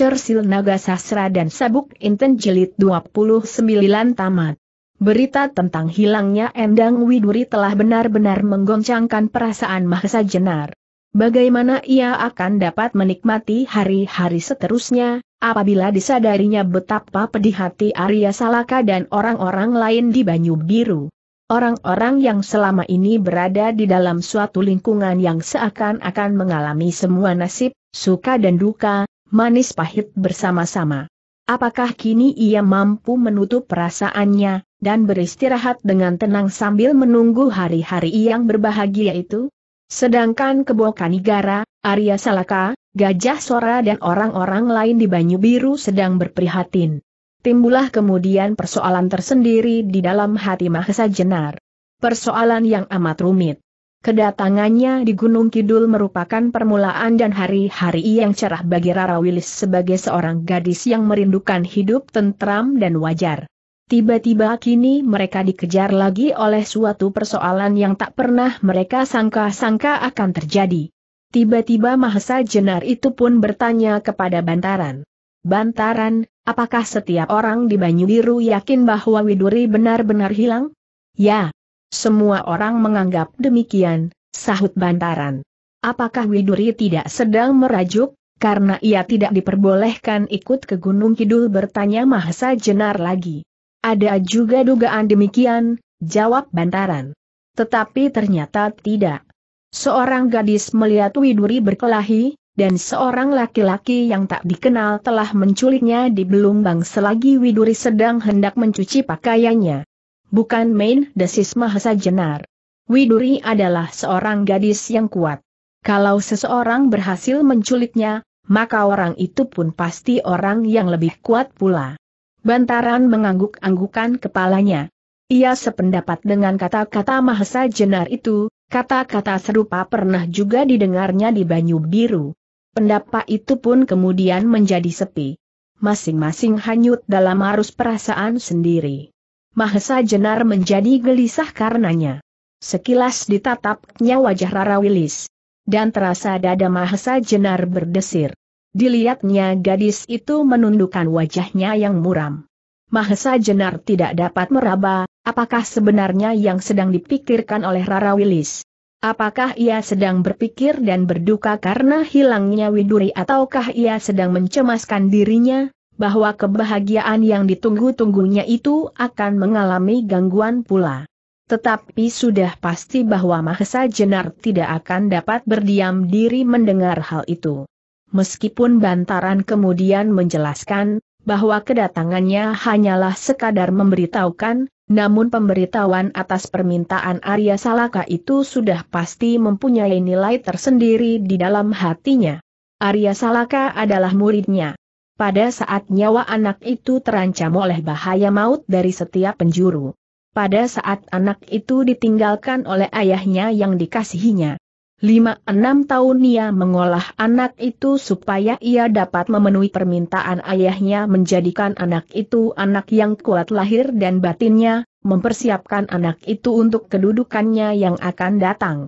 Cersil Naga Sasra dan Sabuk Inten Jilid 29 Tamat. Berita tentang hilangnya Endang Widuri telah benar-benar menggoncangkan perasaan Mahesa Jenar. Bagaimana ia akan dapat menikmati hari-hari seterusnya, apabila disadarinya betapa pedih hati Arya Salaka dan orang-orang lain di Banyu Biru. Orang-orang yang selama ini berada di dalam suatu lingkungan yang seakan-akan mengalami semua nasib, suka dan duka, manis pahit bersama-sama. Apakah kini ia mampu menutup perasaannya, dan beristirahat dengan tenang sambil menunggu hari-hari yang berbahagia itu? Sedangkan Kebo Kanigara, Arya Salaka, Gajah Sora dan orang-orang lain di Banyu Biru sedang berprihatin. Timbulah kemudian persoalan tersendiri di dalam hati Mahesa Jenar. Persoalan yang amat rumit. Kedatangannya di Gunung Kidul merupakan permulaan dan hari-hari yang cerah bagi Rara Willis sebagai seorang gadis yang merindukan hidup tentram dan wajar. Tiba-tiba kini mereka dikejar lagi oleh suatu persoalan yang tak pernah mereka sangka-sangka akan terjadi. Tiba-tiba Mahesa Jenar itu pun bertanya kepada Bantaran. Bantaran, apakah setiap orang di Banyu Biru yakin bahwa Widuri benar-benar hilang? Ya, semua orang menganggap demikian, sahut Bantaran. Apakah Widuri tidak sedang merajuk, karena ia tidak diperbolehkan ikut ke Gunung Kidul bertanya Mahesa Jenar lagi. Ada juga dugaan demikian, jawab Bantaran. Tetapi ternyata tidak. Seorang gadis melihat Widuri berkelahi, dan seorang laki-laki yang tak dikenal telah menculiknya di Belumbang selagi Widuri sedang hendak mencuci pakaiannya bukan main desis Mahesa Jenar. Widuri adalah seorang gadis yang kuat. Kalau seseorang berhasil menculiknya, maka orang itu pun pasti orang yang lebih kuat pula. Bantaran mengangguk-anggukan kepalanya. Ia sependapat dengan kata-kata Mahesa Jenar itu, kata-kata serupa pernah juga didengarnya di Banyu Biru. Pendapat itu pun kemudian menjadi sepi. Masing-masing hanyut dalam arus perasaan sendiri. Mahesa Jenar menjadi gelisah karenanya. Sekilas ditatapnya wajah Rara Wilis. Dan terasa dada Mahesa Jenar berdesir. Dilihatnya gadis itu menundukkan wajahnya yang muram. Mahesa Jenar tidak dapat meraba, apakah sebenarnya yang sedang dipikirkan oleh Rara Wilis. Apakah ia sedang berpikir dan berduka karena hilangnya Widuri ataukah ia sedang mencemaskan dirinya? bahwa kebahagiaan yang ditunggu-tunggunya itu akan mengalami gangguan pula. Tetapi sudah pasti bahwa Mahesa Jenar tidak akan dapat berdiam diri mendengar hal itu. Meskipun Bantaran kemudian menjelaskan, bahwa kedatangannya hanyalah sekadar memberitahukan, namun pemberitahuan atas permintaan Arya Salaka itu sudah pasti mempunyai nilai tersendiri di dalam hatinya. Arya Salaka adalah muridnya. Pada saat nyawa anak itu terancam oleh bahaya maut dari setiap penjuru. Pada saat anak itu ditinggalkan oleh ayahnya yang dikasihinya. Lima enam tahun ia mengolah anak itu supaya ia dapat memenuhi permintaan ayahnya menjadikan anak itu anak yang kuat lahir dan batinnya, mempersiapkan anak itu untuk kedudukannya yang akan datang.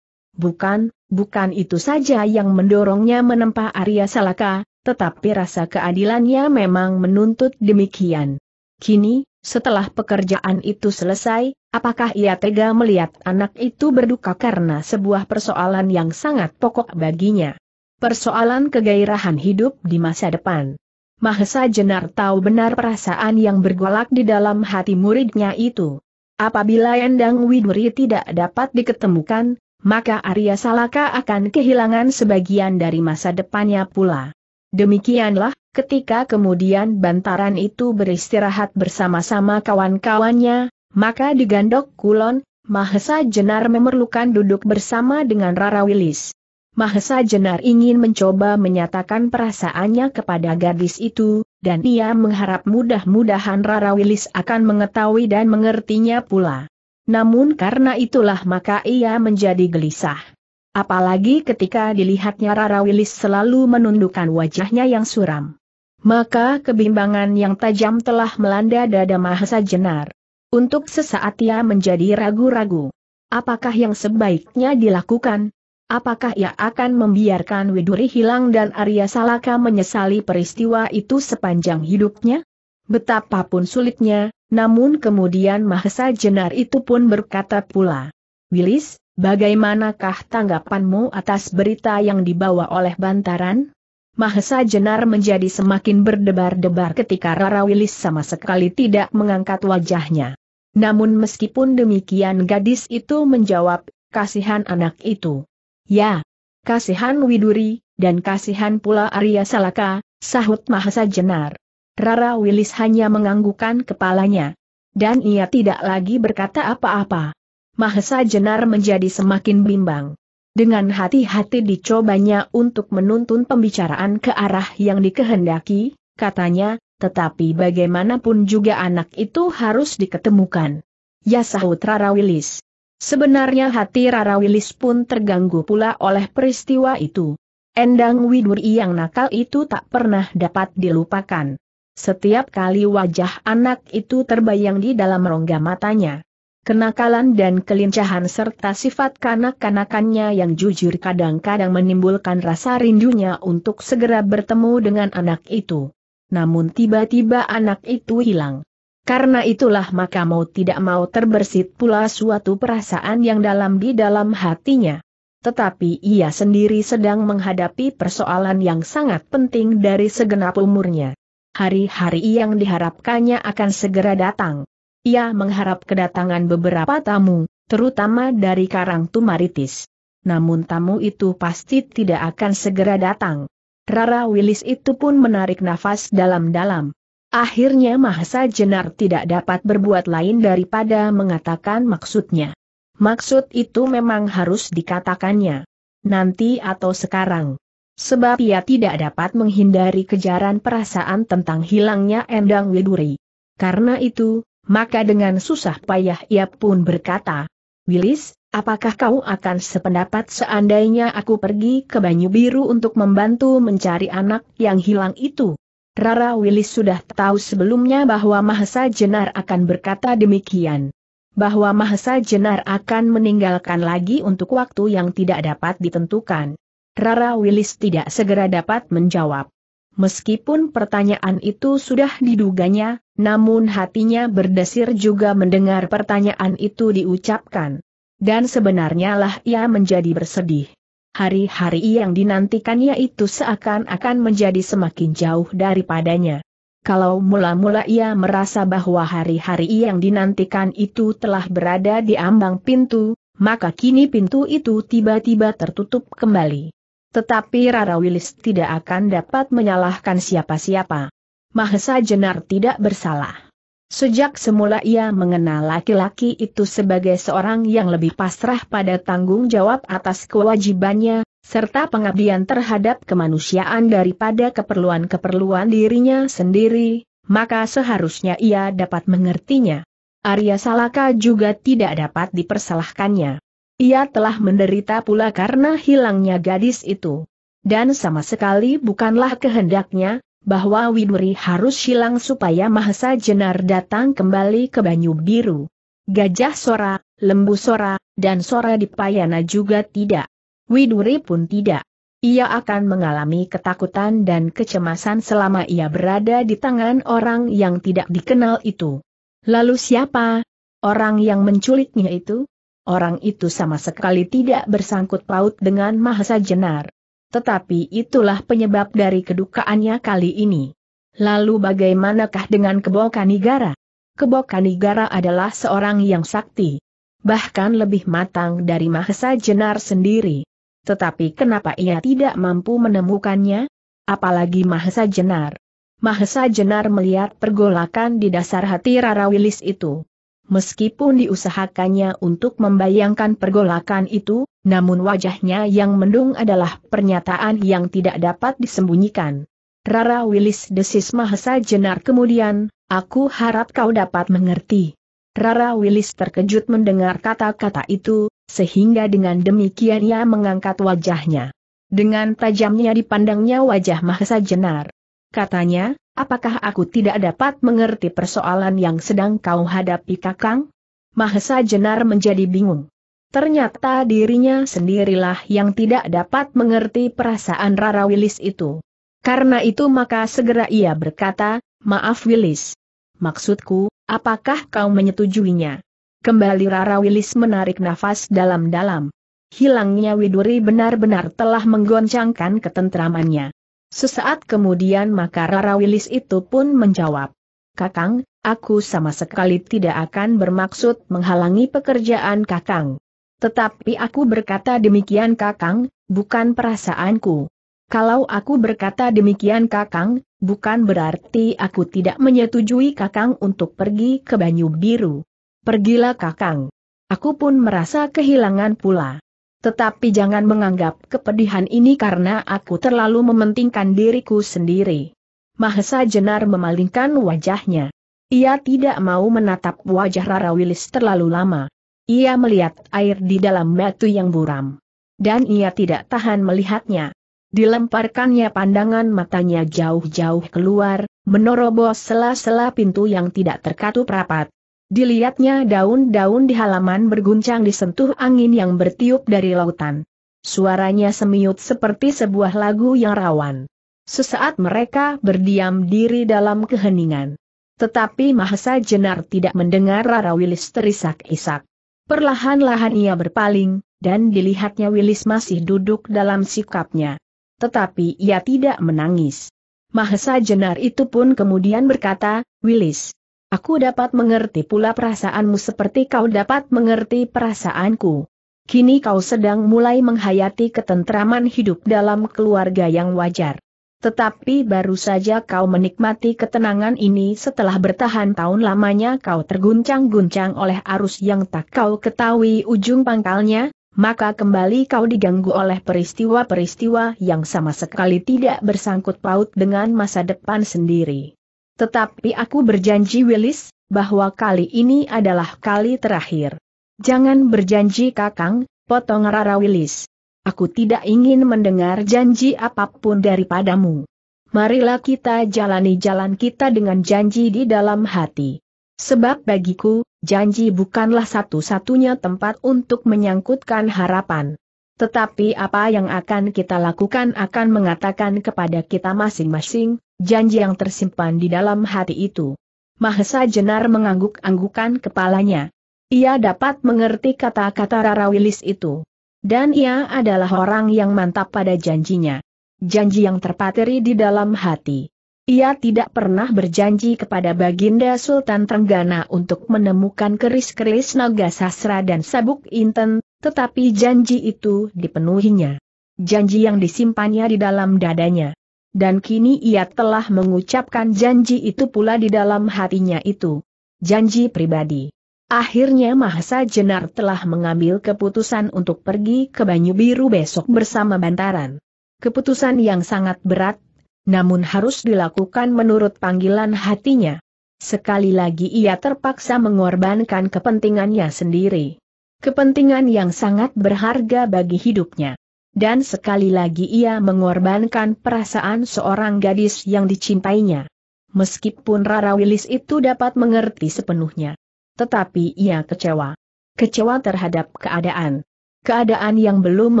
Bukan, bukan itu saja yang mendorongnya menempa Arya Salaka, tetapi rasa keadilannya memang menuntut demikian. Kini, setelah pekerjaan itu selesai, apakah ia tega melihat anak itu berduka karena sebuah persoalan yang sangat pokok baginya? Persoalan kegairahan hidup di masa depan. Mahesa Jenar tahu benar perasaan yang bergolak di dalam hati muridnya itu. Apabila Endang Widuri tidak dapat diketemukan, maka Arya Salaka akan kehilangan sebagian dari masa depannya pula. Demikianlah, ketika kemudian bantaran itu beristirahat bersama-sama kawan-kawannya, maka digandok kulon, Mahesa Jenar memerlukan duduk bersama dengan Rara Wilis. Mahesa Jenar ingin mencoba menyatakan perasaannya kepada gadis itu, dan ia mengharap mudah-mudahan Rara Wilis akan mengetahui dan mengertinya pula. Namun karena itulah maka ia menjadi gelisah. Apalagi ketika dilihatnya Rara Wilis selalu menundukkan wajahnya yang suram. Maka kebimbangan yang tajam telah melanda dada Mahesa Jenar. Untuk sesaat ia menjadi ragu-ragu. Apakah yang sebaiknya dilakukan? Apakah ia akan membiarkan Widuri hilang dan Arya Salaka menyesali peristiwa itu sepanjang hidupnya? Betapapun sulitnya, namun kemudian Mahesa Jenar itu pun berkata pula. Wilis, Bagaimanakah tanggapanmu atas berita yang dibawa oleh Bantaran? Mahesa Jenar menjadi semakin berdebar-debar ketika Rara Wilis sama sekali tidak mengangkat wajahnya. Namun meskipun demikian gadis itu menjawab, kasihan anak itu. Ya, kasihan Widuri, dan kasihan pula Arya Salaka, sahut Mahesa Jenar. Rara Wilis hanya menganggukkan kepalanya. Dan ia tidak lagi berkata apa-apa. Mahesa Jenar menjadi semakin bimbang. Dengan hati-hati dicobanya untuk menuntun pembicaraan ke arah yang dikehendaki, katanya, tetapi bagaimanapun juga anak itu harus diketemukan. Ya sahut Rara Wilis. Sebenarnya hati Rara Wilis pun terganggu pula oleh peristiwa itu. Endang Widuri yang nakal itu tak pernah dapat dilupakan. Setiap kali wajah anak itu terbayang di dalam rongga matanya. Kenakalan dan kelincahan serta sifat kanak-kanakannya yang jujur kadang-kadang menimbulkan rasa rindunya untuk segera bertemu dengan anak itu. Namun tiba-tiba anak itu hilang. Karena itulah maka mau tidak mau terbersit pula suatu perasaan yang dalam di dalam hatinya. Tetapi ia sendiri sedang menghadapi persoalan yang sangat penting dari segenap umurnya. Hari-hari yang diharapkannya akan segera datang ia mengharap kedatangan beberapa tamu, terutama dari Karang Tumaritis. Namun tamu itu pasti tidak akan segera datang. Rara Wilis itu pun menarik nafas dalam-dalam. Akhirnya Mahasa Jenar tidak dapat berbuat lain daripada mengatakan maksudnya. Maksud itu memang harus dikatakannya. Nanti atau sekarang. Sebab ia tidak dapat menghindari kejaran perasaan tentang hilangnya Endang Widuri. Karena itu, maka dengan susah payah ia pun berkata, Willis, apakah kau akan sependapat seandainya aku pergi ke Banyu Biru untuk membantu mencari anak yang hilang itu? Rara Willis sudah tahu sebelumnya bahwa Mahesa Jenar akan berkata demikian. Bahwa Mahesa Jenar akan meninggalkan lagi untuk waktu yang tidak dapat ditentukan. Rara Willis tidak segera dapat menjawab. Meskipun pertanyaan itu sudah diduganya, namun hatinya berdesir juga mendengar pertanyaan itu diucapkan. Dan sebenarnya lah ia menjadi bersedih. Hari-hari yang dinantikannya itu seakan-akan menjadi semakin jauh daripadanya. Kalau mula-mula ia merasa bahwa hari-hari yang dinantikan itu telah berada di ambang pintu, maka kini pintu itu tiba-tiba tertutup kembali. Tetapi Rara Wilis tidak akan dapat menyalahkan siapa-siapa. Mahesa Jenar tidak bersalah. Sejak semula ia mengenal laki-laki itu sebagai seorang yang lebih pasrah pada tanggung jawab atas kewajibannya, serta pengabdian terhadap kemanusiaan daripada keperluan-keperluan dirinya sendiri, maka seharusnya ia dapat mengertinya. Arya Salaka juga tidak dapat dipersalahkannya. Ia telah menderita pula karena hilangnya gadis itu. Dan sama sekali bukanlah kehendaknya, bahwa Widuri harus hilang supaya Mahesa Jenar datang kembali ke Banyu Biru. Gajah Sora, Lembu Sora, dan Sora di Payana juga tidak. Widuri pun tidak. Ia akan mengalami ketakutan dan kecemasan selama ia berada di tangan orang yang tidak dikenal itu. Lalu siapa orang yang menculiknya itu? orang itu sama sekali tidak bersangkut paut dengan Mahesa Jenar. Tetapi itulah penyebab dari kedukaannya kali ini. Lalu bagaimanakah dengan Kebo Kanigara? Kebo Kanigara adalah seorang yang sakti. Bahkan lebih matang dari Mahesa Jenar sendiri. Tetapi kenapa ia tidak mampu menemukannya? Apalagi Mahesa Jenar. Mahesa Jenar melihat pergolakan di dasar hati Rara Wilis itu. Meskipun diusahakannya untuk membayangkan pergolakan itu, namun wajahnya yang mendung adalah pernyataan yang tidak dapat disembunyikan. Rara Willis desis Mahesa Jenar kemudian, aku harap kau dapat mengerti. Rara Willis terkejut mendengar kata-kata itu, sehingga dengan demikian ia mengangkat wajahnya. Dengan tajamnya dipandangnya wajah Mahesa Jenar. Katanya, Apakah aku tidak dapat mengerti persoalan yang sedang kau hadapi kakang? Mahesa Jenar menjadi bingung. Ternyata dirinya sendirilah yang tidak dapat mengerti perasaan Rara Wilis itu. Karena itu maka segera ia berkata, maaf Wilis. Maksudku, apakah kau menyetujuinya? Kembali Rara Wilis menarik nafas dalam-dalam. Hilangnya Widuri benar-benar telah menggoncangkan ketentramannya. Sesaat kemudian maka Rara Willis itu pun menjawab. Kakang, aku sama sekali tidak akan bermaksud menghalangi pekerjaan kakang. Tetapi aku berkata demikian kakang, bukan perasaanku. Kalau aku berkata demikian kakang, bukan berarti aku tidak menyetujui kakang untuk pergi ke Banyu Biru. Pergilah kakang. Aku pun merasa kehilangan pula. Tetapi jangan menganggap kepedihan ini karena aku terlalu mementingkan diriku sendiri. Mahesa Jenar memalingkan wajahnya. Ia tidak mau menatap wajah Rara Wilis terlalu lama. Ia melihat air di dalam batu yang buram. Dan ia tidak tahan melihatnya. Dilemparkannya pandangan matanya jauh-jauh keluar, menerobos sela-sela pintu yang tidak terkatup rapat, Dilihatnya daun-daun di halaman berguncang disentuh angin yang bertiup dari lautan. Suaranya semiut seperti sebuah lagu yang rawan. Sesaat mereka berdiam diri dalam keheningan. Tetapi Mahesa Jenar tidak mendengar Rara Wilis terisak-isak. Perlahan-lahan ia berpaling, dan dilihatnya Wilis masih duduk dalam sikapnya. Tetapi ia tidak menangis. Mahesa Jenar itu pun kemudian berkata, Wilis, Aku dapat mengerti pula perasaanmu seperti kau dapat mengerti perasaanku. Kini kau sedang mulai menghayati ketentraman hidup dalam keluarga yang wajar. Tetapi baru saja kau menikmati ketenangan ini setelah bertahan tahun lamanya kau terguncang-guncang oleh arus yang tak kau ketahui ujung pangkalnya, maka kembali kau diganggu oleh peristiwa-peristiwa yang sama sekali tidak bersangkut paut dengan masa depan sendiri. Tetapi aku berjanji Willis, bahwa kali ini adalah kali terakhir. Jangan berjanji kakang, potong Rara Willis. Aku tidak ingin mendengar janji apapun daripadamu. Marilah kita jalani jalan kita dengan janji di dalam hati. Sebab bagiku, janji bukanlah satu-satunya tempat untuk menyangkutkan harapan. Tetapi apa yang akan kita lakukan akan mengatakan kepada kita masing-masing, janji yang tersimpan di dalam hati itu. Mahesa Jenar mengangguk-anggukan kepalanya. Ia dapat mengerti kata-kata Rara Willis itu. Dan ia adalah orang yang mantap pada janjinya. Janji yang terpateri di dalam hati. Ia tidak pernah berjanji kepada Baginda Sultan Trenggana untuk menemukan keris-keris naga sastra dan sabuk inten, tetapi janji itu dipenuhinya. Janji yang disimpannya di dalam dadanya. Dan kini ia telah mengucapkan janji itu pula di dalam hatinya itu. Janji pribadi. Akhirnya Mahasa Jenar telah mengambil keputusan untuk pergi ke Banyu Biru besok bersama Bantaran. Keputusan yang sangat berat, namun harus dilakukan menurut panggilan hatinya. Sekali lagi ia terpaksa mengorbankan kepentingannya sendiri kepentingan yang sangat berharga bagi hidupnya. Dan sekali lagi ia mengorbankan perasaan seorang gadis yang dicintainya. Meskipun Rara Willis itu dapat mengerti sepenuhnya. Tetapi ia kecewa. Kecewa terhadap keadaan. Keadaan yang belum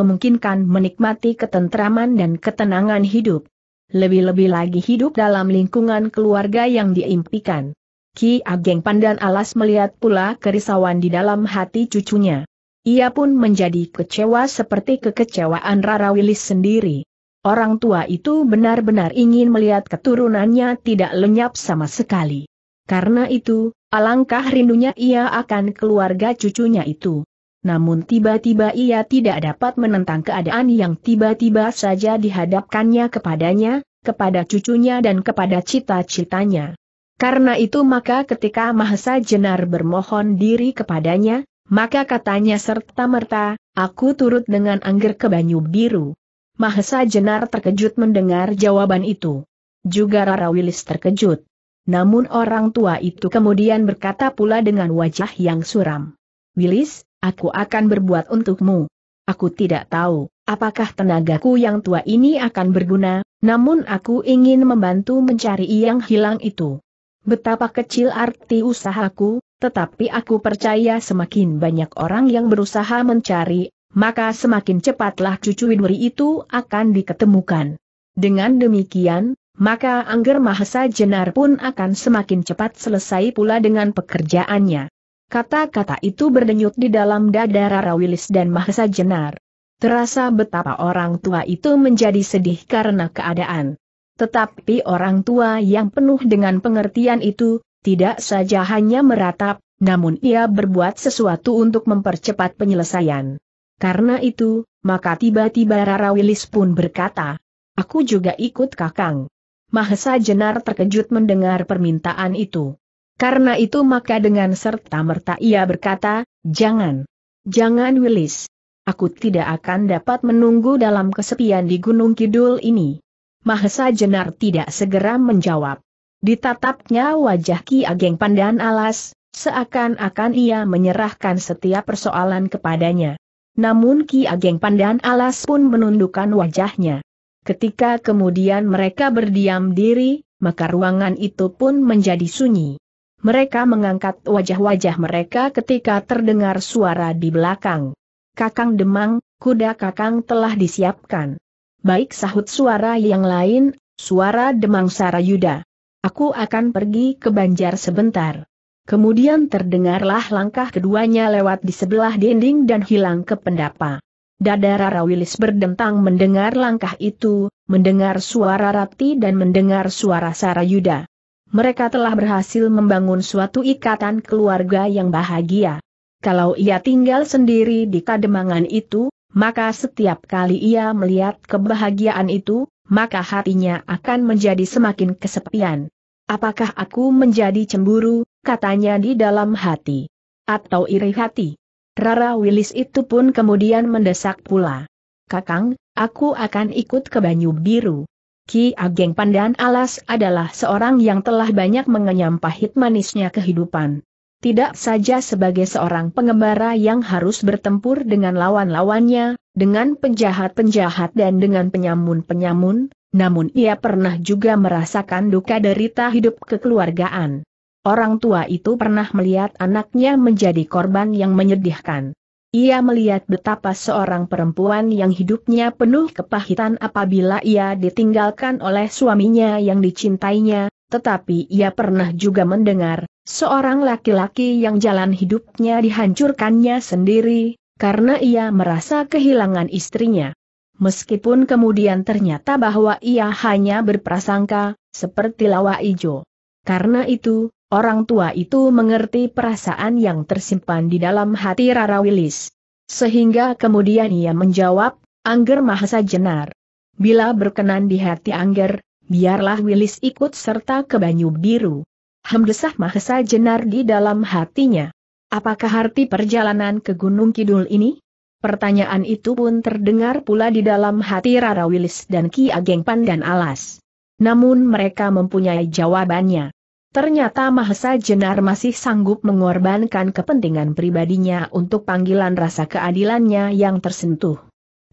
memungkinkan menikmati ketentraman dan ketenangan hidup. Lebih-lebih lagi hidup dalam lingkungan keluarga yang diimpikan. Ki Ageng Pandan Alas melihat pula kerisauan di dalam hati cucunya. Ia pun menjadi kecewa seperti kekecewaan Rara Wilis sendiri. Orang tua itu benar-benar ingin melihat keturunannya tidak lenyap sama sekali. Karena itu, alangkah rindunya ia akan keluarga cucunya itu. Namun tiba-tiba ia tidak dapat menentang keadaan yang tiba-tiba saja dihadapkannya kepadanya, kepada cucunya dan kepada cita-citanya. Karena itu maka ketika Mahesa Jenar bermohon diri kepadanya, maka katanya serta-merta, aku turut dengan angger ke Banyu Biru. Mahesa Jenar terkejut mendengar jawaban itu. Juga Rara Wilis terkejut. Namun orang tua itu kemudian berkata pula dengan wajah yang suram. Wilis, aku akan berbuat untukmu. Aku tidak tahu, apakah tenagaku yang tua ini akan berguna, namun aku ingin membantu mencari yang hilang itu. Betapa kecil arti usahaku, tetapi aku percaya semakin banyak orang yang berusaha mencari, maka semakin cepatlah cucu Widuri itu akan diketemukan. Dengan demikian, maka Angger Mahesa Jenar pun akan semakin cepat selesai pula dengan pekerjaannya. Kata-kata itu berdenyut di dalam dada Rara Wilis dan Mahesa Jenar. Terasa betapa orang tua itu menjadi sedih karena keadaan. Tetapi orang tua yang penuh dengan pengertian itu, tidak saja hanya meratap, namun ia berbuat sesuatu untuk mempercepat penyelesaian. Karena itu, maka tiba-tiba Rara Wilis pun berkata, Aku juga ikut kakang. Mahesa Jenar terkejut mendengar permintaan itu. Karena itu maka dengan serta-merta ia berkata, Jangan. Jangan Wilis. Aku tidak akan dapat menunggu dalam kesepian di Gunung Kidul ini. Mahesa Jenar tidak segera menjawab. Ditatapnya wajah Ki Ageng Pandan Alas, seakan-akan ia menyerahkan setiap persoalan kepadanya. Namun Ki Ageng Pandan Alas pun menundukkan wajahnya. Ketika kemudian mereka berdiam diri, maka ruangan itu pun menjadi sunyi. Mereka mengangkat wajah-wajah mereka ketika terdengar suara di belakang. Kakang Demang, kuda kakang telah disiapkan. Baik sahut suara yang lain, suara Demang Sarayuda. Aku akan pergi ke Banjar sebentar. Kemudian terdengarlah langkah keduanya lewat di sebelah dinding dan hilang ke pendapa. Dada Rara Wilis berdentang mendengar langkah itu, mendengar suara Rati dan mendengar suara Sarayuda. Mereka telah berhasil membangun suatu ikatan keluarga yang bahagia. Kalau ia tinggal sendiri di kademangan itu, maka setiap kali ia melihat kebahagiaan itu, maka hatinya akan menjadi semakin kesepian. Apakah aku menjadi cemburu, katanya di dalam hati. Atau iri hati. Rara Willis itu pun kemudian mendesak pula. Kakang, aku akan ikut ke Banyu Biru. Ki Ageng Pandan Alas adalah seorang yang telah banyak mengenyam pahit manisnya kehidupan tidak saja sebagai seorang pengembara yang harus bertempur dengan lawan-lawannya, dengan penjahat-penjahat dan dengan penyamun-penyamun, namun ia pernah juga merasakan duka derita hidup kekeluargaan. Orang tua itu pernah melihat anaknya menjadi korban yang menyedihkan. Ia melihat betapa seorang perempuan yang hidupnya penuh kepahitan apabila ia ditinggalkan oleh suaminya yang dicintainya, tetapi ia pernah juga mendengar, seorang laki-laki yang jalan hidupnya dihancurkannya sendiri, karena ia merasa kehilangan istrinya. Meskipun kemudian ternyata bahwa ia hanya berprasangka, seperti lawa ijo. Karena itu, orang tua itu mengerti perasaan yang tersimpan di dalam hati Rara Wilis. Sehingga kemudian ia menjawab, Angger Mahasa Jenar. Bila berkenan di hati Angger, biarlah Willis ikut serta ke Banyu Biru. Hemdesah Mahesa jenar di dalam hatinya. Apakah arti perjalanan ke Gunung Kidul ini? Pertanyaan itu pun terdengar pula di dalam hati Rara Willis dan Ki Ageng Pandan Alas. Namun mereka mempunyai jawabannya. Ternyata Mahesa Jenar masih sanggup mengorbankan kepentingan pribadinya untuk panggilan rasa keadilannya yang tersentuh.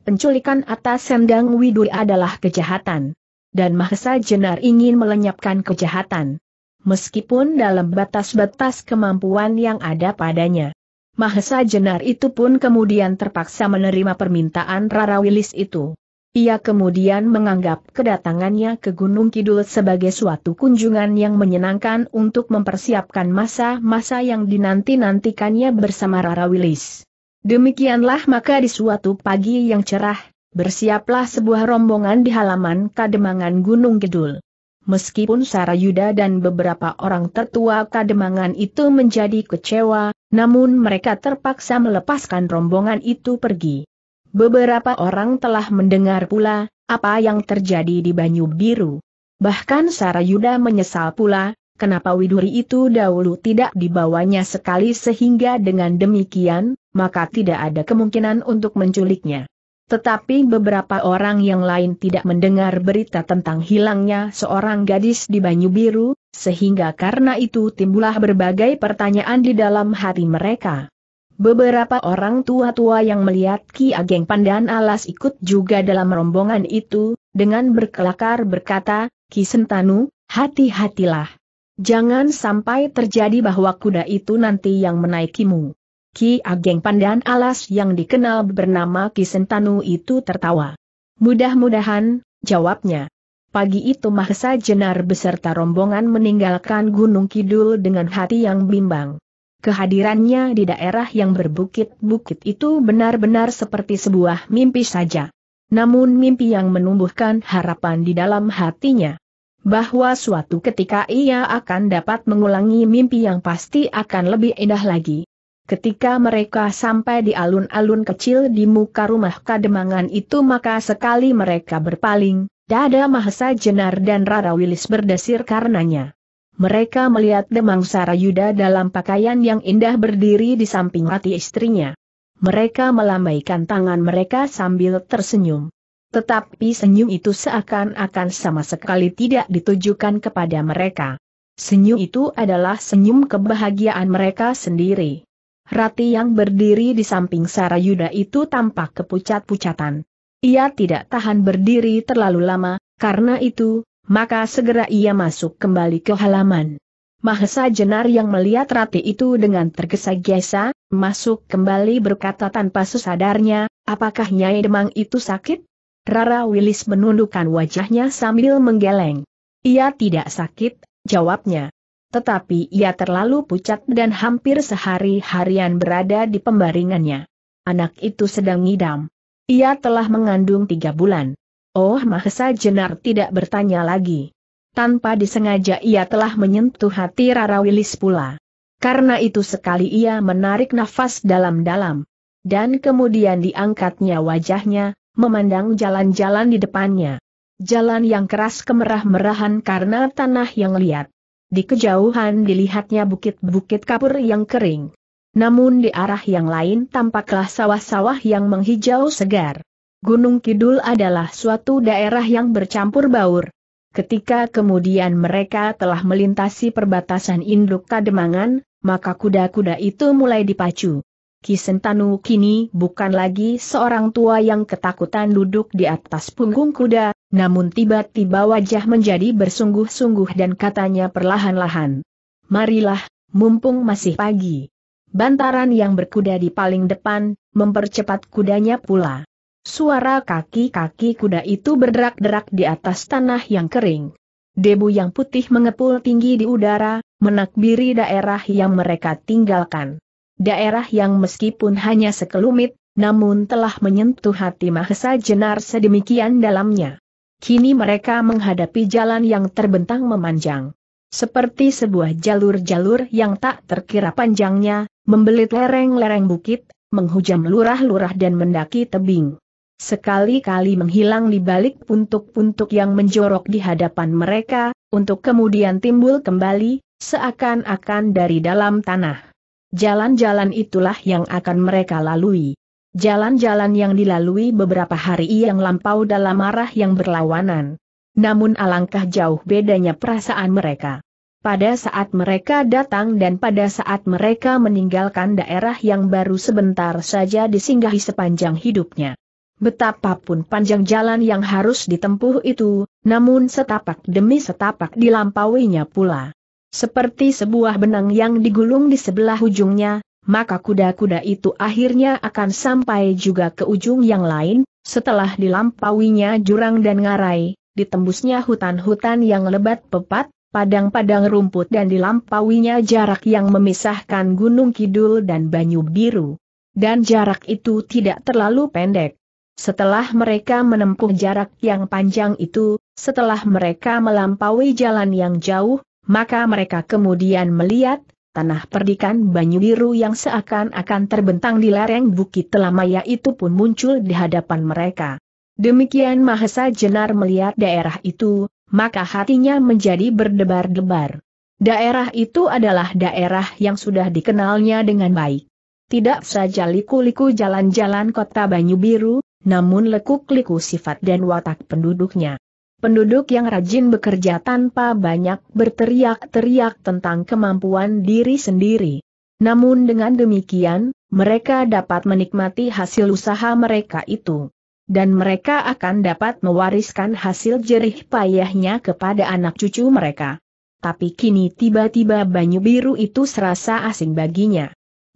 Penculikan atas Sendang Widuri adalah kejahatan dan Mahesa Jenar ingin melenyapkan kejahatan. Meskipun dalam batas-batas kemampuan yang ada padanya. Mahesa Jenar itu pun kemudian terpaksa menerima permintaan Rara Wilis itu. Ia kemudian menganggap kedatangannya ke Gunung Kidul sebagai suatu kunjungan yang menyenangkan untuk mempersiapkan masa-masa yang dinanti-nantikannya bersama Rara Wilis. Demikianlah maka di suatu pagi yang cerah, bersiaplah sebuah rombongan di halaman Kademangan Gunung Kidul. Meskipun Yuda dan beberapa orang tertua Kademangan itu menjadi kecewa, namun mereka terpaksa melepaskan rombongan itu pergi. Beberapa orang telah mendengar pula apa yang terjadi di Banyu Biru. Bahkan Yuda menyesal pula, kenapa Widuri itu dahulu tidak dibawanya sekali sehingga dengan demikian, maka tidak ada kemungkinan untuk menculiknya. Tetapi beberapa orang yang lain tidak mendengar berita tentang hilangnya seorang gadis di Banyu Biru, sehingga karena itu timbulah berbagai pertanyaan di dalam hati mereka. Beberapa orang tua-tua yang melihat Ki Ageng Pandan Alas ikut juga dalam rombongan itu, dengan berkelakar berkata, Ki Sentanu, hati-hatilah. Jangan sampai terjadi bahwa kuda itu nanti yang menaikimu. Ki Ageng Pandan Alas yang dikenal bernama Ki Sentanu itu tertawa. Mudah-mudahan, jawabnya. Pagi itu Mahesa Jenar beserta rombongan meninggalkan Gunung Kidul dengan hati yang bimbang. Kehadirannya di daerah yang berbukit-bukit itu benar-benar seperti sebuah mimpi saja. Namun mimpi yang menumbuhkan harapan di dalam hatinya. Bahwa suatu ketika ia akan dapat mengulangi mimpi yang pasti akan lebih indah lagi. Ketika mereka sampai di alun-alun kecil di muka rumah kademangan itu maka sekali mereka berpaling, dada Mahesa Jenar dan Rara Wilis berdesir karenanya. Mereka melihat Demang Sarayuda dalam pakaian yang indah berdiri di samping hati istrinya. Mereka melambaikan tangan mereka sambil tersenyum. Tetapi senyum itu seakan-akan sama sekali tidak ditujukan kepada mereka. Senyum itu adalah senyum kebahagiaan mereka sendiri. Rati yang berdiri di samping Sarayuda itu tampak kepucat-pucatan. Ia tidak tahan berdiri terlalu lama, karena itu, maka segera ia masuk kembali ke halaman. Mahesa Jenar yang melihat Rati itu dengan tergesa-gesa, masuk kembali berkata tanpa sesadarnya, apakah Nyai Demang itu sakit? Rara Wilis menundukkan wajahnya sambil menggeleng. Ia tidak sakit, jawabnya. Tetapi ia terlalu pucat dan hampir sehari-harian berada di pembaringannya. Anak itu sedang ngidam. Ia telah mengandung tiga bulan. Oh Mahesa Jenar tidak bertanya lagi. Tanpa disengaja ia telah menyentuh hati Rara Wilis pula. Karena itu sekali ia menarik nafas dalam-dalam. Dan kemudian diangkatnya wajahnya, memandang jalan-jalan di depannya. Jalan yang keras kemerah-merahan karena tanah yang liat. Di kejauhan dilihatnya bukit-bukit kapur yang kering. Namun di arah yang lain tampaklah sawah-sawah yang menghijau segar. Gunung Kidul adalah suatu daerah yang bercampur baur. Ketika kemudian mereka telah melintasi perbatasan induk Kademangan, maka kuda-kuda itu mulai dipacu. Kisentanu kini bukan lagi seorang tua yang ketakutan duduk di atas punggung kuda, namun tiba-tiba wajah menjadi bersungguh-sungguh dan katanya perlahan-lahan. Marilah, mumpung masih pagi. Bantaran yang berkuda di paling depan, mempercepat kudanya pula. Suara kaki-kaki kuda itu berderak-derak di atas tanah yang kering. Debu yang putih mengepul tinggi di udara, menakbiri daerah yang mereka tinggalkan. Daerah yang meskipun hanya sekelumit, namun telah menyentuh hati Mahesa Jenar sedemikian dalamnya. Kini mereka menghadapi jalan yang terbentang memanjang. Seperti sebuah jalur-jalur yang tak terkira panjangnya, membelit lereng-lereng bukit, menghujam lurah-lurah dan mendaki tebing. Sekali-kali menghilang di balik puntuk-puntuk yang menjorok di hadapan mereka, untuk kemudian timbul kembali, seakan-akan dari dalam tanah. Jalan-jalan itulah yang akan mereka lalui. Jalan-jalan yang dilalui beberapa hari yang lampau dalam arah yang berlawanan. Namun alangkah jauh bedanya perasaan mereka. Pada saat mereka datang dan pada saat mereka meninggalkan daerah yang baru sebentar saja disinggahi sepanjang hidupnya. Betapapun panjang jalan yang harus ditempuh itu, namun setapak demi setapak dilampauinya pula. Seperti sebuah benang yang digulung di sebelah ujungnya, maka kuda-kuda itu akhirnya akan sampai juga ke ujung yang lain, setelah dilampauinya jurang dan ngarai, ditembusnya hutan-hutan yang lebat pepat, padang-padang rumput dan dilampauinya jarak yang memisahkan Gunung Kidul dan Banyu Biru. Dan jarak itu tidak terlalu pendek. Setelah mereka menempuh jarak yang panjang itu, setelah mereka melampaui jalan yang jauh, maka mereka kemudian melihat, tanah perdikan Banyu Biru yang seakan-akan terbentang di lereng Bukit Telamaya itu pun muncul di hadapan mereka. Demikian Mahesa Jenar melihat daerah itu, maka hatinya menjadi berdebar-debar. Daerah itu adalah daerah yang sudah dikenalnya dengan baik. Tidak saja liku-liku jalan-jalan kota Banyu Biru, namun lekuk-liku sifat dan watak penduduknya. Penduduk yang rajin bekerja tanpa banyak berteriak-teriak tentang kemampuan diri sendiri. Namun dengan demikian, mereka dapat menikmati hasil usaha mereka itu. Dan mereka akan dapat mewariskan hasil jerih payahnya kepada anak cucu mereka. Tapi kini tiba-tiba banyu biru itu serasa asing baginya.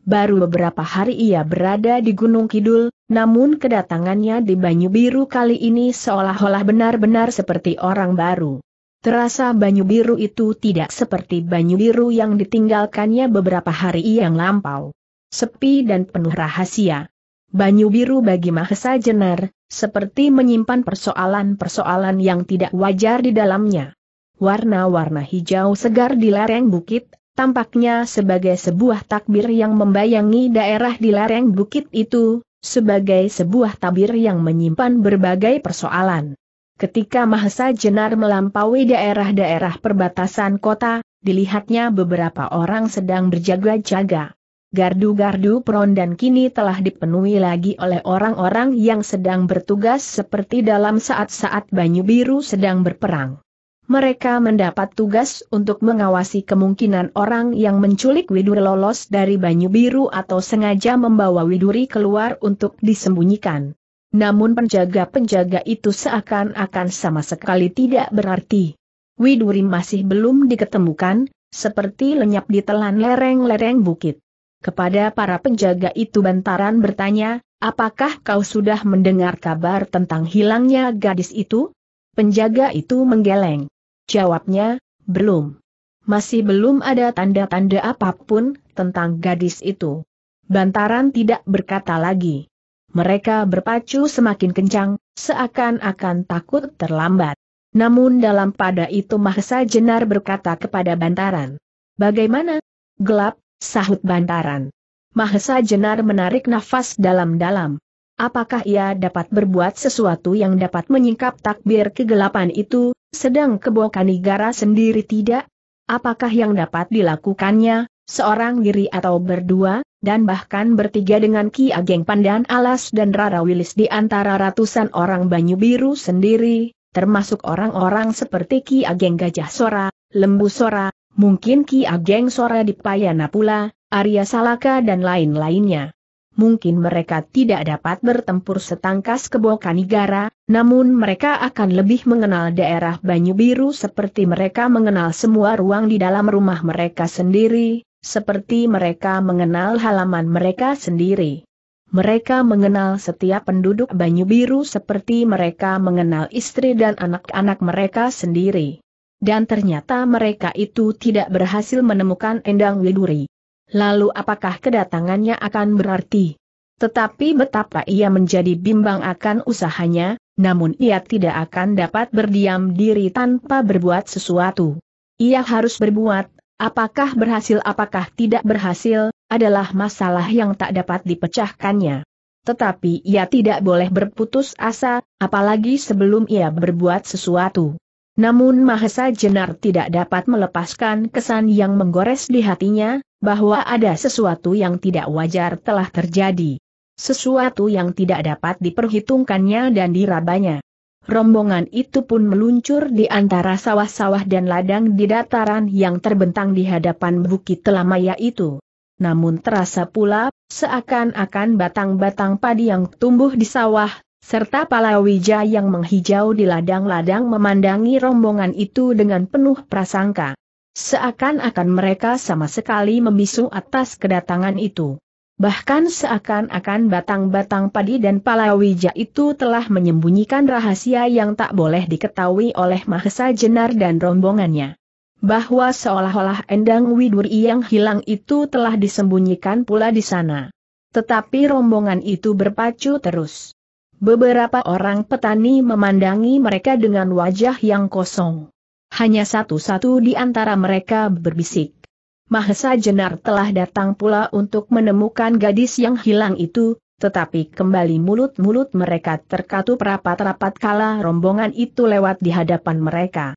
Baru beberapa hari ia berada di Gunung Kidul, namun kedatangannya di Banyu Biru kali ini seolah-olah benar-benar seperti orang baru. Terasa Banyu Biru itu tidak seperti Banyu Biru yang ditinggalkannya beberapa hari yang lampau. Sepi dan penuh rahasia. Banyu Biru bagi Mahesa Jenar, seperti menyimpan persoalan-persoalan yang tidak wajar di dalamnya. Warna-warna hijau segar di lereng bukit tampaknya sebagai sebuah takbir yang membayangi daerah di lereng bukit itu, sebagai sebuah tabir yang menyimpan berbagai persoalan. Ketika Mahesa Jenar melampaui daerah-daerah perbatasan kota, dilihatnya beberapa orang sedang berjaga-jaga. Gardu-gardu Peron dan kini telah dipenuhi lagi oleh orang-orang yang sedang bertugas seperti dalam saat-saat Banyu Biru sedang berperang mereka mendapat tugas untuk mengawasi kemungkinan orang yang menculik Widuri lolos dari Banyu Biru atau sengaja membawa Widuri keluar untuk disembunyikan. Namun penjaga-penjaga itu seakan-akan sama sekali tidak berarti. Widuri masih belum diketemukan, seperti lenyap di telan lereng-lereng bukit. Kepada para penjaga itu Bantaran bertanya, apakah kau sudah mendengar kabar tentang hilangnya gadis itu? Penjaga itu menggeleng. Jawabnya, belum. Masih belum ada tanda-tanda apapun tentang gadis itu. Bantaran tidak berkata lagi. Mereka berpacu semakin kencang, seakan-akan takut terlambat. Namun dalam pada itu Mahesa Jenar berkata kepada Bantaran. Bagaimana? Gelap, sahut Bantaran. Mahesa Jenar menarik nafas dalam-dalam. Apakah ia dapat berbuat sesuatu yang dapat menyingkap takbir kegelapan itu, sedang negara sendiri tidak? Apakah yang dapat dilakukannya, seorang diri atau berdua, dan bahkan bertiga dengan Ki Ageng Pandan Alas dan Rara Wilis di antara ratusan orang Banyu Biru sendiri, termasuk orang-orang seperti Ki Ageng Gajah Sora, Lembu Sora, mungkin Ki Ageng Sora di Payana pula, Arya Salaka dan lain-lainnya mungkin mereka tidak dapat bertempur setangkas keboka negara, namun mereka akan lebih mengenal daerah Banyu Biru seperti mereka mengenal semua ruang di dalam rumah mereka sendiri, seperti mereka mengenal halaman mereka sendiri. Mereka mengenal setiap penduduk Banyu Biru seperti mereka mengenal istri dan anak-anak mereka sendiri. Dan ternyata mereka itu tidak berhasil menemukan Endang Widuri. Lalu apakah kedatangannya akan berarti? Tetapi betapa ia menjadi bimbang akan usahanya, namun ia tidak akan dapat berdiam diri tanpa berbuat sesuatu. Ia harus berbuat, apakah berhasil apakah tidak berhasil, adalah masalah yang tak dapat dipecahkannya. Tetapi ia tidak boleh berputus asa, apalagi sebelum ia berbuat sesuatu. Namun Mahesa Jenar tidak dapat melepaskan kesan yang menggores di hatinya, bahwa ada sesuatu yang tidak wajar telah terjadi. Sesuatu yang tidak dapat diperhitungkannya dan dirabanya. Rombongan itu pun meluncur di antara sawah-sawah dan ladang di dataran yang terbentang di hadapan Bukit Telamaya itu. Namun terasa pula, seakan-akan batang-batang padi yang tumbuh di sawah serta palawija yang menghijau di ladang-ladang memandangi rombongan itu dengan penuh prasangka. Seakan-akan mereka sama sekali membisu atas kedatangan itu. Bahkan seakan-akan batang-batang padi dan palawija itu telah menyembunyikan rahasia yang tak boleh diketahui oleh Mahesa Jenar dan rombongannya. Bahwa seolah-olah Endang Widuri yang hilang itu telah disembunyikan pula di sana. Tetapi rombongan itu berpacu terus. Beberapa orang petani memandangi mereka dengan wajah yang kosong. Hanya satu-satu di antara mereka berbisik. Mahesa Jenar telah datang pula untuk menemukan gadis yang hilang itu, tetapi kembali mulut-mulut mereka terkatup rapat-rapat kala rombongan itu lewat di hadapan mereka.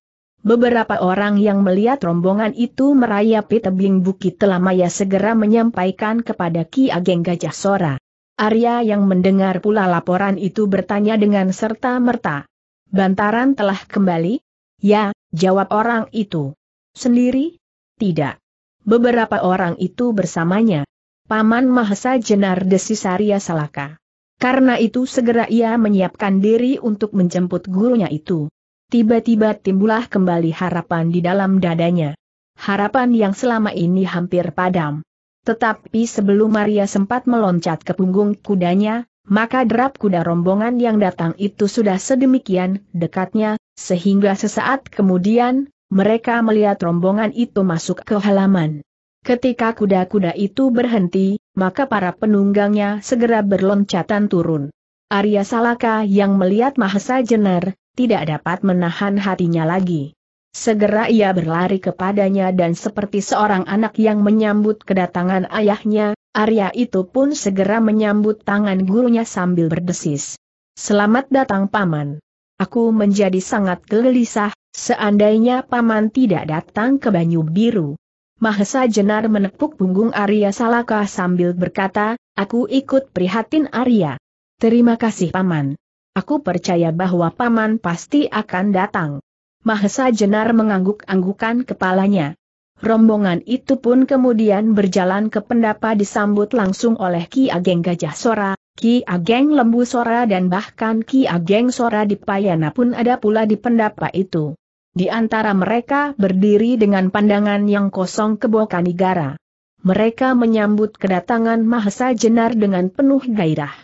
Beberapa orang yang melihat rombongan itu merayapi tebing bukit Telamaya segera menyampaikan kepada Ki Ageng Gajah Sora. Arya yang mendengar pula laporan itu bertanya dengan serta merta. Bantaran telah kembali? Ya, jawab orang itu. Sendiri? Tidak. Beberapa orang itu bersamanya. Paman Mahesa Jenar Desisaria Salaka. Karena itu segera ia menyiapkan diri untuk menjemput gurunya itu. Tiba-tiba timbullah kembali harapan di dalam dadanya. Harapan yang selama ini hampir padam. Tetapi sebelum Maria sempat meloncat ke punggung kudanya, maka derap kuda rombongan yang datang itu sudah sedemikian dekatnya, sehingga sesaat kemudian, mereka melihat rombongan itu masuk ke halaman. Ketika kuda-kuda itu berhenti, maka para penunggangnya segera berloncatan turun. Arya Salaka yang melihat Mahesa Jenar, tidak dapat menahan hatinya lagi. Segera ia berlari kepadanya dan seperti seorang anak yang menyambut kedatangan ayahnya, Arya itu pun segera menyambut tangan gurunya sambil berdesis. Selamat datang Paman. Aku menjadi sangat gelisah, seandainya Paman tidak datang ke Banyu Biru. Mahesa Jenar menepuk punggung Arya Salaka sambil berkata, aku ikut prihatin Arya. Terima kasih Paman. Aku percaya bahwa Paman pasti akan datang. Mahesa Jenar mengangguk-anggukan kepalanya. Rombongan itu pun kemudian berjalan ke pendapa disambut langsung oleh Ki Ageng Gajah Sora, Ki Ageng Lembu Sora dan bahkan Ki Ageng Sora di Payana pun ada pula di pendapa itu. Di antara mereka berdiri dengan pandangan yang kosong ke Bokanigara. Mereka menyambut kedatangan Mahesa Jenar dengan penuh gairah.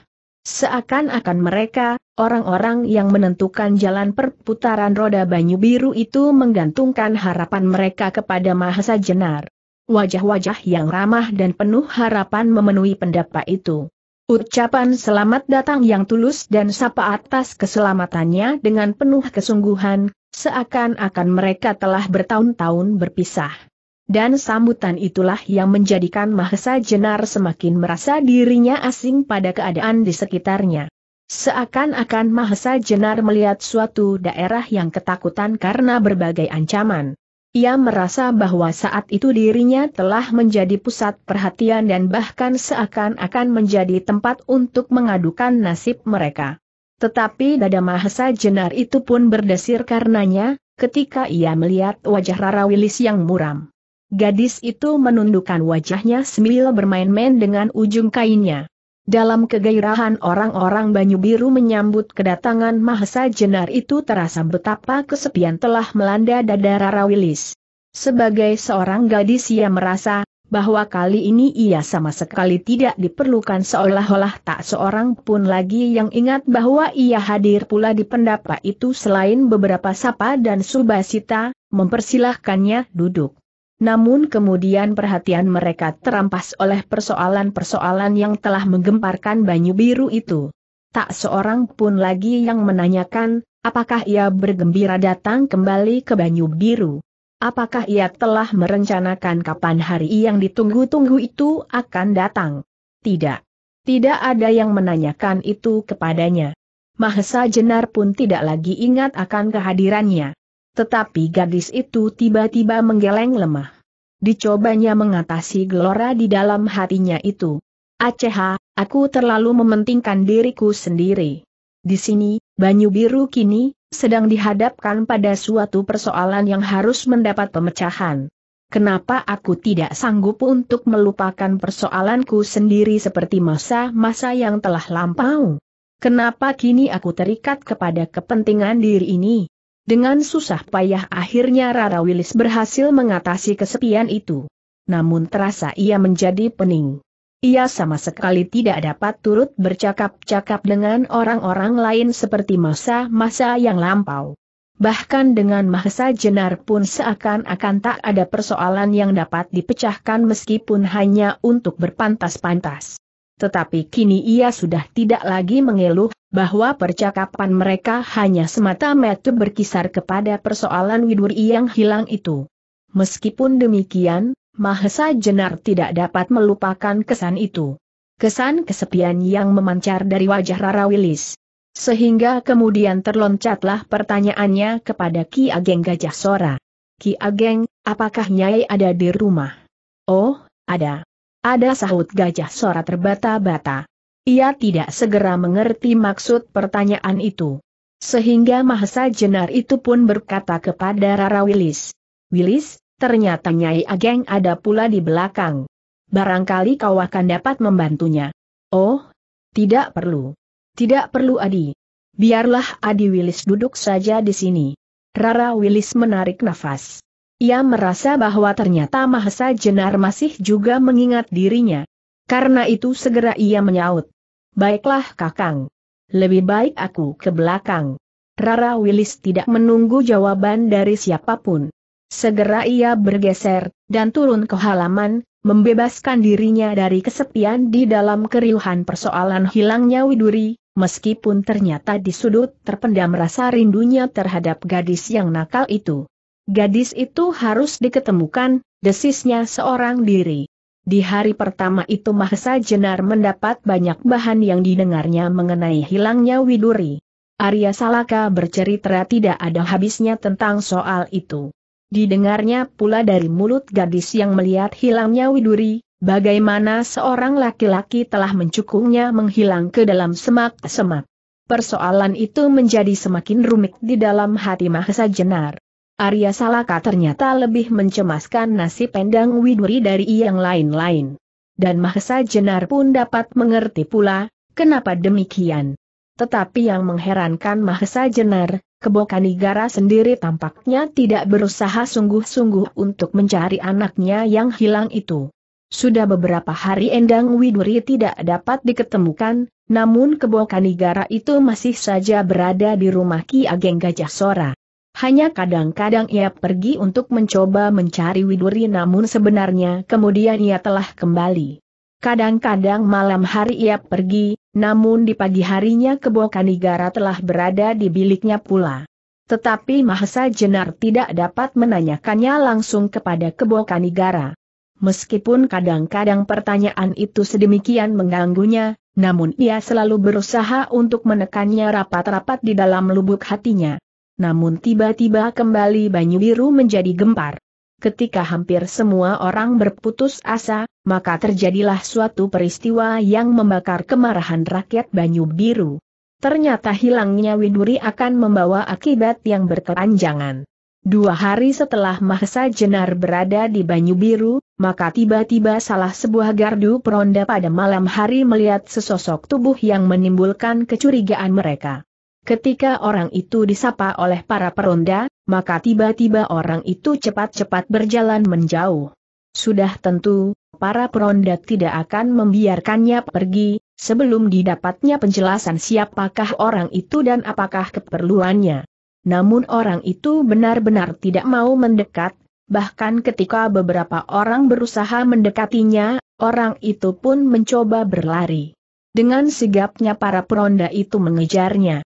Seakan-akan mereka, Orang-orang yang menentukan jalan perputaran roda banyu biru itu menggantungkan harapan mereka kepada Mahesa Jenar. Wajah-wajah yang ramah dan penuh harapan memenuhi pendapa itu. Ucapan selamat datang yang tulus dan sapa atas keselamatannya dengan penuh kesungguhan, seakan-akan mereka telah bertahun-tahun berpisah. Dan sambutan itulah yang menjadikan Mahesa Jenar semakin merasa dirinya asing pada keadaan di sekitarnya. Seakan-akan Mahesa Jenar melihat suatu daerah yang ketakutan karena berbagai ancaman. Ia merasa bahwa saat itu dirinya telah menjadi pusat perhatian dan bahkan seakan-akan menjadi tempat untuk mengadukan nasib mereka. Tetapi dada Mahesa Jenar itu pun berdesir karenanya, ketika ia melihat wajah Rara Wilis yang muram. Gadis itu menundukkan wajahnya sambil bermain-main dengan ujung kainnya. Dalam kegairahan orang-orang Banyu Biru menyambut kedatangan Mahesa Jenar itu terasa betapa kesepian telah melanda dada Rara Wilis. Sebagai seorang gadis ia merasa, bahwa kali ini ia sama sekali tidak diperlukan seolah-olah tak seorang pun lagi yang ingat bahwa ia hadir pula di pendapa itu selain beberapa sapa dan subasita, mempersilahkannya duduk. Namun kemudian perhatian mereka terampas oleh persoalan-persoalan yang telah menggemparkan Banyu Biru itu. Tak seorang pun lagi yang menanyakan, apakah ia bergembira datang kembali ke Banyu Biru. Apakah ia telah merencanakan kapan hari yang ditunggu-tunggu itu akan datang? Tidak. Tidak ada yang menanyakan itu kepadanya. Mahesa Jenar pun tidak lagi ingat akan kehadirannya. Tetapi gadis itu tiba-tiba menggeleng lemah. Dicobanya mengatasi gelora di dalam hatinya itu. Aceh, aku terlalu mementingkan diriku sendiri. Di sini, Banyu Biru kini, sedang dihadapkan pada suatu persoalan yang harus mendapat pemecahan. Kenapa aku tidak sanggup untuk melupakan persoalanku sendiri seperti masa-masa yang telah lampau? Kenapa kini aku terikat kepada kepentingan diri ini? Dengan susah payah akhirnya Rara Wilis berhasil mengatasi kesepian itu. Namun terasa ia menjadi pening. Ia sama sekali tidak dapat turut bercakap-cakap dengan orang-orang lain seperti masa-masa yang lampau. Bahkan dengan Mahesa Jenar pun seakan-akan tak ada persoalan yang dapat dipecahkan meskipun hanya untuk berpantas-pantas tetapi kini ia sudah tidak lagi mengeluh, bahwa percakapan mereka hanya semata-mata berkisar kepada persoalan Widur yang hilang itu. Meskipun demikian, Mahesa Jenar tidak dapat melupakan kesan itu. Kesan kesepian yang memancar dari wajah Rara Wilis. Sehingga kemudian terloncatlah pertanyaannya kepada Ki Ageng Gajah Sora. Ki Ageng, apakah Nyai ada di rumah? Oh, ada. Ada sahut gajah sorak terbata-bata. Ia tidak segera mengerti maksud pertanyaan itu. Sehingga Mahesa Jenar itu pun berkata kepada Rara Wilis. Wilis, ternyata Nyai Ageng ada pula di belakang. Barangkali kau akan dapat membantunya. Oh, tidak perlu. Tidak perlu Adi. Biarlah Adi Wilis duduk saja di sini. Rara Wilis menarik nafas. Ia merasa bahwa ternyata Mahesa Jenar masih juga mengingat dirinya. Karena itu segera ia menyaut. Baiklah kakang. Lebih baik aku ke belakang. Rara Wilis tidak menunggu jawaban dari siapapun. Segera ia bergeser, dan turun ke halaman, membebaskan dirinya dari kesepian di dalam keriuhan persoalan hilangnya Widuri, meskipun ternyata di sudut terpendam rasa rindunya terhadap gadis yang nakal itu. Gadis itu harus diketemukan, desisnya seorang diri. Di hari pertama itu Mahesa Jenar mendapat banyak bahan yang didengarnya mengenai hilangnya Widuri. Arya Salaka bercerita tidak ada habisnya tentang soal itu. Didengarnya pula dari mulut gadis yang melihat hilangnya Widuri, bagaimana seorang laki-laki telah mencukungnya menghilang ke dalam semak-semak. Persoalan itu menjadi semakin rumit di dalam hati Mahesa Jenar. Arya Salaka ternyata lebih mencemaskan nasib Endang Widuri dari yang lain-lain. Dan Mahesa Jenar pun dapat mengerti pula, kenapa demikian. Tetapi yang mengherankan Mahesa Jenar, Kebokanigara sendiri tampaknya tidak berusaha sungguh-sungguh untuk mencari anaknya yang hilang itu. Sudah beberapa hari Endang Widuri tidak dapat diketemukan, namun Kebokanigara itu masih saja berada di rumah Ki Ageng Gajah Sora. Hanya kadang-kadang ia pergi untuk mencoba mencari Widuri namun sebenarnya kemudian ia telah kembali. Kadang-kadang malam hari ia pergi, namun di pagi harinya kebo Kanigara telah berada di biliknya pula. Tetapi Mahesa Jenar tidak dapat menanyakannya langsung kepada kebo Kanigara. Meskipun kadang-kadang pertanyaan itu sedemikian mengganggunya, namun ia selalu berusaha untuk menekannya rapat-rapat di dalam lubuk hatinya. Namun tiba-tiba kembali Banyu Biru menjadi gempar. Ketika hampir semua orang berputus asa, maka terjadilah suatu peristiwa yang membakar kemarahan rakyat Banyu Biru. Ternyata hilangnya Widuri akan membawa akibat yang berkepanjangan. Dua hari setelah Mahsa Jenar berada di Banyu Biru, maka tiba-tiba salah sebuah gardu peronda pada malam hari melihat sesosok tubuh yang menimbulkan kecurigaan mereka. Ketika orang itu disapa oleh para peronda, maka tiba-tiba orang itu cepat-cepat berjalan menjauh. Sudah tentu, para peronda tidak akan membiarkannya pergi, sebelum didapatnya penjelasan siapakah orang itu dan apakah keperluannya. Namun orang itu benar-benar tidak mau mendekat, bahkan ketika beberapa orang berusaha mendekatinya, orang itu pun mencoba berlari. Dengan sigapnya para peronda itu mengejarnya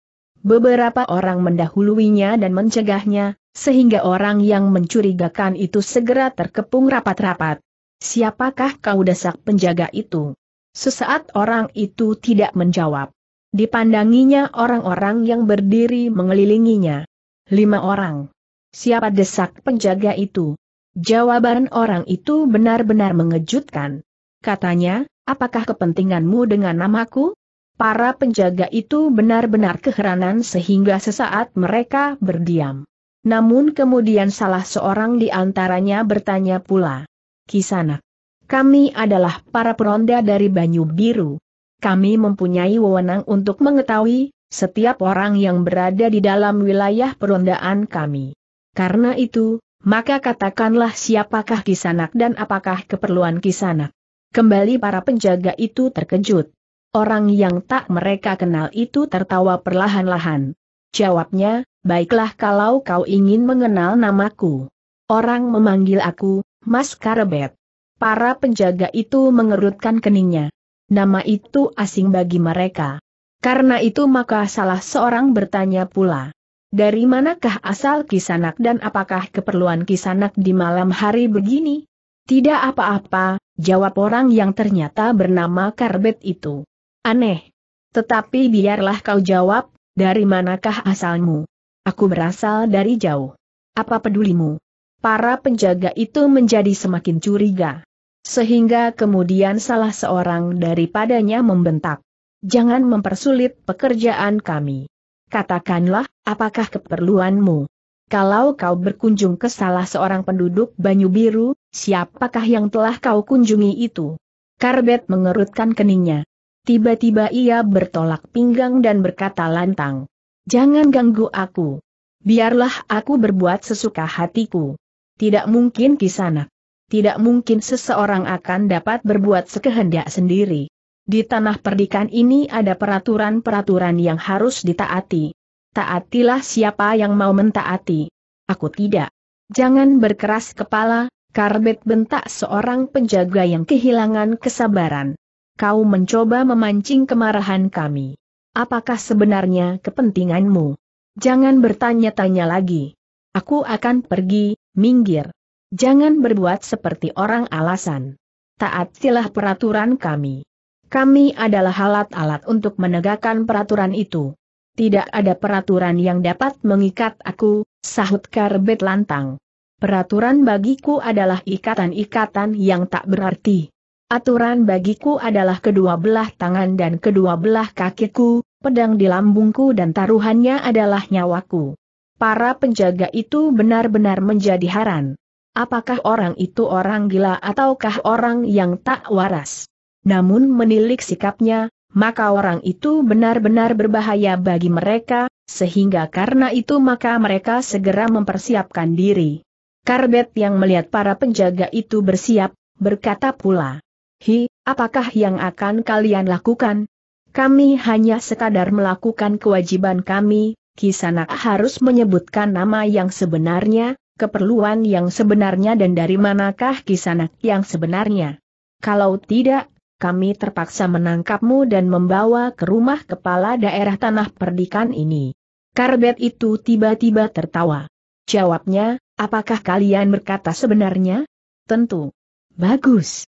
beberapa orang mendahuluinya dan mencegahnya, sehingga orang yang mencurigakan itu segera terkepung rapat-rapat. Siapakah kau desak penjaga itu? Sesaat orang itu tidak menjawab. Dipandanginya orang-orang yang berdiri mengelilinginya. Lima orang. Siapa desak penjaga itu? Jawaban orang itu benar-benar mengejutkan. Katanya, apakah kepentinganmu dengan namaku? Para penjaga itu benar-benar keheranan sehingga sesaat mereka berdiam. Namun kemudian salah seorang di antaranya bertanya pula. Kisana, kami adalah para peronda dari Banyu Biru. Kami mempunyai wewenang untuk mengetahui setiap orang yang berada di dalam wilayah perondaan kami. Karena itu, maka katakanlah siapakah kisanak dan apakah keperluan kisanak. Kembali para penjaga itu terkejut. Orang yang tak mereka kenal itu tertawa perlahan-lahan. Jawabnya, baiklah kalau kau ingin mengenal namaku. Orang memanggil aku, Mas Karebet. Para penjaga itu mengerutkan keningnya. Nama itu asing bagi mereka. Karena itu maka salah seorang bertanya pula. Dari manakah asal kisanak dan apakah keperluan kisanak di malam hari begini? Tidak apa-apa, jawab orang yang ternyata bernama Karbet itu. Aneh. Tetapi biarlah kau jawab, dari manakah asalmu? Aku berasal dari jauh. Apa pedulimu? Para penjaga itu menjadi semakin curiga. Sehingga kemudian salah seorang daripadanya membentak. Jangan mempersulit pekerjaan kami. Katakanlah, apakah keperluanmu? Kalau kau berkunjung ke salah seorang penduduk Banyu Biru, siapakah yang telah kau kunjungi itu? Karbet mengerutkan keningnya. Tiba-tiba ia bertolak pinggang dan berkata lantang. Jangan ganggu aku. Biarlah aku berbuat sesuka hatiku. Tidak mungkin kisana. Tidak mungkin seseorang akan dapat berbuat sekehendak sendiri. Di tanah perdikan ini ada peraturan-peraturan yang harus ditaati. Taatilah siapa yang mau mentaati. Aku tidak. Jangan berkeras kepala, karbet bentak seorang penjaga yang kehilangan kesabaran kau mencoba memancing kemarahan kami. Apakah sebenarnya kepentinganmu? Jangan bertanya-tanya lagi. Aku akan pergi, minggir. Jangan berbuat seperti orang alasan. Taatilah peraturan kami. Kami adalah alat-alat untuk menegakkan peraturan itu. Tidak ada peraturan yang dapat mengikat aku, sahut Karbet lantang. Peraturan bagiku adalah ikatan-ikatan yang tak berarti. Aturan bagiku adalah kedua belah tangan dan kedua belah kakiku, pedang di lambungku dan taruhannya adalah nyawaku. Para penjaga itu benar-benar menjadi haran. Apakah orang itu orang gila ataukah orang yang tak waras? Namun menilik sikapnya, maka orang itu benar-benar berbahaya bagi mereka, sehingga karena itu maka mereka segera mempersiapkan diri. Karbet yang melihat para penjaga itu bersiap, berkata pula. Hi, apakah yang akan kalian lakukan? Kami hanya sekadar melakukan kewajiban kami, Kisanak harus menyebutkan nama yang sebenarnya, keperluan yang sebenarnya dan dari manakah Kisanak yang sebenarnya. Kalau tidak, kami terpaksa menangkapmu dan membawa ke rumah kepala daerah tanah perdikan ini. Karbet itu tiba-tiba tertawa. Jawabnya, apakah kalian berkata sebenarnya? Tentu. Bagus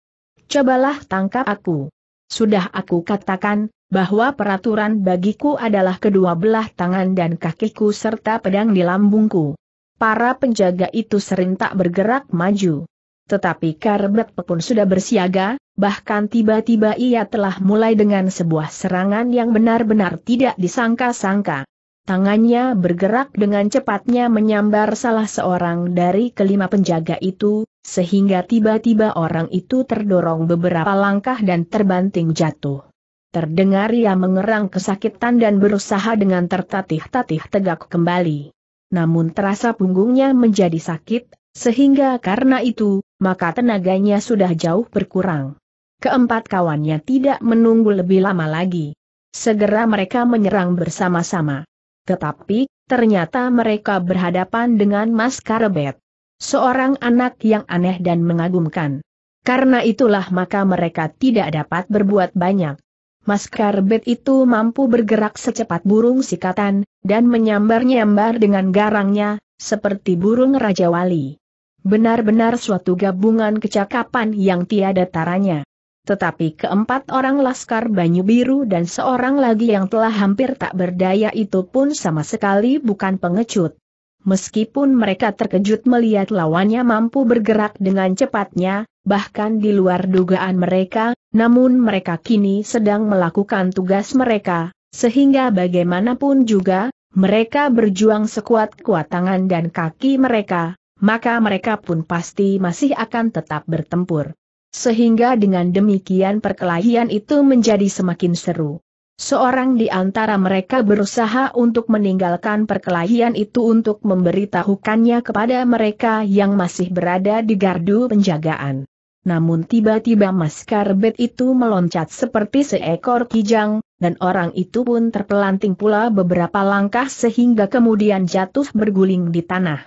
cobalah tangkap aku. Sudah aku katakan, bahwa peraturan bagiku adalah kedua belah tangan dan kakiku serta pedang di lambungku. Para penjaga itu sering bergerak maju. Tetapi Karbet pun sudah bersiaga, bahkan tiba-tiba ia telah mulai dengan sebuah serangan yang benar-benar tidak disangka-sangka. Tangannya bergerak dengan cepatnya menyambar salah seorang dari kelima penjaga itu, sehingga tiba-tiba orang itu terdorong beberapa langkah dan terbanting jatuh. Terdengar ia mengerang kesakitan dan berusaha dengan tertatih-tatih tegak kembali. Namun terasa punggungnya menjadi sakit, sehingga karena itu, maka tenaganya sudah jauh berkurang. Keempat kawannya tidak menunggu lebih lama lagi. Segera mereka menyerang bersama-sama. Tetapi, ternyata mereka berhadapan dengan Mas Karebet. Seorang anak yang aneh dan mengagumkan. Karena itulah maka mereka tidak dapat berbuat banyak. Mas Karbet itu mampu bergerak secepat burung sikatan, dan menyambar-nyambar dengan garangnya, seperti burung Raja Wali. Benar-benar suatu gabungan kecakapan yang tiada taranya. Tetapi keempat orang Laskar Banyu Biru dan seorang lagi yang telah hampir tak berdaya itu pun sama sekali bukan pengecut. Meskipun mereka terkejut melihat lawannya mampu bergerak dengan cepatnya, bahkan di luar dugaan mereka, namun mereka kini sedang melakukan tugas mereka, sehingga bagaimanapun juga, mereka berjuang sekuat-kuat tangan dan kaki mereka, maka mereka pun pasti masih akan tetap bertempur. Sehingga dengan demikian perkelahian itu menjadi semakin seru. Seorang di antara mereka berusaha untuk meninggalkan perkelahian itu untuk memberitahukannya kepada mereka yang masih berada di gardu penjagaan. Namun tiba-tiba maskar bed itu meloncat seperti seekor kijang, dan orang itu pun terpelanting pula beberapa langkah sehingga kemudian jatuh berguling di tanah.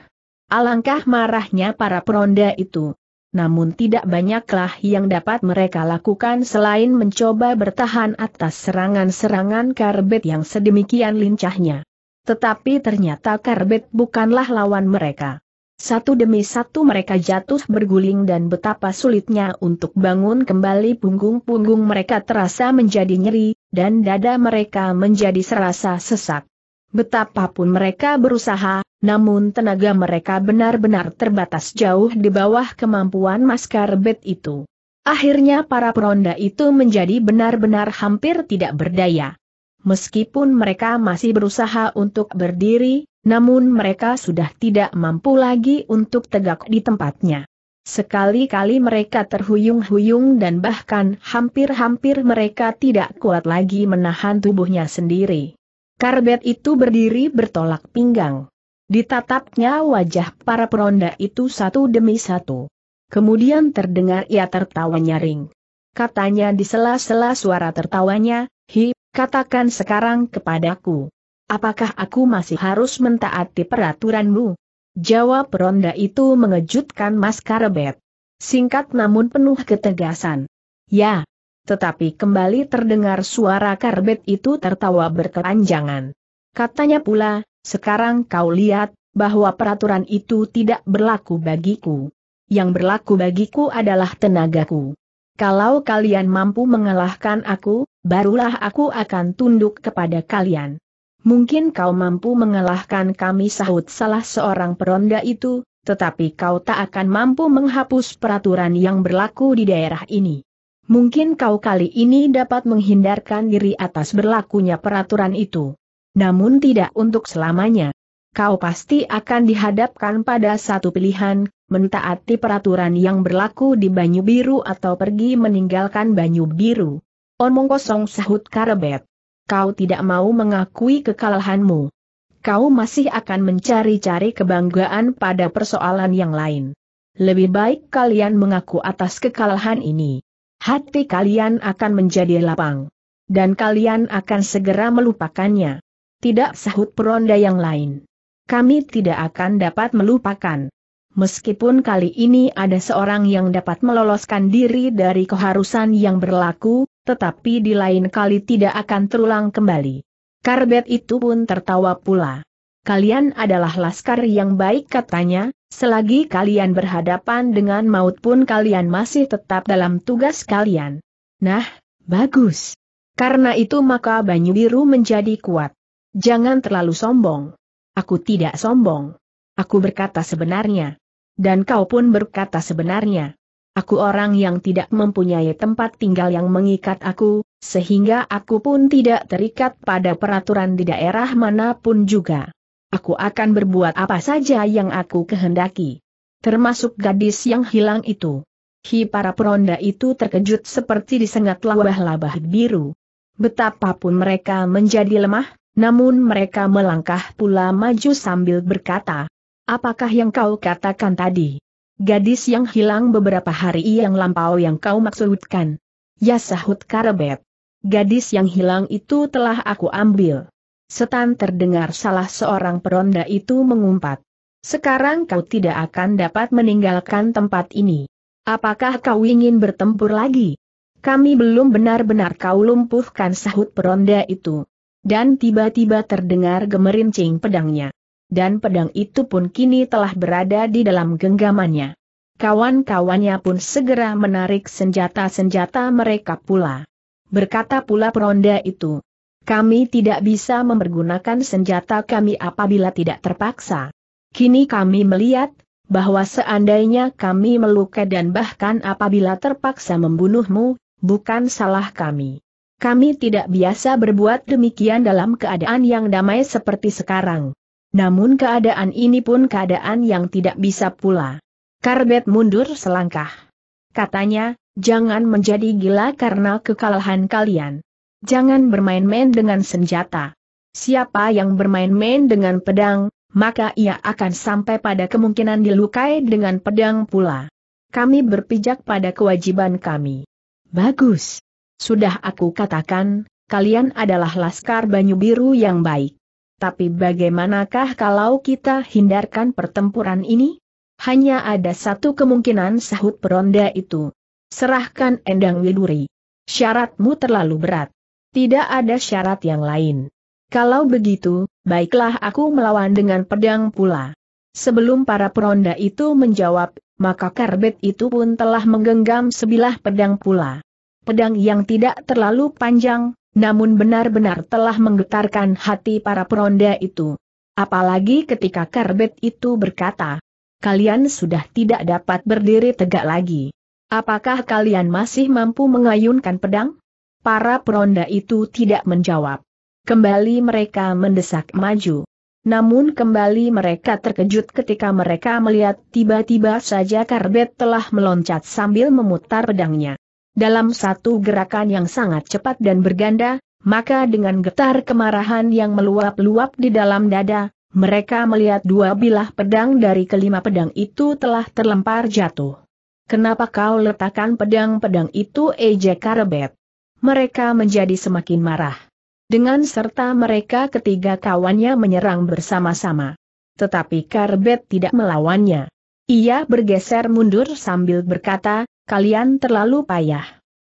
Alangkah marahnya para peronda itu namun tidak banyaklah yang dapat mereka lakukan selain mencoba bertahan atas serangan-serangan karbet yang sedemikian lincahnya. Tetapi ternyata karbet bukanlah lawan mereka. Satu demi satu mereka jatuh berguling dan betapa sulitnya untuk bangun kembali punggung-punggung mereka terasa menjadi nyeri, dan dada mereka menjadi serasa sesak. Betapapun mereka berusaha, namun tenaga mereka benar-benar terbatas jauh di bawah kemampuan maskar bet itu. Akhirnya para peronda itu menjadi benar-benar hampir tidak berdaya. Meskipun mereka masih berusaha untuk berdiri, namun mereka sudah tidak mampu lagi untuk tegak di tempatnya. Sekali-kali mereka terhuyung-huyung dan bahkan hampir-hampir mereka tidak kuat lagi menahan tubuhnya sendiri. Karbet itu berdiri bertolak pinggang. Ditatapnya wajah para peronda itu satu demi satu. Kemudian terdengar ia tertawa nyaring. Katanya di sela-sela suara tertawanya, Hi, katakan sekarang kepadaku. Apakah aku masih harus mentaati peraturanmu? Jawab peronda itu mengejutkan Mas Karbet. Singkat namun penuh ketegasan. Ya, tetapi kembali terdengar suara karbet itu tertawa berkepanjangan. Katanya pula, sekarang kau lihat, bahwa peraturan itu tidak berlaku bagiku. Yang berlaku bagiku adalah tenagaku. Kalau kalian mampu mengalahkan aku, barulah aku akan tunduk kepada kalian. Mungkin kau mampu mengalahkan kami sahut salah seorang peronda itu, tetapi kau tak akan mampu menghapus peraturan yang berlaku di daerah ini. Mungkin kau kali ini dapat menghindarkan diri atas berlakunya peraturan itu. Namun tidak untuk selamanya. Kau pasti akan dihadapkan pada satu pilihan, mentaati peraturan yang berlaku di Banyu Biru atau pergi meninggalkan Banyu Biru. Omong kosong sahut Karebet. Kau tidak mau mengakui kekalahanmu. Kau masih akan mencari-cari kebanggaan pada persoalan yang lain. Lebih baik kalian mengaku atas kekalahan ini hati kalian akan menjadi lapang. Dan kalian akan segera melupakannya. Tidak sahut peronda yang lain. Kami tidak akan dapat melupakan. Meskipun kali ini ada seorang yang dapat meloloskan diri dari keharusan yang berlaku, tetapi di lain kali tidak akan terulang kembali. Karbet itu pun tertawa pula. Kalian adalah laskar yang baik katanya, Selagi kalian berhadapan dengan maut pun kalian masih tetap dalam tugas kalian. Nah, bagus. Karena itu maka Banyu Biru menjadi kuat. Jangan terlalu sombong. Aku tidak sombong. Aku berkata sebenarnya. Dan kau pun berkata sebenarnya. Aku orang yang tidak mempunyai tempat tinggal yang mengikat aku, sehingga aku pun tidak terikat pada peraturan di daerah manapun juga aku akan berbuat apa saja yang aku kehendaki. Termasuk gadis yang hilang itu. Hi para peronda itu terkejut seperti disengat labah-labah biru. Betapapun mereka menjadi lemah, namun mereka melangkah pula maju sambil berkata, Apakah yang kau katakan tadi? Gadis yang hilang beberapa hari yang lampau yang kau maksudkan. Ya sahut Karebet. Gadis yang hilang itu telah aku ambil setan terdengar salah seorang peronda itu mengumpat. Sekarang kau tidak akan dapat meninggalkan tempat ini. Apakah kau ingin bertempur lagi? Kami belum benar-benar kau lumpuhkan sahut peronda itu. Dan tiba-tiba terdengar gemerincing pedangnya. Dan pedang itu pun kini telah berada di dalam genggamannya. Kawan-kawannya pun segera menarik senjata-senjata mereka pula. Berkata pula peronda itu, kami tidak bisa mempergunakan senjata kami apabila tidak terpaksa. Kini kami melihat, bahwa seandainya kami melukai dan bahkan apabila terpaksa membunuhmu, bukan salah kami. Kami tidak biasa berbuat demikian dalam keadaan yang damai seperti sekarang. Namun keadaan ini pun keadaan yang tidak bisa pula. Karbet mundur selangkah. Katanya, jangan menjadi gila karena kekalahan kalian jangan bermain-main dengan senjata. Siapa yang bermain-main dengan pedang, maka ia akan sampai pada kemungkinan dilukai dengan pedang pula. Kami berpijak pada kewajiban kami. Bagus. Sudah aku katakan, kalian adalah Laskar Banyu Biru yang baik. Tapi bagaimanakah kalau kita hindarkan pertempuran ini? Hanya ada satu kemungkinan sahut peronda itu. Serahkan Endang Widuri. Syaratmu terlalu berat. Tidak ada syarat yang lain. Kalau begitu, baiklah aku melawan dengan pedang pula. Sebelum para peronda itu menjawab, maka karbet itu pun telah menggenggam sebilah pedang pula. Pedang yang tidak terlalu panjang, namun benar-benar telah menggetarkan hati para peronda itu. Apalagi ketika karbet itu berkata, kalian sudah tidak dapat berdiri tegak lagi. Apakah kalian masih mampu mengayunkan pedang? para peronda itu tidak menjawab. Kembali mereka mendesak maju. Namun kembali mereka terkejut ketika mereka melihat tiba-tiba saja Karbet telah meloncat sambil memutar pedangnya. Dalam satu gerakan yang sangat cepat dan berganda, maka dengan getar kemarahan yang meluap-luap di dalam dada, mereka melihat dua bilah pedang dari kelima pedang itu telah terlempar jatuh. Kenapa kau letakkan pedang-pedang itu ejek Karbet? mereka menjadi semakin marah. Dengan serta mereka ketiga kawannya menyerang bersama-sama. Tetapi Karbet tidak melawannya. Ia bergeser mundur sambil berkata, kalian terlalu payah.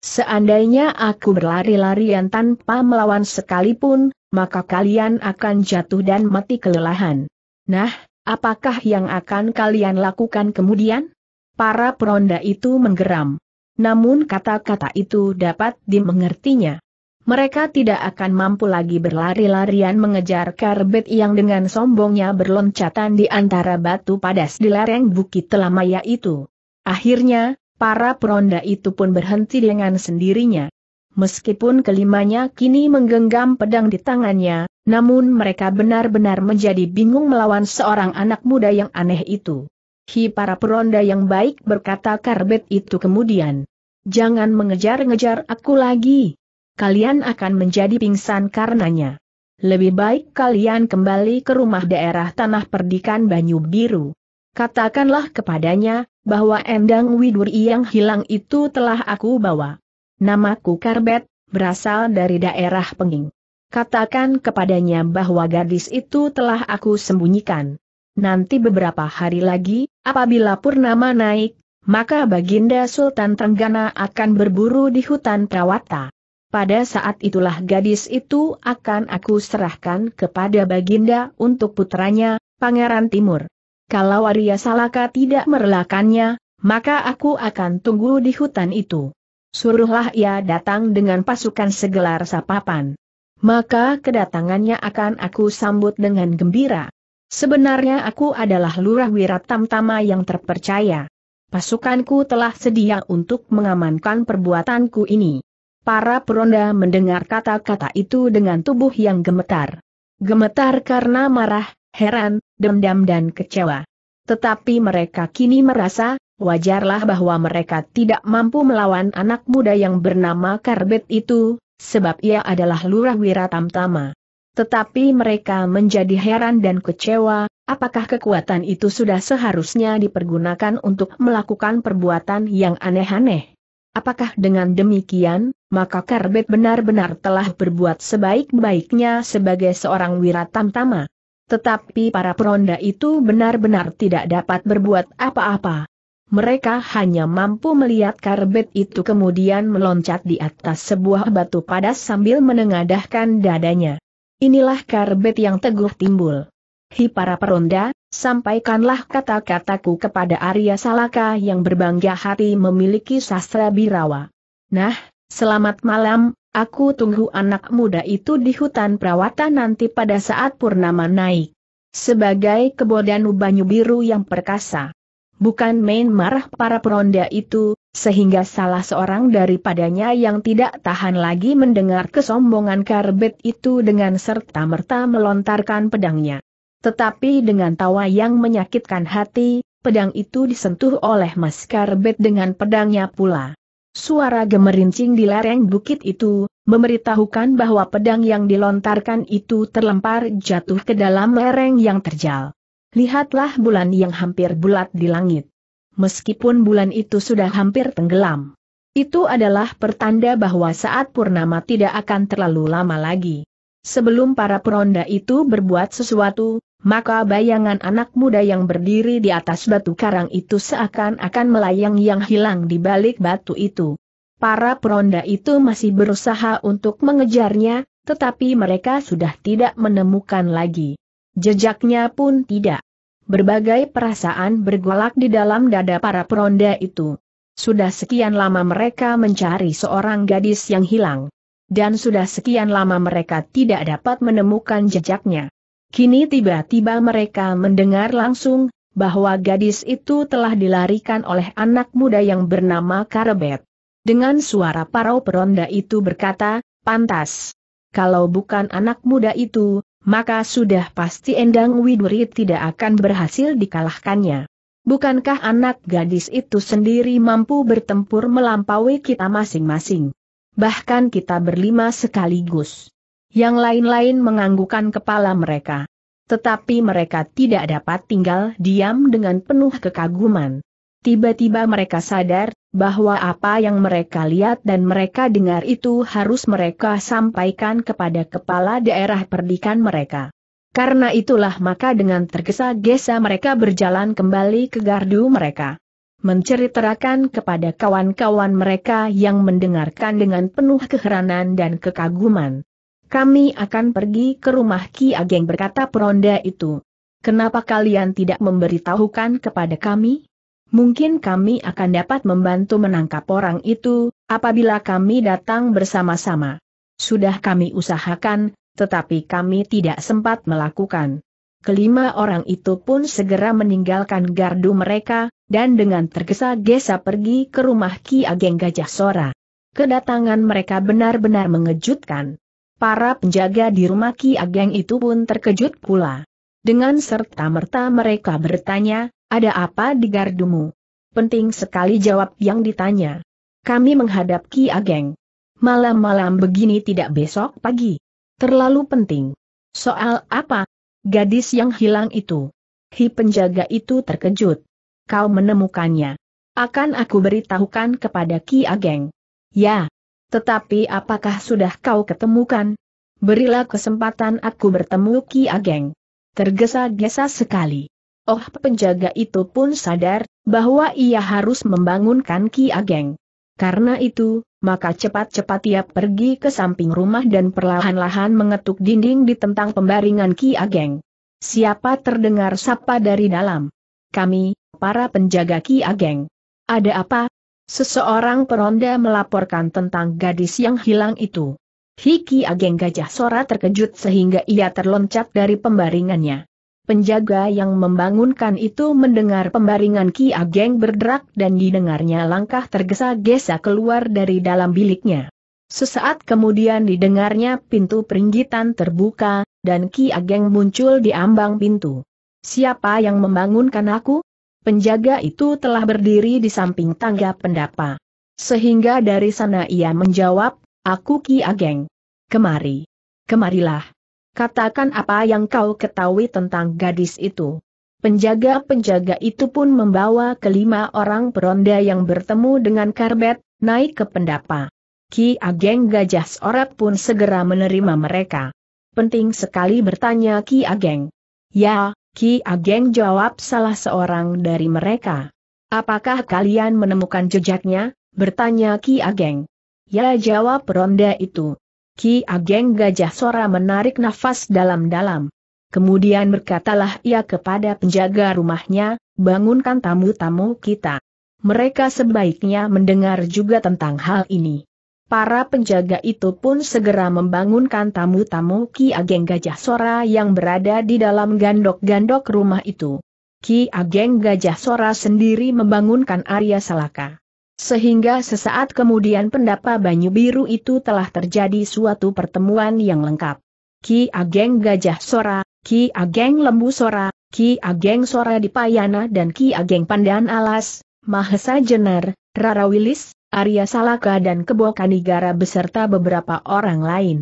Seandainya aku berlari-larian tanpa melawan sekalipun, maka kalian akan jatuh dan mati kelelahan. Nah, apakah yang akan kalian lakukan kemudian? Para peronda itu menggeram namun kata-kata itu dapat dimengertinya. Mereka tidak akan mampu lagi berlari-larian mengejar karbet yang dengan sombongnya berloncatan di antara batu padas di lereng bukit telamaya itu. Akhirnya, para peronda itu pun berhenti dengan sendirinya. Meskipun kelimanya kini menggenggam pedang di tangannya, namun mereka benar-benar menjadi bingung melawan seorang anak muda yang aneh itu. Hi para peronda yang baik berkata karbet itu kemudian. Jangan mengejar-ngejar aku lagi. Kalian akan menjadi pingsan karenanya. Lebih baik kalian kembali ke rumah daerah tanah perdikan Banyu Biru. Katakanlah kepadanya, bahwa Endang Widuri yang hilang itu telah aku bawa. Namaku Karbet, berasal dari daerah Penging. Katakan kepadanya bahwa gadis itu telah aku sembunyikan. Nanti beberapa hari lagi, Apabila Purnama naik, maka Baginda Sultan Tenggana akan berburu di hutan Prawata. Pada saat itulah gadis itu akan aku serahkan kepada Baginda untuk putranya, Pangeran Timur. Kalau Arya Salaka tidak merelakannya, maka aku akan tunggu di hutan itu. Suruhlah ia datang dengan pasukan segelar sapapan. Maka kedatangannya akan aku sambut dengan gembira. Sebenarnya aku adalah Lurah tamtama yang terpercaya. Pasukanku telah sedia untuk mengamankan perbuatanku ini. Para peronda mendengar kata-kata itu dengan tubuh yang gemetar. Gemetar karena marah, heran, dendam dan kecewa. Tetapi mereka kini merasa, wajarlah bahwa mereka tidak mampu melawan anak muda yang bernama Karbet itu, sebab ia adalah Lurah Wiratamtama. Tetapi mereka menjadi heran dan kecewa, apakah kekuatan itu sudah seharusnya dipergunakan untuk melakukan perbuatan yang aneh-aneh? Apakah dengan demikian, maka Karbet benar-benar telah berbuat sebaik-baiknya sebagai seorang wiratam tama? Tetapi para peronda itu benar-benar tidak dapat berbuat apa-apa. Mereka hanya mampu melihat karbet itu kemudian meloncat di atas sebuah batu padas sambil menengadahkan dadanya. Inilah karbet yang teguh timbul. Hi para peronda, sampaikanlah kata-kataku kepada Arya Salaka yang berbangga hati memiliki sastra birawa. Nah, selamat malam, aku tunggu anak muda itu di hutan perawatan nanti pada saat purnama naik. Sebagai kebodanu banyu biru yang perkasa. Bukan main marah para peronda itu, sehingga salah seorang daripadanya yang tidak tahan lagi mendengar kesombongan karbet itu dengan serta-merta melontarkan pedangnya. Tetapi dengan tawa yang menyakitkan hati, pedang itu disentuh oleh Mas Karbet dengan pedangnya pula. Suara gemerincing di lereng bukit itu, memberitahukan bahwa pedang yang dilontarkan itu terlempar jatuh ke dalam lereng yang terjal. Lihatlah bulan yang hampir bulat di langit meskipun bulan itu sudah hampir tenggelam. Itu adalah pertanda bahwa saat purnama tidak akan terlalu lama lagi. Sebelum para peronda itu berbuat sesuatu, maka bayangan anak muda yang berdiri di atas batu karang itu seakan-akan melayang yang hilang di balik batu itu. Para peronda itu masih berusaha untuk mengejarnya, tetapi mereka sudah tidak menemukan lagi. Jejaknya pun tidak Berbagai perasaan bergolak di dalam dada para peronda itu. Sudah sekian lama mereka mencari seorang gadis yang hilang. Dan sudah sekian lama mereka tidak dapat menemukan jejaknya. Kini tiba-tiba mereka mendengar langsung, bahwa gadis itu telah dilarikan oleh anak muda yang bernama Karebet. Dengan suara parau peronda itu berkata, pantas. Kalau bukan anak muda itu, maka sudah pasti Endang Widuri tidak akan berhasil dikalahkannya. Bukankah anak gadis itu sendiri mampu bertempur melampaui kita masing-masing? Bahkan kita berlima sekaligus. Yang lain-lain menganggukkan kepala mereka. Tetapi mereka tidak dapat tinggal diam dengan penuh kekaguman. Tiba-tiba mereka sadar, bahwa apa yang mereka lihat dan mereka dengar itu harus mereka sampaikan kepada kepala daerah perdikan mereka. Karena itulah maka dengan tergesa-gesa mereka berjalan kembali ke gardu mereka. Menceritakan kepada kawan-kawan mereka yang mendengarkan dengan penuh keheranan dan kekaguman. Kami akan pergi ke rumah Ki Ageng berkata peronda itu. Kenapa kalian tidak memberitahukan kepada kami? mungkin kami akan dapat membantu menangkap orang itu, apabila kami datang bersama-sama. Sudah kami usahakan, tetapi kami tidak sempat melakukan. Kelima orang itu pun segera meninggalkan gardu mereka, dan dengan tergesa-gesa pergi ke rumah Ki Ageng Gajah Sora. Kedatangan mereka benar-benar mengejutkan. Para penjaga di rumah Ki Ageng itu pun terkejut pula. Dengan serta-merta mereka bertanya, ada apa di gardumu? Penting sekali jawab yang ditanya. Kami menghadap Ki Ageng. Malam-malam begini tidak besok pagi. Terlalu penting. Soal apa? Gadis yang hilang itu. Hi penjaga itu terkejut. Kau menemukannya. Akan aku beritahukan kepada Ki Ageng. Ya. Tetapi apakah sudah kau ketemukan? Berilah kesempatan aku bertemu Ki Ageng. Tergesa-gesa sekali. Oh penjaga itu pun sadar, bahwa ia harus membangunkan Ki Ageng. Karena itu, maka cepat-cepat ia pergi ke samping rumah dan perlahan-lahan mengetuk dinding di tentang pembaringan Ki Ageng. Siapa terdengar sapa dari dalam? Kami, para penjaga Ki Ageng. Ada apa? Seseorang peronda melaporkan tentang gadis yang hilang itu. Hiki Ageng Gajah Sora terkejut sehingga ia terloncat dari pembaringannya. Penjaga yang membangunkan itu mendengar pembaringan Ki Ageng berderak dan didengarnya langkah tergesa-gesa keluar dari dalam biliknya. Sesaat kemudian didengarnya pintu peringgitan terbuka, dan Ki Ageng muncul di ambang pintu. Siapa yang membangunkan aku? Penjaga itu telah berdiri di samping tangga pendapa. Sehingga dari sana ia menjawab, aku Ki Ageng. Kemari. Kemarilah. Katakan apa yang kau ketahui tentang gadis itu. Penjaga-penjaga itu pun membawa kelima orang peronda yang bertemu dengan Karbet, naik ke pendapa. Ki Ageng Gajah Sorat pun segera menerima mereka. Penting sekali bertanya Ki Ageng. Ya, Ki Ageng jawab salah seorang dari mereka. Apakah kalian menemukan jejaknya? Bertanya Ki Ageng. Ya jawab peronda itu. Ki Ageng Gajah Sora menarik nafas dalam-dalam. Kemudian berkatalah ia kepada penjaga rumahnya, bangunkan tamu-tamu kita. Mereka sebaiknya mendengar juga tentang hal ini. Para penjaga itu pun segera membangunkan tamu-tamu Ki Ageng Gajah Sora yang berada di dalam gandok-gandok rumah itu. Ki Ageng Gajah Sora sendiri membangunkan Arya Salaka. Sehingga sesaat kemudian pendapa Banyu Biru itu telah terjadi suatu pertemuan yang lengkap. Ki Ageng Gajah Sora, Ki Ageng Lembu Sora, Ki Ageng Sora di Payana dan Ki Ageng Pandan Alas, Mahesa Jenar, Rara Wilis, Arya Salaka dan Kebo Kanigara beserta beberapa orang lain.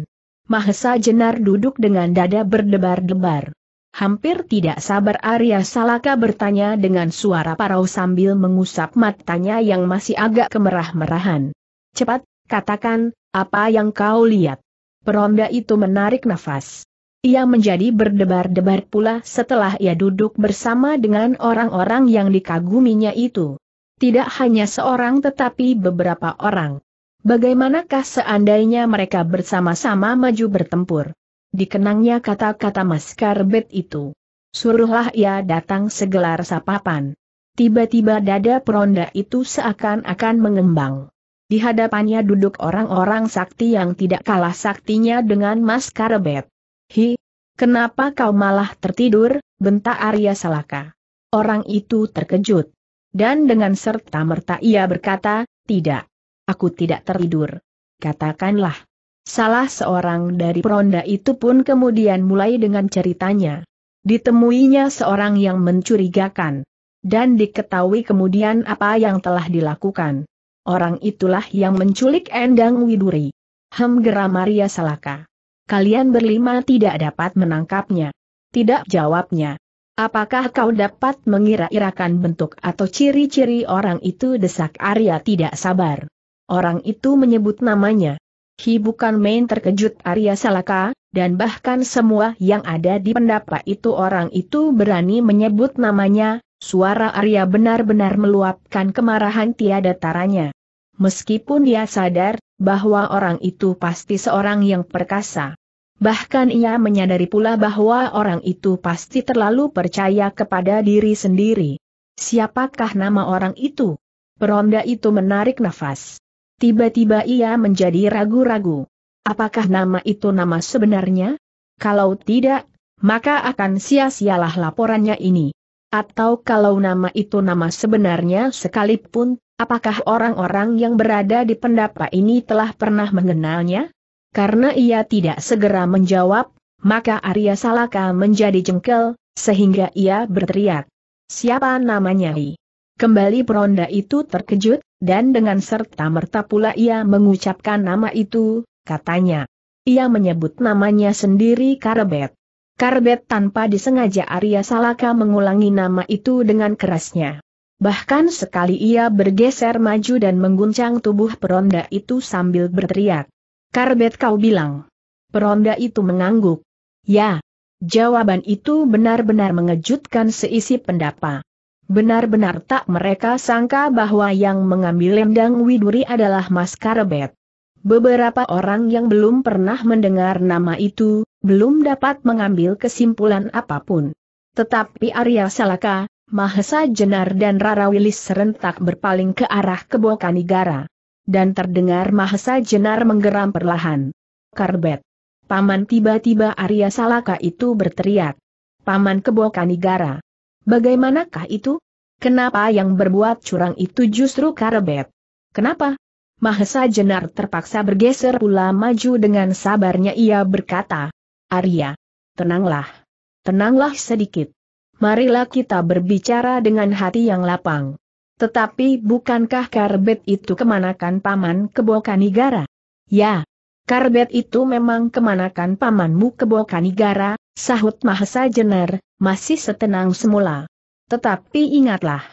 Mahesa Jenar duduk dengan dada berdebar-debar. Hampir tidak sabar Arya Salaka bertanya dengan suara parau sambil mengusap matanya yang masih agak kemerah-merahan. Cepat, katakan, apa yang kau lihat? Peronda itu menarik nafas. Ia menjadi berdebar-debar pula setelah ia duduk bersama dengan orang-orang yang dikaguminya itu. Tidak hanya seorang tetapi beberapa orang. Bagaimanakah seandainya mereka bersama-sama maju bertempur? dikenangnya kata-kata Mas Karbet itu. Suruhlah ia datang segelar sapapan. Tiba-tiba dada peronda itu seakan-akan mengembang. Di hadapannya duduk orang-orang sakti yang tidak kalah saktinya dengan Mas Karbet. Hi, kenapa kau malah tertidur, bentak Arya Salaka. Orang itu terkejut. Dan dengan serta merta ia berkata, tidak. Aku tidak tertidur. Katakanlah. Salah seorang dari peronda itu pun kemudian mulai dengan ceritanya. Ditemuinya seorang yang mencurigakan. Dan diketahui kemudian apa yang telah dilakukan. Orang itulah yang menculik Endang Widuri. Hem geram Maria Salaka. Kalian berlima tidak dapat menangkapnya. Tidak jawabnya. Apakah kau dapat mengira-irakan bentuk atau ciri-ciri orang itu desak Arya tidak sabar. Orang itu menyebut namanya. Hi bukan main terkejut Arya Salaka, dan bahkan semua yang ada di pendapa itu orang itu berani menyebut namanya, suara Arya benar-benar meluapkan kemarahan tiada taranya. Meskipun dia sadar, bahwa orang itu pasti seorang yang perkasa. Bahkan ia menyadari pula bahwa orang itu pasti terlalu percaya kepada diri sendiri. Siapakah nama orang itu? Peronda itu menarik nafas. Tiba-tiba ia menjadi ragu-ragu. Apakah nama itu nama sebenarnya? Kalau tidak, maka akan sia-sialah laporannya ini. Atau kalau nama itu nama sebenarnya sekalipun, apakah orang-orang yang berada di pendapa ini telah pernah mengenalnya? Karena ia tidak segera menjawab, maka Arya Salaka menjadi jengkel, sehingga ia berteriak. Siapa namanya Kembali peronda itu terkejut, dan dengan serta-merta pula ia mengucapkan nama itu, katanya. Ia menyebut namanya sendiri Karbet. Karbet tanpa disengaja Arya Salaka mengulangi nama itu dengan kerasnya. Bahkan sekali ia bergeser maju dan mengguncang tubuh peronda itu sambil berteriak. Karbet kau bilang. Peronda itu mengangguk. Ya. Jawaban itu benar-benar mengejutkan seisi pendapat. Benar-benar tak mereka sangka bahwa yang mengambil lendang Widuri adalah Mas Karebet. Beberapa orang yang belum pernah mendengar nama itu, belum dapat mengambil kesimpulan apapun. Tetapi Arya Salaka, Mahesa Jenar dan Rara Wilis serentak berpaling ke arah Kebokanigara. Dan terdengar Mahesa Jenar menggeram perlahan. Karbet. Paman tiba-tiba Arya Salaka itu berteriak. Paman Kebokanigara. Bagaimanakah itu? Kenapa yang berbuat curang itu justru Karebet? Kenapa? Mahesa Jenar terpaksa bergeser pula maju dengan sabarnya ia berkata. Arya. Tenanglah. Tenanglah sedikit. Marilah kita berbicara dengan hati yang lapang. Tetapi bukankah Karbet itu kemanakan paman Kebokanigara? Ya. Karbet itu memang kemanakan pamanmu Kebokanigara, sahut Mahesa Jenar, masih setenang semula. Tetapi ingatlah,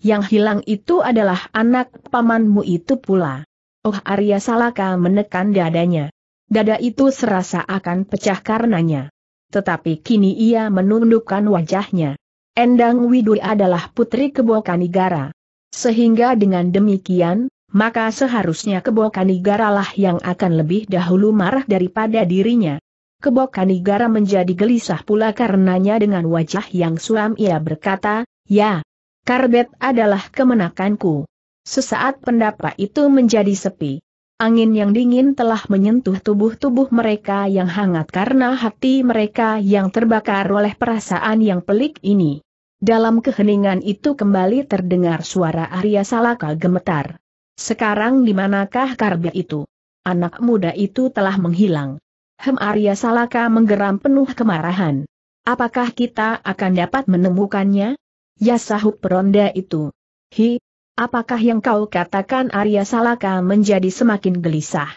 yang hilang itu adalah anak pamanmu itu pula. Oh Arya Salaka menekan dadanya. Dada itu serasa akan pecah karenanya. Tetapi kini ia menundukkan wajahnya. Endang Widuri adalah putri Kanigara, Sehingga dengan demikian, maka seharusnya Kebokanigara lah yang akan lebih dahulu marah daripada dirinya. Kebokan garam menjadi gelisah pula karenanya dengan wajah yang suam ia berkata, Ya, Karbet adalah kemenakanku. Sesaat pendapat itu menjadi sepi. Angin yang dingin telah menyentuh tubuh-tubuh mereka yang hangat karena hati mereka yang terbakar oleh perasaan yang pelik ini. Dalam keheningan itu kembali terdengar suara Arya Salaka gemetar. Sekarang di manakah karbet itu? Anak muda itu telah menghilang. Hem Arya Salaka menggeram penuh kemarahan. Apakah kita akan dapat menemukannya? Ya sahut peronda itu. Hi, apakah yang kau katakan Arya Salaka menjadi semakin gelisah?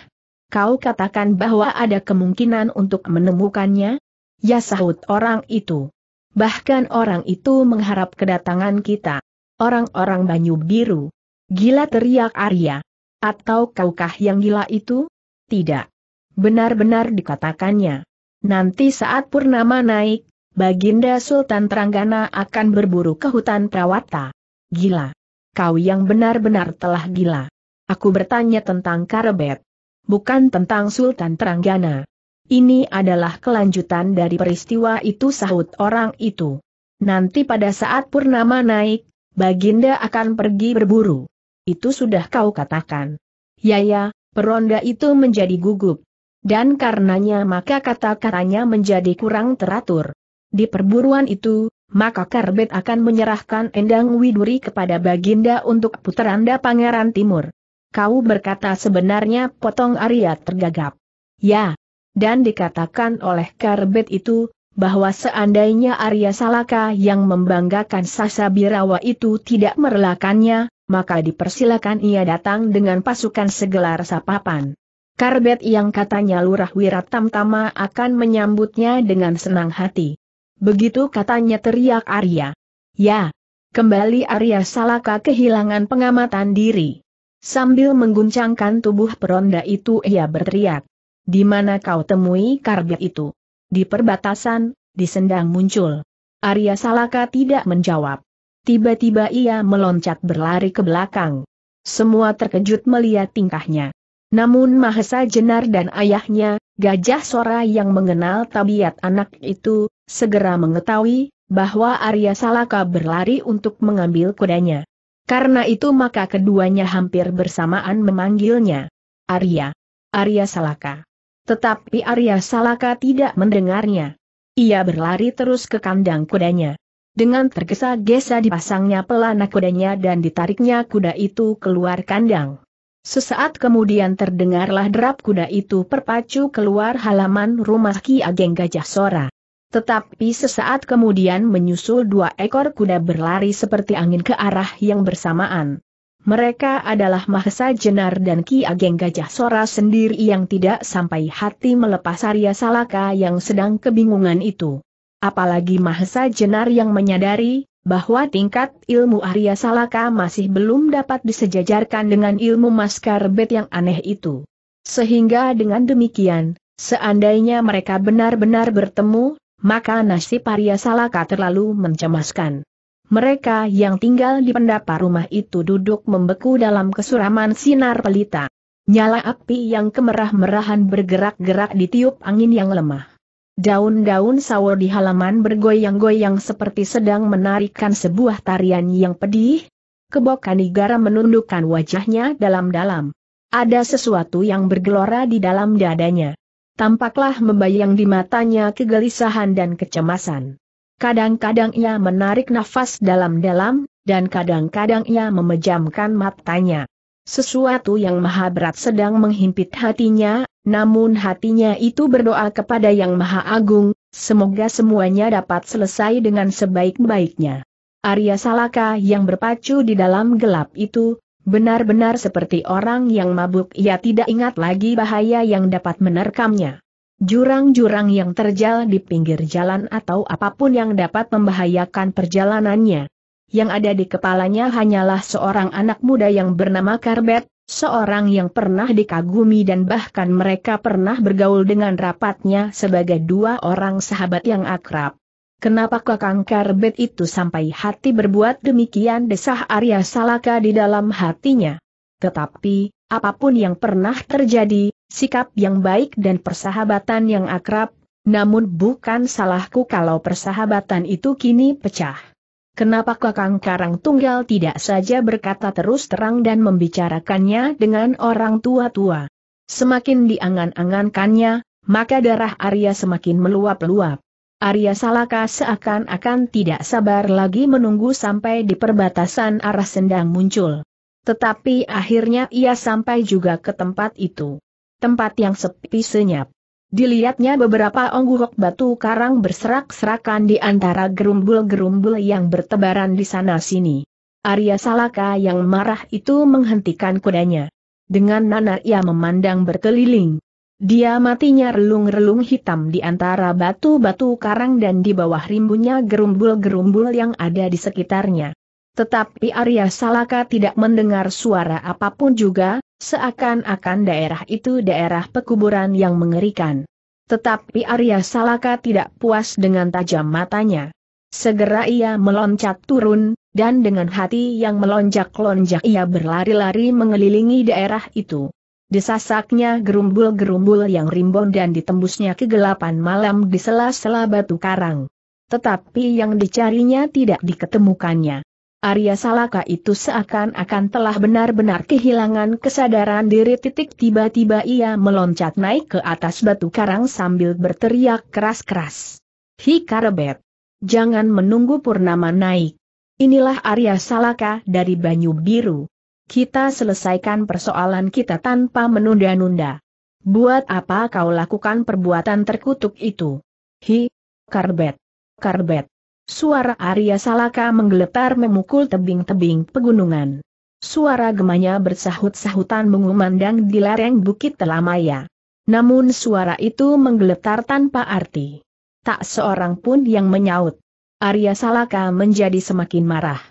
Kau katakan bahwa ada kemungkinan untuk menemukannya? Ya sahut orang itu. Bahkan orang itu mengharap kedatangan kita. Orang-orang Banyu Biru. Gila teriak Arya. Atau kaukah yang gila itu? Tidak. Benar-benar dikatakannya. Nanti saat Purnama naik, Baginda Sultan Teranggana akan berburu ke hutan Prawata. Gila. Kau yang benar-benar telah gila. Aku bertanya tentang Karebet. Bukan tentang Sultan Teranggana. Ini adalah kelanjutan dari peristiwa itu sahut orang itu. Nanti pada saat Purnama naik, Baginda akan pergi berburu. Itu sudah kau katakan. Yaya, ya, peronda itu menjadi gugup dan karenanya maka kata-katanya menjadi kurang teratur. Di perburuan itu, maka Karbet akan menyerahkan Endang Widuri kepada Baginda untuk puteranda Pangeran Timur. Kau berkata sebenarnya potong Arya tergagap. Ya. Dan dikatakan oleh Karbet itu, bahwa seandainya Arya Salaka yang membanggakan Sasa Birawa itu tidak merelakannya, maka dipersilakan ia datang dengan pasukan segelar sapapan. Karbet yang katanya Lurah wirat tamtama akan menyambutnya dengan senang hati. Begitu katanya teriak Arya. Ya, Kembali Arya Salaka kehilangan pengamatan diri. Sambil mengguncangkan tubuh peronda itu ia berteriak. Di mana kau temui Karbet itu? Di perbatasan, di sendang muncul. Arya Salaka tidak menjawab. Tiba-tiba ia meloncat berlari ke belakang. Semua terkejut melihat tingkahnya. Namun Mahesa Jenar dan ayahnya, Gajah Sora yang mengenal tabiat anak itu, segera mengetahui bahwa Arya Salaka berlari untuk mengambil kudanya. Karena itu maka keduanya hampir bersamaan memanggilnya. Arya. Arya Salaka. Tetapi Arya Salaka tidak mendengarnya. Ia berlari terus ke kandang kudanya. Dengan tergesa-gesa dipasangnya pelana kudanya dan ditariknya kuda itu keluar kandang. Sesaat kemudian terdengarlah derap kuda itu perpacu keluar halaman rumah Ki Ageng Gajah Sora. Tetapi sesaat kemudian menyusul dua ekor kuda berlari seperti angin ke arah yang bersamaan. Mereka adalah Mahesa Jenar dan Ki Ageng Gajah Sora sendiri yang tidak sampai hati melepas Arya Salaka yang sedang kebingungan itu. Apalagi Mahesa Jenar yang menyadari, bahwa tingkat ilmu Arya Salaka masih belum dapat disejajarkan dengan ilmu maskar bet yang aneh itu. Sehingga dengan demikian, seandainya mereka benar-benar bertemu, maka nasib Arya Salaka terlalu mencemaskan. Mereka yang tinggal di pendapa rumah itu duduk membeku dalam kesuraman sinar pelita. Nyala api yang kemerah-merahan bergerak-gerak di tiup angin yang lemah. Daun-daun sawo di halaman bergoyang-goyang seperti sedang menarikan sebuah tarian yang pedih. Kebokanigara Igara menundukkan wajahnya dalam-dalam. Ada sesuatu yang bergelora di dalam dadanya. Tampaklah membayang di matanya kegelisahan dan kecemasan. Kadang-kadang ia menarik nafas dalam-dalam, dan kadang-kadang ia memejamkan matanya. Sesuatu yang maha berat sedang menghimpit hatinya, namun hatinya itu berdoa kepada Yang Maha Agung, semoga semuanya dapat selesai dengan sebaik-baiknya. Arya Salaka yang berpacu di dalam gelap itu, benar-benar seperti orang yang mabuk ia tidak ingat lagi bahaya yang dapat menerkamnya. Jurang-jurang yang terjal di pinggir jalan atau apapun yang dapat membahayakan perjalanannya, yang ada di kepalanya hanyalah seorang anak muda yang bernama Karbet, seorang yang pernah dikagumi dan bahkan mereka pernah bergaul dengan rapatnya sebagai dua orang sahabat yang akrab. Kenapa kakang Karbet itu sampai hati berbuat demikian desah Arya Salaka di dalam hatinya. Tetapi, apapun yang pernah terjadi, sikap yang baik dan persahabatan yang akrab, namun bukan salahku kalau persahabatan itu kini pecah. Kenapa Kakang Karang Tunggal tidak saja berkata terus terang dan membicarakannya dengan orang tua-tua? Semakin diangan-angankannya, maka darah Arya semakin meluap-luap. Arya Salaka seakan-akan tidak sabar lagi menunggu sampai di perbatasan arah sendang muncul. Tetapi akhirnya ia sampai juga ke tempat itu. Tempat yang sepi senyap. Dilihatnya beberapa ongguruk batu karang berserak-serakan di antara gerumbul-gerumbul yang bertebaran di sana-sini. Arya Salaka yang marah itu menghentikan kudanya. Dengan nanar ia memandang berkeliling. Dia matinya relung-relung hitam di antara batu-batu karang dan di bawah rimbunnya gerumbul-gerumbul yang ada di sekitarnya. Tetapi Arya Salaka tidak mendengar suara apapun juga, Seakan-akan daerah itu daerah pekuburan yang mengerikan. Tetapi Arya Salaka tidak puas dengan tajam matanya. Segera ia meloncat turun, dan dengan hati yang melonjak-lonjak ia berlari-lari mengelilingi daerah itu. Desasaknya gerumbul-gerumbul yang rimbun dan ditembusnya kegelapan malam di sela-sela batu karang. Tetapi yang dicarinya tidak diketemukannya. Arya Salaka itu seakan-akan telah benar-benar kehilangan kesadaran diri titik tiba-tiba ia meloncat naik ke atas batu karang sambil berteriak keras-keras. Hi Karbet, Jangan menunggu purnama naik. Inilah Arya Salaka dari Banyu Biru. Kita selesaikan persoalan kita tanpa menunda-nunda. Buat apa kau lakukan perbuatan terkutuk itu? Hi, Karbet! Karbet! Suara Arya Salaka menggeletar memukul tebing-tebing pegunungan. Suara gemanya bersahut-sahutan mengumandang di lereng Bukit Telamaya. Namun suara itu menggeletar tanpa arti. Tak seorang pun yang menyaut. Arya Salaka menjadi semakin marah.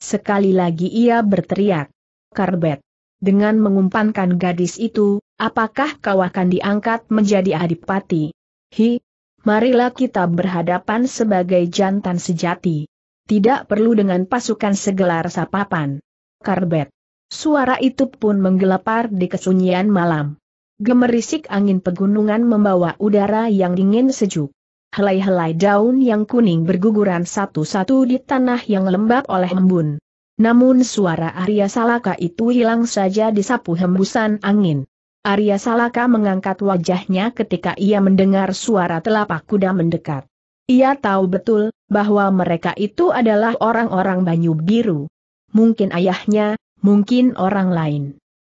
Sekali lagi ia berteriak. Karbet. Dengan mengumpankan gadis itu, apakah kau akan diangkat menjadi adipati? Hi, marilah kita berhadapan sebagai jantan sejati. Tidak perlu dengan pasukan segelar sapapan. Karbet. Suara itu pun menggelepar di kesunyian malam. Gemerisik angin pegunungan membawa udara yang dingin sejuk. Helai-helai daun yang kuning berguguran satu-satu di tanah yang lembab oleh embun. Namun suara Arya Salaka itu hilang saja di sapu hembusan angin. Arya Salaka mengangkat wajahnya ketika ia mendengar suara telapak kuda mendekat. Ia tahu betul, bahwa mereka itu adalah orang-orang Banyu Biru. Mungkin ayahnya, mungkin orang lain.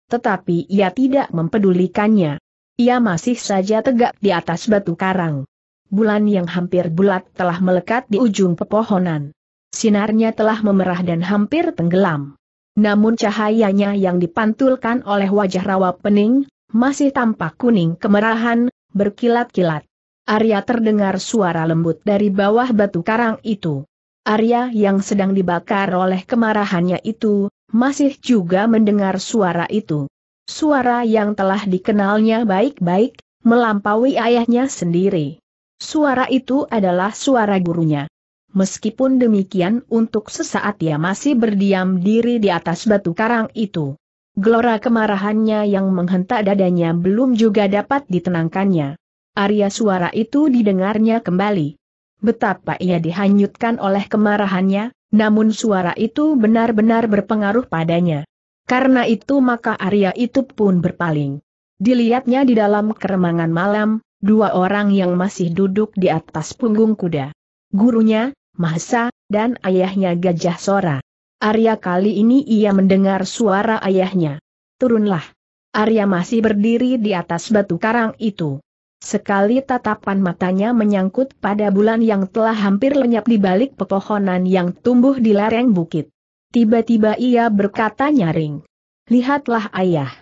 Tetapi ia tidak mempedulikannya. Ia masih saja tegak di atas batu karang. Bulan yang hampir bulat telah melekat di ujung pepohonan. Sinarnya telah memerah dan hampir tenggelam. Namun cahayanya yang dipantulkan oleh wajah rawa pening, masih tampak kuning kemerahan, berkilat-kilat. Arya terdengar suara lembut dari bawah batu karang itu. Arya yang sedang dibakar oleh kemarahannya itu, masih juga mendengar suara itu. Suara yang telah dikenalnya baik-baik, melampaui ayahnya sendiri. Suara itu adalah suara gurunya. Meskipun demikian untuk sesaat ia masih berdiam diri di atas batu karang itu. Gelora kemarahannya yang menghentak dadanya belum juga dapat ditenangkannya. Arya suara itu didengarnya kembali. Betapa ia dihanyutkan oleh kemarahannya, namun suara itu benar-benar berpengaruh padanya. Karena itu maka Arya itu pun berpaling. Dilihatnya di dalam keremangan malam, dua orang yang masih duduk di atas punggung kuda. Gurunya, Mahsa, dan ayahnya Gajah Sora. Arya kali ini ia mendengar suara ayahnya. Turunlah. Arya masih berdiri di atas batu karang itu. Sekali tatapan matanya menyangkut pada bulan yang telah hampir lenyap di balik pepohonan yang tumbuh di lereng bukit. Tiba-tiba ia berkata nyaring. Lihatlah ayah.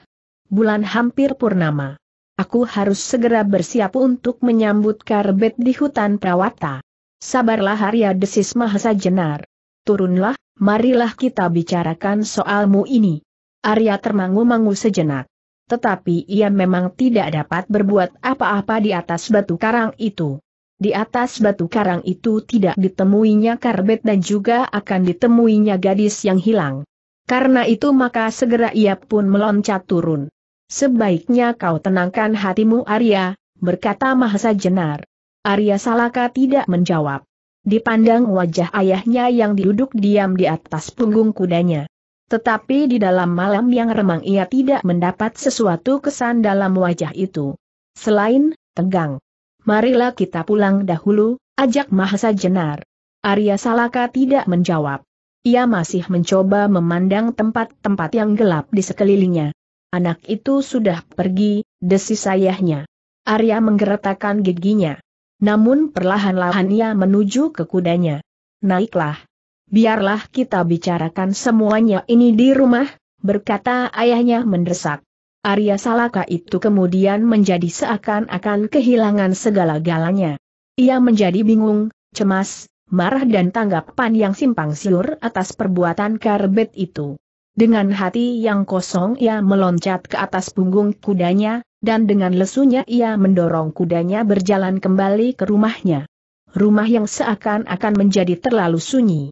Bulan hampir purnama. Aku harus segera bersiap untuk menyambut karbet di hutan prawata. Sabarlah Arya desis Mahasa Jenar. Turunlah, marilah kita bicarakan soalmu ini. Arya termangu-mangu sejenak. Tetapi ia memang tidak dapat berbuat apa-apa di atas batu karang itu. Di atas batu karang itu tidak ditemuinya karbet dan juga akan ditemuinya gadis yang hilang. Karena itu maka segera ia pun meloncat turun. Sebaiknya kau tenangkan hatimu Arya, berkata Mahasa Jenar. Arya Salaka tidak menjawab. Dipandang wajah ayahnya yang duduk diam di atas punggung kudanya. Tetapi di dalam malam yang remang ia tidak mendapat sesuatu kesan dalam wajah itu. Selain, tegang. Marilah kita pulang dahulu, ajak Mahasa Jenar. Arya Salaka tidak menjawab. Ia masih mencoba memandang tempat-tempat yang gelap di sekelilingnya. Anak itu sudah pergi, desis ayahnya. Arya menggeretakkan giginya. Namun perlahan-lahan ia menuju ke kudanya. Naiklah. Biarlah kita bicarakan semuanya ini di rumah, berkata ayahnya mendesak. Arya Salaka itu kemudian menjadi seakan-akan kehilangan segala-galanya. Ia menjadi bingung, cemas, marah dan tanggapan yang simpang siur atas perbuatan karbet itu. Dengan hati yang kosong ia meloncat ke atas punggung kudanya, dan dengan lesunya ia mendorong kudanya berjalan kembali ke rumahnya. Rumah yang seakan-akan menjadi terlalu sunyi.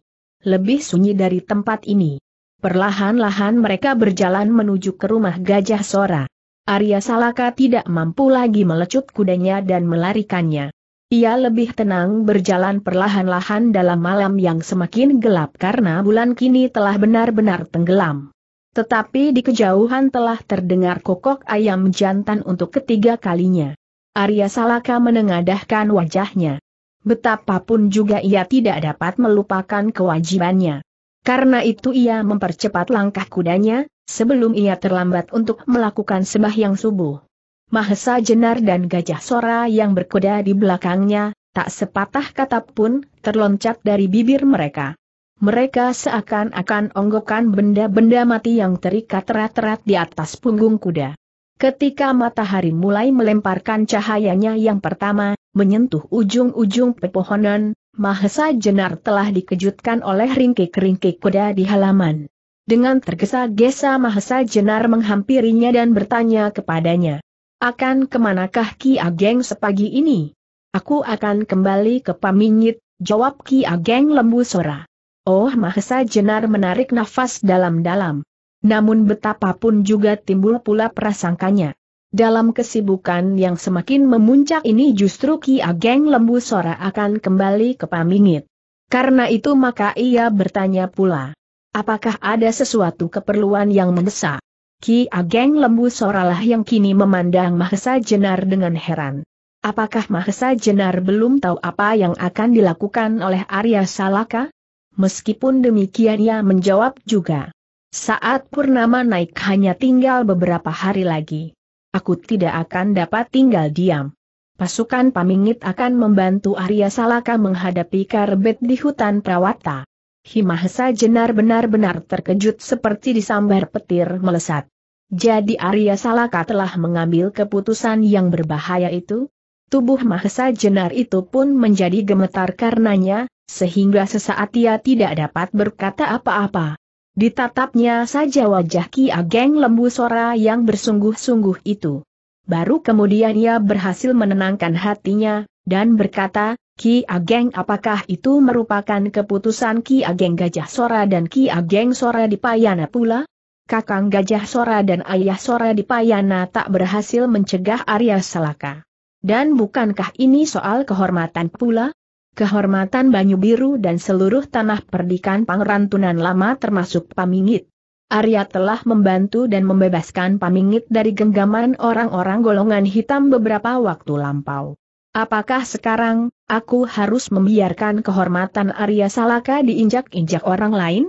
Lebih sunyi dari tempat ini. Perlahan-lahan mereka berjalan menuju ke rumah Gajah Sora. Arya Salaka tidak mampu lagi melecut kudanya dan melarikannya. Ia lebih tenang berjalan perlahan-lahan dalam malam yang semakin gelap karena bulan kini telah benar-benar tenggelam. Tetapi di kejauhan telah terdengar kokok ayam jantan untuk ketiga kalinya. Arya Salaka menengadahkan wajahnya. Betapapun juga ia tidak dapat melupakan kewajibannya. Karena itu ia mempercepat langkah kudanya, sebelum ia terlambat untuk melakukan sembahyang subuh. Mahesa Jenar dan Gajah Sora yang berkuda di belakangnya, tak sepatah kata pun, terloncat dari bibir mereka mereka seakan-akan onggokan benda-benda mati yang terikat erat-erat di atas punggung kuda. Ketika matahari mulai melemparkan cahayanya yang pertama, menyentuh ujung-ujung pepohonan, Mahesa Jenar telah dikejutkan oleh ringkik-ringkik kuda di halaman. Dengan tergesa-gesa Mahesa Jenar menghampirinya dan bertanya kepadanya. Akan kemanakah Ki Ageng sepagi ini? Aku akan kembali ke Paminyit, jawab Ki Ageng Lembu Sora. Oh Mahesa Jenar menarik nafas dalam-dalam. Namun betapapun juga timbul pula prasangkanya. Dalam kesibukan yang semakin memuncak ini justru Ki Ageng Lembu Sora akan kembali ke Pamingit. Karena itu maka ia bertanya pula. Apakah ada sesuatu keperluan yang mendesak? Ki Ageng Lembu Soralah yang kini memandang Mahesa Jenar dengan heran. Apakah Mahesa Jenar belum tahu apa yang akan dilakukan oleh Arya Salaka? meskipun demikian ia menjawab juga. Saat Purnama naik hanya tinggal beberapa hari lagi. Aku tidak akan dapat tinggal diam. Pasukan Pamingit akan membantu Arya Salaka menghadapi karbet di hutan Prawata. Himahsa Jenar benar-benar terkejut seperti disambar petir melesat. Jadi Arya Salaka telah mengambil keputusan yang berbahaya itu? Tubuh Mahesa Jenar itu pun menjadi gemetar karenanya, sehingga sesaat ia tidak dapat berkata apa-apa. Ditatapnya saja wajah Ki Ageng Lembu Sora yang bersungguh-sungguh itu. Baru kemudian ia berhasil menenangkan hatinya, dan berkata, Ki Ageng apakah itu merupakan keputusan Ki Ageng Gajah Sora dan Ki Ageng Sora di Payana pula? Kakang Gajah Sora dan Ayah Sora di Payana tak berhasil mencegah Arya Salaka. Dan bukankah ini soal kehormatan pula? Kehormatan Banyu Biru dan seluruh tanah perdikan Pangeran Lama termasuk Pamingit. Arya telah membantu dan membebaskan Pamingit dari genggaman orang-orang golongan hitam beberapa waktu lampau. Apakah sekarang, aku harus membiarkan kehormatan Arya Salaka diinjak-injak orang lain?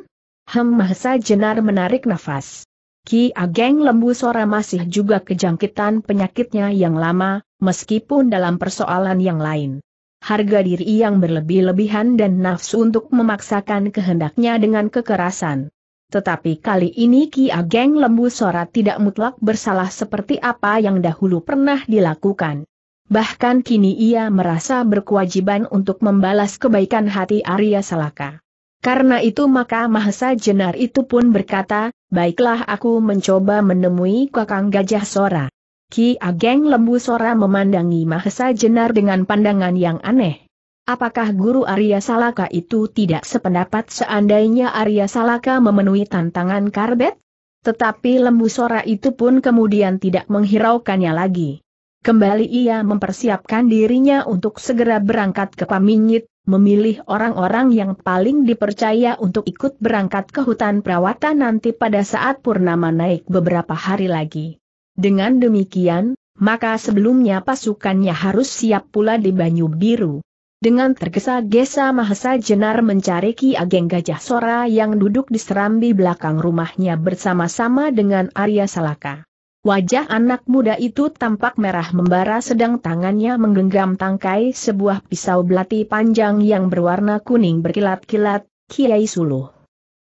Hem Mahsa Jenar menarik nafas. Ki Ageng Lembu Sora masih juga kejangkitan penyakitnya yang lama, meskipun dalam persoalan yang lain. Harga diri yang berlebih-lebihan dan nafsu untuk memaksakan kehendaknya dengan kekerasan. Tetapi kali ini Ki Ageng Lembu Sora tidak mutlak bersalah seperti apa yang dahulu pernah dilakukan. Bahkan kini ia merasa berkewajiban untuk membalas kebaikan hati Arya Salaka. Karena itu maka Mahesa Jenar itu pun berkata, baiklah aku mencoba menemui kakang gajah Sora. Ki Ageng Lembu Sora memandangi Mahesa Jenar dengan pandangan yang aneh. Apakah guru Arya Salaka itu tidak sependapat seandainya Arya Salaka memenuhi tantangan karbet? Tetapi Lembu Sora itu pun kemudian tidak menghiraukannya lagi. Kembali ia mempersiapkan dirinya untuk segera berangkat ke Paminyit, memilih orang-orang yang paling dipercaya untuk ikut berangkat ke hutan perawatan nanti pada saat Purnama naik beberapa hari lagi. Dengan demikian, maka sebelumnya pasukannya harus siap pula di Banyu Biru. Dengan tergesa-gesa Mahesa Jenar mencari Ki Ageng Gajah Sora yang duduk di serambi belakang rumahnya bersama-sama dengan Arya Salaka. Wajah anak muda itu tampak merah membara sedang tangannya menggenggam tangkai sebuah pisau belati panjang yang berwarna kuning berkilat-kilat, Kiai Suluh.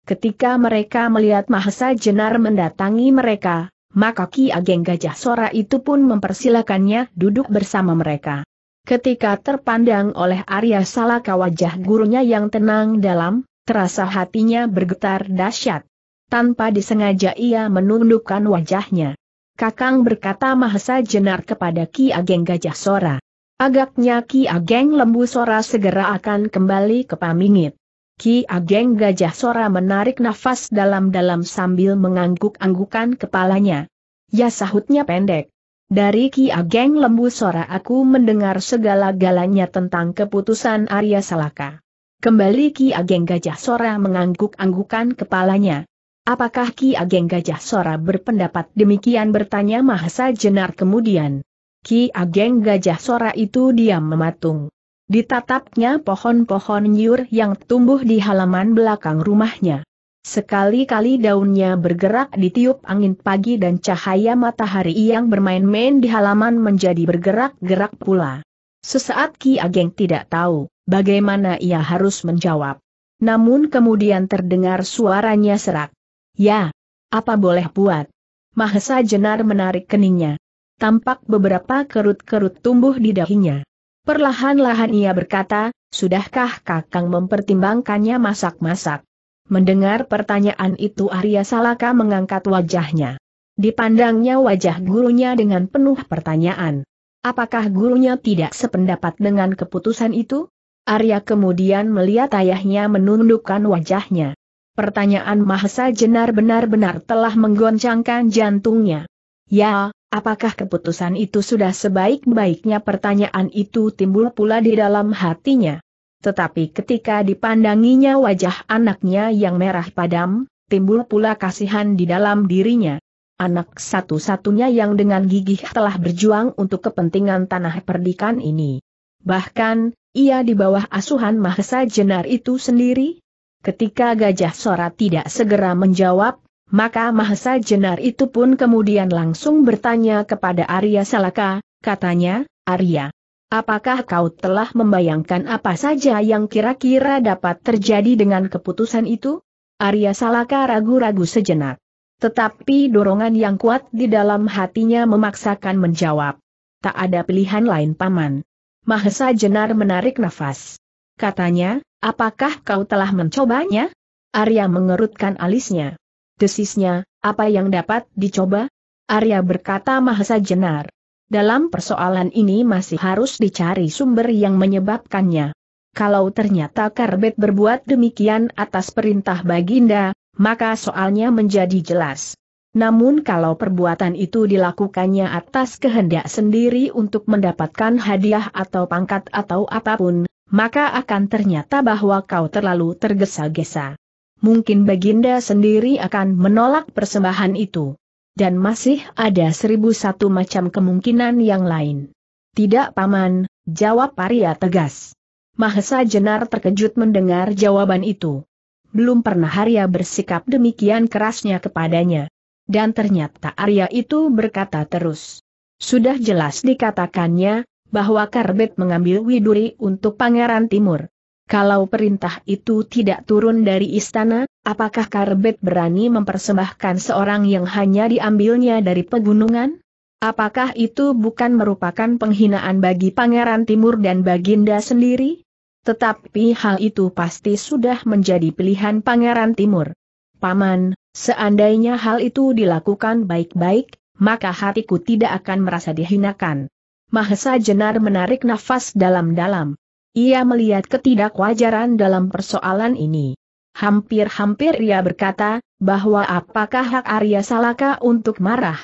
Ketika mereka melihat Mahesa Jenar mendatangi mereka, maka Ki Ageng Gajah Sora itu pun mempersilakannya duduk bersama mereka. Ketika terpandang oleh Arya Salaka wajah gurunya yang tenang dalam, terasa hatinya bergetar dahsyat. Tanpa disengaja ia menundukkan wajahnya. Kakang berkata Mahesa Jenar kepada Ki Ageng Gajah Sora. Agaknya Ki Ageng Lembu Sora segera akan kembali ke Pamingit. Ki Ageng Gajah Sora menarik nafas dalam-dalam sambil mengangguk-anggukan kepalanya. Ya sahutnya pendek. Dari Ki Ageng Lembu Sora aku mendengar segala-galanya tentang keputusan Arya Salaka. Kembali Ki Ageng Gajah Sora mengangguk-anggukan kepalanya. Apakah Ki Ageng Gajah Sora berpendapat demikian bertanya Mahesa Jenar kemudian. Ki Ageng Gajah Sora itu diam mematung. Ditatapnya pohon-pohon nyur yang tumbuh di halaman belakang rumahnya. Sekali-kali daunnya bergerak ditiup angin pagi dan cahaya matahari yang bermain-main di halaman menjadi bergerak-gerak pula. Sesaat Ki Ageng tidak tahu bagaimana ia harus menjawab. Namun kemudian terdengar suaranya serak. Ya, apa boleh buat? Mahesa Jenar menarik keningnya. Tampak beberapa kerut-kerut tumbuh di dahinya. Perlahan-lahan ia berkata, sudahkah kakang mempertimbangkannya masak-masak? Mendengar pertanyaan itu Arya Salaka mengangkat wajahnya. Dipandangnya wajah gurunya dengan penuh pertanyaan. Apakah gurunya tidak sependapat dengan keputusan itu? Arya kemudian melihat ayahnya menundukkan wajahnya. Pertanyaan Mahesa Jenar benar-benar telah menggoncangkan jantungnya. Ya, Apakah keputusan itu sudah sebaik-baiknya pertanyaan itu timbul pula di dalam hatinya. Tetapi ketika dipandanginya wajah anaknya yang merah padam, timbul pula kasihan di dalam dirinya. Anak satu-satunya yang dengan gigih telah berjuang untuk kepentingan tanah perdikan ini. Bahkan, ia di bawah asuhan Mahesa Jenar itu sendiri. Ketika Gajah Sora tidak segera menjawab, maka Mahesa Jenar itu pun kemudian langsung bertanya kepada Arya Salaka, katanya, Arya, apakah kau telah membayangkan apa saja yang kira-kira dapat terjadi dengan keputusan itu? Arya Salaka ragu-ragu sejenak. Tetapi dorongan yang kuat di dalam hatinya memaksakan menjawab. Tak ada pilihan lain paman. Mahesa Jenar menarik nafas. Katanya, apakah kau telah mencobanya? Arya mengerutkan alisnya. Desisnya, apa yang dapat dicoba? Arya berkata Mahesa Jenar. Dalam persoalan ini masih harus dicari sumber yang menyebabkannya. Kalau ternyata Karbet berbuat demikian atas perintah Baginda, maka soalnya menjadi jelas. Namun kalau perbuatan itu dilakukannya atas kehendak sendiri untuk mendapatkan hadiah atau pangkat atau apapun, maka akan ternyata bahwa kau terlalu tergesa-gesa mungkin Baginda sendiri akan menolak persembahan itu. Dan masih ada seribu satu macam kemungkinan yang lain. Tidak paman, jawab Arya tegas. Mahesa Jenar terkejut mendengar jawaban itu. Belum pernah Arya bersikap demikian kerasnya kepadanya. Dan ternyata Arya itu berkata terus. Sudah jelas dikatakannya, bahwa Karbet mengambil Widuri untuk Pangeran Timur. Kalau perintah itu tidak turun dari istana, apakah Karbet berani mempersembahkan seorang yang hanya diambilnya dari pegunungan? Apakah itu bukan merupakan penghinaan bagi Pangeran Timur dan Baginda sendiri? Tetapi hal itu pasti sudah menjadi pilihan Pangeran Timur. Paman, seandainya hal itu dilakukan baik-baik, maka hatiku tidak akan merasa dihinakan. Mahesa Jenar menarik nafas dalam-dalam. Ia melihat ketidakwajaran dalam persoalan ini. Hampir-hampir ia berkata, bahwa apakah hak Arya Salaka untuk marah?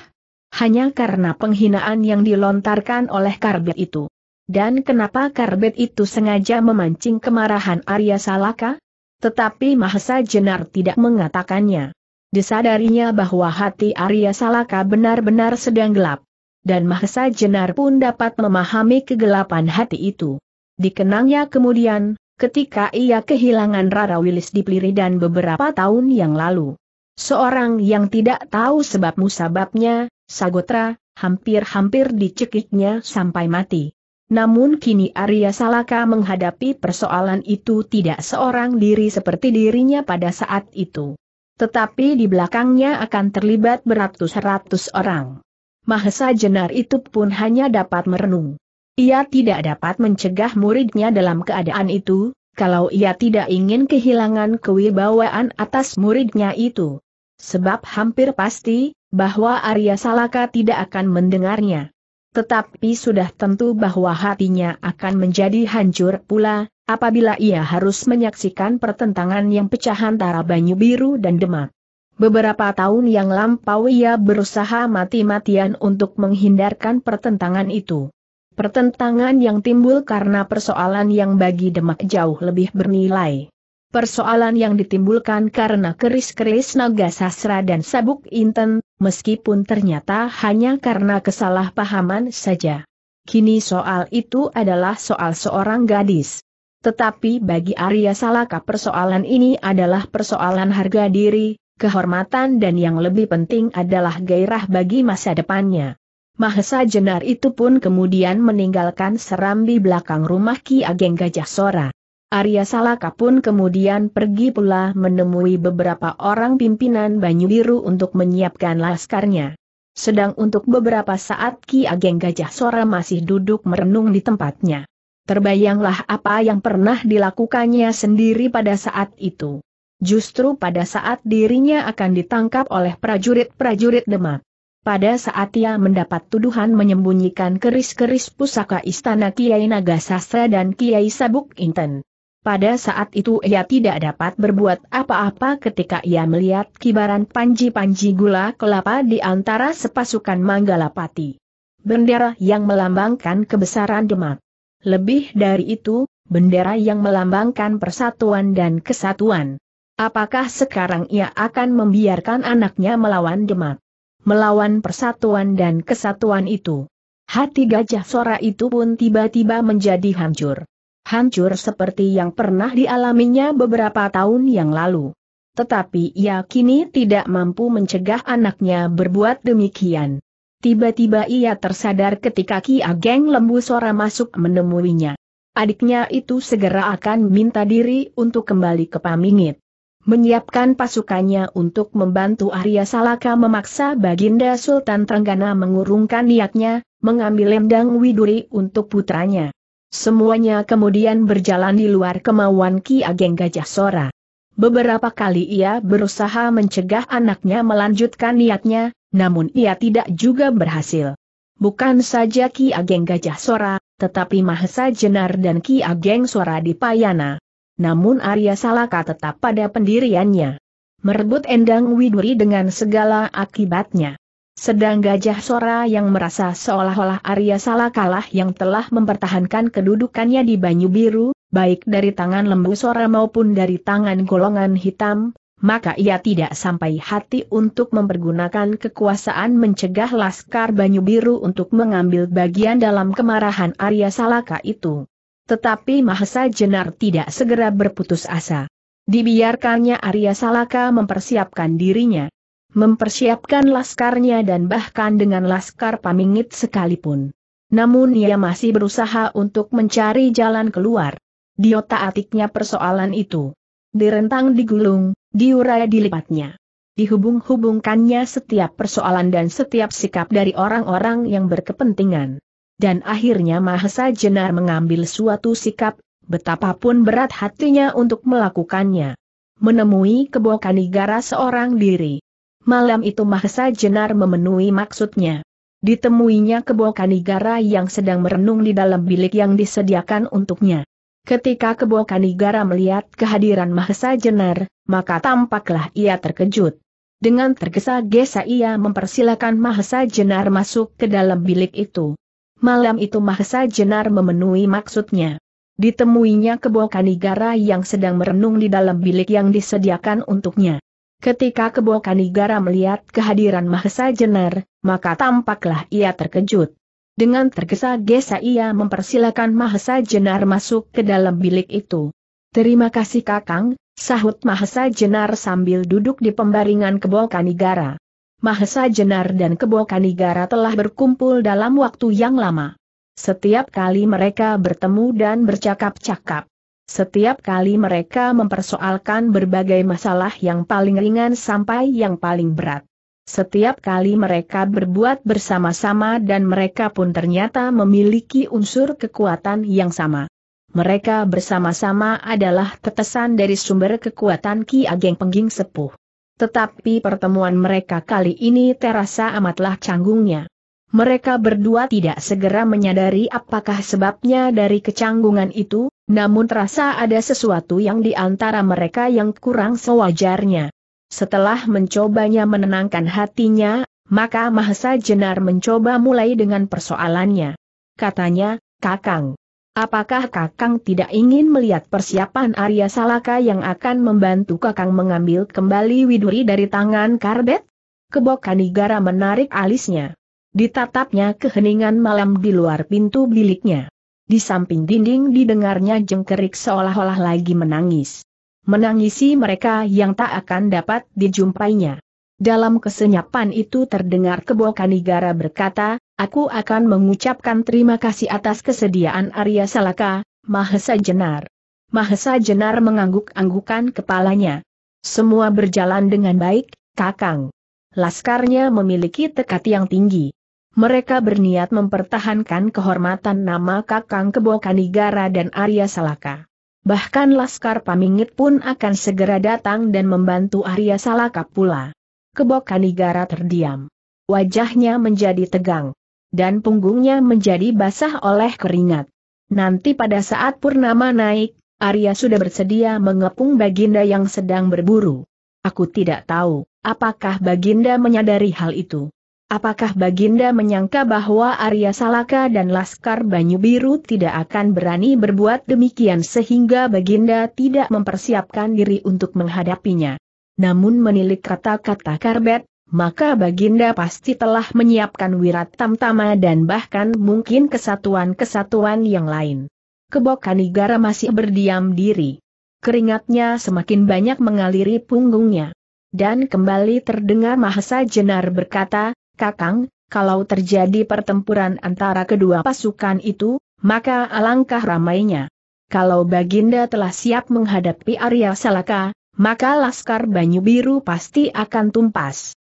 Hanya karena penghinaan yang dilontarkan oleh karbet itu. Dan kenapa karbet itu sengaja memancing kemarahan Arya Salaka? Tetapi Mahesa Jenar tidak mengatakannya. Disadarinya bahwa hati Arya Salaka benar-benar sedang gelap dan Mahesa Jenar pun dapat memahami kegelapan hati itu. Dikenangnya kemudian, ketika ia kehilangan Rara Wilis di Pliri dan beberapa tahun yang lalu. Seorang yang tidak tahu sebab musababnya, Sagotra, hampir-hampir dicekiknya sampai mati. Namun kini Arya Salaka menghadapi persoalan itu tidak seorang diri seperti dirinya pada saat itu. Tetapi di belakangnya akan terlibat beratus-ratus orang. Mahesa Jenar itu pun hanya dapat merenung. Ia tidak dapat mencegah muridnya dalam keadaan itu, kalau ia tidak ingin kehilangan kewibawaan atas muridnya itu. Sebab hampir pasti, bahwa Arya Salaka tidak akan mendengarnya. Tetapi sudah tentu bahwa hatinya akan menjadi hancur pula, apabila ia harus menyaksikan pertentangan yang pecah antara Banyu Biru dan Demak. Beberapa tahun yang lampau ia berusaha mati-matian untuk menghindarkan pertentangan itu. Pertentangan yang timbul karena persoalan yang bagi Demak jauh lebih bernilai. Persoalan yang ditimbulkan karena keris-keris naga sasra dan sabuk inten, meskipun ternyata hanya karena kesalahpahaman saja. Kini soal itu adalah soal seorang gadis. Tetapi bagi Arya Salaka persoalan ini adalah persoalan harga diri, kehormatan dan yang lebih penting adalah gairah bagi masa depannya. Mahesa Jenar itu pun kemudian meninggalkan serambi belakang rumah Ki Ageng Gajah Sora. Arya Salaka pun kemudian pergi pula menemui beberapa orang pimpinan Banyu Biru untuk menyiapkan laskarnya. Sedang untuk beberapa saat Ki Ageng Gajah Sora masih duduk merenung di tempatnya. Terbayanglah apa yang pernah dilakukannya sendiri pada saat itu. Justru pada saat dirinya akan ditangkap oleh prajurit-prajurit Demak. Pada saat ia mendapat tuduhan menyembunyikan keris-keris pusaka istana Kiai Naga Sastra dan Kiai Sabuk Inten. Pada saat itu ia tidak dapat berbuat apa-apa ketika ia melihat kibaran panji-panji gula kelapa di antara sepasukan Manggalapati. Bendera yang melambangkan kebesaran Demak. Lebih dari itu, bendera yang melambangkan persatuan dan kesatuan. Apakah sekarang ia akan membiarkan anaknya melawan Demak? melawan persatuan dan kesatuan itu. Hati gajah sora itu pun tiba-tiba menjadi hancur. Hancur seperti yang pernah dialaminya beberapa tahun yang lalu. Tetapi ia kini tidak mampu mencegah anaknya berbuat demikian. Tiba-tiba ia tersadar ketika Ki Ageng Lembu Sora masuk menemuinya. Adiknya itu segera akan minta diri untuk kembali ke Pamingit menyiapkan pasukannya untuk membantu Arya Salaka memaksa Baginda Sultan Trenggana mengurungkan niatnya, mengambil Endang Widuri untuk putranya. Semuanya kemudian berjalan di luar kemauan Ki Ageng Gajah Sora. Beberapa kali ia berusaha mencegah anaknya melanjutkan niatnya, namun ia tidak juga berhasil. Bukan saja Ki Ageng Gajah Sora, tetapi Mahesa Jenar dan Ki Ageng Sora di Payana namun Arya Salaka tetap pada pendiriannya. Merebut Endang Widuri dengan segala akibatnya. Sedang Gajah Sora yang merasa seolah-olah Arya Salakalah yang telah mempertahankan kedudukannya di Banyu Biru, baik dari tangan lembu Sora maupun dari tangan golongan hitam, maka ia tidak sampai hati untuk mempergunakan kekuasaan mencegah Laskar Banyu Biru untuk mengambil bagian dalam kemarahan Arya Salaka itu. Tetapi Mahesa Jenar tidak segera berputus asa. Dibiarkannya Arya Salaka mempersiapkan dirinya. Mempersiapkan laskarnya dan bahkan dengan laskar pamingit sekalipun. Namun ia masih berusaha untuk mencari jalan keluar. Di otak atiknya persoalan itu. Direntang digulung, diurai dilipatnya. Dihubung-hubungkannya setiap persoalan dan setiap sikap dari orang-orang yang berkepentingan dan akhirnya Mahesa Jenar mengambil suatu sikap, betapapun berat hatinya untuk melakukannya. Menemui Kebo negara seorang diri. Malam itu Mahesa Jenar memenuhi maksudnya. Ditemuinya Kebo negara yang sedang merenung di dalam bilik yang disediakan untuknya. Ketika Kebo negara melihat kehadiran Mahesa Jenar, maka tampaklah ia terkejut. Dengan tergesa-gesa ia mempersilakan Mahesa Jenar masuk ke dalam bilik itu malam itu Mahesa Jenar memenuhi maksudnya. Ditemuinya Kebo Kanigara yang sedang merenung di dalam bilik yang disediakan untuknya. Ketika Kebo Kanigara melihat kehadiran Mahesa Jenar, maka tampaklah ia terkejut. Dengan tergesa-gesa ia mempersilakan Mahesa Jenar masuk ke dalam bilik itu. Terima kasih Kakang, sahut Mahesa Jenar sambil duduk di pembaringan Kebo Kanigara. Mahesa Jenar dan Kebo Kanigara telah berkumpul dalam waktu yang lama. Setiap kali mereka bertemu dan bercakap-cakap. Setiap kali mereka mempersoalkan berbagai masalah yang paling ringan sampai yang paling berat. Setiap kali mereka berbuat bersama-sama dan mereka pun ternyata memiliki unsur kekuatan yang sama. Mereka bersama-sama adalah tetesan dari sumber kekuatan Ki Ageng Pengging Sepuh. Tetapi pertemuan mereka kali ini terasa amatlah canggungnya. Mereka berdua tidak segera menyadari apakah sebabnya dari kecanggungan itu, namun terasa ada sesuatu yang di antara mereka yang kurang sewajarnya. Setelah mencobanya menenangkan hatinya, maka Mahesa Jenar mencoba mulai dengan persoalannya. Katanya, Kakang, Apakah Kakang tidak ingin melihat persiapan Arya Salaka yang akan membantu Kakang mengambil kembali Widuri dari tangan Karbet? Kebokanigara Kanigara menarik alisnya. Ditatapnya keheningan malam di luar pintu biliknya. Di samping dinding didengarnya jengkerik seolah-olah lagi menangis. Menangisi mereka yang tak akan dapat dijumpainya. Dalam kesenyapan itu terdengar Kebokanigara Kanigara berkata, aku akan mengucapkan terima kasih atas kesediaan Arya Salaka, Mahesa Jenar. Mahesa Jenar mengangguk-anggukan kepalanya. Semua berjalan dengan baik, Kakang. Laskarnya memiliki tekad yang tinggi. Mereka berniat mempertahankan kehormatan nama Kakang Kebokanigara dan Arya Salaka. Bahkan Laskar Pamingit pun akan segera datang dan membantu Arya Salaka pula. Kebokanigara terdiam. Wajahnya menjadi tegang dan punggungnya menjadi basah oleh keringat. Nanti pada saat Purnama naik, Arya sudah bersedia mengepung Baginda yang sedang berburu. Aku tidak tahu, apakah Baginda menyadari hal itu. Apakah Baginda menyangka bahwa Arya Salaka dan Laskar Banyu Biru tidak akan berani berbuat demikian sehingga Baginda tidak mempersiapkan diri untuk menghadapinya? Namun menilik kata-kata Karbet, maka Baginda pasti telah menyiapkan wirat tamtama dan bahkan mungkin kesatuan-kesatuan yang lain. Kebok Kanigara masih berdiam diri. Keringatnya semakin banyak mengaliri punggungnya. Dan kembali terdengar Mahasa Jenar berkata, Kakang, kalau terjadi pertempuran antara kedua pasukan itu, maka alangkah ramainya. Kalau Baginda telah siap menghadapi Arya Salaka, maka Laskar Banyu Biru pasti akan tumpas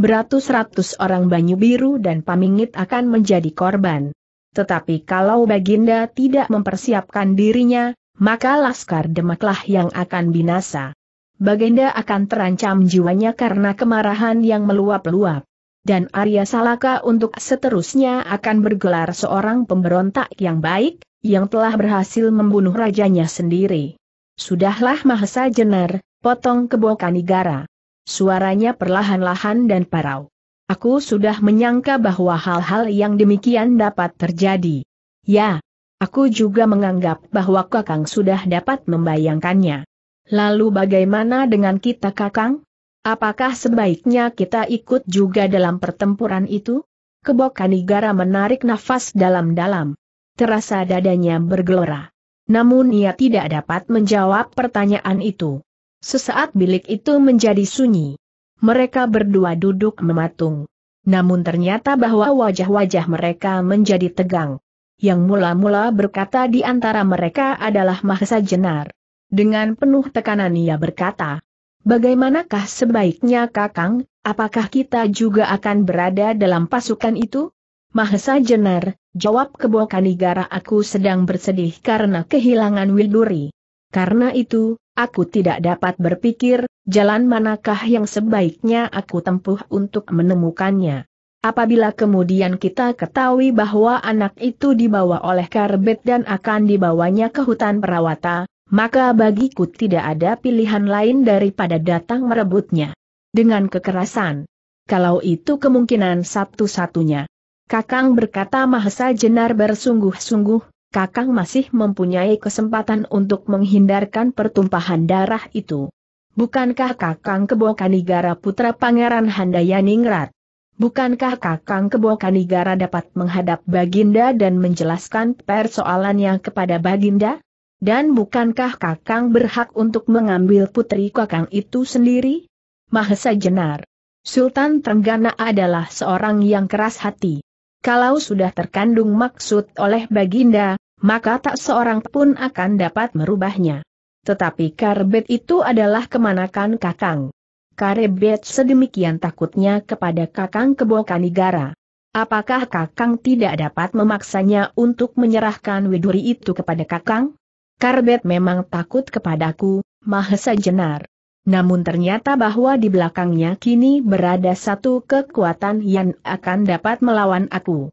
beratus-ratus orang Banyu Biru dan Pamingit akan menjadi korban. Tetapi kalau Baginda tidak mempersiapkan dirinya, maka Laskar Demaklah yang akan binasa. Baginda akan terancam jiwanya karena kemarahan yang meluap-luap. Dan Arya Salaka untuk seterusnya akan bergelar seorang pemberontak yang baik, yang telah berhasil membunuh rajanya sendiri. Sudahlah Mahesa Jenar, potong kebokan negara suaranya perlahan-lahan dan parau. Aku sudah menyangka bahwa hal-hal yang demikian dapat terjadi. Ya, aku juga menganggap bahwa Kakang sudah dapat membayangkannya. Lalu bagaimana dengan kita Kakang? Apakah sebaiknya kita ikut juga dalam pertempuran itu? Kebokan Kanigara menarik nafas dalam-dalam. Terasa dadanya bergelora. Namun ia tidak dapat menjawab pertanyaan itu. Sesaat bilik itu menjadi sunyi. Mereka berdua duduk mematung. Namun ternyata bahwa wajah-wajah mereka menjadi tegang. Yang mula-mula berkata di antara mereka adalah Mahesa Jenar. Dengan penuh tekanan ia berkata, Bagaimanakah sebaiknya Kakang, apakah kita juga akan berada dalam pasukan itu? Mahesa Jenar, jawab kebokan Kanigara aku sedang bersedih karena kehilangan Wilduri." Karena itu, aku tidak dapat berpikir, jalan manakah yang sebaiknya aku tempuh untuk menemukannya. Apabila kemudian kita ketahui bahwa anak itu dibawa oleh karbet dan akan dibawanya ke hutan perawata, maka bagiku tidak ada pilihan lain daripada datang merebutnya. Dengan kekerasan. Kalau itu kemungkinan satu-satunya. Kakang berkata Mahesa Jenar bersungguh-sungguh, Kakang masih mempunyai kesempatan untuk menghindarkan pertumpahan darah itu. Bukankah Kakang Kebokanigara putra Pangeran Handayaningrat? Bukankah Kakang Kebokanigara dapat menghadap Baginda dan menjelaskan persoalannya kepada Baginda? Dan bukankah Kakang berhak untuk mengambil putri Kakang itu sendiri? Mahesa Jenar. Sultan Trenggana adalah seorang yang keras hati. Kalau sudah terkandung maksud oleh Baginda, maka tak seorang pun akan dapat merubahnya. Tetapi karbet itu adalah kemanakan kakang. Karebet sedemikian takutnya kepada kakang Kebokanigara. Apakah kakang tidak dapat memaksanya untuk menyerahkan widuri itu kepada kakang? Karbet memang takut kepadaku, Mahesa Jenar. Namun ternyata bahwa di belakangnya kini berada satu kekuatan yang akan dapat melawan aku.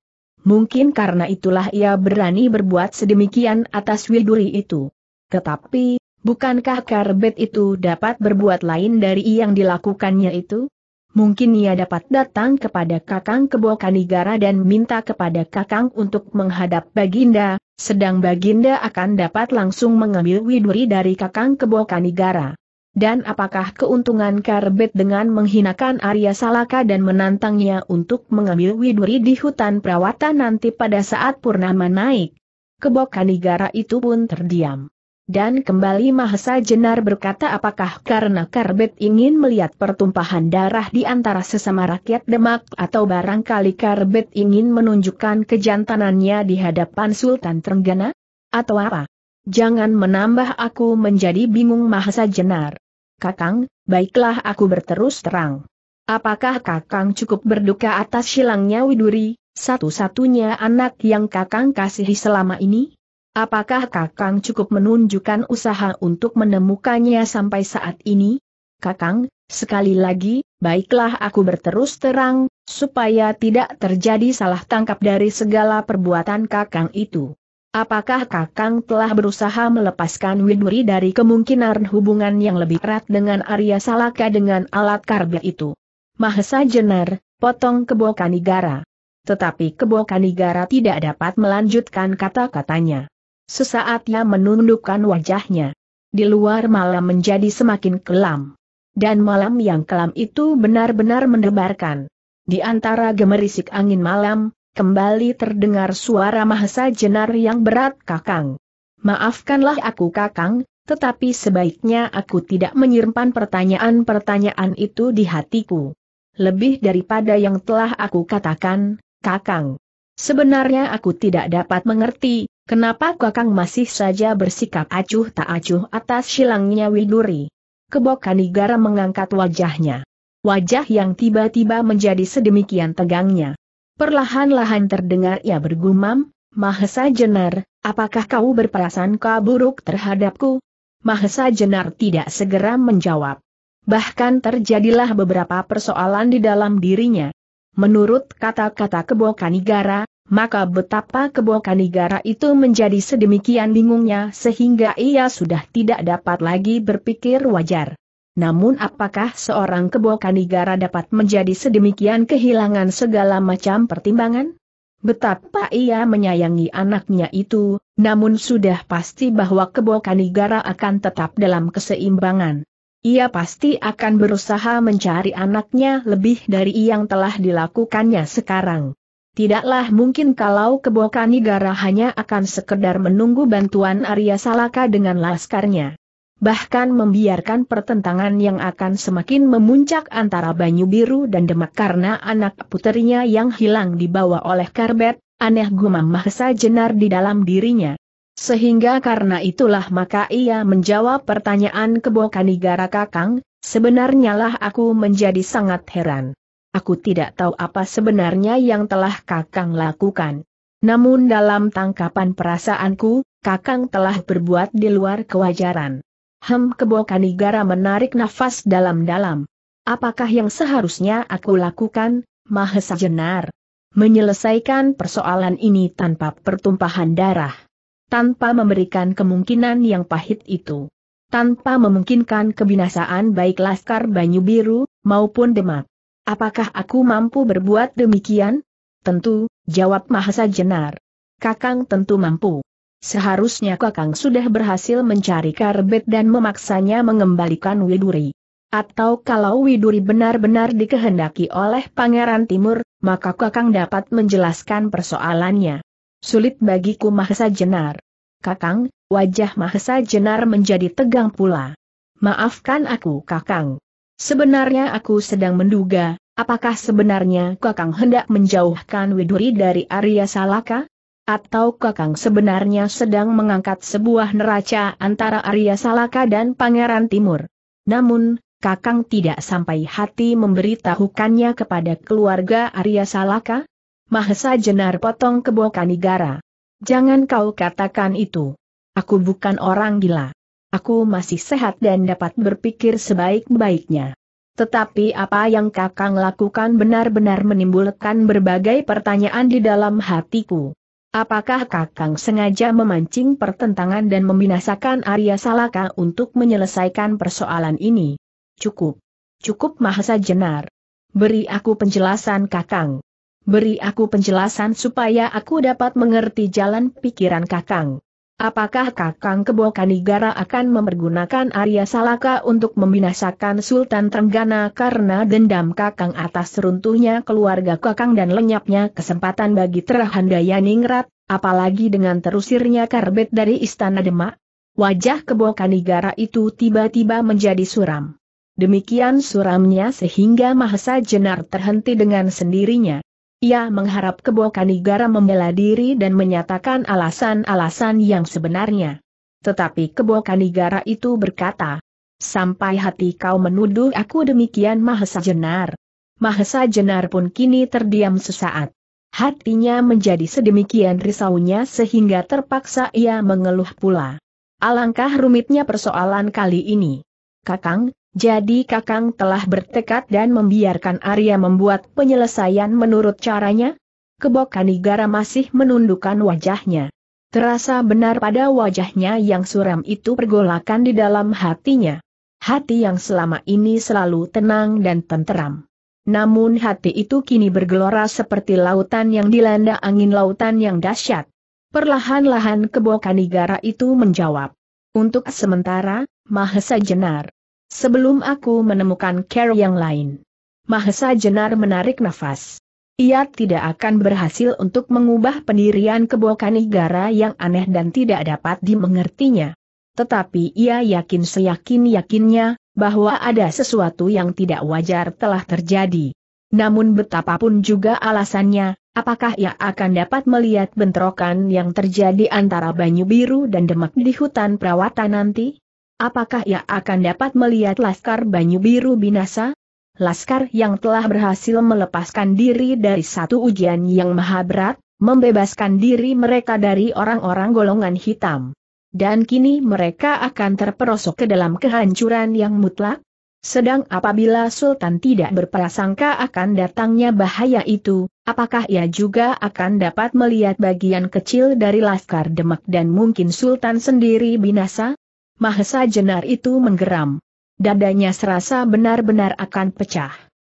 Mungkin karena itulah ia berani berbuat sedemikian atas Widuri itu. Tetapi, bukankah Karbet itu dapat berbuat lain dari yang dilakukannya itu? Mungkin ia dapat datang kepada Kakang Kebo Kanigara dan minta kepada Kakang untuk menghadap Baginda, sedang Baginda akan dapat langsung mengambil Widuri dari Kakang Kebo Kanigara. Dan apakah keuntungan Karbet dengan menghinakan Arya Salaka dan menantangnya untuk mengambil Widuri di hutan perawatan nanti pada saat Purnama naik? Kebokan negara itu pun terdiam. Dan kembali Mahesa Jenar berkata apakah karena Karbet ingin melihat pertumpahan darah di antara sesama rakyat Demak atau barangkali Karbet ingin menunjukkan kejantanannya di hadapan Sultan Trenggana? Atau apa? Jangan menambah aku menjadi bingung Mahesa Jenar. Kakang, baiklah aku berterus terang. Apakah Kakang cukup berduka atas hilangnya Widuri, satu-satunya anak yang Kakang kasihi selama ini? Apakah Kakang cukup menunjukkan usaha untuk menemukannya sampai saat ini? Kakang, sekali lagi, baiklah aku berterus terang, supaya tidak terjadi salah tangkap dari segala perbuatan Kakang itu. Apakah Kakang telah berusaha melepaskan Widuri dari kemungkinan hubungan yang lebih erat dengan Arya Salaka dengan alat karbit itu? Mahesa Jenar, potong kebo Kanigara. Tetapi kebo Kanigara tidak dapat melanjutkan kata-katanya. Sesaatnya menundukkan wajahnya. Di luar malam menjadi semakin kelam. Dan malam yang kelam itu benar-benar mendebarkan. Di antara gemerisik angin malam, kembali terdengar suara Mahesa Jenar yang berat Kakang. Maafkanlah aku Kakang, tetapi sebaiknya aku tidak menyimpan pertanyaan-pertanyaan itu di hatiku. Lebih daripada yang telah aku katakan, Kakang. Sebenarnya aku tidak dapat mengerti, kenapa Kakang masih saja bersikap acuh tak acuh atas silangnya Widuri. Kebokanigara mengangkat wajahnya. Wajah yang tiba-tiba menjadi sedemikian tegangnya. Perlahan-lahan terdengar ia bergumam, Mahesa Jenar, apakah kau berprasangka buruk terhadapku? Mahesa Jenar tidak segera menjawab. Bahkan terjadilah beberapa persoalan di dalam dirinya. Menurut kata-kata negara, maka betapa negara itu menjadi sedemikian bingungnya sehingga ia sudah tidak dapat lagi berpikir wajar. Namun apakah seorang kebo kanigara dapat menjadi sedemikian kehilangan segala macam pertimbangan? Betapa ia menyayangi anaknya itu, namun sudah pasti bahwa kebo kanigara akan tetap dalam keseimbangan. Ia pasti akan berusaha mencari anaknya lebih dari yang telah dilakukannya sekarang. Tidaklah mungkin kalau kebo kanigara hanya akan sekedar menunggu bantuan Arya Salaka dengan laskarnya bahkan membiarkan pertentangan yang akan semakin memuncak antara Banyu Biru dan Demak karena anak puterinya yang hilang dibawa oleh Karbet, aneh gumam Mahesa Jenar di dalam dirinya. Sehingga karena itulah maka ia menjawab pertanyaan Kebokanigara Kakang, sebenarnya lah aku menjadi sangat heran. Aku tidak tahu apa sebenarnya yang telah Kakang lakukan. Namun dalam tangkapan perasaanku, Kakang telah berbuat di luar kewajaran. Hem kebo negara menarik nafas dalam-dalam. Apakah yang seharusnya aku lakukan, Mahesa Jenar? Menyelesaikan persoalan ini tanpa pertumpahan darah. Tanpa memberikan kemungkinan yang pahit itu. Tanpa memungkinkan kebinasaan baik Laskar Banyu Biru, maupun Demak. Apakah aku mampu berbuat demikian? Tentu, jawab Mahesa Jenar. Kakang tentu mampu. Seharusnya Kakang sudah berhasil mencari Karbet dan memaksanya mengembalikan Widuri. Atau kalau Widuri benar-benar dikehendaki oleh Pangeran Timur, maka Kakang dapat menjelaskan persoalannya. Sulit bagiku Mahesa Jenar. Kakang, wajah Mahesa Jenar menjadi tegang pula. Maafkan aku Kakang. Sebenarnya aku sedang menduga, apakah sebenarnya Kakang hendak menjauhkan Widuri dari Arya Salaka? Atau Kakang sebenarnya sedang mengangkat sebuah neraca antara Arya Salaka dan Pangeran Timur. Namun, Kakang tidak sampai hati memberitahukannya kepada keluarga Arya Salaka? Mahesa Jenar potong kebokanigara. Jangan kau katakan itu. Aku bukan orang gila. Aku masih sehat dan dapat berpikir sebaik-baiknya. Tetapi apa yang kakang lakukan benar-benar menimbulkan berbagai pertanyaan di dalam hatiku. Apakah Kakang sengaja memancing pertentangan dan membinasakan Arya Salaka untuk menyelesaikan persoalan ini? Cukup. Cukup Mahesa Jenar. Beri aku penjelasan Kakang. Beri aku penjelasan supaya aku dapat mengerti jalan pikiran Kakang. Apakah Kakang Kebo Kanigara akan mempergunakan Arya Salaka untuk membinasakan Sultan Trenggana karena dendam Kakang atas runtuhnya keluarga Kakang dan lenyapnya kesempatan bagi terahandaya Ningrat, apalagi dengan terusirnya karbet dari Istana Demak? Wajah Kebo Kanigara itu tiba-tiba menjadi suram. Demikian suramnya sehingga Mahasa Jenar terhenti dengan sendirinya. Ia mengharap Kebokanigara membela diri dan menyatakan alasan-alasan yang sebenarnya. Tetapi Kebokanigara itu berkata, Sampai hati kau menuduh aku demikian Mahesa Jenar. Mahesa Jenar pun kini terdiam sesaat. Hatinya menjadi sedemikian risaunya sehingga terpaksa ia mengeluh pula. Alangkah rumitnya persoalan kali ini. Kakang, jadi Kakang telah bertekad dan membiarkan Arya membuat penyelesaian menurut caranya? Kebokanigara masih menundukkan wajahnya. Terasa benar pada wajahnya yang suram itu pergolakan di dalam hatinya. Hati yang selama ini selalu tenang dan tenteram. Namun hati itu kini bergelora seperti lautan yang dilanda angin lautan yang dahsyat. Perlahan-lahan Kebokanigara itu menjawab. Untuk sementara, Mahesa Jenar. Sebelum aku menemukan care yang lain. Mahesa Jenar menarik nafas. Ia tidak akan berhasil untuk mengubah pendirian Kebokanigara yang aneh dan tidak dapat dimengertinya. Tetapi ia yakin seyakin-yakinnya, bahwa ada sesuatu yang tidak wajar telah terjadi. Namun betapapun juga alasannya, apakah ia akan dapat melihat bentrokan yang terjadi antara Banyu Biru dan Demak di hutan perawatan nanti? Apakah ia akan dapat melihat Laskar Banyu Biru binasa? Laskar yang telah berhasil melepaskan diri dari satu ujian yang maha berat, membebaskan diri mereka dari orang-orang golongan hitam. Dan kini mereka akan terperosok ke dalam kehancuran yang mutlak? Sedang apabila Sultan tidak berprasangka akan datangnya bahaya itu, apakah ia juga akan dapat melihat bagian kecil dari Laskar Demak dan mungkin Sultan sendiri binasa? Mahesa Jenar itu menggeram. Dadanya serasa benar-benar akan pecah.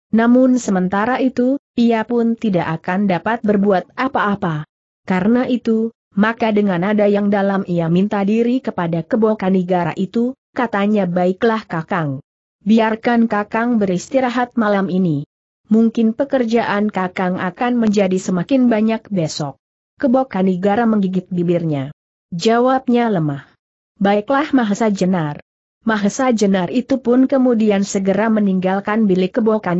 Namun sementara itu, ia pun tidak akan dapat berbuat apa-apa. Karena itu, maka dengan nada yang dalam ia minta diri kepada Kebokanigara itu, katanya baiklah kakang. Biarkan kakang beristirahat malam ini. Mungkin pekerjaan kakang akan menjadi semakin banyak besok. Kebokanigara menggigit bibirnya. Jawabnya lemah. Baiklah Mahesa Jenar. Mahesa Jenar itu pun kemudian segera meninggalkan bilik kebokan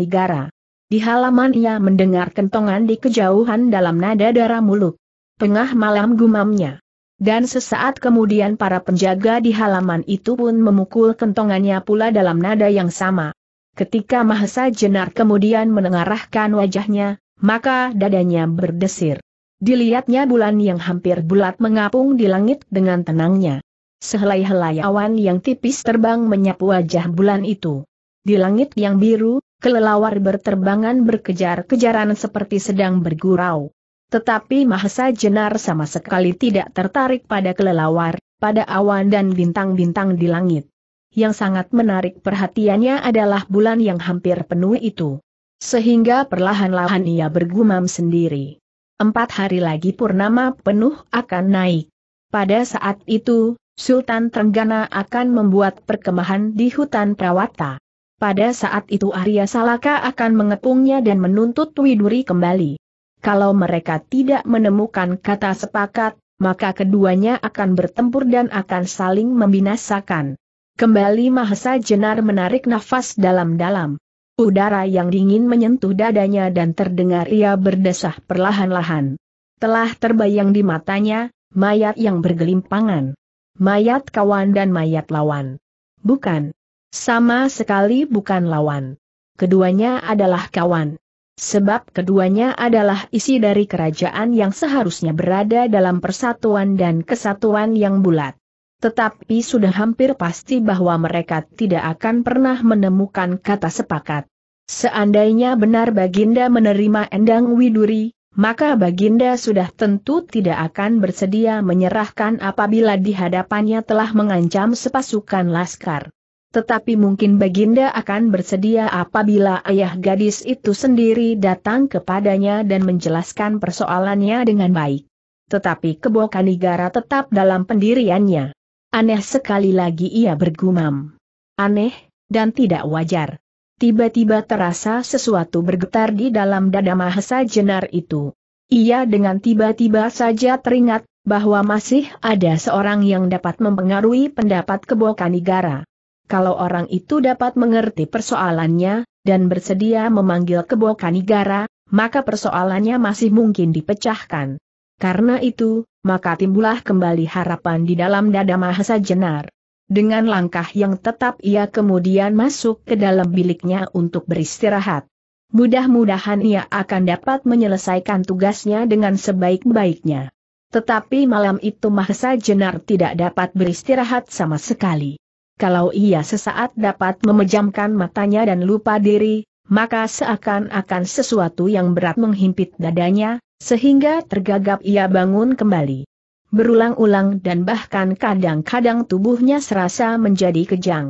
Di halaman ia mendengar kentongan di kejauhan dalam nada darah muluk. Tengah malam gumamnya. Dan sesaat kemudian para penjaga di halaman itu pun memukul kentongannya pula dalam nada yang sama. Ketika Mahesa Jenar kemudian menengarahkan wajahnya, maka dadanya berdesir. Dilihatnya bulan yang hampir bulat mengapung di langit dengan tenangnya. Sehelai-helai awan yang tipis terbang menyapu wajah bulan itu. Di langit yang biru, kelelawar berterbangan berkejar-kejaran seperti sedang bergurau. Tetapi Mahesa Jenar sama sekali tidak tertarik pada kelelawar, pada awan dan bintang-bintang di langit. Yang sangat menarik perhatiannya adalah bulan yang hampir penuh itu. Sehingga perlahan-lahan ia bergumam sendiri. Empat hari lagi purnama penuh akan naik. Pada saat itu, Sultan Trenggana akan membuat perkemahan di hutan Prawata. Pada saat itu Arya Salaka akan mengepungnya dan menuntut Widuri kembali. Kalau mereka tidak menemukan kata sepakat, maka keduanya akan bertempur dan akan saling membinasakan. Kembali Mahesa Jenar menarik nafas dalam-dalam. Udara yang dingin menyentuh dadanya dan terdengar ia berdesah perlahan-lahan. Telah terbayang di matanya, mayat yang bergelimpangan mayat kawan dan mayat lawan. Bukan. Sama sekali bukan lawan. Keduanya adalah kawan. Sebab keduanya adalah isi dari kerajaan yang seharusnya berada dalam persatuan dan kesatuan yang bulat. Tetapi sudah hampir pasti bahwa mereka tidak akan pernah menemukan kata sepakat. Seandainya benar Baginda menerima Endang Widuri, maka Baginda sudah tentu tidak akan bersedia menyerahkan apabila di hadapannya telah mengancam sepasukan laskar. Tetapi mungkin Baginda akan bersedia apabila ayah gadis itu sendiri datang kepadanya dan menjelaskan persoalannya dengan baik. Tetapi negara tetap dalam pendiriannya. Aneh sekali lagi ia bergumam. Aneh, dan tidak wajar. Tiba-tiba terasa sesuatu bergetar di dalam dada Mahesa Jenar itu. Ia dengan tiba-tiba saja teringat bahwa masih ada seorang yang dapat mempengaruhi pendapat Kebokanigara. Kalau orang itu dapat mengerti persoalannya, dan bersedia memanggil Kebokanigara, maka persoalannya masih mungkin dipecahkan. Karena itu, maka timbullah kembali harapan di dalam dada Mahesa Jenar. Dengan langkah yang tetap ia kemudian masuk ke dalam biliknya untuk beristirahat. Mudah-mudahan ia akan dapat menyelesaikan tugasnya dengan sebaik-baiknya. Tetapi malam itu Mahesa Jenar tidak dapat beristirahat sama sekali. Kalau ia sesaat dapat memejamkan matanya dan lupa diri, maka seakan-akan sesuatu yang berat menghimpit dadanya, sehingga tergagap ia bangun kembali berulang-ulang dan bahkan kadang-kadang tubuhnya serasa menjadi kejang.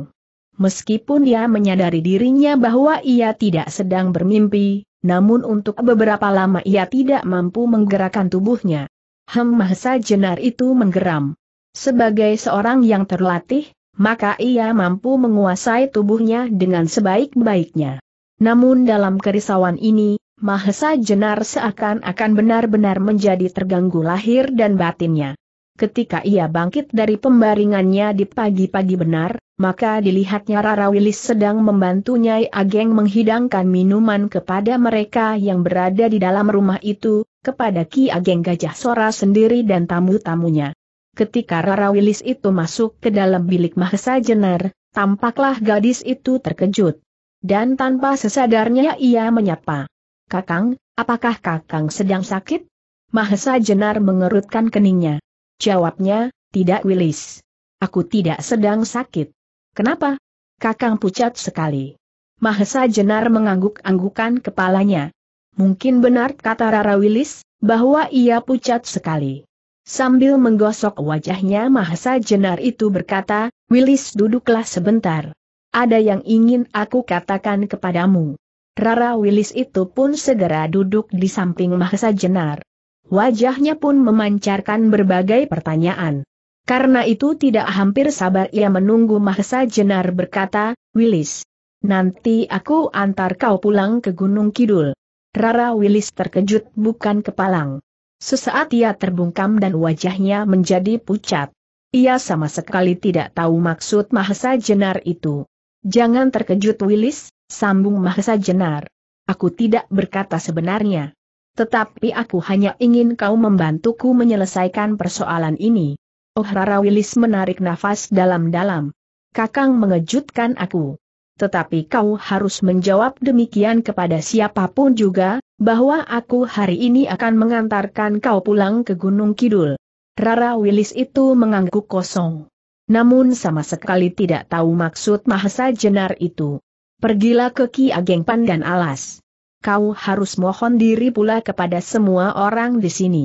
Meskipun dia menyadari dirinya bahwa ia tidak sedang bermimpi, namun untuk beberapa lama ia tidak mampu menggerakkan tubuhnya. Mahesa jenar itu menggeram. Sebagai seorang yang terlatih, maka ia mampu menguasai tubuhnya dengan sebaik-baiknya. Namun dalam kerisauan ini, Mahesa Jenar seakan-akan benar-benar menjadi terganggu lahir dan batinnya. Ketika ia bangkit dari pembaringannya di pagi-pagi benar, maka dilihatnya Rara Wilis sedang membantu Nyai Ageng menghidangkan minuman kepada mereka yang berada di dalam rumah itu, kepada Ki Ageng Gajah Sora sendiri dan tamu-tamunya. Ketika Rara Wilis itu masuk ke dalam bilik Mahesa Jenar, tampaklah gadis itu terkejut. Dan tanpa sesadarnya ia menyapa. Kakang, apakah Kakang sedang sakit? Mahesa Jenar mengerutkan keningnya. Jawabnya, tidak Wilis. Aku tidak sedang sakit. Kenapa? Kakang pucat sekali. Mahesa Jenar mengangguk-anggukan kepalanya. Mungkin benar kata Rara Wilis, bahwa ia pucat sekali. Sambil menggosok wajahnya Mahesa Jenar itu berkata, Wilis duduklah sebentar. Ada yang ingin aku katakan kepadamu. Rara Wilis itu pun segera duduk di samping Mahesa Jenar. Wajahnya pun memancarkan berbagai pertanyaan. Karena itu tidak hampir sabar ia menunggu Mahesa Jenar berkata, Wilis, nanti aku antar kau pulang ke Gunung Kidul. Rara Wilis terkejut bukan kepalang. Sesaat ia terbungkam dan wajahnya menjadi pucat. Ia sama sekali tidak tahu maksud Mahesa Jenar itu. Jangan terkejut Wilis, sambung Mahesa Jenar. Aku tidak berkata sebenarnya. Tetapi aku hanya ingin kau membantuku menyelesaikan persoalan ini. Oh Rara Wilis menarik nafas dalam-dalam. Kakang mengejutkan aku. Tetapi kau harus menjawab demikian kepada siapapun juga, bahwa aku hari ini akan mengantarkan kau pulang ke Gunung Kidul. Rara Wilis itu mengangguk kosong. Namun sama sekali tidak tahu maksud Mahesa Jenar itu. Pergilah ke Ki Ageng Pandan Alas. Kau harus mohon diri pula kepada semua orang di sini.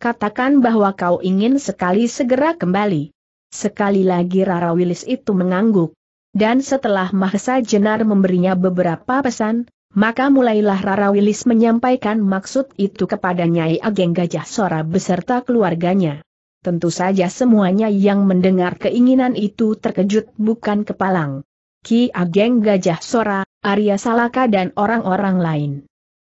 Katakan bahwa kau ingin sekali segera kembali. Sekali lagi Rara Wilis itu mengangguk. Dan setelah Mahesa Jenar memberinya beberapa pesan, maka mulailah Rara Wilis menyampaikan maksud itu kepada Nyai Ageng Gajah Sora beserta keluarganya. Tentu saja semuanya yang mendengar keinginan itu terkejut bukan kepalang. Ki Ageng Gajah Sora, Arya Salaka dan orang-orang lain.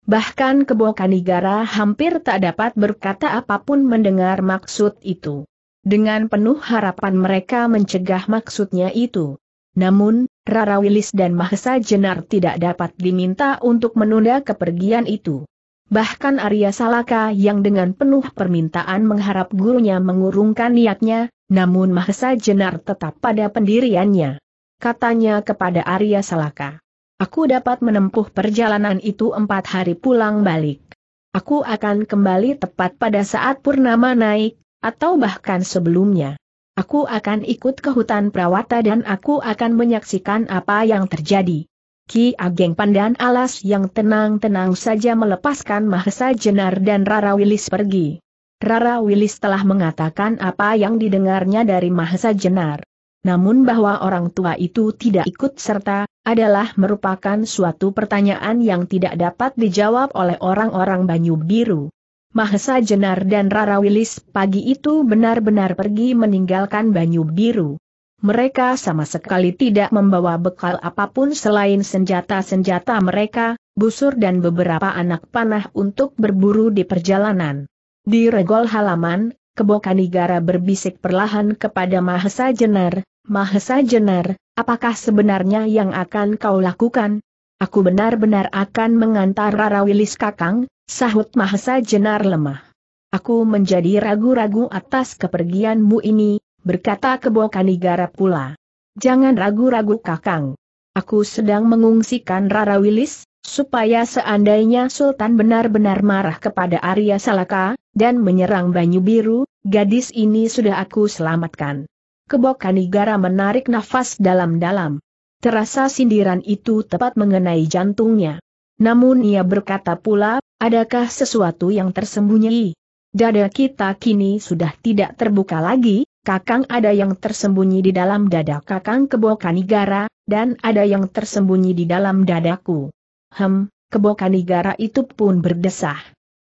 Bahkan kebo Kanigara hampir tak dapat berkata apapun mendengar maksud itu. Dengan penuh harapan mereka mencegah maksudnya itu. Namun, Rara Wilis dan Mahesa Jenar tidak dapat diminta untuk menunda kepergian itu. Bahkan Arya Salaka yang dengan penuh permintaan mengharap gurunya mengurungkan niatnya, namun Mahesa Jenar tetap pada pendiriannya katanya kepada Arya Salaka. Aku dapat menempuh perjalanan itu empat hari pulang balik. Aku akan kembali tepat pada saat Purnama naik, atau bahkan sebelumnya. Aku akan ikut ke hutan Prawata dan aku akan menyaksikan apa yang terjadi. Ki Ageng Pandan Alas yang tenang-tenang saja melepaskan Mahesa Jenar dan Rara Wilis pergi. Rara Wilis telah mengatakan apa yang didengarnya dari Mahesa Jenar namun bahwa orang tua itu tidak ikut serta, adalah merupakan suatu pertanyaan yang tidak dapat dijawab oleh orang-orang Banyu Biru. Mahesa Jenar dan Rara Wilis pagi itu benar-benar pergi meninggalkan Banyu Biru. Mereka sama sekali tidak membawa bekal apapun selain senjata-senjata mereka, busur dan beberapa anak panah untuk berburu di perjalanan. Di regol halaman, Kebokanigara berbisik perlahan kepada Mahesa Jenar, Mahesa Jenar, apakah sebenarnya yang akan kau lakukan? Aku benar-benar akan mengantar Rara Wilis Kakang, sahut Mahesa Jenar lemah. Aku menjadi ragu-ragu atas kepergianmu ini, berkata Kebokanigara pula. Jangan ragu-ragu Kakang. Aku sedang mengungsikan Rara Wilis supaya seandainya Sultan benar-benar marah kepada Arya Salaka, dan menyerang Banyu Biru, gadis ini sudah aku selamatkan. Kebokanigara Kanigara menarik nafas dalam-dalam. Terasa sindiran itu tepat mengenai jantungnya. Namun ia berkata pula, adakah sesuatu yang tersembunyi? Dada kita kini sudah tidak terbuka lagi, Kakang ada yang tersembunyi di dalam dada Kakang kebokanigara, Kanigara, dan ada yang tersembunyi di dalam dadaku. Hem, kebokan negara itu pun berdesah.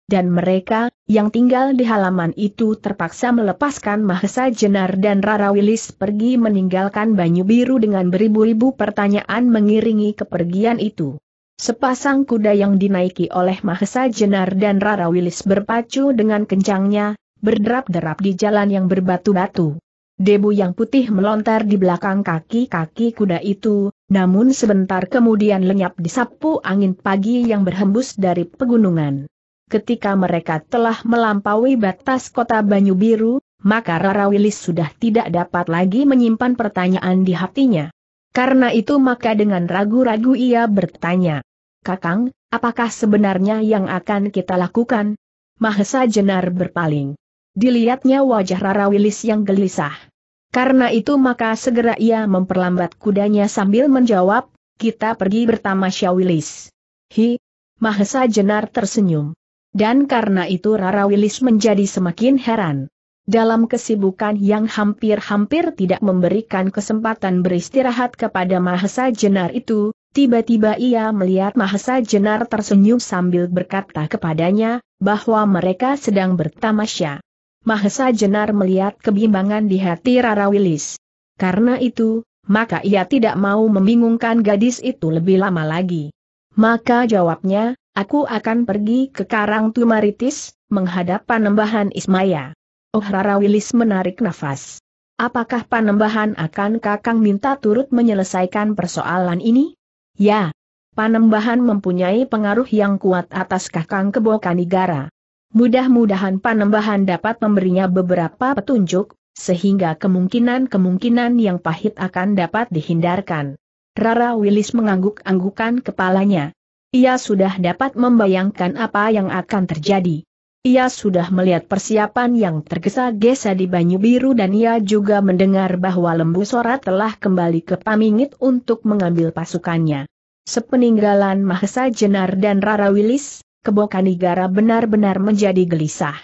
Dan mereka, yang tinggal di halaman itu terpaksa melepaskan Mahesa Jenar dan Rara Wilis pergi meninggalkan Banyu Biru dengan beribu-ribu pertanyaan mengiringi kepergian itu. Sepasang kuda yang dinaiki oleh Mahesa Jenar dan Rara Wilis berpacu dengan kencangnya, berderap-derap di jalan yang berbatu-batu. Debu yang putih melontar di belakang kaki-kaki kuda itu, namun sebentar kemudian lenyap disapu angin pagi yang berhembus dari pegunungan. Ketika mereka telah melampaui batas kota Banyu Biru, maka Rara Wilis sudah tidak dapat lagi menyimpan pertanyaan di hatinya. Karena itu maka dengan ragu-ragu ia bertanya, Kakang, apakah sebenarnya yang akan kita lakukan? Mahesa Jenar berpaling. Dilihatnya wajah Rara Wilis yang gelisah. Karena itu maka segera ia memperlambat kudanya sambil menjawab, kita pergi bertamasya Wilis. Hi, Mahesa Jenar tersenyum. Dan karena itu Rara Wilis menjadi semakin heran. Dalam kesibukan yang hampir-hampir tidak memberikan kesempatan beristirahat kepada Mahesa Jenar itu, tiba-tiba ia melihat Mahesa Jenar tersenyum sambil berkata kepadanya, bahwa mereka sedang bertamasya. Mahesa Jenar melihat kebimbangan di hati Rara Wilis. Karena itu, maka ia tidak mau membingungkan gadis itu lebih lama lagi. Maka jawabnya, aku akan pergi ke Karang Tumaritis, menghadap panembahan Ismaya. Oh Rara Wilis menarik nafas. Apakah panembahan akan kakang minta turut menyelesaikan persoalan ini? Ya. Panembahan mempunyai pengaruh yang kuat atas kakang Kebo Kanigara. Mudah-mudahan panembahan dapat memberinya beberapa petunjuk, sehingga kemungkinan-kemungkinan yang pahit akan dapat dihindarkan. Rara Willis mengangguk-anggukan kepalanya. Ia sudah dapat membayangkan apa yang akan terjadi. Ia sudah melihat persiapan yang tergesa-gesa di Banyu Biru dan ia juga mendengar bahwa Lembu Sora telah kembali ke Pamingit untuk mengambil pasukannya. Sepeninggalan Mahesa Jenar dan Rara Willis? negara benar-benar menjadi gelisah.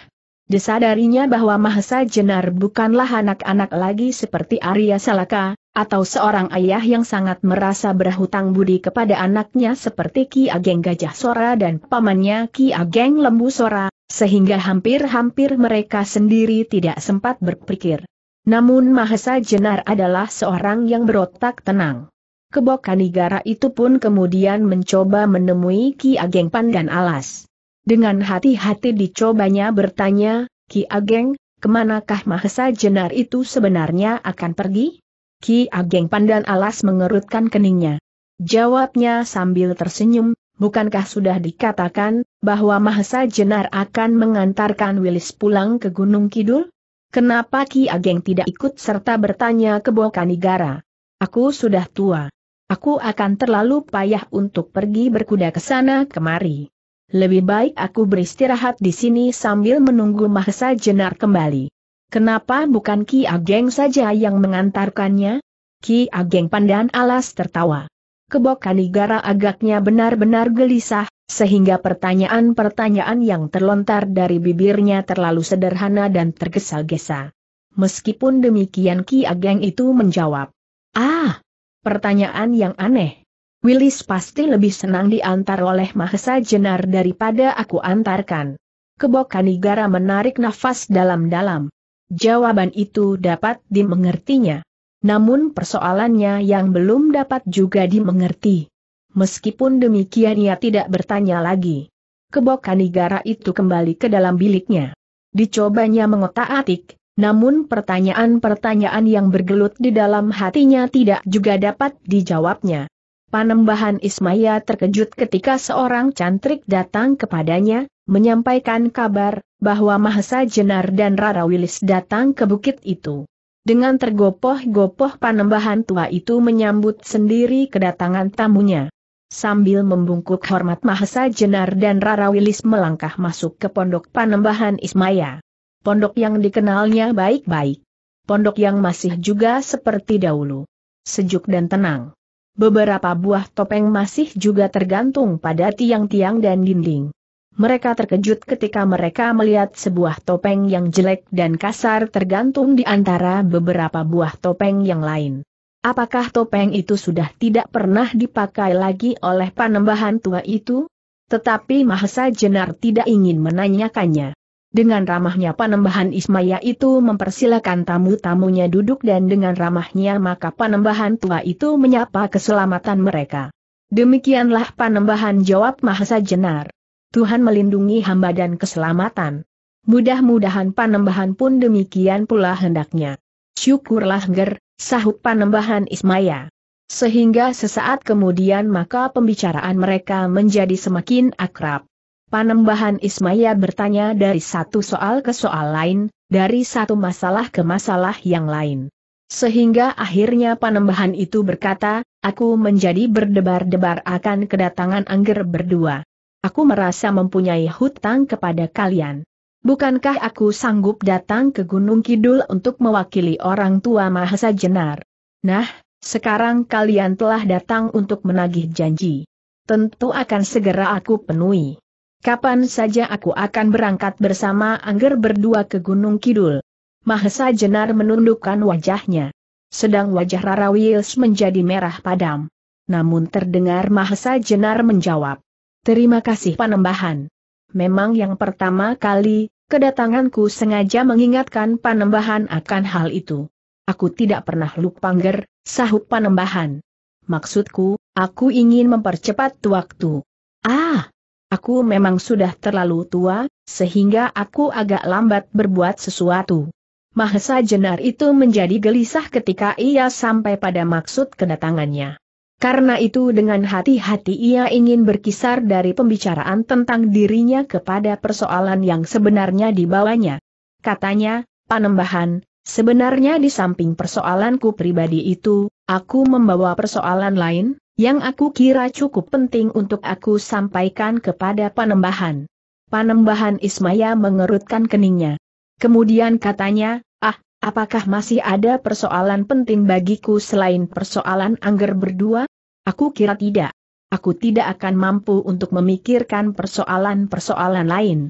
Desadarinya bahwa Mahesa Jenar bukanlah anak-anak lagi seperti Arya Salaka, atau seorang ayah yang sangat merasa berhutang budi kepada anaknya seperti Ki Ageng Gajah Sora dan pamannya Ki Ageng Lembu Sora, sehingga hampir-hampir mereka sendiri tidak sempat berpikir. Namun Mahesa Jenar adalah seorang yang berotak tenang. Kanigara itu pun kemudian mencoba menemui Ki Ageng Pandan Alas. Dengan hati-hati dicobanya bertanya, Ki Ageng, kemanakah Mahesa Jenar itu sebenarnya akan pergi? Ki Ageng Pandan Alas mengerutkan keningnya. Jawabnya sambil tersenyum, bukankah sudah dikatakan, bahwa Mahesa Jenar akan mengantarkan Wilis pulang ke Gunung Kidul? Kenapa Ki Ageng tidak ikut serta bertanya ke Bokanigara? Aku sudah tua. Aku akan terlalu payah untuk pergi berkuda ke sana kemari. Lebih baik aku beristirahat di sini sambil menunggu Mahesa Jenar kembali. Kenapa bukan Ki Ageng saja yang mengantarkannya? Ki Ageng pandan alas tertawa. Kebokan negara agaknya benar-benar gelisah, sehingga pertanyaan-pertanyaan yang terlontar dari bibirnya terlalu sederhana dan tergesa-gesa. Meskipun demikian Ki Ageng itu menjawab. Ah, Pertanyaan yang aneh. Willis pasti lebih senang diantar oleh Mahesa Jenar daripada aku antarkan. Kebokanigara menarik nafas dalam-dalam. Jawaban itu dapat dimengertinya. Namun persoalannya yang belum dapat juga dimengerti. Meskipun demikian ia tidak bertanya lagi. Kebokanigara itu kembali ke dalam biliknya. Dicobanya mengotak-atik, namun pertanyaan-pertanyaan yang bergelut di dalam hatinya tidak juga dapat dijawabnya. Panembahan Ismaya terkejut ketika seorang cantrik datang kepadanya, menyampaikan kabar, bahwa Mahesa Jenar dan Rara Wilis datang ke bukit itu. Dengan tergopoh-gopoh panembahan tua itu menyambut sendiri kedatangan tamunya. Sambil membungkuk hormat Mahesa Jenar dan Rara Wilis melangkah masuk ke pondok panembahan Ismaya pondok yang dikenalnya baik-baik. Pondok yang masih juga seperti dahulu. Sejuk dan tenang. Beberapa buah topeng masih juga tergantung pada tiang-tiang dan dinding. Mereka terkejut ketika mereka melihat sebuah topeng yang jelek dan kasar tergantung di antara beberapa buah topeng yang lain. Apakah topeng itu sudah tidak pernah dipakai lagi oleh panembahan tua itu? Tetapi Mahesa Jenar tidak ingin menanyakannya. Dengan ramahnya Panembahan Ismaya itu mempersilakan tamu-tamunya duduk dan dengan ramahnya maka Panembahan tua itu menyapa keselamatan mereka. Demikianlah Panembahan jawab Mahasa Jenar. Tuhan melindungi hamba dan keselamatan. Mudah-mudahan Panembahan pun demikian pula hendaknya. Syukurlah ger, sahut Panembahan Ismaya. Sehingga sesaat kemudian maka pembicaraan mereka menjadi semakin akrab. Panembahan Ismaya bertanya dari satu soal ke soal lain, dari satu masalah ke masalah yang lain. Sehingga akhirnya panembahan itu berkata, aku menjadi berdebar-debar akan kedatangan Angger berdua. Aku merasa mempunyai hutang kepada kalian. Bukankah aku sanggup datang ke Gunung Kidul untuk mewakili orang tua Mahasa Jenar? Nah, sekarang kalian telah datang untuk menagih janji. Tentu akan segera aku penuhi. Kapan saja aku akan berangkat bersama Angger berdua ke Gunung Kidul. Mahesa Jenar menundukkan wajahnya. Sedang wajah Rara Wils menjadi merah padam. Namun terdengar Mahesa Jenar menjawab. Terima kasih panembahan. Memang yang pertama kali, kedatanganku sengaja mengingatkan panembahan akan hal itu. Aku tidak pernah lupa Angger, sahut panembahan. Maksudku, aku ingin mempercepat waktu. Ah! aku memang sudah terlalu tua, sehingga aku agak lambat berbuat sesuatu. Mahesa Jenar itu menjadi gelisah ketika ia sampai pada maksud kedatangannya. Karena itu dengan hati-hati ia ingin berkisar dari pembicaraan tentang dirinya kepada persoalan yang sebenarnya dibawanya. Katanya, Panembahan, sebenarnya di samping persoalanku pribadi itu, aku membawa persoalan lain, yang aku kira cukup penting untuk aku sampaikan kepada Panembahan. Panembahan Ismaya mengerutkan keningnya. Kemudian katanya, ah, apakah masih ada persoalan penting bagiku selain persoalan angger berdua? Aku kira tidak. Aku tidak akan mampu untuk memikirkan persoalan-persoalan lain.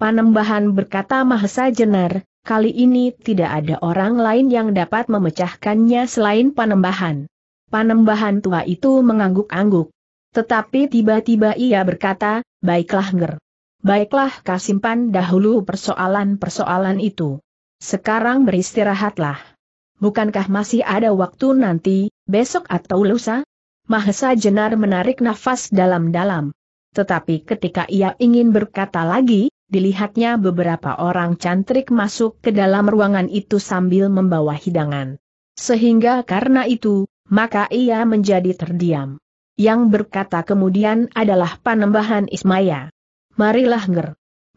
Panembahan berkata Mahesa Jenar, kali ini tidak ada orang lain yang dapat memecahkannya selain Panembahan. Panembahan tua itu mengangguk-angguk. Tetapi tiba-tiba ia berkata, baiklah Nger. Baiklah kasimpan dahulu persoalan-persoalan itu. Sekarang beristirahatlah. Bukankah masih ada waktu nanti, besok atau lusa? Mahesa Jenar menarik nafas dalam-dalam. Tetapi ketika ia ingin berkata lagi, dilihatnya beberapa orang cantrik masuk ke dalam ruangan itu sambil membawa hidangan. Sehingga karena itu, maka ia menjadi terdiam. Yang berkata kemudian adalah panembahan Ismaya. Marilah ger.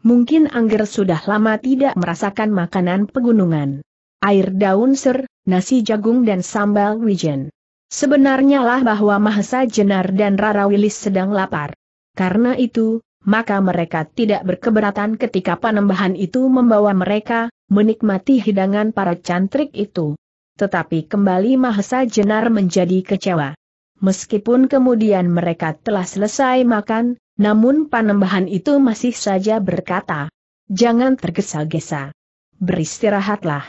Mungkin Angger sudah lama tidak merasakan makanan pegunungan. Air daun ser, nasi jagung dan sambal wijen. Sebenarnya lah bahwa Mahesa Jenar dan Rara Wilis sedang lapar. Karena itu, maka mereka tidak berkeberatan ketika panembahan itu membawa mereka, menikmati hidangan para cantrik itu. Tetapi kembali Mahesa Jenar menjadi kecewa. Meskipun kemudian mereka telah selesai makan, namun panembahan itu masih saja berkata, Jangan tergesa-gesa. Beristirahatlah.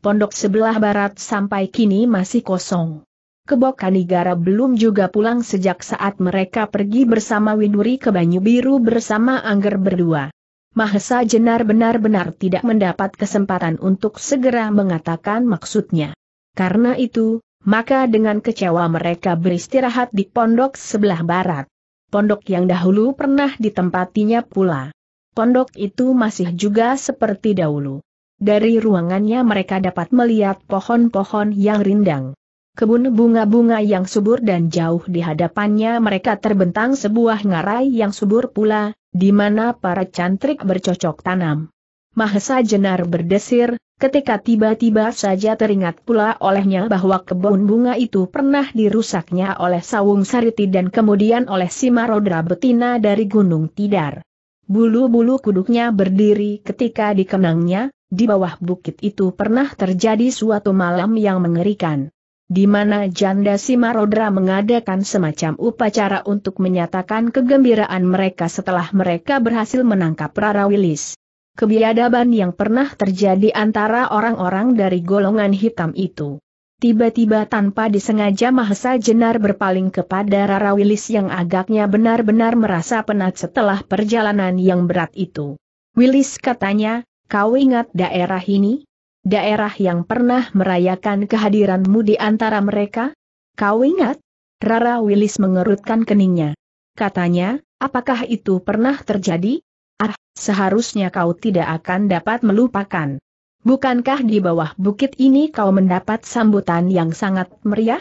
Pondok sebelah barat sampai kini masih kosong. Kebokan Kanigara belum juga pulang sejak saat mereka pergi bersama Widuri ke Banyu Biru bersama Angger berdua. Mahesa Jenar benar-benar tidak mendapat kesempatan untuk segera mengatakan maksudnya. Karena itu, maka dengan kecewa mereka beristirahat di pondok sebelah barat. Pondok yang dahulu pernah ditempatinya pula. Pondok itu masih juga seperti dahulu. Dari ruangannya mereka dapat melihat pohon-pohon yang rindang. Kebun bunga-bunga yang subur dan jauh di hadapannya mereka terbentang sebuah ngarai yang subur pula, di mana para cantrik bercocok tanam. Mahesa Jenar berdesir, ketika tiba-tiba saja teringat pula olehnya bahwa kebun bunga itu pernah dirusaknya oleh Sawung Sariti dan kemudian oleh Simarodra betina dari Gunung Tidar. Bulu-bulu kuduknya berdiri ketika dikenangnya, di bawah bukit itu pernah terjadi suatu malam yang mengerikan di mana janda Simarodra mengadakan semacam upacara untuk menyatakan kegembiraan mereka setelah mereka berhasil menangkap Rara Wilis kebiadaban yang pernah terjadi antara orang-orang dari golongan hitam itu. Tiba-tiba tanpa disengaja Mahesa Jenar berpaling kepada Rara Wilis yang agaknya benar-benar merasa penat setelah perjalanan yang berat itu. Willis katanya, kau ingat daerah ini? Daerah yang pernah merayakan kehadiranmu di antara mereka? Kau ingat? Rara Wilis mengerutkan keningnya. Katanya, apakah itu pernah terjadi? Ah, seharusnya kau tidak akan dapat melupakan. Bukankah di bawah bukit ini kau mendapat sambutan yang sangat meriah?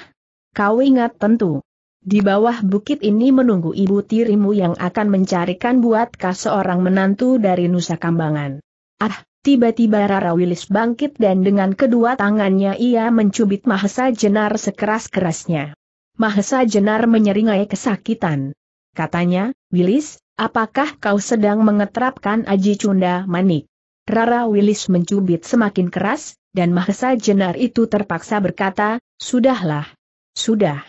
Kau ingat tentu. Di bawah bukit ini menunggu ibu tirimu yang akan mencarikan buatkah seorang menantu dari Nusa Kambangan. Ah, Tiba-tiba Rara Wilis bangkit dan dengan kedua tangannya ia mencubit Mahesa Jenar sekeras-kerasnya. Mahesa Jenar menyeringai kesakitan. Katanya, Wilis, apakah kau sedang mengetrapkan aji cunda manik? Rara Wilis mencubit semakin keras, dan Mahesa Jenar itu terpaksa berkata, Sudahlah. Sudah.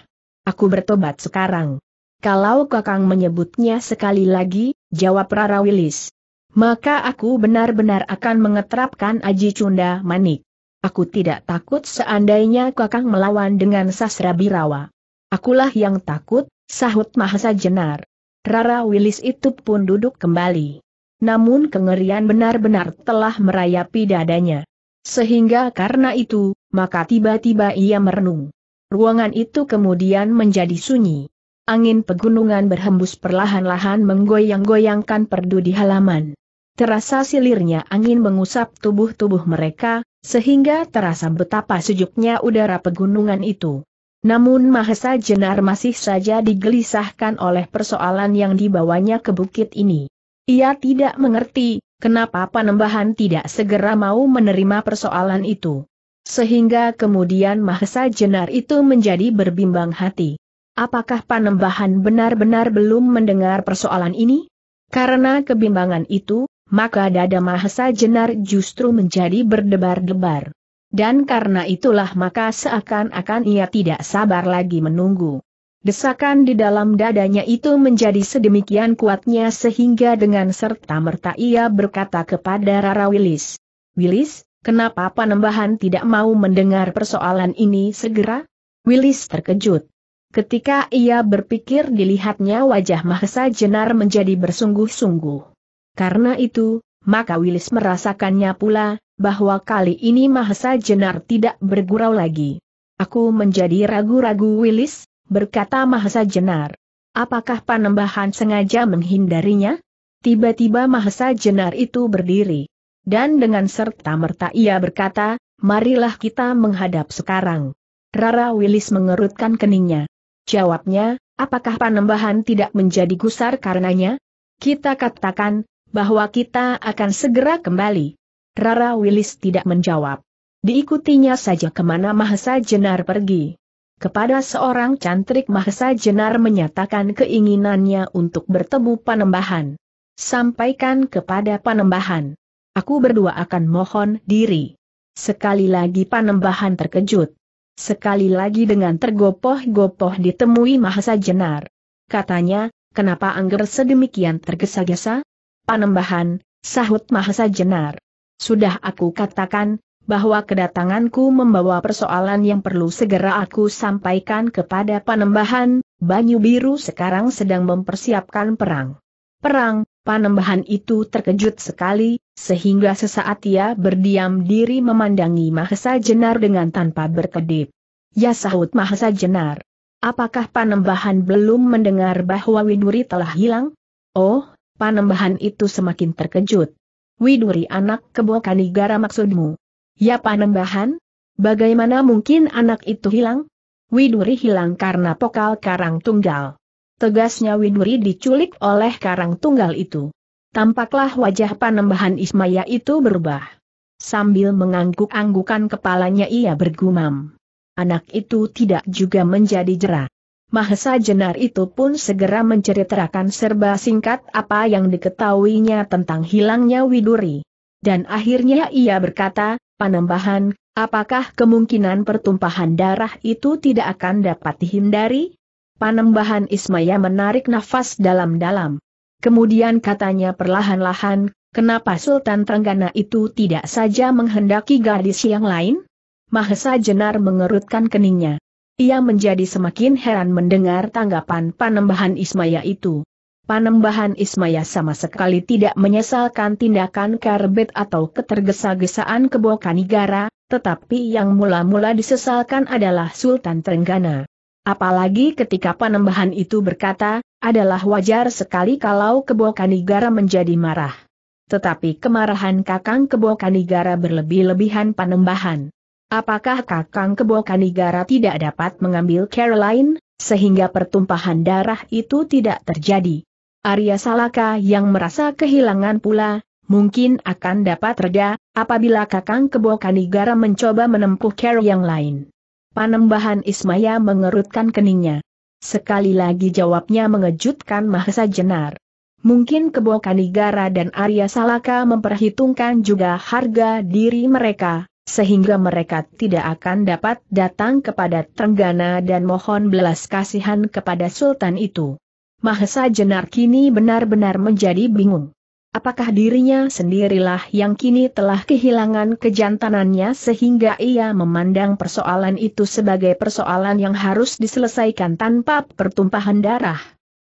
Aku bertobat sekarang. Kalau kakang menyebutnya sekali lagi, jawab Rara Wilis. Maka aku benar-benar akan mengetrapkan aji cunda manik. Aku tidak takut seandainya kakang melawan dengan sasra birawa. Akulah yang takut, sahut Mahesa Jenar. Rara Willis itu pun duduk kembali. Namun kengerian benar-benar telah merayapi dadanya. Sehingga karena itu, maka tiba-tiba ia merenung. Ruangan itu kemudian menjadi sunyi. Angin pegunungan berhembus perlahan-lahan menggoyang-goyangkan perdu di halaman. Terasa silirnya angin mengusap tubuh-tubuh mereka, sehingga terasa betapa sejuknya udara pegunungan itu. Namun Mahesa Jenar masih saja digelisahkan oleh persoalan yang dibawanya ke bukit ini. Ia tidak mengerti, kenapa Panembahan tidak segera mau menerima persoalan itu. Sehingga kemudian Mahesa Jenar itu menjadi berbimbang hati. Apakah Panembahan benar-benar belum mendengar persoalan ini? Karena kebimbangan itu, maka dada Mahesa Jenar justru menjadi berdebar-debar dan karena itulah maka seakan-akan ia tidak sabar lagi menunggu. Desakan di dalam dadanya itu menjadi sedemikian kuatnya sehingga dengan serta-merta ia berkata kepada Rara Willis, Willis, kenapa panembahan tidak mau mendengar persoalan ini segera? Willis terkejut. Ketika ia berpikir dilihatnya wajah Mahesa Jenar menjadi bersungguh-sungguh. Karena itu, maka Willis merasakannya pula, bahwa kali ini Mahesa Jenar tidak bergurau lagi. Aku menjadi ragu-ragu Willis, berkata Mahesa Jenar. Apakah Panembahan sengaja menghindarinya? Tiba-tiba Mahesa Jenar itu berdiri. Dan dengan serta-merta ia berkata, marilah kita menghadap sekarang. Rara Willis mengerutkan keningnya. Jawabnya, apakah Panembahan tidak menjadi gusar karenanya? Kita katakan, bahwa kita akan segera kembali. Rara Wilis tidak menjawab. Diikutinya saja kemana Mahesa Jenar pergi. Kepada seorang cantrik Mahesa Jenar menyatakan keinginannya untuk bertemu Panembahan. Sampaikan kepada Panembahan. Aku berdua akan mohon diri. Sekali lagi Panembahan terkejut. Sekali lagi dengan tergopoh-gopoh ditemui Mahesa Jenar. Katanya, kenapa Angger sedemikian tergesa-gesa? Panembahan, sahut Mahesa Jenar. Sudah aku katakan, bahwa kedatanganku membawa persoalan yang perlu segera aku sampaikan kepada Panembahan, Banyu Biru sekarang sedang mempersiapkan perang. Perang, Panembahan itu terkejut sekali, sehingga sesaat ia berdiam diri memandangi Mahesa Jenar dengan tanpa berkedip. Ya sahut Mahesa Jenar. Apakah Panembahan belum mendengar bahwa Widuri telah hilang? Oh, Panembahan itu semakin terkejut. Widuri anak kebo gara maksudmu. Ya panembahan? Bagaimana mungkin anak itu hilang? Widuri hilang karena pokal karang tunggal. Tegasnya Widuri diculik oleh karang tunggal itu. Tampaklah wajah panembahan Ismaya itu berubah. Sambil mengangguk-anggukan kepalanya ia bergumam. Anak itu tidak juga menjadi jerah. Mahesa Jenar itu pun segera menceritakan serba singkat apa yang diketahuinya tentang hilangnya Widuri. Dan akhirnya ia berkata, Panembahan, apakah kemungkinan pertumpahan darah itu tidak akan dapat dihindari? Panembahan Ismaya menarik nafas dalam-dalam. Kemudian katanya perlahan-lahan, kenapa Sultan Trenggana itu tidak saja menghendaki gadis yang lain? Mahesa Jenar mengerutkan keningnya. Ia menjadi semakin heran mendengar tanggapan Panembahan Ismaya itu. Panembahan Ismaya sama sekali tidak menyesalkan tindakan karbet atau ketergesa-gesaan Kebokanigara, tetapi yang mula-mula disesalkan adalah Sultan Trenggana. Apalagi ketika Panembahan itu berkata, adalah wajar sekali kalau Kebokanigara menjadi marah. Tetapi kemarahan Kakang Kebokanigara berlebih-lebihan Panembahan. Apakah Kakang Kebo Kanigara tidak dapat mengambil Caroline, sehingga pertumpahan darah itu tidak terjadi? Arya Salaka yang merasa kehilangan pula, mungkin akan dapat reda, apabila Kakang Kebo Kanigara mencoba menempuh Carol yang lain. Panembahan Ismaya mengerutkan keningnya. Sekali lagi jawabnya mengejutkan Mahesa Jenar. Mungkin Kebo Kanigara dan Arya Salaka memperhitungkan juga harga diri mereka, sehingga mereka tidak akan dapat datang kepada Trenggana dan mohon belas kasihan kepada Sultan itu. Mahesa Jenar kini benar-benar menjadi bingung. Apakah dirinya sendirilah yang kini telah kehilangan kejantanannya sehingga ia memandang persoalan itu sebagai persoalan yang harus diselesaikan tanpa pertumpahan darah?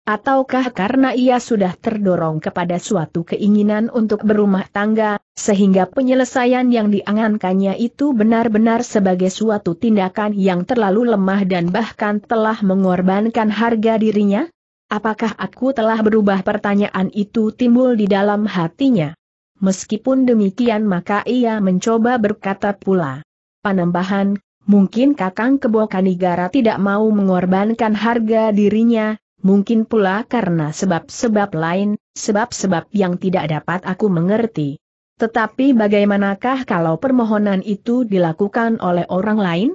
Ataukah karena ia sudah terdorong kepada suatu keinginan untuk berumah tangga, sehingga penyelesaian yang diangankannya itu benar-benar sebagai suatu tindakan yang terlalu lemah dan bahkan telah mengorbankan harga dirinya? Apakah aku telah berubah pertanyaan itu timbul di dalam hatinya? Meskipun demikian maka ia mencoba berkata pula. Panembahan, mungkin Kakang Kebo Kanigara tidak mau mengorbankan harga dirinya, mungkin pula karena sebab-sebab lain, sebab-sebab yang tidak dapat aku mengerti. Tetapi bagaimanakah kalau permohonan itu dilakukan oleh orang lain?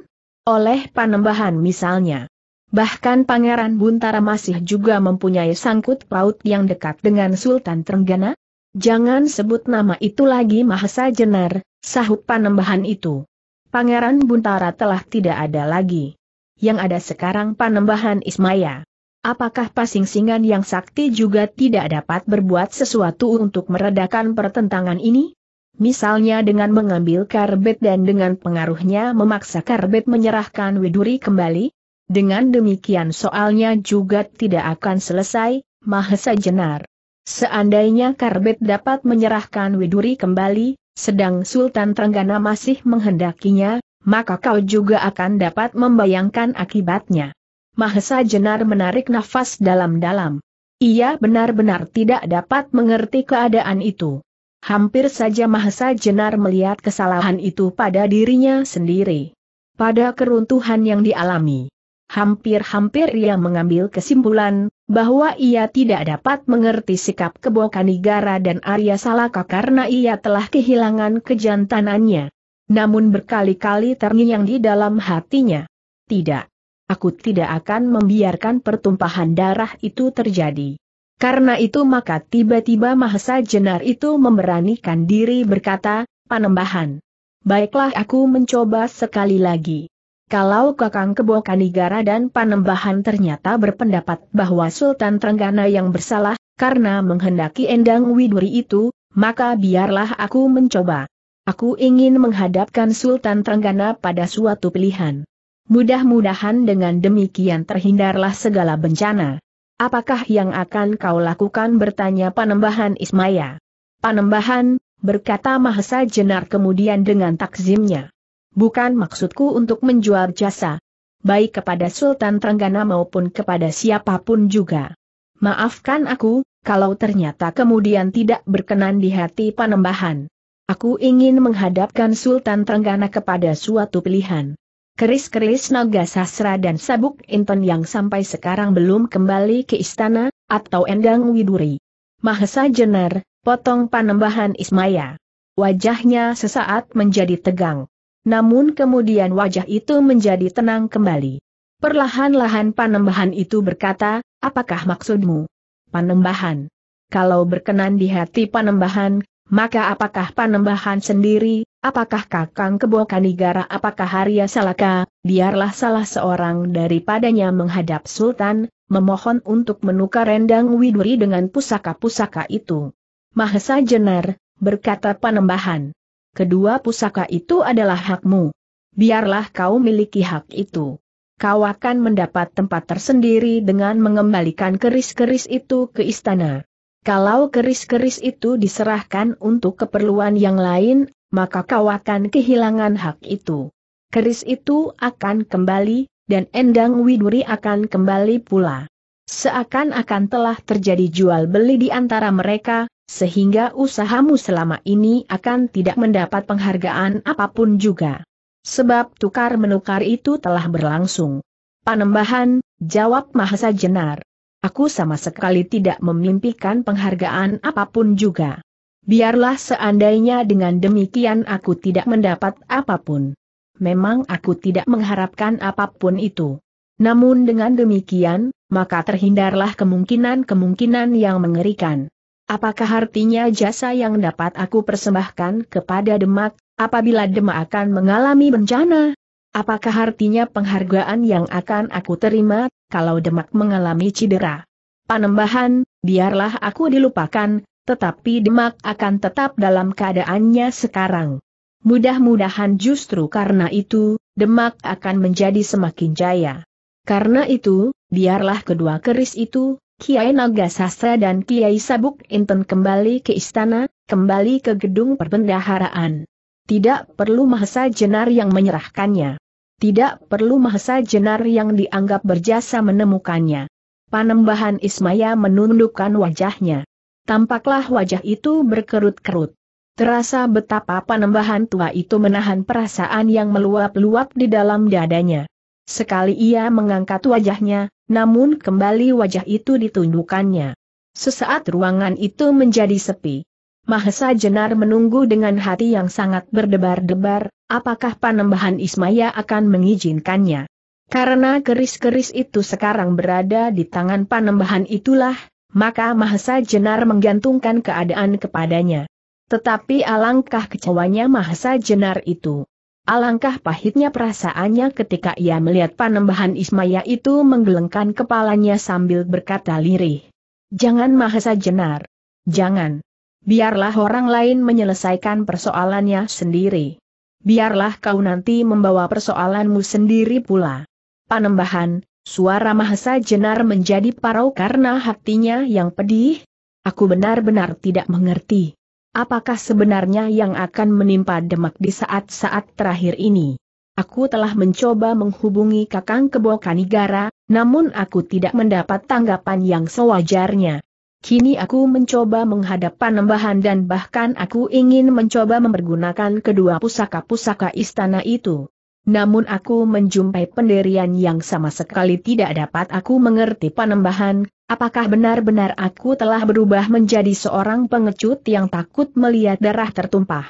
Oleh panembahan misalnya. Bahkan Pangeran Buntara masih juga mempunyai sangkut paut yang dekat dengan Sultan Trenggana? Jangan sebut nama itu lagi Mahasa Jenar, sahut panembahan itu. Pangeran Buntara telah tidak ada lagi. Yang ada sekarang panembahan Ismaya. Apakah pasing singan yang sakti juga tidak dapat berbuat sesuatu untuk meredakan pertentangan ini? Misalnya dengan mengambil karbet dan dengan pengaruhnya memaksa karbet menyerahkan Widuri kembali? Dengan demikian soalnya juga tidak akan selesai, Mahesa Jenar. Seandainya karbet dapat menyerahkan Widuri kembali, sedang Sultan Trenggana masih menghendakinya, maka kau juga akan dapat membayangkan akibatnya. Mahesa Jenar menarik nafas dalam-dalam. Ia benar-benar tidak dapat mengerti keadaan itu. Hampir saja Mahesa Jenar melihat kesalahan itu pada dirinya sendiri. Pada keruntuhan yang dialami. Hampir-hampir ia mengambil kesimpulan, bahwa ia tidak dapat mengerti sikap Kebokanigara dan Arya Salaka karena ia telah kehilangan kejantanannya. Namun berkali-kali terngiang di dalam hatinya. Tidak aku tidak akan membiarkan pertumpahan darah itu terjadi. Karena itu maka tiba-tiba Mahesa Jenar itu memberanikan diri berkata, Panembahan. Baiklah aku mencoba sekali lagi. Kalau Kakang Kebo Kanigara dan Panembahan ternyata berpendapat bahwa Sultan Trenggana yang bersalah, karena menghendaki Endang Widuri itu, maka biarlah aku mencoba. Aku ingin menghadapkan Sultan Trenggana pada suatu pilihan. Mudah-mudahan dengan demikian terhindarlah segala bencana. Apakah yang akan kau lakukan bertanya Panembahan Ismaya. Panembahan, berkata Mahesa Jenar kemudian dengan takzimnya. Bukan maksudku untuk menjual jasa, baik kepada Sultan Trenggana maupun kepada siapapun juga. Maafkan aku, kalau ternyata kemudian tidak berkenan di hati Panembahan. Aku ingin menghadapkan Sultan Trenggana kepada suatu pilihan keris-keris naga sasra dan sabuk inton yang sampai sekarang belum kembali ke istana, atau Endang Widuri. Mahesa Jenar, potong panembahan Ismaya. Wajahnya sesaat menjadi tegang. Namun kemudian wajah itu menjadi tenang kembali. Perlahan-lahan panembahan itu berkata, apakah maksudmu? Panembahan. Kalau berkenan di hati panembahan, maka apakah panembahan sendiri, apakah kakang kebokanigara apakah Arya Salaka, biarlah salah seorang daripadanya menghadap Sultan, memohon untuk menukar rendang widuri dengan pusaka-pusaka itu. Mahesa Jenar, berkata panembahan. Kedua pusaka itu adalah hakmu. Biarlah kau miliki hak itu. Kau akan mendapat tempat tersendiri dengan mengembalikan keris-keris itu ke istana. Kalau keris-keris itu diserahkan untuk keperluan yang lain, maka kau akan kehilangan hak itu. Keris itu akan kembali, dan Endang Widuri akan kembali pula. Seakan-akan telah terjadi jual beli di antara mereka, sehingga usahamu selama ini akan tidak mendapat penghargaan apapun juga. Sebab tukar menukar itu telah berlangsung. Panembahan, jawab Mahasa Jenar. Aku sama sekali tidak memimpikan penghargaan apapun juga. Biarlah seandainya dengan demikian aku tidak mendapat apapun. Memang aku tidak mengharapkan apapun itu. Namun dengan demikian, maka terhindarlah kemungkinan-kemungkinan yang mengerikan. Apakah artinya jasa yang dapat aku persembahkan kepada Demak, apabila Demak akan mengalami bencana? Apakah artinya penghargaan yang akan aku terima, kalau Demak mengalami cedera? Panembahan, biarlah aku dilupakan, tetapi Demak akan tetap dalam keadaannya sekarang. Mudah-mudahan justru karena itu, Demak akan menjadi semakin jaya. Karena itu, biarlah kedua keris itu, Kiai Naga Sastra dan Kiai Sabuk Inten kembali ke istana, kembali ke gedung perbendaharaan. Tidak perlu Mahesa Jenar yang menyerahkannya. Tidak perlu Mahesa Jenar yang dianggap berjasa menemukannya. Panembahan Ismaya menundukkan wajahnya. Tampaklah wajah itu berkerut-kerut. Terasa betapa panembahan tua itu menahan perasaan yang meluap-luap di dalam dadanya. Sekali ia mengangkat wajahnya, namun kembali wajah itu ditundukannya. Sesaat ruangan itu menjadi sepi. Mahesa Jenar menunggu dengan hati yang sangat berdebar-debar, apakah Panembahan Ismaya akan mengizinkannya. Karena keris-keris itu sekarang berada di tangan Panembahan itulah, maka Mahesa Jenar menggantungkan keadaan kepadanya. Tetapi alangkah kecewanya Mahesa Jenar itu. Alangkah pahitnya perasaannya ketika ia melihat Panembahan Ismaya itu menggelengkan kepalanya sambil berkata lirih. Jangan Mahesa Jenar. Jangan. Biarlah orang lain menyelesaikan persoalannya sendiri. Biarlah kau nanti membawa persoalanmu sendiri pula. Panembahan, suara Mahesa Jenar menjadi parau karena hatinya yang pedih. Aku benar-benar tidak mengerti. Apakah sebenarnya yang akan menimpa Demak di saat-saat terakhir ini? Aku telah mencoba menghubungi Kakang Kebo Kanigara, namun aku tidak mendapat tanggapan yang sewajarnya. Kini aku mencoba menghadap panembahan dan bahkan aku ingin mencoba mempergunakan kedua pusaka-pusaka istana itu. Namun aku menjumpai pendirian yang sama sekali tidak dapat aku mengerti panembahan, apakah benar-benar aku telah berubah menjadi seorang pengecut yang takut melihat darah tertumpah.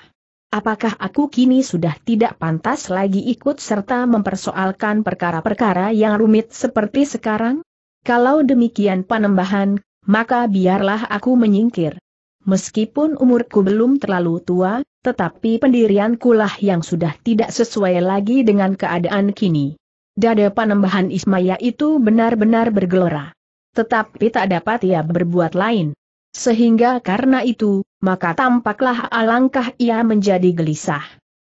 Apakah aku kini sudah tidak pantas lagi ikut serta mempersoalkan perkara-perkara yang rumit seperti sekarang? Kalau demikian panembahan, maka biarlah aku menyingkir. Meskipun umurku belum terlalu tua, tetapi lah yang sudah tidak sesuai lagi dengan keadaan kini. Dada panembahan Ismaya itu benar-benar bergelora. Tetapi tak dapat ia berbuat lain. Sehingga karena itu, maka tampaklah alangkah ia menjadi gelisah.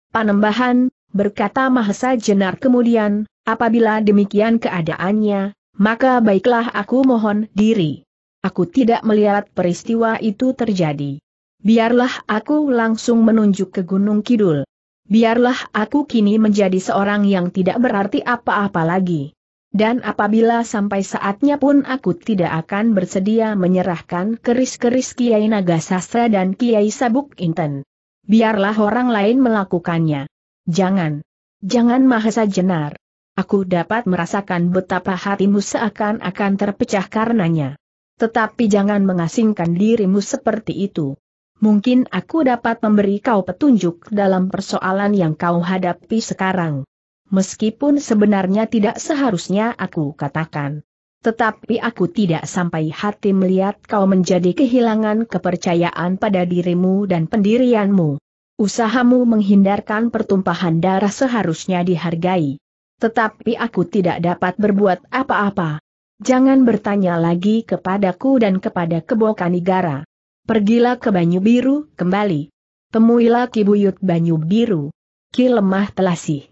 Panembahan, berkata Mahesa Jenar kemudian, apabila demikian keadaannya, maka baiklah aku mohon diri. Aku tidak melihat peristiwa itu terjadi. Biarlah aku langsung menunjuk ke Gunung Kidul. Biarlah aku kini menjadi seorang yang tidak berarti apa-apa lagi. Dan apabila sampai saatnya pun aku tidak akan bersedia menyerahkan keris-keris Kiai Naga Sastra dan Kiai Sabuk Inten. Biarlah orang lain melakukannya. Jangan. Jangan Mahesa Jenar. Aku dapat merasakan betapa hatimu seakan-akan terpecah karenanya. Tetapi jangan mengasingkan dirimu seperti itu. Mungkin aku dapat memberi kau petunjuk dalam persoalan yang kau hadapi sekarang. Meskipun sebenarnya tidak seharusnya aku katakan. Tetapi aku tidak sampai hati melihat kau menjadi kehilangan kepercayaan pada dirimu dan pendirianmu. Usahamu menghindarkan pertumpahan darah seharusnya dihargai. Tetapi aku tidak dapat berbuat apa-apa. Jangan bertanya lagi kepadaku dan kepada Kebokanigara. Pergilah ke Banyu Biru, kembali. Temuilah Kibuyut Banyu Biru. Ki lemah telah sih.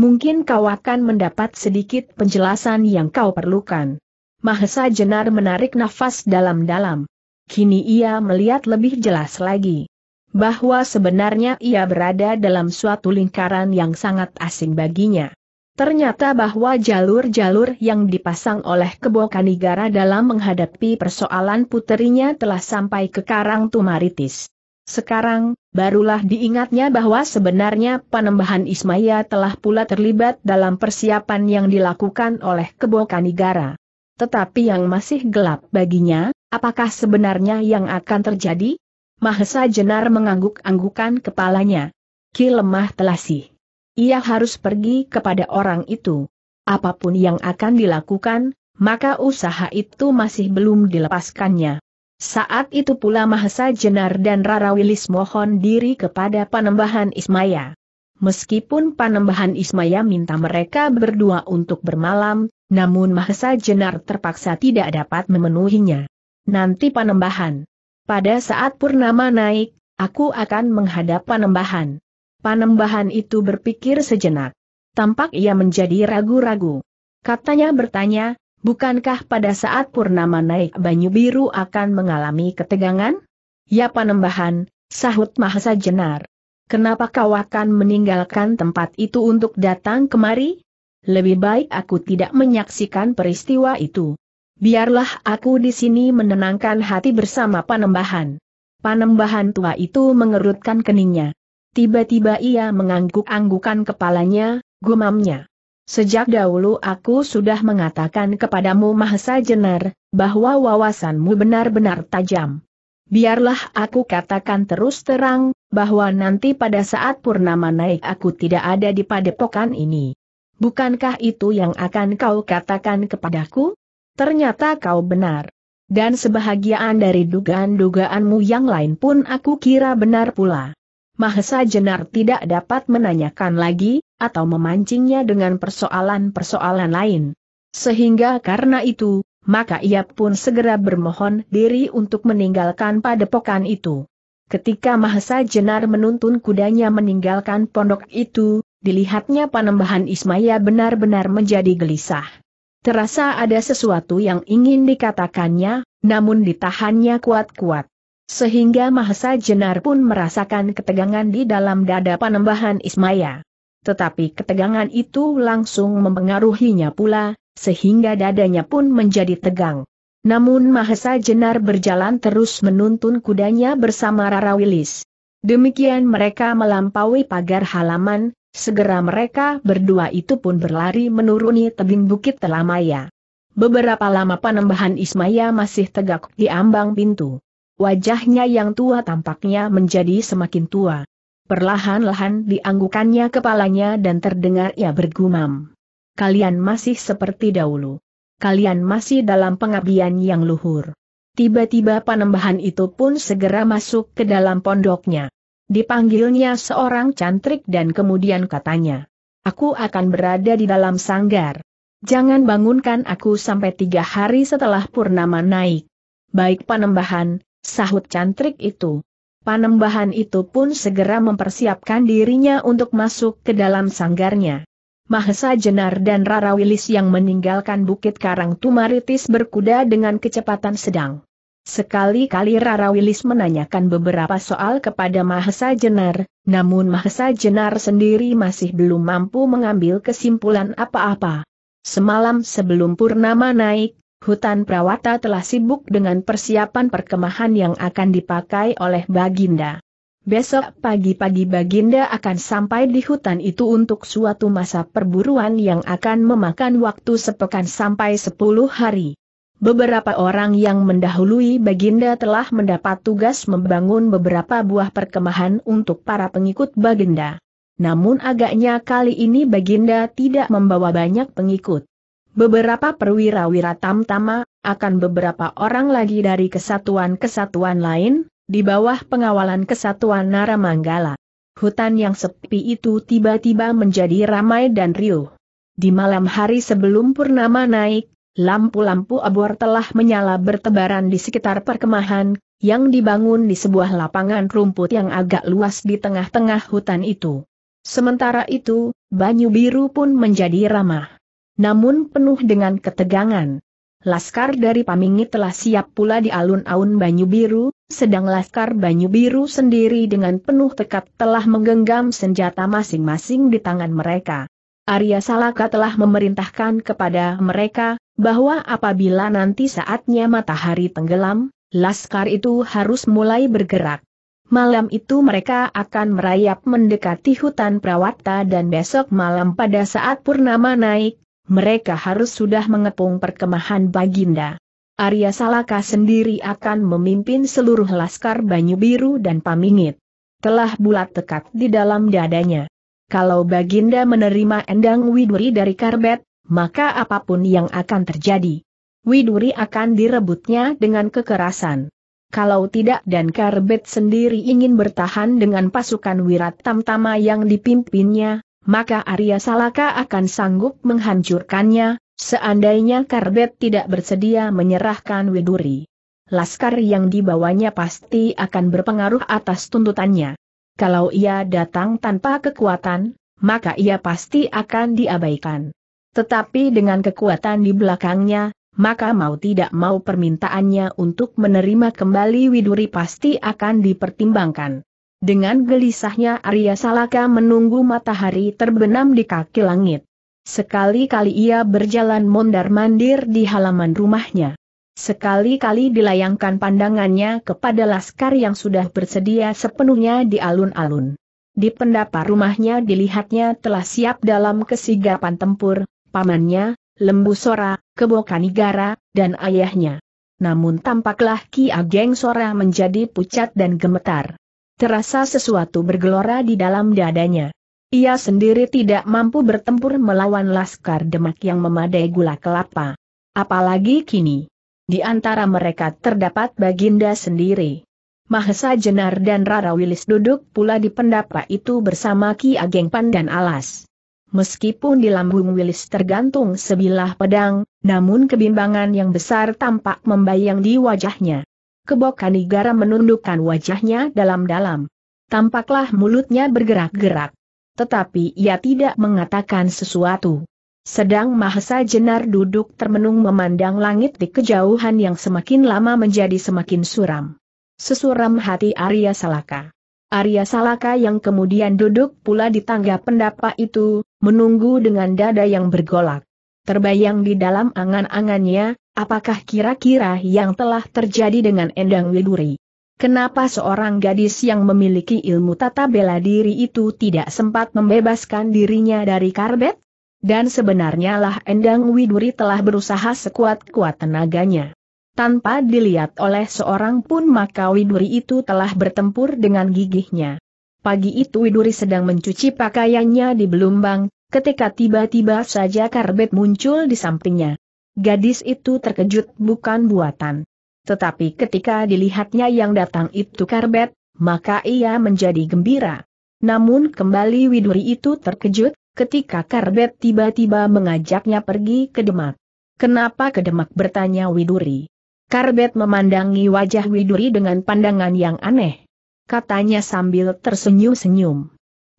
Mungkin kau akan mendapat sedikit penjelasan yang kau perlukan. Mahesa Jenar menarik nafas dalam-dalam. Kini ia melihat lebih jelas lagi. Bahwa sebenarnya ia berada dalam suatu lingkaran yang sangat asing baginya. Ternyata bahwa jalur-jalur yang dipasang oleh Kebo Kanigara dalam menghadapi persoalan puterinya telah sampai ke Karang Tumaritis. Sekarang, barulah diingatnya bahwa sebenarnya Panembahan Ismaya telah pula terlibat dalam persiapan yang dilakukan oleh Kebo Kanigara. Tetapi yang masih gelap baginya, apakah sebenarnya yang akan terjadi? Mahesa Jenar mengangguk-anggukan kepalanya. Ki lemah telah sih. Ia harus pergi kepada orang itu. Apapun yang akan dilakukan, maka usaha itu masih belum dilepaskannya. Saat itu pula Mahesa Jenar dan Rara Wilis mohon diri kepada Panembahan Ismaya. Meskipun Panembahan Ismaya minta mereka berdua untuk bermalam, namun Mahesa Jenar terpaksa tidak dapat memenuhinya. Nanti Panembahan. Pada saat Purnama naik, aku akan menghadap Panembahan. Panembahan itu berpikir sejenak. Tampak ia menjadi ragu-ragu. Katanya bertanya, bukankah pada saat Purnama naik Banyu Biru akan mengalami ketegangan? Ya panembahan, sahut Mahasa Jenar. Kenapa kau akan meninggalkan tempat itu untuk datang kemari? Lebih baik aku tidak menyaksikan peristiwa itu. Biarlah aku di sini menenangkan hati bersama panembahan. Panembahan tua itu mengerutkan keningnya. Tiba-tiba ia mengangguk-anggukan kepalanya, gumamnya. Sejak dahulu aku sudah mengatakan kepadamu Mahesa Jenar, bahwa wawasanmu benar-benar tajam. Biarlah aku katakan terus terang, bahwa nanti pada saat Purnama naik aku tidak ada di padepokan ini. Bukankah itu yang akan kau katakan kepadaku? Ternyata kau benar. Dan sebahagiaan dari dugaan-dugaanmu yang lain pun aku kira benar pula. Mahesa Jenar tidak dapat menanyakan lagi, atau memancingnya dengan persoalan-persoalan lain. Sehingga karena itu, maka ia pun segera bermohon diri untuk meninggalkan padepokan itu. Ketika Mahesa Jenar menuntun kudanya meninggalkan pondok itu, dilihatnya panembahan Ismaya benar-benar menjadi gelisah. Terasa ada sesuatu yang ingin dikatakannya, namun ditahannya kuat-kuat. Sehingga Mahesa Jenar pun merasakan ketegangan di dalam dada panembahan Ismaya. Tetapi ketegangan itu langsung mempengaruhinya pula, sehingga dadanya pun menjadi tegang. Namun Mahesa Jenar berjalan terus menuntun kudanya bersama Rara Wilis. Demikian mereka melampaui pagar halaman, segera mereka berdua itu pun berlari menuruni tebing bukit Telamaya. Beberapa lama panembahan Ismaya masih tegak di ambang pintu. Wajahnya yang tua tampaknya menjadi semakin tua. Perlahan-lahan dianggukannya kepalanya dan terdengar ia bergumam. Kalian masih seperti dahulu. Kalian masih dalam pengabdian yang luhur. Tiba-tiba panembahan itu pun segera masuk ke dalam pondoknya. Dipanggilnya seorang cantrik dan kemudian katanya, Aku akan berada di dalam sanggar. Jangan bangunkan aku sampai tiga hari setelah purnama naik. Baik panembahan, Sahut cantrik itu. Panembahan itu pun segera mempersiapkan dirinya untuk masuk ke dalam sanggarnya. Mahesa Jenar dan Rara Wilis yang meninggalkan Bukit Karang Tumaritis berkuda dengan kecepatan sedang. Sekali-kali Rara Wilis menanyakan beberapa soal kepada Mahesa Jenar, namun Mahesa Jenar sendiri masih belum mampu mengambil kesimpulan apa-apa. Semalam sebelum Purnama naik, hutan Prawata telah sibuk dengan persiapan perkemahan yang akan dipakai oleh Baginda. Besok pagi-pagi Baginda akan sampai di hutan itu untuk suatu masa perburuan yang akan memakan waktu sepekan sampai sepuluh hari. Beberapa orang yang mendahului Baginda telah mendapat tugas membangun beberapa buah perkemahan untuk para pengikut Baginda. Namun agaknya kali ini Baginda tidak membawa banyak pengikut. Beberapa perwira wira tamtama akan beberapa orang lagi dari kesatuan-kesatuan lain, di bawah pengawalan kesatuan Naramanggala. Hutan yang sepi itu tiba-tiba menjadi ramai dan riuh. Di malam hari sebelum purnama naik, lampu-lampu abor telah menyala bertebaran di sekitar perkemahan, yang dibangun di sebuah lapangan rumput yang agak luas di tengah-tengah hutan itu. Sementara itu, Banyu Biru pun menjadi ramah namun penuh dengan ketegangan. Laskar dari Pamingi telah siap pula di alun-alun Banyu Biru, sedang Laskar Banyu Biru sendiri dengan penuh tekad telah menggenggam senjata masing-masing di tangan mereka. Arya Salaka telah memerintahkan kepada mereka, bahwa apabila nanti saatnya matahari tenggelam, Laskar itu harus mulai bergerak. Malam itu mereka akan merayap mendekati hutan Prawata dan besok malam pada saat Purnama naik, mereka harus sudah mengepung perkemahan Baginda. Arya Salaka sendiri akan memimpin seluruh laskar Banyu Biru dan Pamingit. Telah bulat tekad di dalam dadanya. Kalau Baginda menerima Endang Widuri dari Karbet, maka apapun yang akan terjadi. Widuri akan direbutnya dengan kekerasan. Kalau tidak dan Karbet sendiri ingin bertahan dengan pasukan Wirat Tamtama yang dipimpinnya, maka Arya Salaka akan sanggup menghancurkannya, seandainya Karbet tidak bersedia menyerahkan Widuri. Laskar yang dibawanya pasti akan berpengaruh atas tuntutannya. Kalau ia datang tanpa kekuatan, maka ia pasti akan diabaikan. Tetapi dengan kekuatan di belakangnya, maka mau tidak mau permintaannya untuk menerima kembali Widuri pasti akan dipertimbangkan. Dengan gelisahnya Arya Salaka menunggu matahari terbenam di kaki langit. Sekali-kali ia berjalan mondar-mandir di halaman rumahnya. Sekali-kali dilayangkan pandangannya kepada laskar yang sudah bersedia sepenuhnya di alun-alun. Di pendapa rumahnya dilihatnya telah siap dalam kesigapan tempur, pamannya, Lembu Sora, Kebokanigara, dan ayahnya. Namun tampaklah Ki Ageng Sora menjadi pucat dan gemetar. Terasa sesuatu bergelora di dalam dadanya. Ia sendiri tidak mampu bertempur melawan laskar demak yang memadai gula kelapa. Apalagi kini. Di antara mereka terdapat Baginda sendiri. Mahesa Jenar dan Rara Wilis duduk pula di pendapa itu bersama Ki Ageng Pan dan Alas. Meskipun di lambung Wilis tergantung sebilah pedang, namun kebimbangan yang besar tampak membayang di wajahnya. Kebokan Kanigara menundukkan wajahnya dalam-dalam. Tampaklah mulutnya bergerak-gerak. Tetapi ia tidak mengatakan sesuatu. Sedang Mahesa Jenar duduk termenung memandang langit di kejauhan yang semakin lama menjadi semakin suram. Sesuram hati Arya Salaka. Arya Salaka yang kemudian duduk pula di tangga pendapa itu, menunggu dengan dada yang bergolak. Terbayang di dalam angan-angannya, apakah kira-kira yang telah terjadi dengan Endang Widuri? Kenapa seorang gadis yang memiliki ilmu tata bela diri itu tidak sempat membebaskan dirinya dari karbet? Dan sebenarnya lah Endang Widuri telah berusaha sekuat-kuat tenaganya. Tanpa dilihat oleh seorang pun maka Widuri itu telah bertempur dengan gigihnya. Pagi itu Widuri sedang mencuci pakaiannya di belumbang, ketika tiba-tiba saja karbet muncul di sampingnya. Gadis itu terkejut bukan buatan. Tetapi ketika dilihatnya yang datang itu karbet, maka ia menjadi gembira. Namun kembali Widuri itu terkejut, ketika karbet tiba-tiba mengajaknya pergi ke Demak. Kenapa ke Demak bertanya Widuri. Karbet memandangi wajah Widuri dengan pandangan yang aneh. Katanya sambil tersenyum-senyum.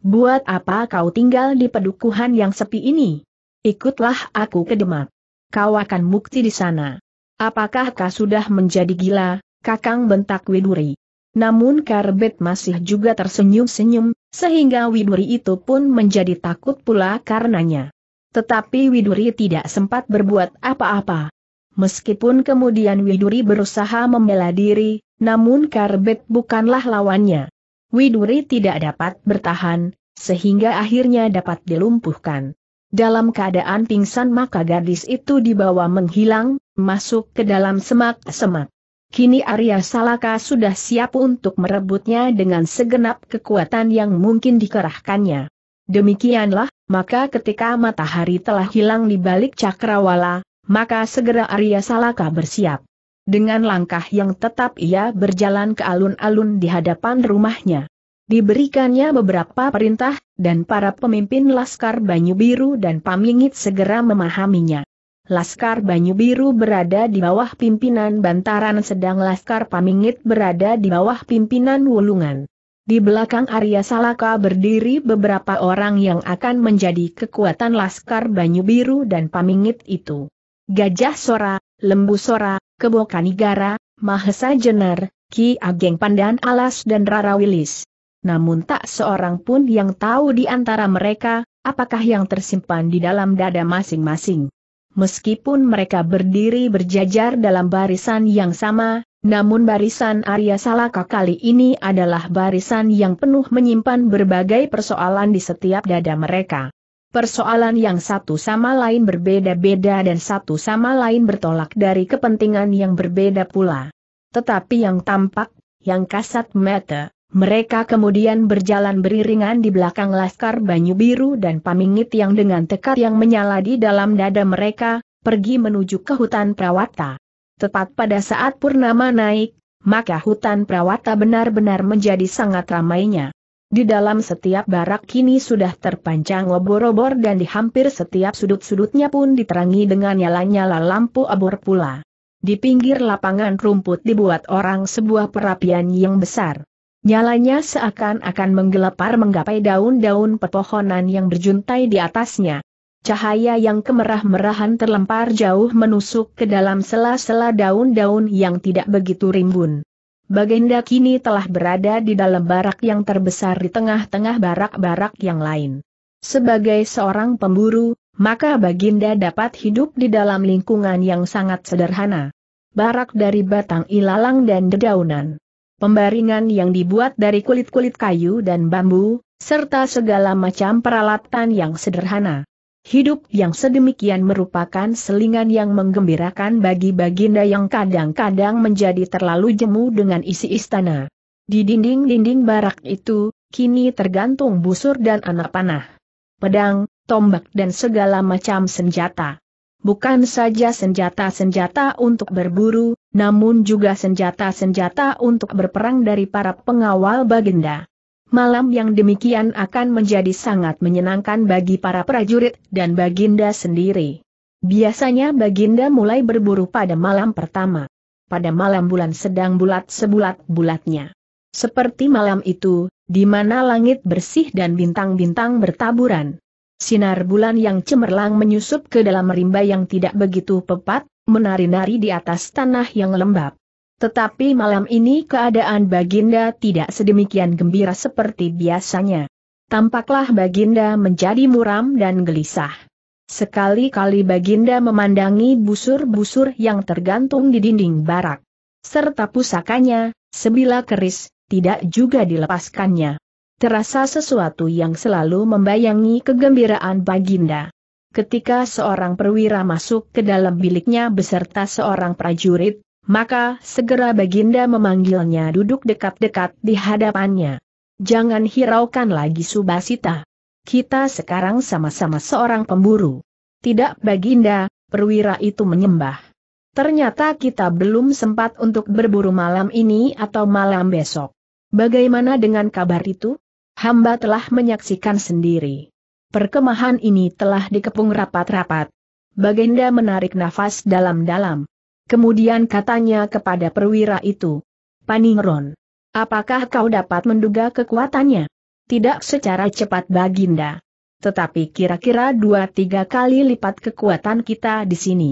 Buat apa kau tinggal di pedukuhan yang sepi ini? Ikutlah aku ke Demak. Kau akan mukti di sana. Apakah kau sudah menjadi gila, kakang bentak Widuri. Namun Karbet masih juga tersenyum-senyum, sehingga Widuri itu pun menjadi takut pula karenanya. Tetapi Widuri tidak sempat berbuat apa-apa. Meskipun kemudian Widuri berusaha membela diri, namun Karbet bukanlah lawannya. Widuri tidak dapat bertahan, sehingga akhirnya dapat dilumpuhkan. Dalam keadaan pingsan maka gadis itu dibawa menghilang, masuk ke dalam semak-semak. Kini Arya Salaka sudah siap untuk merebutnya dengan segenap kekuatan yang mungkin dikerahkannya. Demikianlah, maka ketika matahari telah hilang di balik cakrawala, maka segera Arya Salaka bersiap. Dengan langkah yang tetap ia berjalan ke alun-alun di hadapan rumahnya. Diberikannya beberapa perintah, dan para pemimpin Laskar Banyu Biru dan Pamingit segera memahaminya. Laskar Banyu Biru berada di bawah pimpinan Bantaran sedang Laskar Pamingit berada di bawah pimpinan Wulungan. Di belakang Arya Salaka berdiri beberapa orang yang akan menjadi kekuatan Laskar Banyu Biru dan Pamingit itu. Gajah Sora, Lembu Sora, Kebokanigara, Mahesa Jenar, Ki Ageng Pandan Alas dan Rara Wilis. Namun tak seorang pun yang tahu di antara mereka, apakah yang tersimpan di dalam dada masing-masing. Meskipun mereka berdiri berjajar dalam barisan yang sama, namun barisan Arya Salaka kali ini adalah barisan yang penuh menyimpan berbagai persoalan di setiap dada mereka persoalan yang satu sama lain berbeda-beda dan satu sama lain bertolak dari kepentingan yang berbeda pula. Tetapi yang tampak, yang kasat mata, mereka kemudian berjalan beriringan di belakang Laskar Banyu Biru dan Pamingit yang dengan tekad yang menyala di dalam dada mereka, pergi menuju ke hutan Prawata. Tepat pada saat Purnama naik, maka hutan Prawata benar-benar menjadi sangat ramainya. Di dalam setiap barak kini sudah terpanjang obor-obor dan di hampir setiap sudut-sudutnya pun diterangi dengan nyala-nyala lampu obor pula. Di pinggir lapangan rumput dibuat orang sebuah perapian yang besar. Nyalanya seakan-akan menggelepar menggapai daun-daun pepohonan yang berjuntai di atasnya. Cahaya yang kemerah-merahan terlempar jauh menusuk ke dalam sela-sela daun-daun yang tidak begitu rimbun. Baginda kini telah berada di dalam barak yang terbesar di tengah-tengah barak-barak yang lain. Sebagai seorang pemburu, maka Baginda dapat hidup di dalam lingkungan yang sangat sederhana. Barak dari batang ilalang dan dedaunan. Pembaringan yang dibuat dari kulit-kulit kayu dan bambu, serta segala macam peralatan yang sederhana. Hidup yang sedemikian merupakan selingan yang menggembirakan bagi Baginda yang kadang-kadang menjadi terlalu jemu dengan isi istana. Di dinding-dinding barak itu, kini tergantung busur dan anak panah. Pedang, tombak dan segala macam senjata. Bukan saja senjata-senjata untuk berburu, namun juga senjata-senjata untuk berperang dari para pengawal Baginda. Malam yang demikian akan menjadi sangat menyenangkan bagi para prajurit dan Baginda sendiri. Biasanya Baginda mulai berburu pada malam pertama. Pada malam bulan sedang bulat sebulat-bulatnya. Seperti malam itu, di mana langit bersih dan bintang-bintang bertaburan. Sinar bulan yang cemerlang menyusup ke dalam rimba yang tidak begitu pepat, menari-nari di atas tanah yang lembab. Tetapi malam ini keadaan Baginda tidak sedemikian gembira seperti biasanya. Tampaklah Baginda menjadi muram dan gelisah. Sekali-kali Baginda memandangi busur-busur yang tergantung di dinding barak. Serta pusakanya, sebilah keris, tidak juga dilepaskannya. Terasa sesuatu yang selalu membayangi kegembiraan Baginda. Ketika seorang perwira masuk ke dalam biliknya beserta seorang prajurit, maka segera Baginda memanggilnya duduk dekat-dekat di hadapannya. Jangan hiraukan lagi Subasita. Kita sekarang sama-sama seorang pemburu. Tidak Baginda, perwira itu menyembah. Ternyata kita belum sempat untuk berburu malam ini atau malam besok. Bagaimana dengan kabar itu? Hamba telah menyaksikan sendiri. Perkemahan ini telah dikepung rapat-rapat. Baginda menarik nafas dalam-dalam. Kemudian katanya kepada perwira itu, Paningron, apakah kau dapat menduga kekuatannya? Tidak secara cepat Baginda. Tetapi kira-kira dua tiga kali lipat kekuatan kita di sini.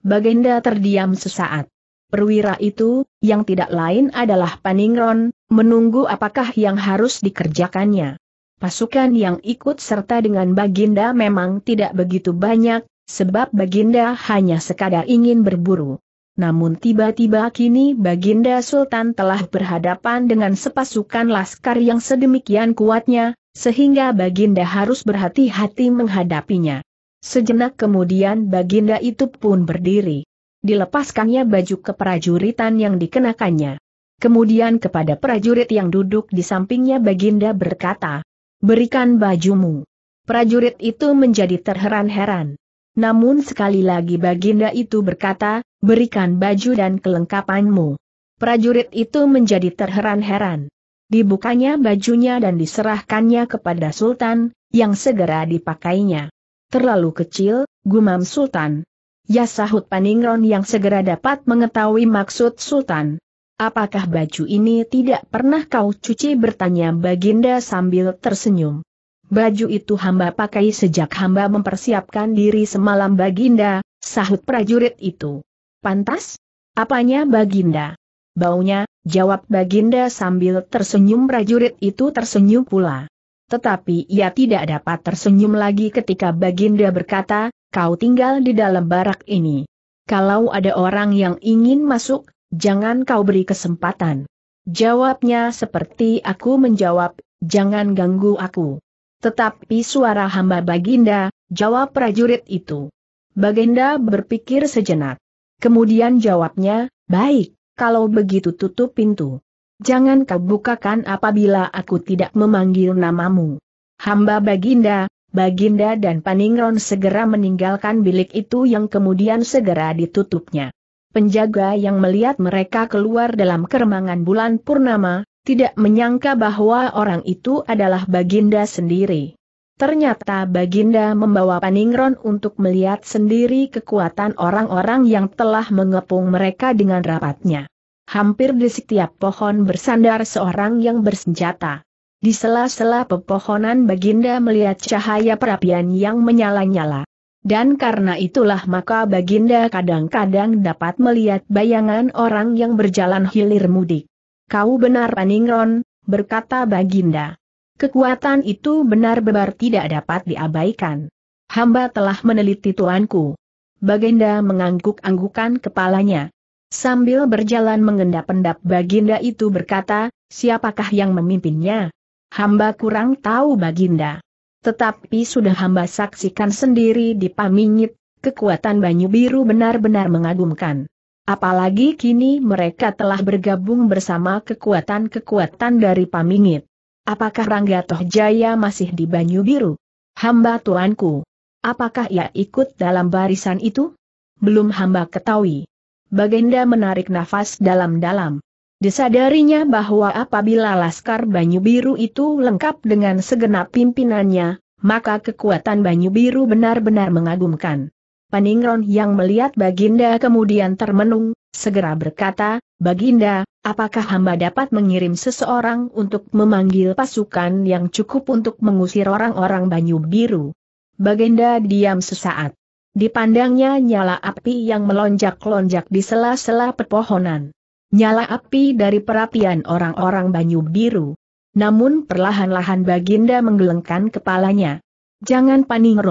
Baginda terdiam sesaat. Perwira itu, yang tidak lain adalah Paningron, menunggu apakah yang harus dikerjakannya. Pasukan yang ikut serta dengan Baginda memang tidak begitu banyak, sebab Baginda hanya sekadar ingin berburu. Namun tiba-tiba kini Baginda Sultan telah berhadapan dengan sepasukan laskar yang sedemikian kuatnya, sehingga Baginda harus berhati-hati menghadapinya. Sejenak kemudian Baginda itu pun berdiri. Dilepaskannya baju keprajuritan yang dikenakannya. Kemudian kepada prajurit yang duduk di sampingnya Baginda berkata, Berikan bajumu. Prajurit itu menjadi terheran-heran. Namun sekali lagi Baginda itu berkata, berikan baju dan kelengkapanmu. Prajurit itu menjadi terheran-heran. Dibukanya bajunya dan diserahkannya kepada Sultan, yang segera dipakainya. Terlalu kecil, gumam Sultan. Ya sahut Paningron yang segera dapat mengetahui maksud Sultan. Apakah baju ini tidak pernah kau cuci bertanya Baginda sambil tersenyum. Baju itu hamba pakai sejak hamba mempersiapkan diri semalam Baginda, sahut prajurit itu. Pantas? Apanya Baginda? Baunya, jawab Baginda sambil tersenyum prajurit itu tersenyum pula. Tetapi ia tidak dapat tersenyum lagi ketika Baginda berkata, kau tinggal di dalam barak ini. Kalau ada orang yang ingin masuk, jangan kau beri kesempatan. Jawabnya seperti aku menjawab, jangan ganggu aku. Tetapi suara hamba Baginda, jawab prajurit itu. Baginda berpikir sejenak. Kemudian jawabnya, baik, kalau begitu tutup pintu. Jangan kau bukakan apabila aku tidak memanggil namamu. Hamba Baginda, Baginda dan Paningron segera meninggalkan bilik itu yang kemudian segera ditutupnya. Penjaga yang melihat mereka keluar dalam keremangan bulan purnama, tidak menyangka bahwa orang itu adalah Baginda sendiri. Ternyata Baginda membawa Paningron untuk melihat sendiri kekuatan orang-orang yang telah mengepung mereka dengan rapatnya. Hampir di setiap pohon bersandar seorang yang bersenjata. Di sela-sela pepohonan Baginda melihat cahaya perapian yang menyala-nyala. Dan karena itulah maka Baginda kadang-kadang dapat melihat bayangan orang yang berjalan hilir mudik. Kau benar Paningron, berkata Baginda. Kekuatan itu benar-benar tidak dapat diabaikan. Hamba telah meneliti tuanku. Baginda mengangguk-anggukan kepalanya. Sambil berjalan mengendap-endap Baginda itu berkata, siapakah yang memimpinnya? Hamba kurang tahu Baginda. Tetapi sudah hamba saksikan sendiri di Pamingit, kekuatan Banyu Biru benar-benar mengagumkan. Apalagi kini mereka telah bergabung bersama kekuatan-kekuatan dari Pamingit. Apakah Rangga Tohjaya masih di Banyu Biru? Hamba tuanku. Apakah ia ikut dalam barisan itu? Belum hamba ketahui. Baginda menarik nafas dalam-dalam. Disadarinya bahwa apabila Laskar Banyu Biru itu lengkap dengan segenap pimpinannya, maka kekuatan Banyu Biru benar-benar mengagumkan. Paningron yang melihat Baginda kemudian termenung, segera berkata, Baginda, Apakah hamba dapat mengirim seseorang untuk memanggil pasukan yang cukup untuk mengusir orang-orang Banyu Biru? Bagenda diam sesaat. Dipandangnya nyala api yang melonjak-lonjak di sela-sela pepohonan. Nyala api dari perapian orang-orang Banyu Biru. Namun perlahan-lahan Baginda menggelengkan kepalanya. Jangan panik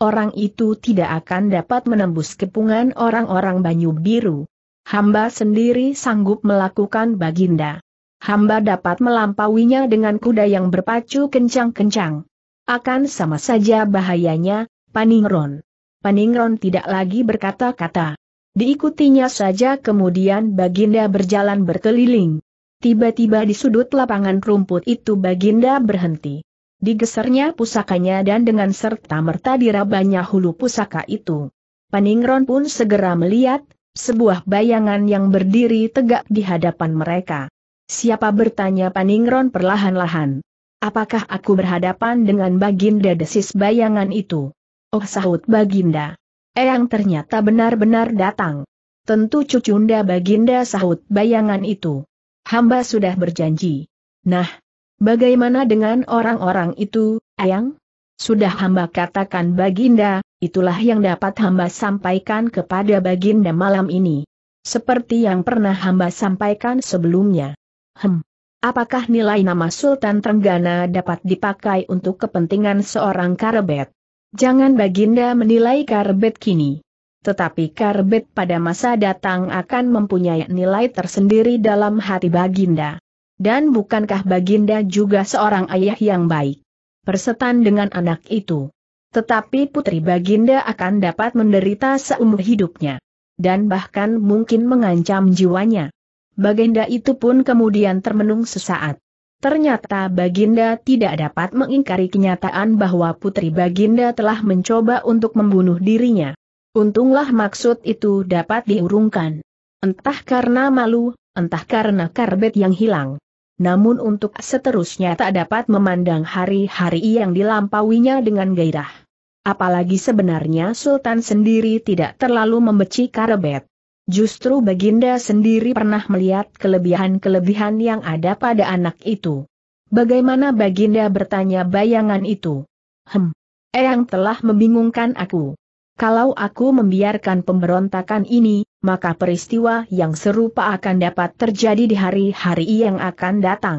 Orang itu tidak akan dapat menembus kepungan orang-orang Banyu Biru hamba sendiri sanggup melakukan baginda. Hamba dapat melampauinya dengan kuda yang berpacu kencang-kencang. Akan sama saja bahayanya, Paningron. Paningron tidak lagi berkata-kata. Diikutinya saja kemudian Baginda berjalan berkeliling. Tiba-tiba di sudut lapangan rumput itu Baginda berhenti. Digesernya pusakanya dan dengan serta merta dirabanya hulu pusaka itu. Paningron pun segera melihat, sebuah bayangan yang berdiri tegak di hadapan mereka. Siapa bertanya Paningron perlahan-lahan. Apakah aku berhadapan dengan Baginda desis bayangan itu? Oh sahut Baginda. Eyang ternyata benar-benar datang. Tentu cucunda Baginda sahut bayangan itu. Hamba sudah berjanji. Nah, bagaimana dengan orang-orang itu, Eyang? Sudah hamba katakan Baginda, itulah yang dapat hamba sampaikan kepada Baginda malam ini. Seperti yang pernah hamba sampaikan sebelumnya. Hem. Apakah nilai nama Sultan Trenggana dapat dipakai untuk kepentingan seorang karebet? Jangan Baginda menilai karebet kini. Tetapi karbet pada masa datang akan mempunyai nilai tersendiri dalam hati Baginda. Dan bukankah Baginda juga seorang ayah yang baik? bersetan dengan anak itu. Tetapi putri Baginda akan dapat menderita seumur hidupnya. Dan bahkan mungkin mengancam jiwanya. Baginda itu pun kemudian termenung sesaat. Ternyata Baginda tidak dapat mengingkari kenyataan bahwa Putri Baginda telah mencoba untuk membunuh dirinya. Untunglah maksud itu dapat diurungkan. Entah karena malu, entah karena karbet yang hilang namun untuk seterusnya tak dapat memandang hari-hari yang dilampauinya dengan gairah. Apalagi sebenarnya Sultan sendiri tidak terlalu memecik Karebet. Justru Baginda sendiri pernah melihat kelebihan-kelebihan yang ada pada anak itu. Bagaimana Baginda bertanya bayangan itu? Hem, Eyang telah membingungkan aku. Kalau aku membiarkan pemberontakan ini, maka peristiwa yang serupa akan dapat terjadi di hari-hari yang akan datang.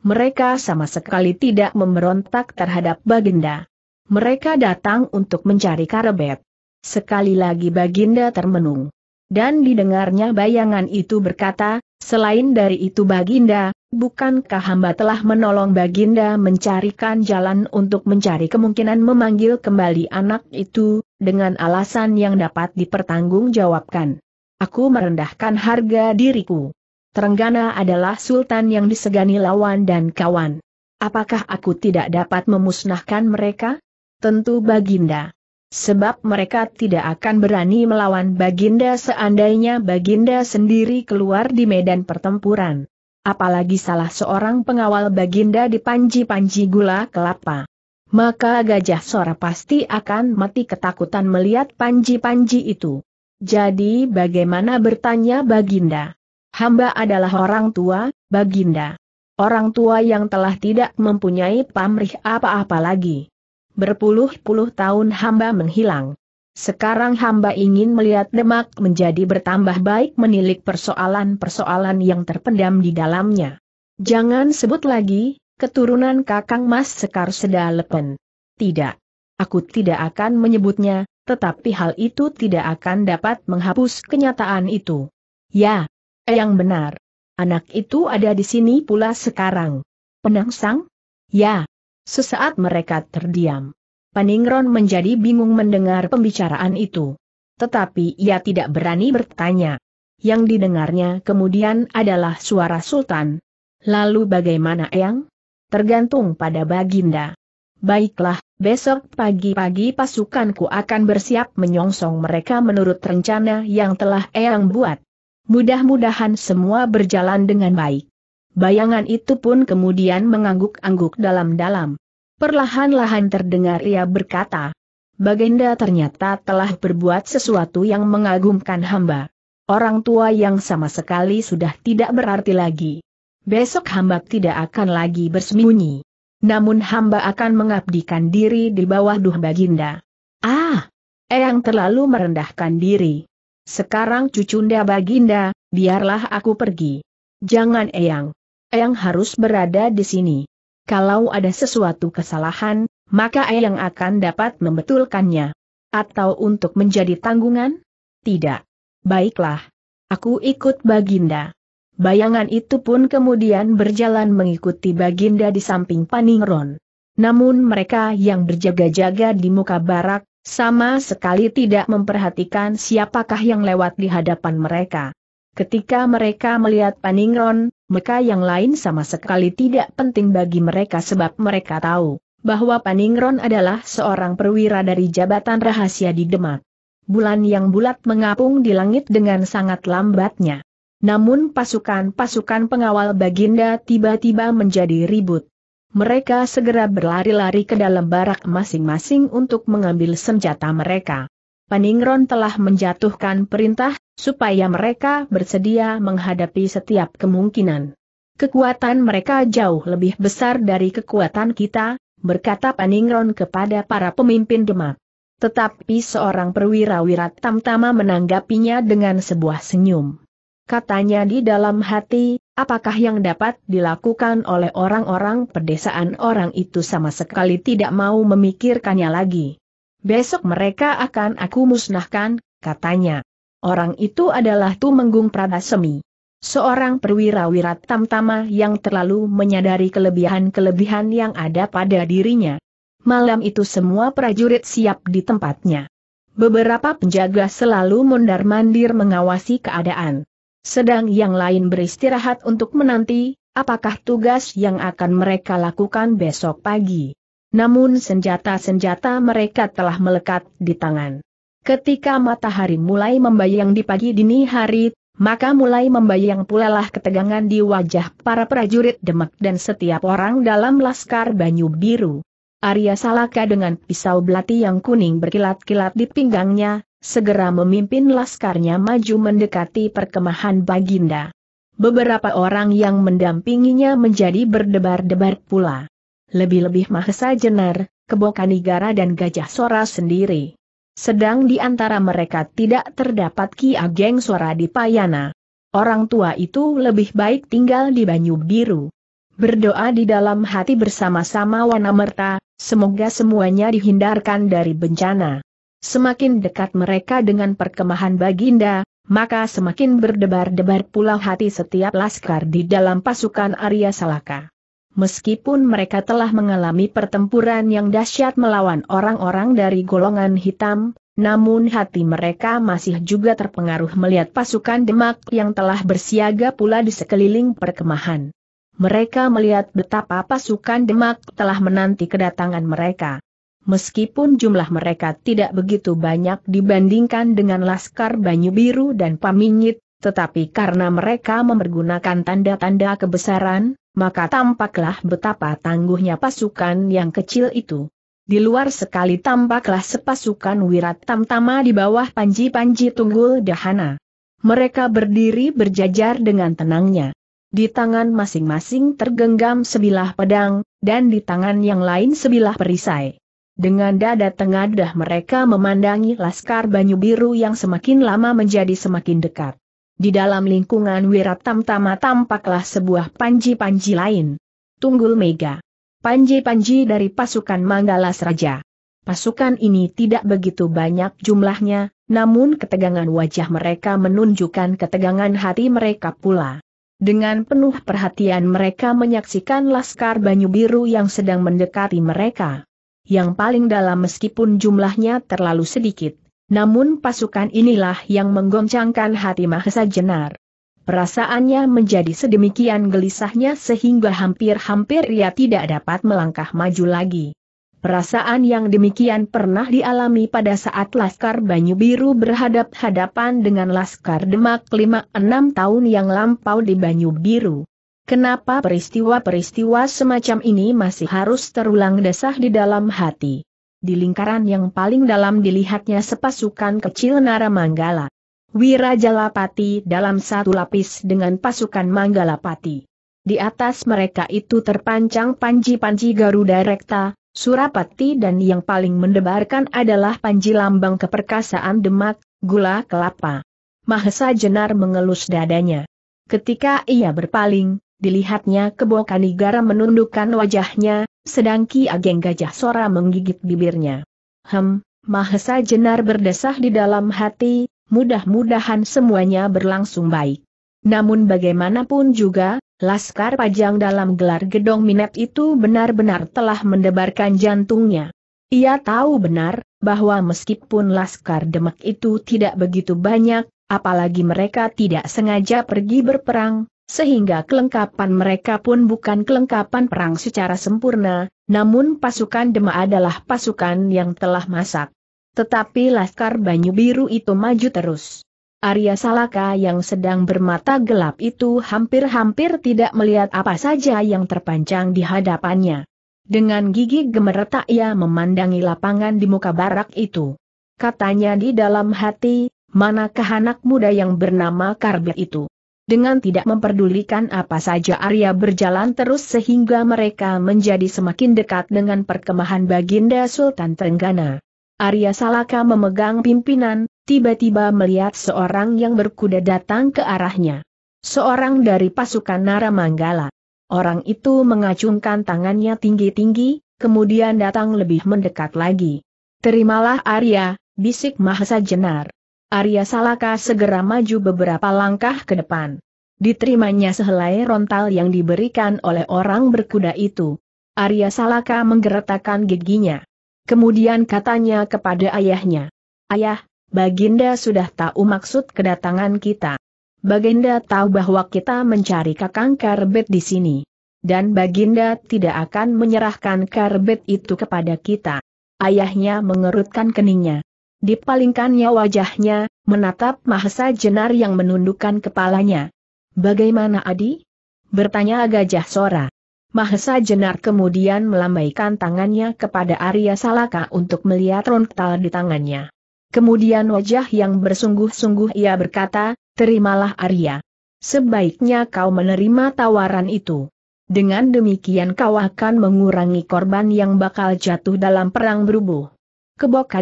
Mereka sama sekali tidak memberontak terhadap Baginda. Mereka datang untuk mencari Karebet. Sekali lagi Baginda termenung. Dan didengarnya bayangan itu berkata, selain dari itu Baginda, Bukankah hamba telah menolong Baginda mencarikan jalan untuk mencari kemungkinan memanggil kembali anak itu, dengan alasan yang dapat dipertanggungjawabkan? Aku merendahkan harga diriku. Terenggana adalah sultan yang disegani lawan dan kawan. Apakah aku tidak dapat memusnahkan mereka? Tentu Baginda. Sebab mereka tidak akan berani melawan Baginda seandainya Baginda sendiri keluar di medan pertempuran apalagi salah seorang pengawal baginda di panji-panji gula kelapa. Maka gajah sora pasti akan mati ketakutan melihat panji-panji itu. Jadi bagaimana bertanya baginda? Hamba adalah orang tua, baginda. Orang tua yang telah tidak mempunyai pamrih apa-apa lagi. Berpuluh-puluh tahun hamba menghilang. Sekarang hamba ingin melihat Demak menjadi bertambah baik menilik persoalan-persoalan yang terpendam di dalamnya. Jangan sebut lagi, keturunan kakang Mas Sekar Sedalepen. Tidak. Aku tidak akan menyebutnya, tetapi hal itu tidak akan dapat menghapus kenyataan itu. Ya, yang benar. Anak itu ada di sini pula sekarang. Penangsang? Ya. Sesaat mereka terdiam. Paningron menjadi bingung mendengar pembicaraan itu. Tetapi ia tidak berani bertanya. Yang didengarnya kemudian adalah suara Sultan. Lalu bagaimana Eyang? Tergantung pada Baginda. Baiklah, besok pagi-pagi pasukanku akan bersiap menyongsong mereka menurut rencana yang telah Eyang buat. Mudah-mudahan semua berjalan dengan baik. Bayangan itu pun kemudian mengangguk-angguk dalam-dalam. Perlahan-lahan terdengar ia berkata, Baginda ternyata telah berbuat sesuatu yang mengagumkan hamba. Orang tua yang sama sekali sudah tidak berarti lagi. Besok hamba tidak akan lagi bersembunyi. Namun hamba akan mengabdikan diri di bawah duh Baginda. Ah! Eyang terlalu merendahkan diri. Sekarang cucunda Baginda, biarlah aku pergi. Jangan Eyang. Eyang harus berada di sini. Kalau ada sesuatu kesalahan, maka yang akan dapat membetulkannya. Atau untuk menjadi tanggungan? Tidak. Baiklah. Aku ikut Baginda. Bayangan itu pun kemudian berjalan mengikuti Baginda di samping Paningron. Namun mereka yang berjaga-jaga di muka barak, sama sekali tidak memperhatikan siapakah yang lewat di hadapan mereka. Ketika mereka melihat Paningron, maka yang lain sama sekali tidak penting bagi mereka sebab mereka tahu bahwa Paningron adalah seorang perwira dari jabatan rahasia di Demak. Bulan yang bulat mengapung di langit dengan sangat lambatnya. Namun pasukan-pasukan pengawal Baginda tiba-tiba menjadi ribut. Mereka segera berlari-lari ke dalam barak masing-masing untuk mengambil senjata mereka. Paningron telah menjatuhkan perintah supaya mereka bersedia menghadapi setiap kemungkinan. Kekuatan mereka jauh lebih besar dari kekuatan kita, berkata Paningron kepada para pemimpin Demak. Tetapi seorang perwira wirat tamtama menanggapinya dengan sebuah senyum. Katanya di dalam hati, apakah yang dapat dilakukan oleh orang-orang pedesaan orang itu sama sekali tidak mau memikirkannya lagi. Besok mereka akan aku musnahkan, katanya. Orang itu adalah Tumenggung Pranasemi. Seorang perwira wirat tamtama yang terlalu menyadari kelebihan-kelebihan yang ada pada dirinya. Malam itu semua prajurit siap di tempatnya. Beberapa penjaga selalu mondar-mandir mengawasi keadaan. Sedang yang lain beristirahat untuk menanti, apakah tugas yang akan mereka lakukan besok pagi. Namun senjata-senjata mereka telah melekat di tangan. Ketika matahari mulai membayang di pagi dini hari, maka mulai membayang pulalah ketegangan di wajah para prajurit Demak dan setiap orang dalam Laskar Banyu Biru. Arya Salaka dengan pisau belati yang kuning berkilat-kilat di pinggangnya, segera memimpin laskarnya maju mendekati perkemahan Baginda. Beberapa orang yang mendampinginya menjadi berdebar-debar pula. Lebih-lebih Mahesa Jenar, Kebokanigara dan Gajah Sora sendiri. Sedang di antara mereka tidak terdapat Ki Ageng Suara di Payana. Orang tua itu lebih baik tinggal di Banyu Biru. Berdoa di dalam hati bersama-sama Wanamerta, semoga semuanya dihindarkan dari bencana. Semakin dekat mereka dengan perkemahan Baginda, maka semakin berdebar-debar pula hati setiap laskar di dalam pasukan Arya Salaka meskipun mereka telah mengalami pertempuran yang dahsyat melawan orang-orang dari golongan hitam, namun hati mereka masih juga terpengaruh melihat pasukan demak yang telah bersiaga pula di sekeliling perkemahan. Mereka melihat betapa pasukan demak telah menanti kedatangan mereka. Meskipun jumlah mereka tidak begitu banyak dibandingkan dengan Laskar Banyu Biru dan Paminyit, tetapi karena mereka mempergunakan tanda-tanda kebesaran, maka tampaklah betapa tangguhnya pasukan yang kecil itu. Di luar sekali tampaklah sepasukan wirat tamtama di bawah panji-panji tunggul dahana. Mereka berdiri berjajar dengan tenangnya. Di tangan masing-masing tergenggam sebilah pedang, dan di tangan yang lain sebilah perisai. Dengan dada tengadah mereka memandangi laskar Banyu Biru yang semakin lama menjadi semakin dekat. Di dalam lingkungan Wiratamtama tampaklah sebuah panji-panji lain. Tunggul Mega. Panji-panji dari pasukan Manggala Seraja. Pasukan ini tidak begitu banyak jumlahnya, namun ketegangan wajah mereka menunjukkan ketegangan hati mereka pula. Dengan penuh perhatian mereka menyaksikan Laskar Banyu Biru yang sedang mendekati mereka. Yang paling dalam meskipun jumlahnya terlalu sedikit, namun pasukan inilah yang menggoncangkan hati Mahesa Jenar. Perasaannya menjadi sedemikian gelisahnya sehingga hampir-hampir ia tidak dapat melangkah maju lagi. Perasaan yang demikian pernah dialami pada saat Laskar Banyu Biru berhadap-hadapan dengan Laskar Demak 5-6 tahun yang lampau di Banyu Biru. Kenapa peristiwa-peristiwa semacam ini masih harus terulang desah di dalam hati? Di lingkaran yang paling dalam dilihatnya sepasukan kecil Nara Manggala. Wirajalapati dalam satu lapis dengan pasukan Manggalapati. Di atas mereka itu terpancang panji-panji Garuda Rekta, Surapati dan yang paling mendebarkan adalah panji lambang keperkasaan Demak, Gula Kelapa. Mahesa Jenar mengelus dadanya. Ketika ia berpaling, Dilihatnya Kebokani garam menundukkan wajahnya, sedang Ki Ageng Gajah Sora menggigit bibirnya. Hem, Mahesa Jenar berdesah di dalam hati, mudah-mudahan semuanya berlangsung baik. Namun bagaimanapun juga, Laskar Pajang dalam gelar gedong minet itu benar-benar telah mendebarkan jantungnya. Ia tahu benar, bahwa meskipun Laskar Demak itu tidak begitu banyak, apalagi mereka tidak sengaja pergi berperang, sehingga kelengkapan mereka pun bukan kelengkapan perang secara sempurna, namun pasukan Dema adalah pasukan yang telah masak. Tetapi Laskar Banyu Biru itu maju terus. Arya Salaka yang sedang bermata gelap itu hampir-hampir tidak melihat apa saja yang terpanjang di hadapannya. Dengan gigi gemeretak ia memandangi lapangan di muka barak itu. Katanya di dalam hati, manakah anak muda yang bernama Karbit itu? Dengan tidak memperdulikan apa saja Arya berjalan terus sehingga mereka menjadi semakin dekat dengan perkemahan Baginda Sultan Tenggana. Arya Salaka memegang pimpinan, tiba-tiba melihat seorang yang berkuda datang ke arahnya. Seorang dari pasukan Nara Manggala. Orang itu mengacungkan tangannya tinggi-tinggi, kemudian datang lebih mendekat lagi. Terimalah Arya, bisik Mahesa Jenar. Arya Salaka segera maju beberapa langkah ke depan. Diterimanya sehelai rontal yang diberikan oleh orang berkuda itu. Arya Salaka menggeretakkan giginya. Kemudian katanya kepada ayahnya, Ayah, Baginda sudah tahu maksud kedatangan kita. Baginda tahu bahwa kita mencari kakang Karbet di sini. Dan Baginda tidak akan menyerahkan Karbet itu kepada kita. Ayahnya mengerutkan keningnya. Dipalingkannya wajahnya, menatap Mahesa Jenar yang menundukkan kepalanya. Bagaimana Adi? Bertanya Gajah Sora. Mahesa Jenar kemudian melambaikan tangannya kepada Arya Salaka untuk melihat rontal di tangannya. Kemudian wajah yang bersungguh-sungguh ia berkata, terimalah Arya. Sebaiknya kau menerima tawaran itu. Dengan demikian kau akan mengurangi korban yang bakal jatuh dalam perang berubuh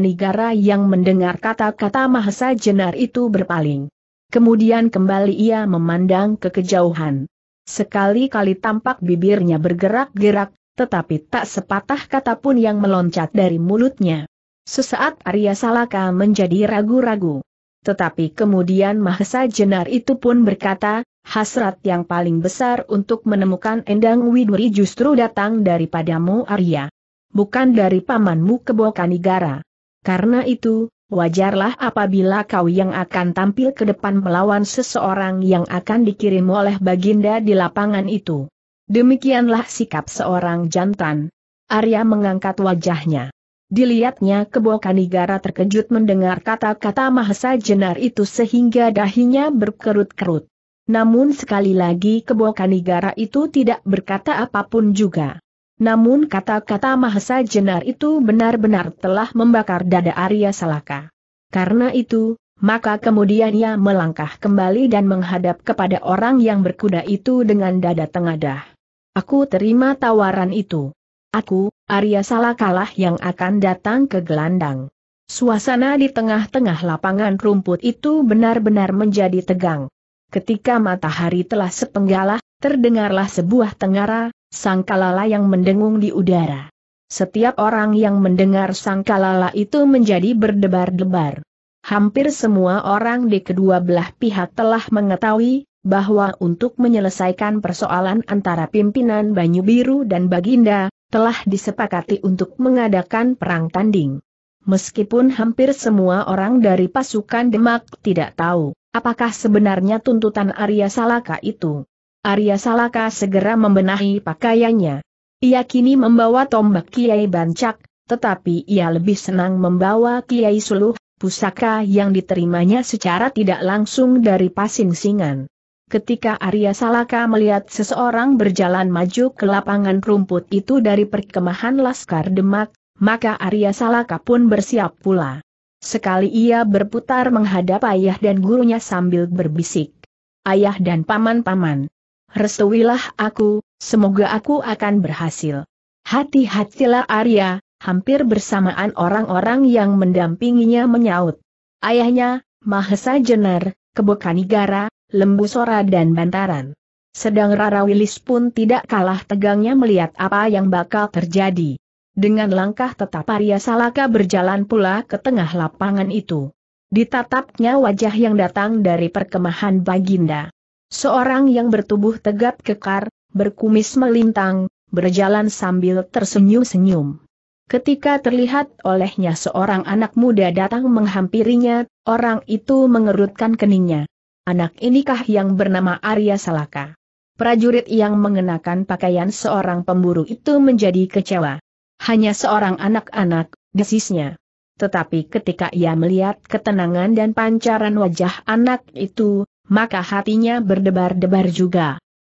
negara yang mendengar kata-kata Mahesa Jenar itu berpaling. Kemudian kembali ia memandang ke kejauhan. Sekali-kali tampak bibirnya bergerak-gerak, tetapi tak sepatah kata pun yang meloncat dari mulutnya. Sesaat Arya Salaka menjadi ragu-ragu. Tetapi kemudian Mahesa Jenar itu pun berkata, hasrat yang paling besar untuk menemukan Endang Widuri justru datang daripadamu Arya bukan dari pamanmu Kebokanigara. Karena itu, wajarlah apabila kau yang akan tampil ke depan melawan seseorang yang akan dikirim oleh baginda di lapangan itu. Demikianlah sikap seorang jantan. Arya mengangkat wajahnya. Dilihatnya Kebokanigara terkejut mendengar kata-kata Mahesa Jenar itu sehingga dahinya berkerut-kerut. Namun sekali lagi Kebokanigara itu tidak berkata apapun juga. Namun kata-kata Mahesa Jenar itu benar-benar telah membakar dada Arya Salaka. Karena itu, maka kemudian ia melangkah kembali dan menghadap kepada orang yang berkuda itu dengan dada tengadah. Aku terima tawaran itu. Aku, Arya Salakalah yang akan datang ke gelandang. Suasana di tengah-tengah lapangan rumput itu benar-benar menjadi tegang. Ketika matahari telah sepenggalah, terdengarlah sebuah tengara, sangkalala yang mendengung di udara. Setiap orang yang mendengar sangkalala itu menjadi berdebar-debar. Hampir semua orang di kedua belah pihak telah mengetahui bahwa untuk menyelesaikan persoalan antara pimpinan Banyu Biru dan Baginda, telah disepakati untuk mengadakan perang tanding. Meskipun hampir semua orang dari pasukan Demak tidak tahu apakah sebenarnya tuntutan Arya Salaka itu. Arya Salaka segera membenahi pakaiannya. Ia kini membawa tombak Kiai Bancak, tetapi ia lebih senang membawa Kiai Suluh, pusaka yang diterimanya secara tidak langsung dari Singan. Ketika Arya Salaka melihat seseorang berjalan maju ke lapangan rumput itu dari perkemahan Laskar Demak, maka Arya Salaka pun bersiap pula. Sekali ia berputar menghadap ayah dan gurunya sambil berbisik. Ayah dan paman-paman, restuilah aku, semoga aku akan berhasil. Hati-hatilah Arya, hampir bersamaan orang-orang yang mendampinginya menyaut. Ayahnya, Mahesa Jenar, Kebokanigara, lembusora dan Bantaran. Sedang Rara Wilis pun tidak kalah tegangnya melihat apa yang bakal terjadi. Dengan langkah tetap Arya Salaka berjalan pula ke tengah lapangan itu. Ditatapnya wajah yang datang dari perkemahan Baginda. Seorang yang bertubuh tegap kekar, berkumis melintang, berjalan sambil tersenyum-senyum. Ketika terlihat olehnya seorang anak muda datang menghampirinya, orang itu mengerutkan keningnya. Anak inikah yang bernama Arya Salaka? Prajurit yang mengenakan pakaian seorang pemburu itu menjadi kecewa. Hanya seorang anak-anak, desisnya. Tetapi ketika ia melihat ketenangan dan pancaran wajah anak itu, maka hatinya berdebar-debar juga.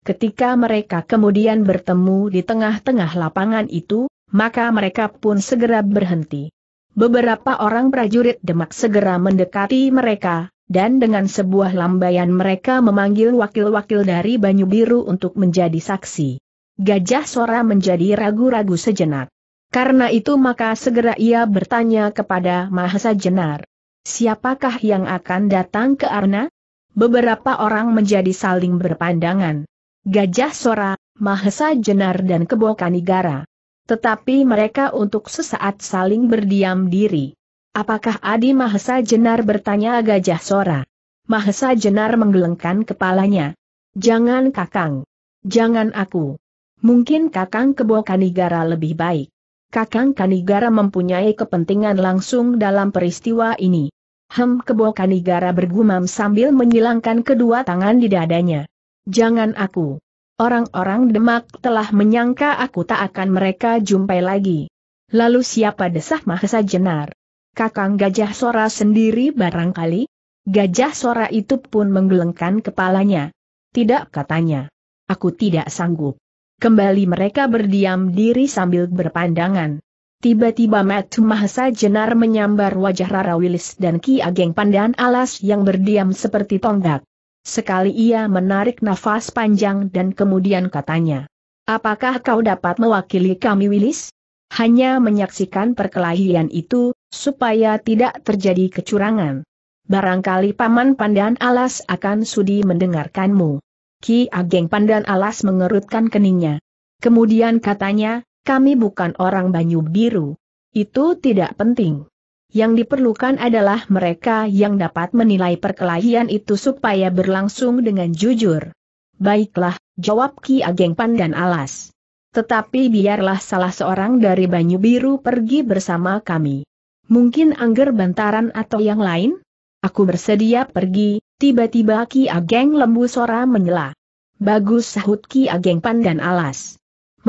Ketika mereka kemudian bertemu di tengah-tengah lapangan itu, maka mereka pun segera berhenti. Beberapa orang prajurit Demak segera mendekati mereka, dan dengan sebuah lambaian mereka memanggil wakil-wakil dari Banyu Biru untuk menjadi saksi. Gajah Sora menjadi ragu-ragu sejenak. Karena itu maka segera ia bertanya kepada Mahasa Jenar. Siapakah yang akan datang ke Arna? beberapa orang menjadi saling berpandangan. Gajah Sora, Mahesa Jenar dan Kebo Kanigara. Tetapi mereka untuk sesaat saling berdiam diri. Apakah Adi Mahesa Jenar bertanya Gajah Sora? Mahesa Jenar menggelengkan kepalanya. Jangan kakang. Jangan aku. Mungkin kakang Kebo Kanigara lebih baik. Kakang Kanigara mempunyai kepentingan langsung dalam peristiwa ini. Hem keboka negara bergumam sambil menyilangkan kedua tangan di dadanya. Jangan aku. Orang-orang Demak telah menyangka aku tak akan mereka jumpai lagi. Lalu siapa desah Mahesa Jenar? Kakang Gajah Sora sendiri barangkali? Gajah Sora itu pun menggelengkan kepalanya. Tidak katanya. Aku tidak sanggup. Kembali mereka berdiam diri sambil berpandangan. Tiba-tiba Matu Mahasa Jenar menyambar wajah Rara Wilis dan Ki Ageng Pandan Alas yang berdiam seperti tonggak. Sekali ia menarik nafas panjang dan kemudian katanya, Apakah kau dapat mewakili kami Wilis? Hanya menyaksikan perkelahian itu, supaya tidak terjadi kecurangan. Barangkali Paman Pandan Alas akan sudi mendengarkanmu. Ki Ageng Pandan Alas mengerutkan keningnya. Kemudian katanya, kami bukan orang banyu biru. Itu tidak penting. Yang diperlukan adalah mereka yang dapat menilai perkelahian itu supaya berlangsung dengan jujur. Baiklah, jawab Ki Ageng Pandan Alas. Tetapi biarlah salah seorang dari Banyu Biru pergi bersama kami. Mungkin Angger Bantaran atau yang lain? Aku bersedia pergi, tiba-tiba Ki Ageng Lembu Sora menyela. Bagus sahut Ki Ageng Pandan Alas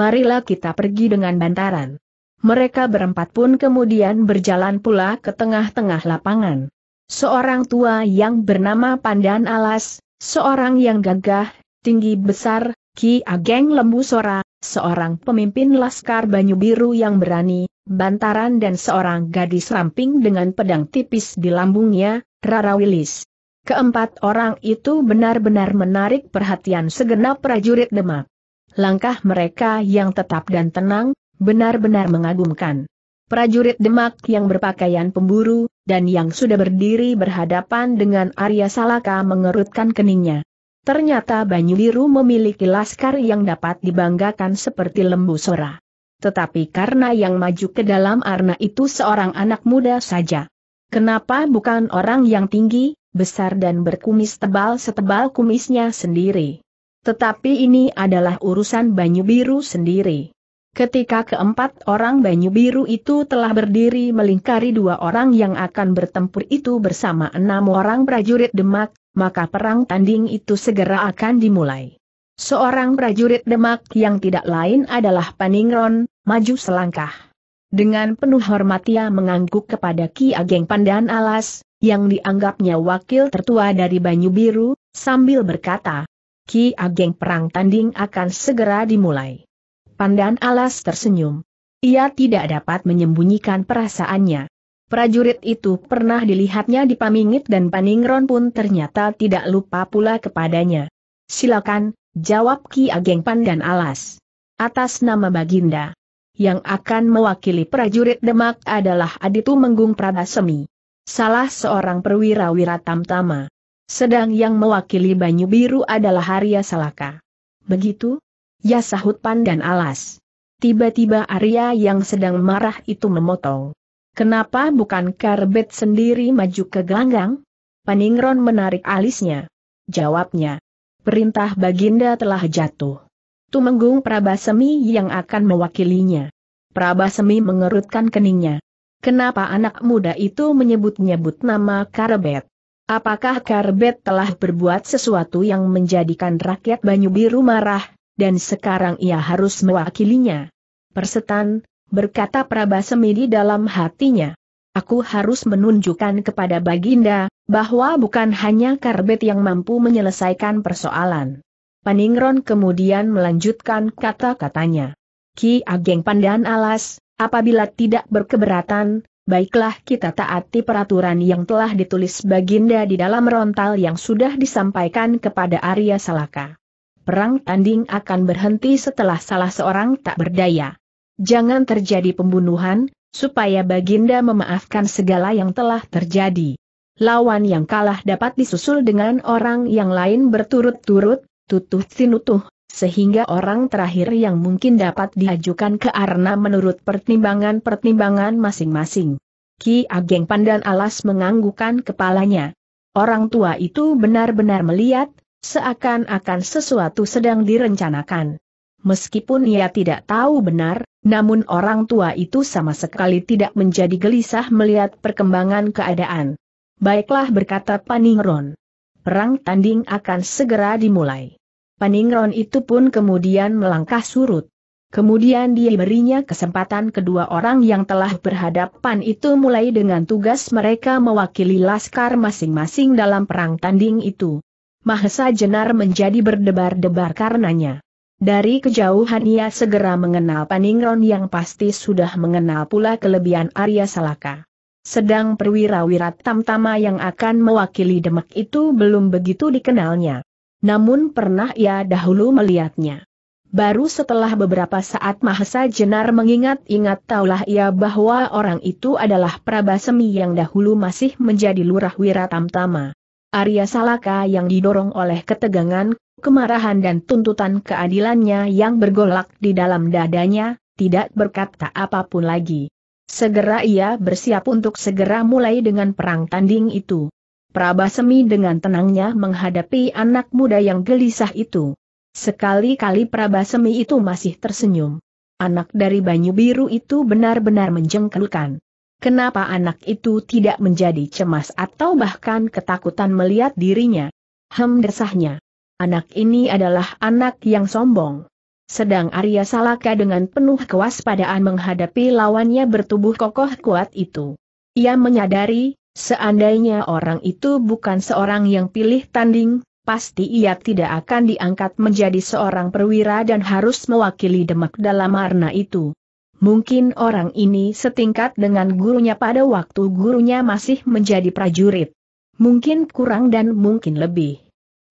marilah kita pergi dengan bantaran. Mereka berempat pun kemudian berjalan pula ke tengah-tengah lapangan. Seorang tua yang bernama Pandan Alas, seorang yang gagah, tinggi besar, Ki Ageng Lembu Sora, seorang pemimpin Laskar Banyu Biru yang berani, bantaran dan seorang gadis ramping dengan pedang tipis di lambungnya, Rara Wilis. Keempat orang itu benar-benar menarik perhatian segenap prajurit Demak. Langkah mereka yang tetap dan tenang, benar-benar mengagumkan. Prajurit Demak yang berpakaian pemburu, dan yang sudah berdiri berhadapan dengan Arya Salaka mengerutkan keningnya. Ternyata Banyu Biru memiliki laskar yang dapat dibanggakan seperti lembu sora. Tetapi karena yang maju ke dalam arna itu seorang anak muda saja. Kenapa bukan orang yang tinggi, besar dan berkumis tebal setebal kumisnya sendiri? Tetapi ini adalah urusan Banyu Biru sendiri. Ketika keempat orang Banyu Biru itu telah berdiri melingkari dua orang yang akan bertempur itu bersama enam orang prajurit Demak, maka perang tanding itu segera akan dimulai. Seorang prajurit Demak yang tidak lain adalah Paningron, maju selangkah. Dengan penuh hormat ia mengangguk kepada Ki Ageng Pandan Alas, yang dianggapnya wakil tertua dari Banyu Biru, sambil berkata, Ki Ageng perang tanding akan segera dimulai. Pandan Alas tersenyum. Ia tidak dapat menyembunyikan perasaannya. Prajurit itu pernah dilihatnya di Pamingit dan Paningron pun ternyata tidak lupa pula kepadanya. Silakan, jawab Ki Ageng Pandan Alas. Atas nama Baginda. Yang akan mewakili prajurit Demak adalah Aditu Menggung Prabasemi. Salah seorang perwira wira tamtama. Sedang yang mewakili Banyu Biru adalah Arya Salaka. Begitu? Ya sahut pandan alas. Tiba-tiba Arya yang sedang marah itu memotong. Kenapa bukan Karbet sendiri maju ke gelanggang? Paningron menarik alisnya. Jawabnya. Perintah Baginda telah jatuh. Tumenggung Prabasemi yang akan mewakilinya. Prabasemi mengerutkan keningnya. Kenapa anak muda itu menyebut-nyebut nama Karbet? Apakah Karbet telah berbuat sesuatu yang menjadikan rakyat Banyu Biru marah, dan sekarang ia harus mewakilinya? Persetan, berkata Prabah Semidi dalam hatinya. Aku harus menunjukkan kepada Baginda, bahwa bukan hanya Karbet yang mampu menyelesaikan persoalan. Paningron kemudian melanjutkan kata-katanya. Ki Ageng Pandan Alas, apabila tidak berkeberatan, baiklah kita taati peraturan yang telah ditulis Baginda di dalam rontal yang sudah disampaikan kepada Arya Salaka. Perang tanding akan berhenti setelah salah seorang tak berdaya. Jangan terjadi pembunuhan, supaya Baginda memaafkan segala yang telah terjadi. Lawan yang kalah dapat disusul dengan orang yang lain berturut-turut, tutuh sinutuh, sehingga orang terakhir yang mungkin dapat diajukan ke arna menurut pertimbangan-pertimbangan masing-masing. Ki Ageng Pandan Alas menganggukan kepalanya. Orang tua itu benar-benar melihat, seakan-akan sesuatu sedang direncanakan. Meskipun ia tidak tahu benar, namun orang tua itu sama sekali tidak menjadi gelisah melihat perkembangan keadaan. Baiklah berkata Paningron. Perang tanding akan segera dimulai. Peningron itu pun kemudian melangkah surut. Kemudian dia berinya kesempatan kedua orang yang telah berhadapan itu mulai dengan tugas mereka mewakili laskar masing-masing dalam perang tanding itu. Mahesa Jenar menjadi berdebar-debar karenanya. Dari kejauhan ia segera mengenal Paningron yang pasti sudah mengenal pula kelebihan Arya Salaka. Sedang perwira-wira tamtama yang akan mewakili Demak itu belum begitu dikenalnya namun pernah ia dahulu melihatnya. Baru setelah beberapa saat Mahesa Jenar mengingat-ingat taulah ia bahwa orang itu adalah Prabasemi yang dahulu masih menjadi lurah wira tamtama. Arya Salaka yang didorong oleh ketegangan, kemarahan dan tuntutan keadilannya yang bergolak di dalam dadanya, tidak berkata apapun lagi. Segera ia bersiap untuk segera mulai dengan perang tanding itu. Prabasemi dengan tenangnya menghadapi anak muda yang gelisah itu. Sekali-kali Prabasemi itu masih tersenyum. Anak dari Banyu Biru itu benar-benar menjengkelkan. Kenapa anak itu tidak menjadi cemas atau bahkan ketakutan melihat dirinya? Hem desahnya. Anak ini adalah anak yang sombong. Sedang Arya Salaka dengan penuh kewaspadaan menghadapi lawannya bertubuh kokoh kuat itu. Ia menyadari Seandainya orang itu bukan seorang yang pilih tanding, pasti ia tidak akan diangkat menjadi seorang perwira dan harus mewakili Demak dalam arna itu. Mungkin orang ini setingkat dengan gurunya pada waktu gurunya masih menjadi prajurit. Mungkin kurang dan mungkin lebih.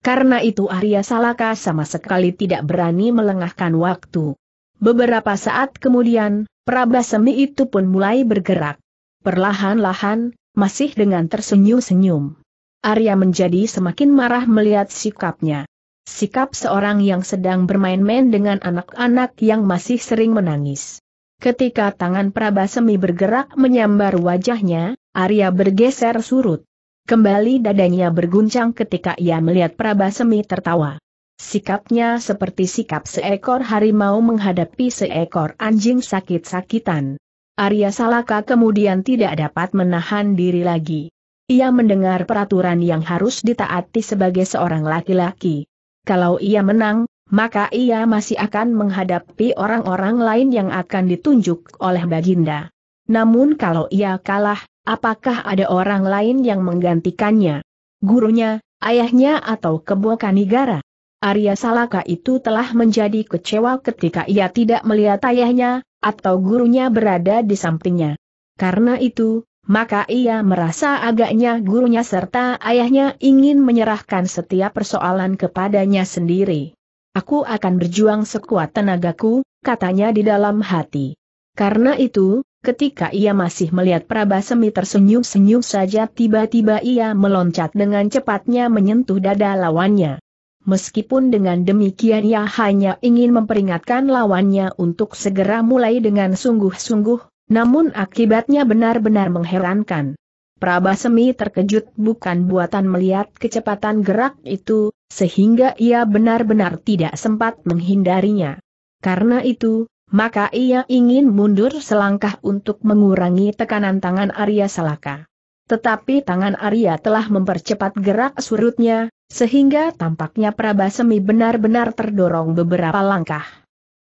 Karena itu Arya Salaka sama sekali tidak berani melengahkan waktu. Beberapa saat kemudian, Prabasemi itu pun mulai bergerak. Perlahan-lahan, masih dengan tersenyum-senyum. Arya menjadi semakin marah melihat sikapnya. Sikap seorang yang sedang bermain-main dengan anak-anak yang masih sering menangis. Ketika tangan Prabasemi bergerak menyambar wajahnya, Arya bergeser surut. Kembali dadanya berguncang ketika ia melihat Prabasemi tertawa. Sikapnya seperti sikap seekor harimau menghadapi seekor anjing sakit-sakitan. Arya Salaka kemudian tidak dapat menahan diri lagi. Ia mendengar peraturan yang harus ditaati sebagai seorang laki-laki. Kalau ia menang, maka ia masih akan menghadapi orang-orang lain yang akan ditunjuk oleh Baginda. Namun kalau ia kalah, apakah ada orang lain yang menggantikannya? Gurunya, ayahnya atau kebo Kanigara? Arya Salaka itu telah menjadi kecewa ketika ia tidak melihat ayahnya, atau gurunya berada di sampingnya. Karena itu, maka ia merasa agaknya gurunya serta ayahnya ingin menyerahkan setiap persoalan kepadanya sendiri. Aku akan berjuang sekuat tenagaku, katanya di dalam hati. Karena itu, ketika ia masih melihat Prabasemi tersenyum-senyum saja tiba-tiba ia meloncat dengan cepatnya menyentuh dada lawannya. Meskipun dengan demikian ia hanya ingin memperingatkan lawannya untuk segera mulai dengan sungguh-sungguh, namun akibatnya benar-benar mengherankan. Prabasemi terkejut bukan buatan melihat kecepatan gerak itu, sehingga ia benar-benar tidak sempat menghindarinya. Karena itu, maka ia ingin mundur selangkah untuk mengurangi tekanan tangan Arya Salaka. Tetapi tangan Arya telah mempercepat gerak surutnya, sehingga tampaknya Semi benar-benar terdorong beberapa langkah.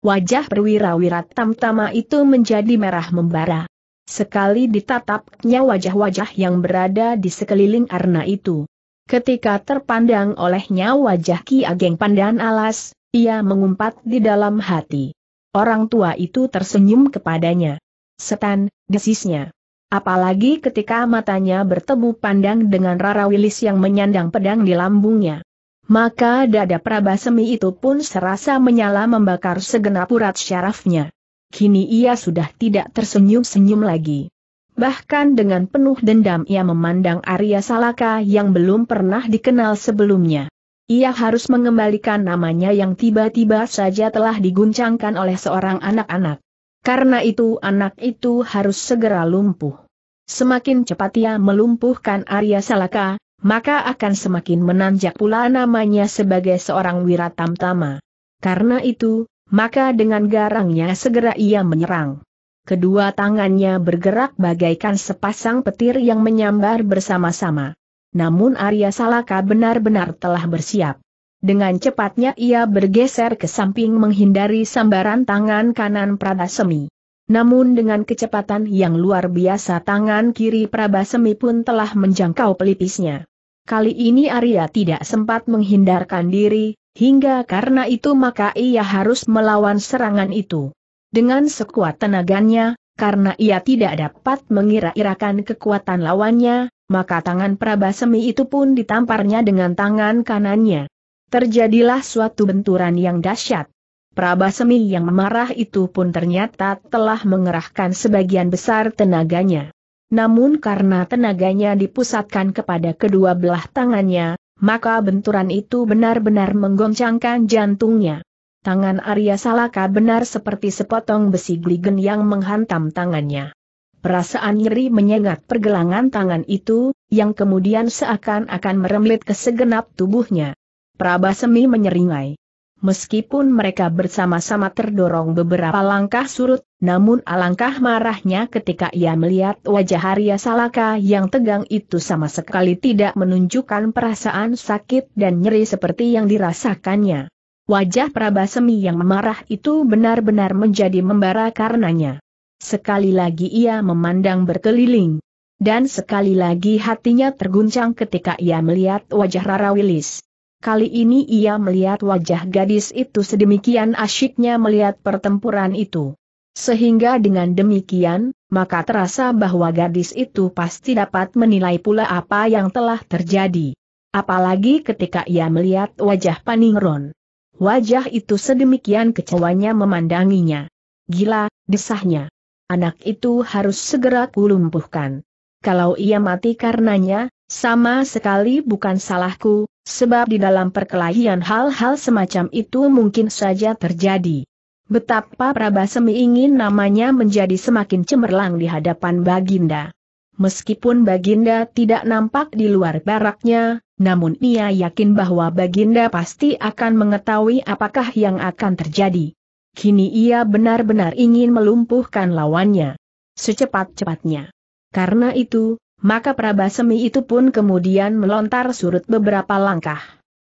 Wajah perwira wirat tamtama itu menjadi merah membara. Sekali ditatapnya wajah-wajah yang berada di sekeliling arna itu. Ketika terpandang olehnya wajah Ki Ageng Pandan Alas, ia mengumpat di dalam hati. Orang tua itu tersenyum kepadanya. Setan, desisnya. Apalagi ketika matanya bertemu pandang dengan Rara Wilis yang menyandang pedang di lambungnya. Maka dada Prabasemi itu pun serasa menyala membakar segenap urat syarafnya. Kini ia sudah tidak tersenyum-senyum lagi. Bahkan dengan penuh dendam ia memandang Arya Salaka yang belum pernah dikenal sebelumnya. Ia harus mengembalikan namanya yang tiba-tiba saja telah diguncangkan oleh seorang anak-anak. Karena itu anak itu harus segera lumpuh. Semakin cepat ia melumpuhkan Arya Salaka, maka akan semakin menanjak pula namanya sebagai seorang wiratamtama. Karena itu, maka dengan garangnya segera ia menyerang. Kedua tangannya bergerak bagaikan sepasang petir yang menyambar bersama-sama. Namun Arya Salaka benar-benar telah bersiap. Dengan cepatnya ia bergeser ke samping menghindari sambaran tangan kanan Prabasemi. Namun dengan kecepatan yang luar biasa tangan kiri Prabasemi pun telah menjangkau pelipisnya. Kali ini Arya tidak sempat menghindarkan diri, hingga karena itu maka ia harus melawan serangan itu. Dengan sekuat tenaganya, karena ia tidak dapat mengira-irakan kekuatan lawannya, maka tangan Prabasemi itu pun ditamparnya dengan tangan kanannya. Terjadilah suatu benturan yang dahsyat. Prabah Semi yang marah itu pun ternyata telah mengerahkan sebagian besar tenaganya. Namun karena tenaganya dipusatkan kepada kedua belah tangannya, maka benturan itu benar-benar menggoncangkan jantungnya. Tangan Arya Salaka benar seperti sepotong besi gligen yang menghantam tangannya. Perasaan nyeri menyengat pergelangan tangan itu, yang kemudian seakan-akan meremlit ke segenap tubuhnya. Prabah Semi menyeringai. Meskipun mereka bersama-sama terdorong beberapa langkah surut, namun alangkah marahnya ketika ia melihat wajah Arya Salaka yang tegang itu sama sekali tidak menunjukkan perasaan sakit dan nyeri seperti yang dirasakannya. Wajah Prabasemi yang memarah itu benar-benar menjadi membara karenanya. Sekali lagi ia memandang berkeliling. Dan sekali lagi hatinya terguncang ketika ia melihat wajah Rara Wilis. Kali ini ia melihat wajah gadis itu sedemikian asyiknya melihat pertempuran itu. Sehingga dengan demikian, maka terasa bahwa gadis itu pasti dapat menilai pula apa yang telah terjadi. Apalagi ketika ia melihat wajah Paningron. Wajah itu sedemikian kecewanya memandanginya. Gila, desahnya. Anak itu harus segera kulumpuhkan. Kalau ia mati karenanya, sama sekali bukan salahku, sebab di dalam perkelahian hal-hal semacam itu mungkin saja terjadi. Betapa Prabasemi ingin namanya menjadi semakin cemerlang di hadapan Baginda. Meskipun Baginda tidak nampak di luar baraknya, namun ia yakin bahwa Baginda pasti akan mengetahui apakah yang akan terjadi. Kini ia benar-benar ingin melumpuhkan lawannya secepat-cepatnya. Karena itu, maka Prabasemi itu pun kemudian melontar surut beberapa langkah.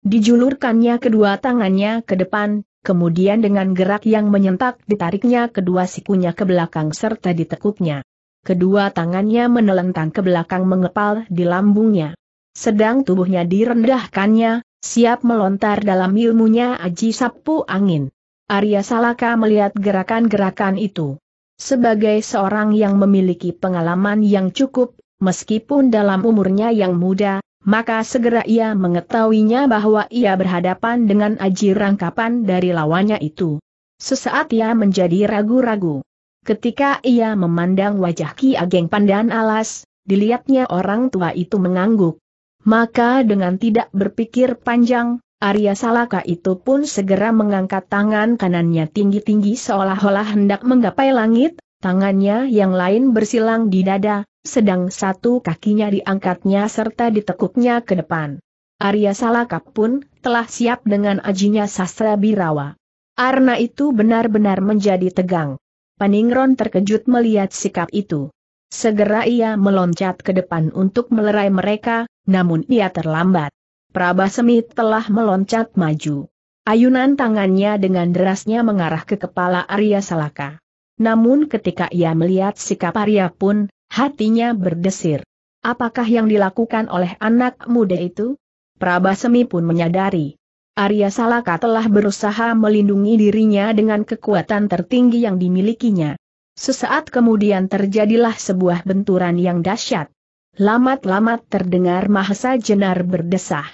Dijulurkannya kedua tangannya ke depan, kemudian dengan gerak yang menyentak ditariknya kedua sikunya ke belakang serta ditekuknya. Kedua tangannya menelentang ke belakang mengepal di lambungnya. Sedang tubuhnya direndahkannya, siap melontar dalam ilmunya Aji Sapu Angin. Arya Salaka melihat gerakan-gerakan itu. Sebagai seorang yang memiliki pengalaman yang cukup, meskipun dalam umurnya yang muda, maka segera ia mengetahuinya bahwa ia berhadapan dengan aji rangkapan dari lawannya itu. Sesaat ia menjadi ragu-ragu. Ketika ia memandang wajah Ki Ageng Pandan Alas, dilihatnya orang tua itu mengangguk. Maka dengan tidak berpikir panjang, Arya Salaka itu pun segera mengangkat tangan kanannya tinggi-tinggi seolah-olah hendak menggapai langit, tangannya yang lain bersilang di dada, sedang satu kakinya diangkatnya serta ditekuknya ke depan. Arya Salakap pun telah siap dengan ajinya sastra birawa. Arna itu benar-benar menjadi tegang. Paningron terkejut melihat sikap itu. Segera ia meloncat ke depan untuk melerai mereka, namun ia terlambat. Prabasemi telah meloncat maju. Ayunan tangannya dengan derasnya mengarah ke kepala Arya Salaka. Namun ketika ia melihat sikap Arya pun, Hatinya berdesir. Apakah yang dilakukan oleh anak muda itu? Prabasemi pun menyadari. Arya Salaka telah berusaha melindungi dirinya dengan kekuatan tertinggi yang dimilikinya. Sesaat kemudian terjadilah sebuah benturan yang dahsyat. Lamat-lamat terdengar Mahesa Jenar berdesah.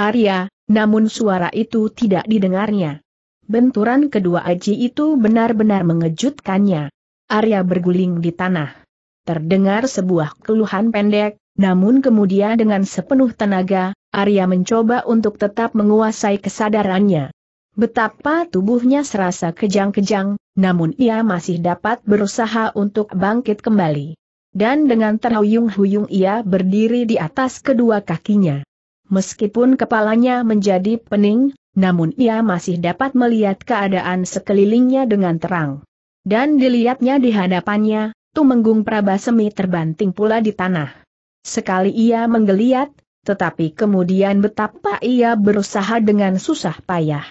Arya, namun suara itu tidak didengarnya. Benturan kedua aji itu benar-benar mengejutkannya. Arya berguling di tanah. Terdengar sebuah keluhan pendek, namun kemudian dengan sepenuh tenaga, Arya mencoba untuk tetap menguasai kesadarannya. Betapa tubuhnya serasa kejang-kejang, namun ia masih dapat berusaha untuk bangkit kembali. Dan dengan terhuyung-huyung ia berdiri di atas kedua kakinya. Meskipun kepalanya menjadi pening, namun ia masih dapat melihat keadaan sekelilingnya dengan terang. Dan dilihatnya di hadapannya, Tumenggung Prabasemi terbanting pula di tanah. Sekali ia menggeliat, tetapi kemudian betapa ia berusaha dengan susah payah.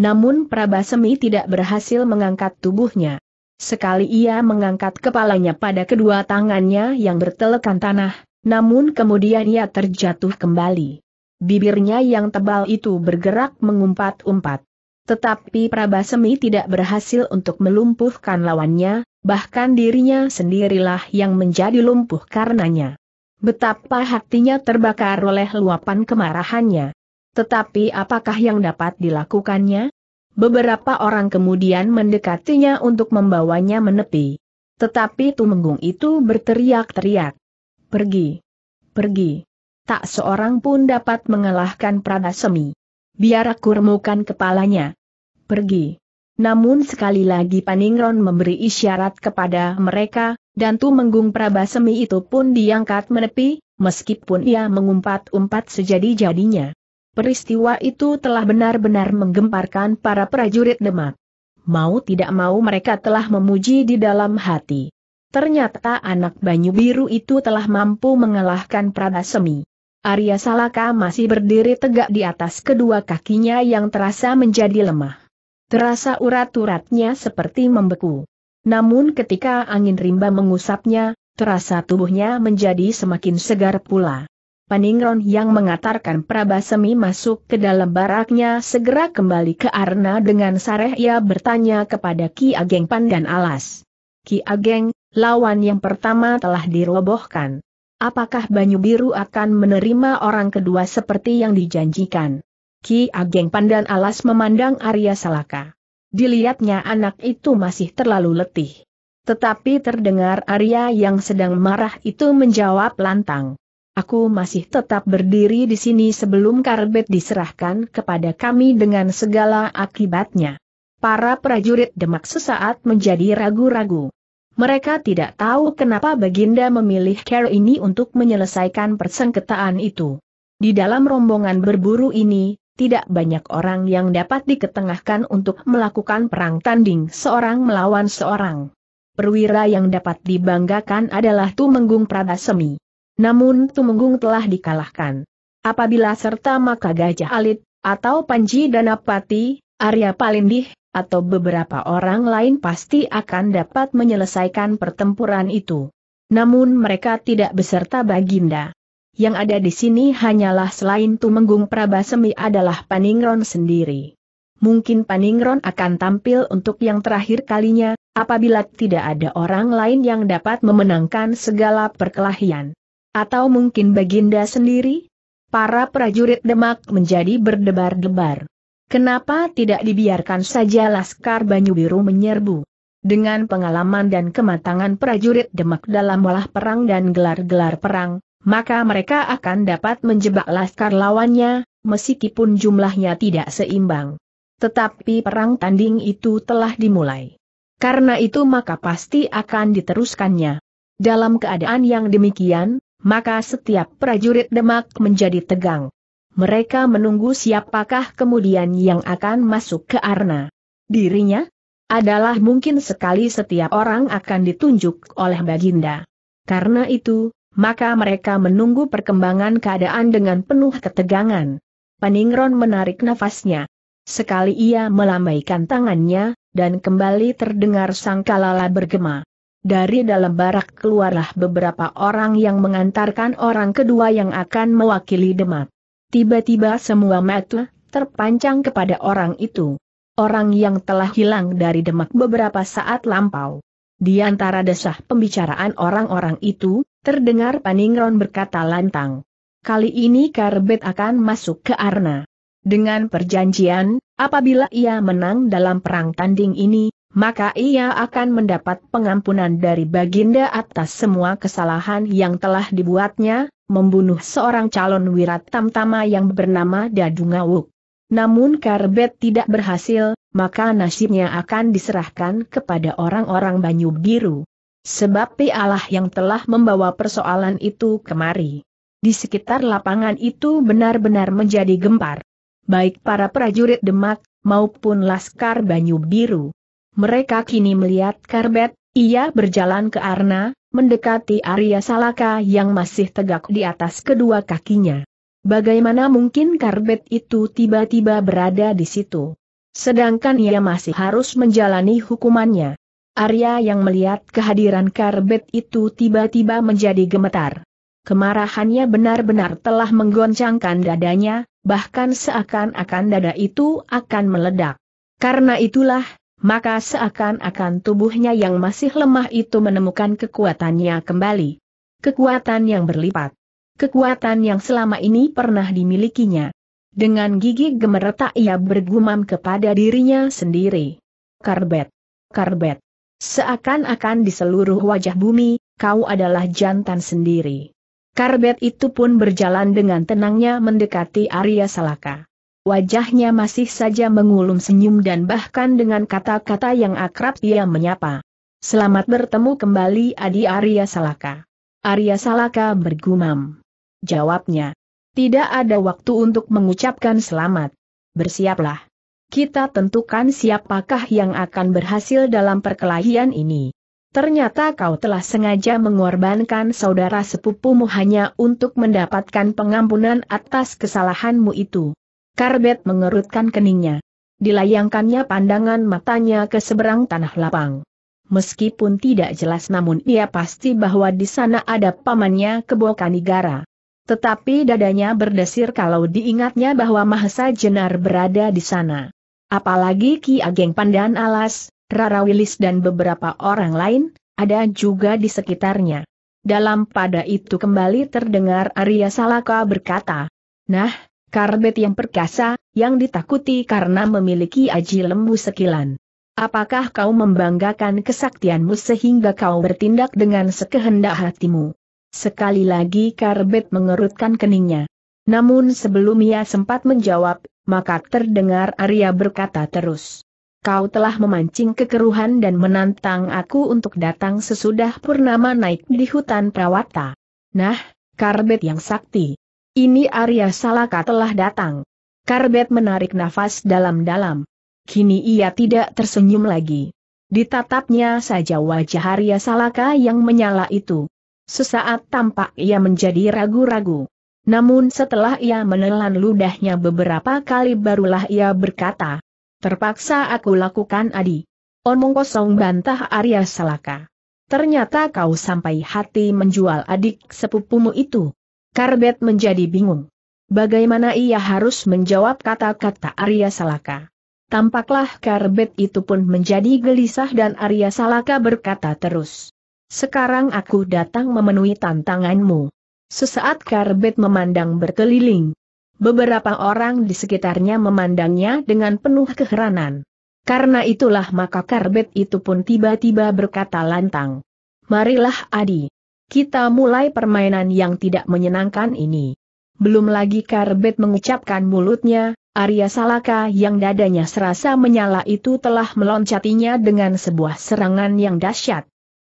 Namun Prabasemi tidak berhasil mengangkat tubuhnya. Sekali ia mengangkat kepalanya pada kedua tangannya yang bertelekan tanah, namun kemudian ia terjatuh kembali. Bibirnya yang tebal itu bergerak mengumpat-umpat. Tetapi Prabasemi tidak berhasil untuk melumpuhkan lawannya, bahkan dirinya sendirilah yang menjadi lumpuh karenanya. Betapa hatinya terbakar oleh luapan kemarahannya. Tetapi apakah yang dapat dilakukannya? Beberapa orang kemudian mendekatinya untuk membawanya menepi. Tetapi Tumenggung itu berteriak-teriak. Pergi. Pergi. Tak seorang pun dapat mengalahkan Pranasemi. Biar aku remukan kepalanya. Pergi. Namun sekali lagi Paningron memberi isyarat kepada mereka, dan tu menggung Prabasemi itu pun diangkat menepi, meskipun ia mengumpat-umpat sejadi-jadinya. Peristiwa itu telah benar-benar menggemparkan para prajurit Demak. Mau tidak mau mereka telah memuji di dalam hati. Ternyata anak Banyu Biru itu telah mampu mengalahkan Prabasemi. Arya Salaka masih berdiri tegak di atas kedua kakinya yang terasa menjadi lemah. Terasa urat-uratnya seperti membeku. Namun ketika angin rimba mengusapnya, terasa tubuhnya menjadi semakin segar pula. Paningron yang mengatarkan Prabasemi masuk ke dalam baraknya segera kembali ke Arna dengan sareh ia bertanya kepada Ki Ageng Pandan Alas. Ki Ageng, lawan yang pertama telah dirobohkan. Apakah Banyu Biru akan menerima orang kedua seperti yang dijanjikan? Ki Ageng Pandan Alas memandang Arya Salaka. Dilihatnya anak itu masih terlalu letih. Tetapi terdengar Arya yang sedang marah itu menjawab lantang. Aku masih tetap berdiri di sini sebelum karbet diserahkan kepada kami dengan segala akibatnya. Para prajurit Demak sesaat menjadi ragu-ragu. Mereka tidak tahu kenapa Baginda memilih Carol ini untuk menyelesaikan persengketaan itu. Di dalam rombongan berburu ini, tidak banyak orang yang dapat diketengahkan untuk melakukan perang tanding seorang melawan seorang. Perwira yang dapat dibanggakan adalah Tumenggung Prabasemi. Namun Tumenggung telah dikalahkan. Apabila serta maka Gajah Alit, atau Panji Danapati, Arya Palindih, atau beberapa orang lain pasti akan dapat menyelesaikan pertempuran itu. Namun mereka tidak beserta Baginda yang ada di sini hanyalah selain Tumenggung Prabasemi adalah Paningron sendiri. Mungkin Paningron akan tampil untuk yang terakhir kalinya, apabila tidak ada orang lain yang dapat memenangkan segala perkelahian. Atau mungkin Baginda sendiri? Para prajurit Demak menjadi berdebar-debar. Kenapa tidak dibiarkan saja Laskar Banyu Biru menyerbu? Dengan pengalaman dan kematangan prajurit Demak dalam olah perang dan gelar-gelar perang, maka mereka akan dapat menjebak laskar lawannya, meskipun jumlahnya tidak seimbang. Tetapi perang tanding itu telah dimulai. Karena itu maka pasti akan diteruskannya. Dalam keadaan yang demikian, maka setiap prajurit Demak menjadi tegang. Mereka menunggu siapakah kemudian yang akan masuk ke Arna. Dirinya? Adalah mungkin sekali setiap orang akan ditunjuk oleh Baginda. Karena itu, maka mereka menunggu perkembangan keadaan dengan penuh ketegangan. Paningron menarik nafasnya. Sekali ia melambaikan tangannya, dan kembali terdengar sang kalala bergema. Dari dalam barak keluarlah beberapa orang yang mengantarkan orang kedua yang akan mewakili Demak. Tiba-tiba semua mata terpancang kepada orang itu. Orang yang telah hilang dari Demak beberapa saat lampau. Di antara desah pembicaraan orang-orang itu, Terdengar Paningron berkata lantang. Kali ini Karbet akan masuk ke Arna. Dengan perjanjian, apabila ia menang dalam perang tanding ini, maka ia akan mendapat pengampunan dari Baginda atas semua kesalahan yang telah dibuatnya, membunuh seorang calon wirat tamtama yang bernama Dadungawuk. Namun Karbet tidak berhasil, maka nasibnya akan diserahkan kepada orang-orang Banyu Biru. Sebab Allah yang telah membawa persoalan itu kemari. Di sekitar lapangan itu benar-benar menjadi gempar. Baik para prajurit Demak, maupun Laskar Banyu Biru. Mereka kini melihat Karbet, ia berjalan ke Arna, mendekati Arya Salaka yang masih tegak di atas kedua kakinya. Bagaimana mungkin Karbet itu tiba-tiba berada di situ? Sedangkan ia masih harus menjalani hukumannya. Arya yang melihat kehadiran karbet itu tiba-tiba menjadi gemetar. Kemarahannya benar-benar telah menggoncangkan dadanya, bahkan seakan-akan dada itu akan meledak. Karena itulah, maka seakan-akan tubuhnya yang masih lemah itu menemukan kekuatannya kembali. Kekuatan yang berlipat. Kekuatan yang selama ini pernah dimilikinya. Dengan gigi gemeretak ia bergumam kepada dirinya sendiri. Karbet. Karbet. Seakan-akan di seluruh wajah bumi, kau adalah jantan sendiri. Karbet itu pun berjalan dengan tenangnya mendekati Arya Salaka. Wajahnya masih saja mengulum senyum dan bahkan dengan kata-kata yang akrab ia menyapa. Selamat bertemu kembali Adi Arya Salaka. Arya Salaka bergumam. Jawabnya. Tidak ada waktu untuk mengucapkan selamat. Bersiaplah kita tentukan siapakah yang akan berhasil dalam perkelahian ini. Ternyata kau telah sengaja mengorbankan saudara sepupumu hanya untuk mendapatkan pengampunan atas kesalahanmu itu. Karbet mengerutkan keningnya. Dilayangkannya pandangan matanya ke seberang tanah lapang. Meskipun tidak jelas namun ia pasti bahwa di sana ada pamannya Kebo Kanigara. Tetapi dadanya berdesir kalau diingatnya bahwa Mahesa Jenar berada di sana. Apalagi Ki Ageng Pandan Alas, Rara Wilis dan beberapa orang lain, ada juga di sekitarnya. Dalam pada itu kembali terdengar Arya Salaka berkata, Nah, karbet yang perkasa, yang ditakuti karena memiliki aji lembu sekilan. Apakah kau membanggakan kesaktianmu sehingga kau bertindak dengan sekehendak hatimu? Sekali lagi karbet mengerutkan keningnya. Namun sebelum ia sempat menjawab, maka terdengar Arya berkata terus. Kau telah memancing kekeruhan dan menantang aku untuk datang sesudah Purnama naik di hutan Prawata. Nah, karbet yang sakti. Ini Arya Salaka telah datang. Karbet menarik nafas dalam-dalam. Kini ia tidak tersenyum lagi. Ditatapnya saja wajah Arya Salaka yang menyala itu. Sesaat tampak ia menjadi ragu-ragu. Namun setelah ia menelan ludahnya beberapa kali barulah ia berkata, Terpaksa aku lakukan Adi. Omong kosong bantah Arya Salaka. Ternyata kau sampai hati menjual adik sepupumu itu. Karbet menjadi bingung. Bagaimana ia harus menjawab kata-kata Arya Salaka? Tampaklah Karbet itu pun menjadi gelisah dan Arya Salaka berkata terus. Sekarang aku datang memenuhi tantanganmu. Sesaat Karbet memandang berkeliling. Beberapa orang di sekitarnya memandangnya dengan penuh keheranan. Karena itulah maka Karbet itu pun tiba-tiba berkata lantang. Marilah Adi. Kita mulai permainan yang tidak menyenangkan ini. Belum lagi Karbet mengucapkan mulutnya, Arya Salaka yang dadanya serasa menyala itu telah meloncatinya dengan sebuah serangan yang dahsyat.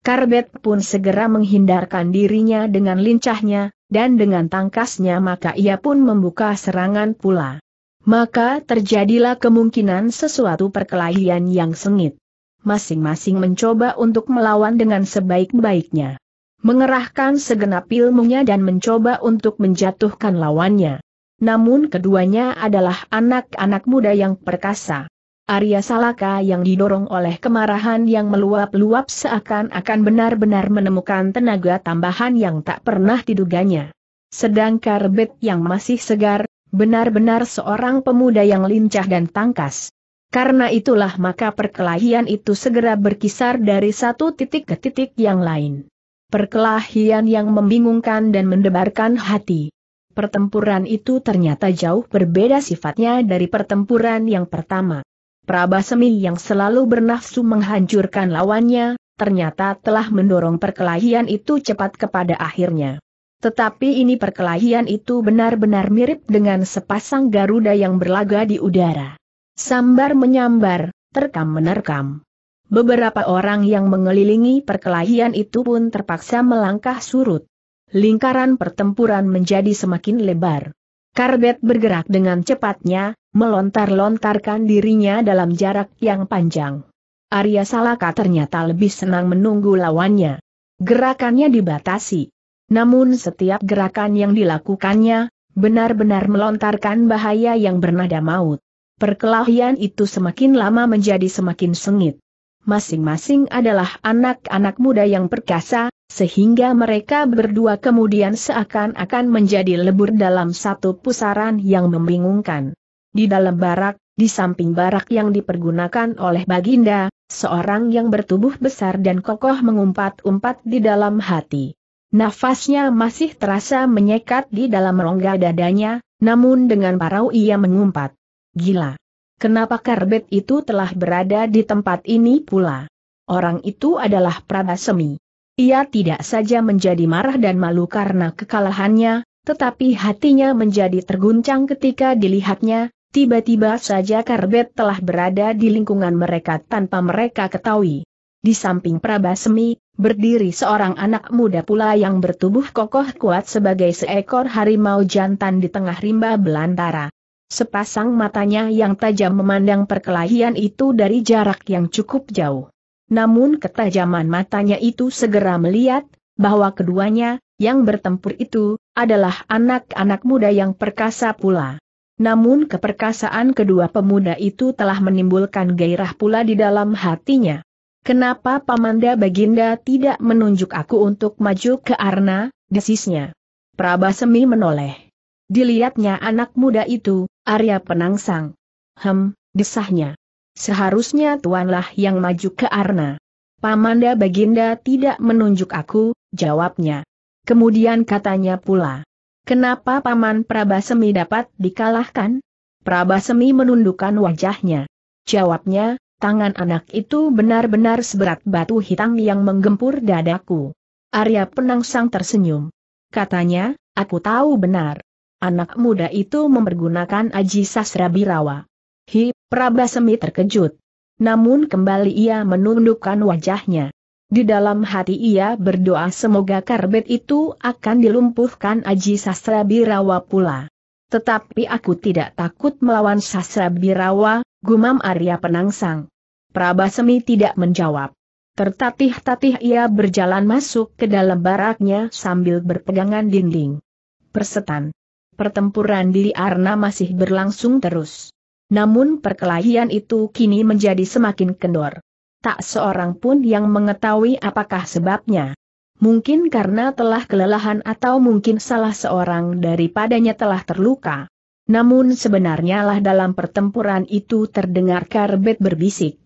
Karbet pun segera menghindarkan dirinya dengan lincahnya, dan dengan tangkasnya maka ia pun membuka serangan pula. Maka terjadilah kemungkinan sesuatu perkelahian yang sengit. Masing-masing mencoba untuk melawan dengan sebaik-baiknya. Mengerahkan segenap ilmunya dan mencoba untuk menjatuhkan lawannya. Namun keduanya adalah anak-anak muda yang perkasa. Arya Salaka yang didorong oleh kemarahan yang meluap-luap seakan-akan benar-benar menemukan tenaga tambahan yang tak pernah diduganya. Sedang Karbet yang masih segar, benar-benar seorang pemuda yang lincah dan tangkas. Karena itulah maka perkelahian itu segera berkisar dari satu titik ke titik yang lain. Perkelahian yang membingungkan dan mendebarkan hati pertempuran itu ternyata jauh berbeda sifatnya dari pertempuran yang pertama. Prabasemi yang selalu bernafsu menghancurkan lawannya, ternyata telah mendorong perkelahian itu cepat kepada akhirnya. Tetapi ini perkelahian itu benar-benar mirip dengan sepasang Garuda yang berlaga di udara. Sambar menyambar, terkam menerkam. Beberapa orang yang mengelilingi perkelahian itu pun terpaksa melangkah surut. Lingkaran pertempuran menjadi semakin lebar. Karbet bergerak dengan cepatnya, melontar-lontarkan dirinya dalam jarak yang panjang. Arya Salaka ternyata lebih senang menunggu lawannya. Gerakannya dibatasi. Namun setiap gerakan yang dilakukannya, benar-benar melontarkan bahaya yang bernada maut. Perkelahian itu semakin lama menjadi semakin sengit. Masing-masing adalah anak-anak muda yang perkasa, sehingga mereka berdua kemudian seakan-akan menjadi lebur dalam satu pusaran yang membingungkan. Di dalam barak, di samping barak yang dipergunakan oleh Baginda, seorang yang bertubuh besar dan kokoh mengumpat-umpat di dalam hati. Nafasnya masih terasa menyekat di dalam rongga dadanya, namun dengan parau ia mengumpat. Gila! Kenapa karbet itu telah berada di tempat ini pula? Orang itu adalah Prabasemi. Ia tidak saja menjadi marah dan malu karena kekalahannya, tetapi hatinya menjadi terguncang ketika dilihatnya, Tiba-tiba saja Karbet telah berada di lingkungan mereka tanpa mereka ketahui. Di samping Prabasmi, berdiri seorang anak muda pula yang bertubuh kokoh kuat sebagai seekor harimau jantan di tengah rimba belantara. Sepasang matanya yang tajam memandang perkelahian itu dari jarak yang cukup jauh. Namun ketajaman matanya itu segera melihat, bahwa keduanya, yang bertempur itu, adalah anak-anak muda yang perkasa pula. Namun keperkasaan kedua pemuda itu telah menimbulkan gairah pula di dalam hatinya. Kenapa Pamanda Baginda tidak menunjuk aku untuk maju ke Arna, desisnya. Prabasemi menoleh. Dilihatnya anak muda itu, Arya Penangsang. Hem, desahnya. Seharusnya tuanlah yang maju ke Arna. Pamanda Baginda tidak menunjuk aku, jawabnya. Kemudian katanya pula. Kenapa Paman Prabasemi dapat dikalahkan? Prabasemi menundukkan wajahnya. Jawabnya, tangan anak itu benar-benar seberat batu hitam yang menggempur dadaku. Arya Penangsang tersenyum. Katanya, aku tahu benar. Anak muda itu mempergunakan aji Sasra birawa. Hi, Prabasemi terkejut. Namun kembali ia menundukkan wajahnya. Di dalam hati ia berdoa semoga karbet itu akan dilumpuhkan Aji Sastra Birawa pula. Tetapi aku tidak takut melawan Sastra Birawa, gumam Arya Penangsang. Prabasemi tidak menjawab. Tertatih-tatih ia berjalan masuk ke dalam baraknya sambil berpegangan dinding. Persetan. Pertempuran di Arna masih berlangsung terus. Namun perkelahian itu kini menjadi semakin kendor tak seorang pun yang mengetahui apakah sebabnya. Mungkin karena telah kelelahan atau mungkin salah seorang daripadanya telah terluka. Namun sebenarnya lah dalam pertempuran itu terdengar Karbet berbisik.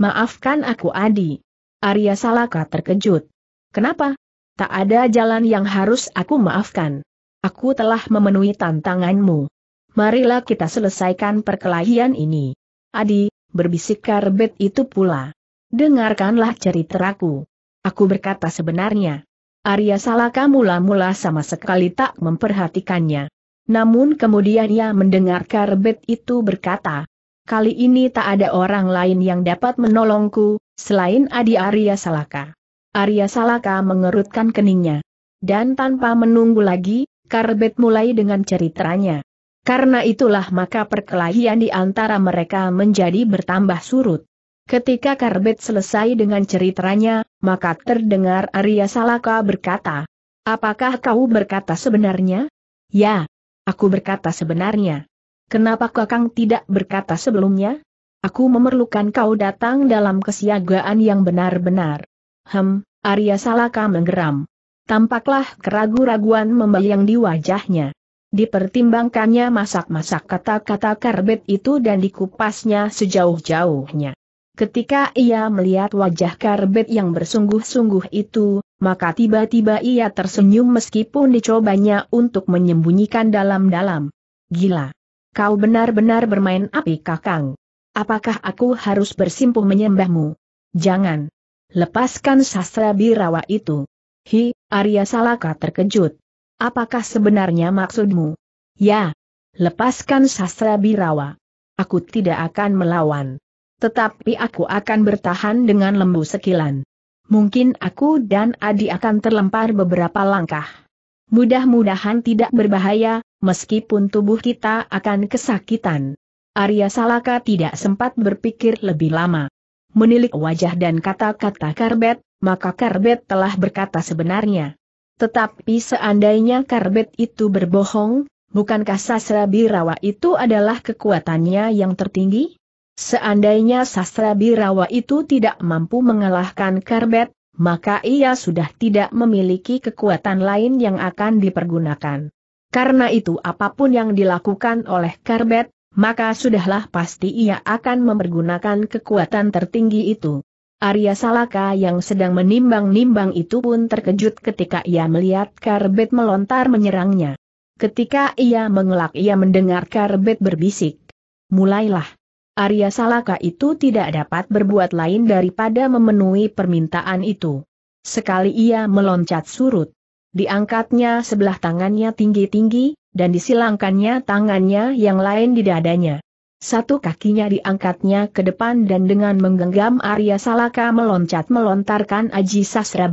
Maafkan aku Adi. Arya Salaka terkejut. Kenapa? Tak ada jalan yang harus aku maafkan. Aku telah memenuhi tantanganmu. Marilah kita selesaikan perkelahian ini. Adi, berbisik Karbet itu pula. Dengarkanlah ceritaku. Aku berkata sebenarnya. Arya Salaka mula-mula sama sekali tak memperhatikannya. Namun kemudian ia mendengar Karbet itu berkata, Kali ini tak ada orang lain yang dapat menolongku, selain Adi Arya Salaka. Arya Salaka mengerutkan keningnya. Dan tanpa menunggu lagi, Karbet mulai dengan ceritanya. Karena itulah maka perkelahian di antara mereka menjadi bertambah surut. Ketika Karbet selesai dengan ceritanya, maka terdengar Arya Salaka berkata, Apakah kau berkata sebenarnya? Ya, aku berkata sebenarnya. Kenapa kakang tidak berkata sebelumnya? Aku memerlukan kau datang dalam kesiagaan yang benar-benar. Hem, Arya Salaka menggeram. Tampaklah keraguan raguan membayang di wajahnya. Dipertimbangkannya masak-masak kata-kata karbet itu dan dikupasnya sejauh-jauhnya. Ketika ia melihat wajah karbet yang bersungguh-sungguh itu, maka tiba-tiba ia tersenyum meskipun dicobanya untuk menyembunyikan dalam-dalam. Gila! Kau benar-benar bermain api kakang. Apakah aku harus bersimpuh menyembahmu? Jangan! Lepaskan sastra birawa itu. Hi, Arya Salaka terkejut. Apakah sebenarnya maksudmu? Ya! Lepaskan sastra birawa. Aku tidak akan melawan. Tetapi aku akan bertahan dengan lembu sekilan. Mungkin aku dan Adi akan terlempar beberapa langkah. Mudah-mudahan tidak berbahaya, meskipun tubuh kita akan kesakitan. Arya Salaka tidak sempat berpikir lebih lama. Menilik wajah dan kata-kata Karbet, maka Karbet telah berkata sebenarnya. Tetapi seandainya Karbet itu berbohong, bukankah Sasra Birawa itu adalah kekuatannya yang tertinggi? Seandainya sastra birawa itu tidak mampu mengalahkan Karbet, maka ia sudah tidak memiliki kekuatan lain yang akan dipergunakan. Karena itu apapun yang dilakukan oleh Karbet, maka sudahlah pasti ia akan mempergunakan kekuatan tertinggi itu. Arya Salaka yang sedang menimbang-nimbang itu pun terkejut ketika ia melihat Karbet melontar menyerangnya. Ketika ia mengelak ia mendengar Karbet berbisik. Mulailah. Arya Salaka itu tidak dapat berbuat lain daripada memenuhi permintaan itu. Sekali ia meloncat surut. Diangkatnya sebelah tangannya tinggi-tinggi, dan disilangkannya tangannya yang lain di dadanya. Satu kakinya diangkatnya ke depan dan dengan menggenggam Arya Salaka meloncat melontarkan Aji Sasra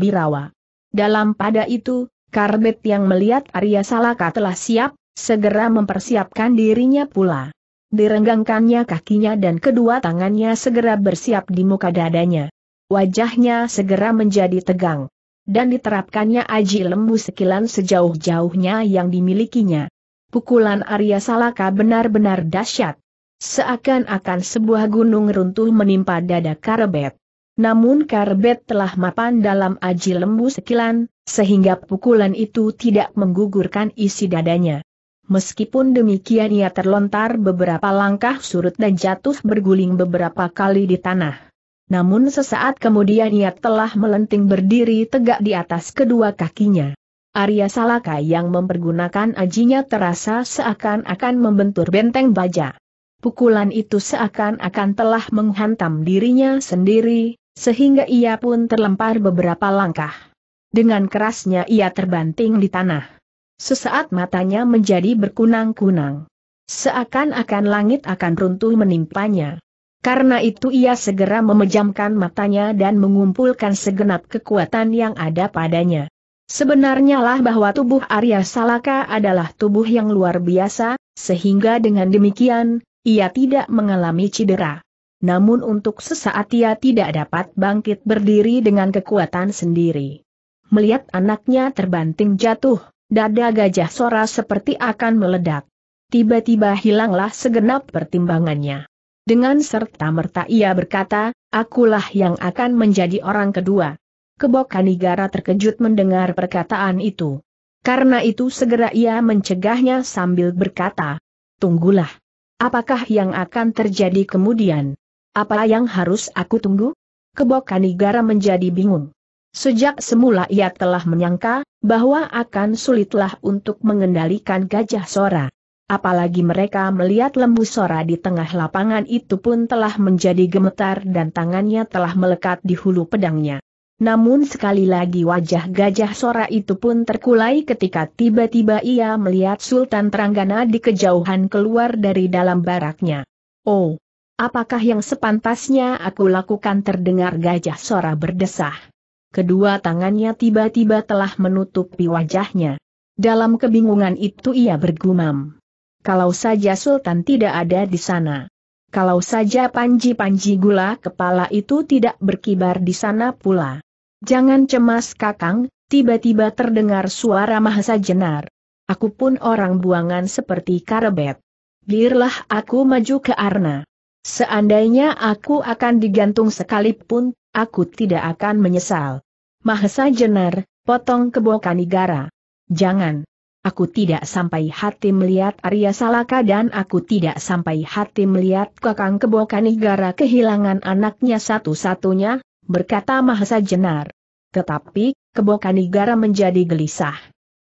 Dalam pada itu, Karbet yang melihat Arya Salaka telah siap, segera mempersiapkan dirinya pula direnggangkannya kakinya dan kedua tangannya segera bersiap di muka dadanya. Wajahnya segera menjadi tegang. Dan diterapkannya aji lembu sekilan sejauh-jauhnya yang dimilikinya. Pukulan Arya Salaka benar-benar dahsyat. Seakan-akan sebuah gunung runtuh menimpa dada Karebet. Namun Karbet telah mapan dalam aji lembu sekilan, sehingga pukulan itu tidak menggugurkan isi dadanya. Meskipun demikian ia terlontar beberapa langkah surut dan jatuh berguling beberapa kali di tanah. Namun sesaat kemudian ia telah melenting berdiri tegak di atas kedua kakinya. Arya Salaka yang mempergunakan ajinya terasa seakan-akan membentur benteng baja. Pukulan itu seakan-akan telah menghantam dirinya sendiri, sehingga ia pun terlempar beberapa langkah. Dengan kerasnya ia terbanting di tanah. Sesaat matanya menjadi berkunang-kunang. Seakan-akan langit akan runtuh menimpanya. Karena itu ia segera memejamkan matanya dan mengumpulkan segenap kekuatan yang ada padanya. Sebenarnya lah bahwa tubuh Arya Salaka adalah tubuh yang luar biasa, sehingga dengan demikian, ia tidak mengalami cedera. Namun untuk sesaat ia tidak dapat bangkit berdiri dengan kekuatan sendiri. Melihat anaknya terbanting jatuh, Dada gajah Sora seperti akan meledak. Tiba-tiba hilanglah segenap pertimbangannya. Dengan serta-merta ia berkata, akulah yang akan menjadi orang kedua. Kebokanigara terkejut mendengar perkataan itu. Karena itu segera ia mencegahnya sambil berkata, Tunggulah. Apakah yang akan terjadi kemudian? Apa yang harus aku tunggu? Kebokanigara menjadi bingung. Sejak semula ia telah menyangka, bahwa akan sulitlah untuk mengendalikan gajah Sora. Apalagi mereka melihat lembu Sora di tengah lapangan itu pun telah menjadi gemetar dan tangannya telah melekat di hulu pedangnya. Namun sekali lagi wajah gajah Sora itu pun terkulai ketika tiba-tiba ia melihat Sultan Teranggana di kejauhan keluar dari dalam baraknya. Oh! Apakah yang sepantasnya aku lakukan terdengar gajah Sora berdesah? kedua tangannya tiba-tiba telah menutupi wajahnya. Dalam kebingungan itu ia bergumam. Kalau saja Sultan tidak ada di sana. Kalau saja panji-panji gula kepala itu tidak berkibar di sana pula. Jangan cemas kakang, tiba-tiba terdengar suara Mahasa Jenar. Aku pun orang buangan seperti karebet. Biarlah aku maju ke Arna. Seandainya aku akan digantung sekalipun, aku tidak akan menyesal. Mahesa Jenar, potong kebo Kanigara. Jangan. Aku tidak sampai hati melihat Arya Salaka dan aku tidak sampai hati melihat Kakang kebo Kanigara kehilangan anaknya satu-satunya, berkata Mahesa Jenar. Tetapi, kebo Kanigara menjadi gelisah.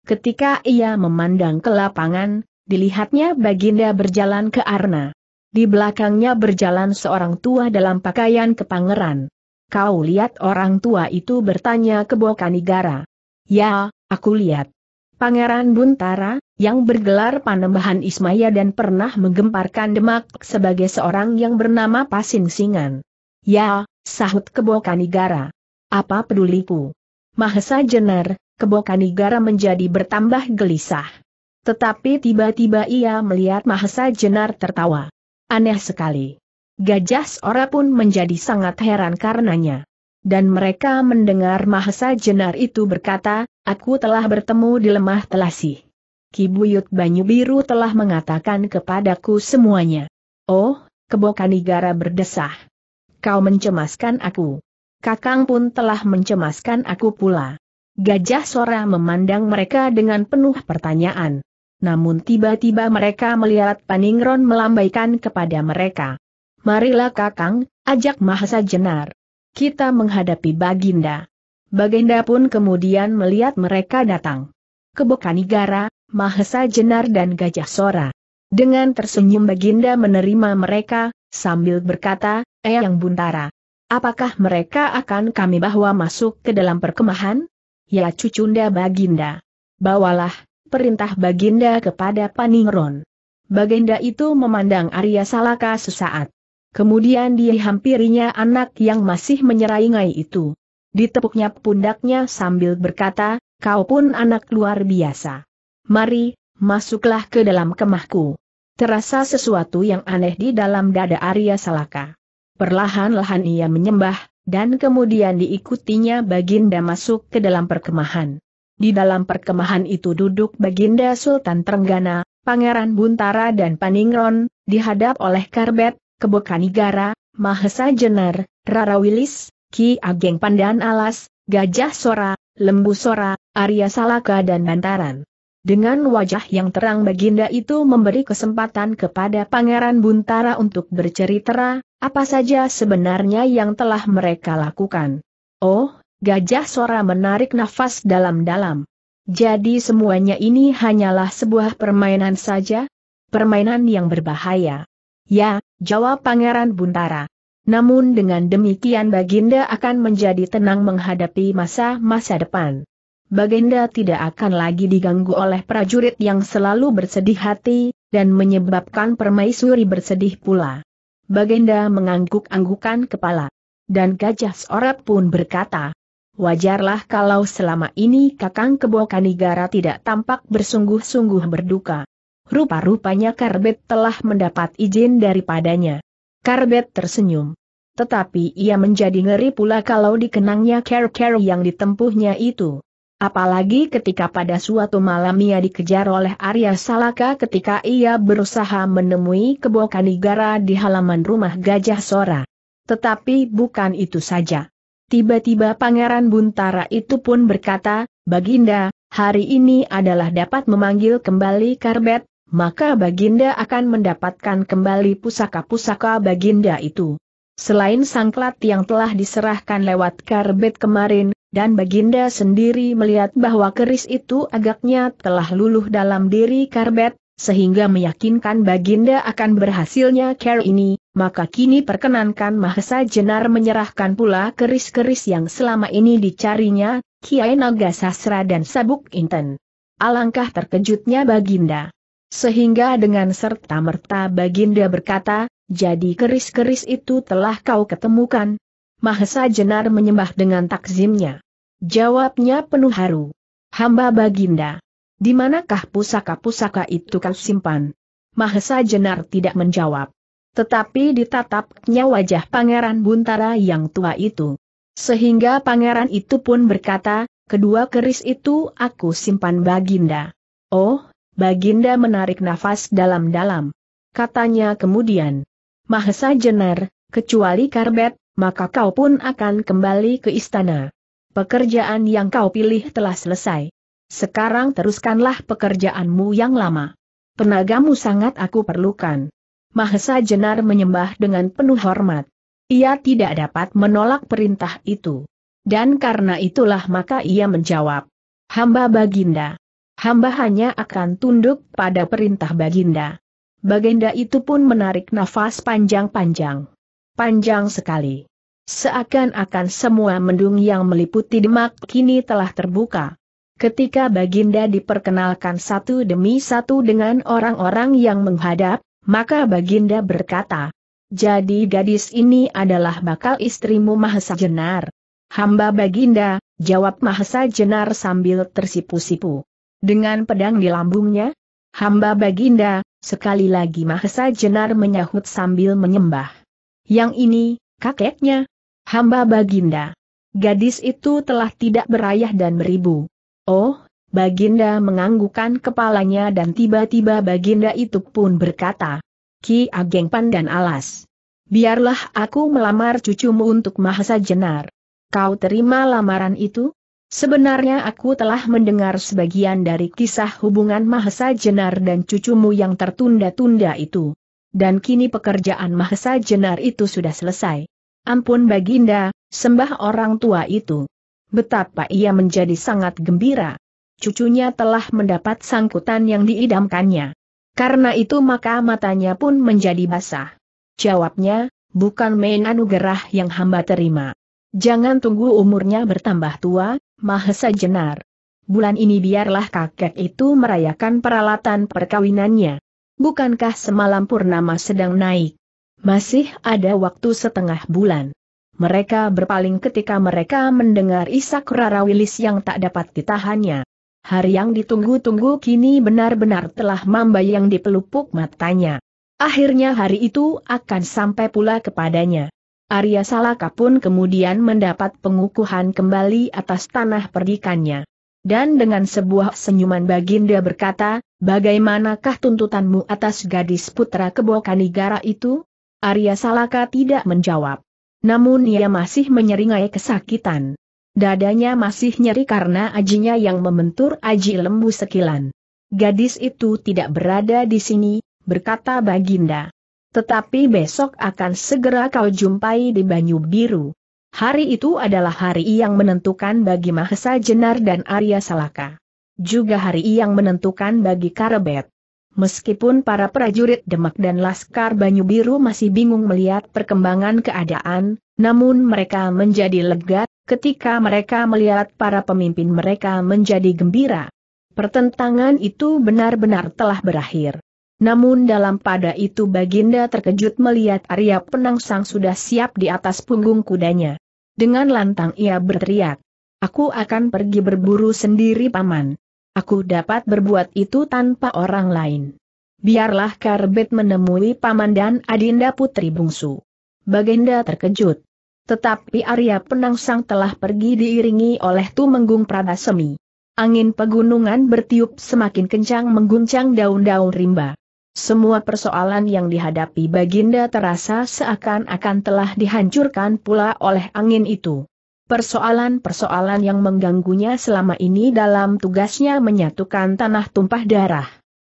Ketika ia memandang ke lapangan, dilihatnya Baginda berjalan ke Arna. Di belakangnya berjalan seorang tua dalam pakaian kepangeran. Kau lihat orang tua itu bertanya ke Bokanigara. Ya, aku lihat. Pangeran Buntara, yang bergelar Panembahan Ismaya dan pernah menggemparkan Demak sebagai seorang yang bernama Pasin Singan. Ya, sahut Kebokanigara. Apa peduliku? Mahesa Jenar, Kebokanigara menjadi bertambah gelisah. Tetapi tiba-tiba ia melihat Mahesa Jenar tertawa. Aneh sekali. Gajah Sora pun menjadi sangat heran karenanya. Dan mereka mendengar Mahesa Jenar itu berkata, aku telah bertemu di lemah telasih. Kibuyut Banyu Biru telah mengatakan kepadaku semuanya. Oh, Kebokanigara berdesah. Kau mencemaskan aku. Kakang pun telah mencemaskan aku pula. Gajah Sora memandang mereka dengan penuh pertanyaan. Namun tiba-tiba mereka melihat Paningron melambaikan kepada mereka marilah kakang, ajak Mahasa Jenar. Kita menghadapi Baginda. Baginda pun kemudian melihat mereka datang. Kebokanigara, Mahesa Jenar dan Gajah Sora. Dengan tersenyum Baginda menerima mereka, sambil berkata, Eyang Buntara. Apakah mereka akan kami bawa masuk ke dalam perkemahan? Ya cucunda Baginda. Bawalah, perintah Baginda kepada Paningron. Baginda itu memandang Arya Salaka sesaat. Kemudian dihampirinya anak yang masih menyerai ngai itu. Ditepuknya pundaknya sambil berkata, kau pun anak luar biasa. Mari, masuklah ke dalam kemahku. Terasa sesuatu yang aneh di dalam dada Arya Salaka. Perlahan-lahan ia menyembah, dan kemudian diikutinya Baginda masuk ke dalam perkemahan. Di dalam perkemahan itu duduk Baginda Sultan Trenggana, Pangeran Buntara dan Paningron, dihadap oleh Karbet, Kebokanigara, Mahesa Jenar, Rara Wilis, Ki Ageng Pandan Alas, Gajah Sora, Lembu Sora, Arya Salaka dan Bantaran. Dengan wajah yang terang Baginda itu memberi kesempatan kepada Pangeran Buntara untuk bercerita, apa saja sebenarnya yang telah mereka lakukan. Oh, Gajah Sora menarik nafas dalam-dalam. Jadi semuanya ini hanyalah sebuah permainan saja? Permainan yang berbahaya. Ya, jawab Pangeran Buntara. Namun dengan demikian Baginda akan menjadi tenang menghadapi masa-masa depan. Baginda tidak akan lagi diganggu oleh prajurit yang selalu bersedih hati, dan menyebabkan permaisuri bersedih pula. Baginda mengangguk-anggukan kepala. Dan gajah sorap pun berkata, Wajarlah kalau selama ini Kakang Kebo Kanigara tidak tampak bersungguh-sungguh berduka. Rupa-rupanya Karbet telah mendapat izin daripadanya. Karbet tersenyum. Tetapi ia menjadi ngeri pula kalau dikenangnya Ker-Ker yang ditempuhnya itu. Apalagi ketika pada suatu malam ia dikejar oleh Arya Salaka ketika ia berusaha menemui kebo Kanigara di halaman rumah Gajah Sora. Tetapi bukan itu saja. Tiba-tiba Pangeran Buntara itu pun berkata, Baginda, hari ini adalah dapat memanggil kembali Karbet, maka Baginda akan mendapatkan kembali pusaka-pusaka Baginda itu. Selain sangklat yang telah diserahkan lewat karbet kemarin, dan Baginda sendiri melihat bahwa keris itu agaknya telah luluh dalam diri karbet, sehingga meyakinkan Baginda akan berhasilnya care ini, maka kini perkenankan Mahesa Jenar menyerahkan pula keris-keris yang selama ini dicarinya, Kiai Naga Sasra dan Sabuk Inten. Alangkah terkejutnya Baginda. Sehingga dengan serta-merta Baginda berkata, jadi keris-keris itu telah kau ketemukan. Mahesa Jenar menyembah dengan takzimnya. Jawabnya penuh haru. Hamba Baginda. Di manakah pusaka-pusaka itu kau simpan? Mahesa Jenar tidak menjawab. Tetapi ditatapnya wajah Pangeran Buntara yang tua itu. Sehingga pangeran itu pun berkata, kedua keris itu aku simpan baginda. Oh, Baginda menarik nafas dalam-dalam. Katanya kemudian, Mahesa Jenar, kecuali Karbet, maka kau pun akan kembali ke istana. Pekerjaan yang kau pilih telah selesai. Sekarang teruskanlah pekerjaanmu yang lama. Penagamu sangat aku perlukan. Mahesa Jenar menyembah dengan penuh hormat. Ia tidak dapat menolak perintah itu. Dan karena itulah maka ia menjawab, Hamba Baginda hamba hanya akan tunduk pada perintah Baginda. Baginda itu pun menarik nafas panjang-panjang. Panjang sekali. Seakan-akan semua mendung yang meliputi demak kini telah terbuka. Ketika Baginda diperkenalkan satu demi satu dengan orang-orang yang menghadap, maka Baginda berkata, Jadi gadis ini adalah bakal istrimu Mahesa Jenar. Hamba Baginda, jawab Mahesa Jenar sambil tersipu-sipu. Dengan pedang di lambungnya, hamba baginda, sekali lagi Mahesa Jenar menyahut sambil menyembah. Yang ini, kakeknya, hamba baginda. Gadis itu telah tidak berayah dan beribu. Oh, baginda menganggukkan kepalanya dan tiba-tiba baginda itu pun berkata, Ki Ageng Pandan Alas. Biarlah aku melamar cucumu untuk Mahesa Jenar. Kau terima lamaran itu? Sebenarnya aku telah mendengar sebagian dari kisah hubungan Mahesa Jenar dan cucumu yang tertunda-tunda itu. Dan kini pekerjaan Mahesa Jenar itu sudah selesai. Ampun Baginda, sembah orang tua itu. Betapa ia menjadi sangat gembira. Cucunya telah mendapat sangkutan yang diidamkannya. Karena itu maka matanya pun menjadi basah. Jawabnya, bukan main anugerah yang hamba terima. Jangan tunggu umurnya bertambah tua, Mahesa Jenar. Bulan ini biarlah kakek itu merayakan peralatan perkawinannya. Bukankah semalam Purnama sedang naik? Masih ada waktu setengah bulan. Mereka berpaling ketika mereka mendengar isak Rara Wilis yang tak dapat ditahannya. Hari yang ditunggu-tunggu kini benar-benar telah membayang di pelupuk matanya. Akhirnya hari itu akan sampai pula kepadanya. Arya Salaka pun kemudian mendapat pengukuhan kembali atas tanah perdikannya. Dan dengan sebuah senyuman Baginda berkata, bagaimanakah tuntutanmu atas gadis putra Kebokanigara itu? Arya Salaka tidak menjawab. Namun ia masih menyeringai kesakitan. Dadanya masih nyeri karena ajinya yang membentur aji lembu sekilan. Gadis itu tidak berada di sini, berkata Baginda. Tetapi besok akan segera kau jumpai di Banyu Biru. Hari itu adalah hari yang menentukan bagi Mahesa Jenar dan Arya Salaka. Juga hari yang menentukan bagi Karebet. Meskipun para prajurit Demak dan Laskar Banyu Biru masih bingung melihat perkembangan keadaan, namun mereka menjadi lega ketika mereka melihat para pemimpin mereka menjadi gembira. Pertentangan itu benar-benar telah berakhir. Namun dalam pada itu Baginda terkejut melihat Arya Penangsang sudah siap di atas punggung kudanya. Dengan lantang ia berteriak. Aku akan pergi berburu sendiri paman. Aku dapat berbuat itu tanpa orang lain. Biarlah Karbet menemui paman dan Adinda putri bungsu. Baginda terkejut. Tetapi Arya Penangsang telah pergi diiringi oleh Tumenggung Pradasemi. Angin pegunungan bertiup semakin kencang mengguncang daun-daun rimba. Semua persoalan yang dihadapi Baginda terasa seakan-akan telah dihancurkan pula oleh angin itu. Persoalan-persoalan yang mengganggunya selama ini dalam tugasnya menyatukan tanah tumpah darah.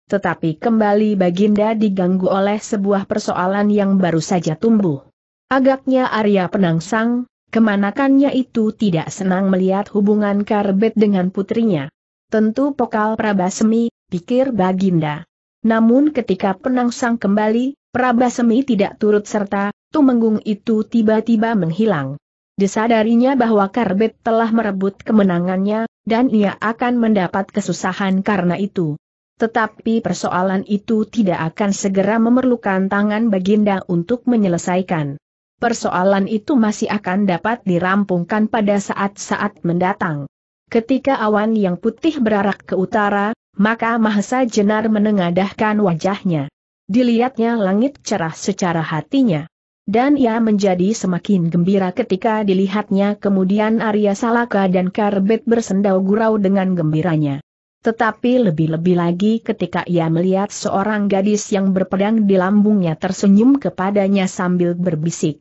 Tetapi kembali Baginda diganggu oleh sebuah persoalan yang baru saja tumbuh. Agaknya Arya Penangsang, kemanakannya itu tidak senang melihat hubungan Karbet dengan putrinya. Tentu Pokal Prabasmi, pikir Baginda. Namun ketika penangsang kembali, Prabasemi tidak turut serta, Tumenggung itu tiba-tiba menghilang. Disadarinya bahwa Karbet telah merebut kemenangannya, dan ia akan mendapat kesusahan karena itu. Tetapi persoalan itu tidak akan segera memerlukan tangan Baginda untuk menyelesaikan. Persoalan itu masih akan dapat dirampungkan pada saat-saat mendatang. Ketika awan yang putih berarak ke utara, maka Mahesa Jenar menengadahkan wajahnya. Dilihatnya langit cerah secara hatinya. Dan ia menjadi semakin gembira ketika dilihatnya kemudian Arya Salaka dan Karbet bersendau gurau dengan gembiranya. Tetapi lebih-lebih lagi ketika ia melihat seorang gadis yang berpedang di lambungnya tersenyum kepadanya sambil berbisik.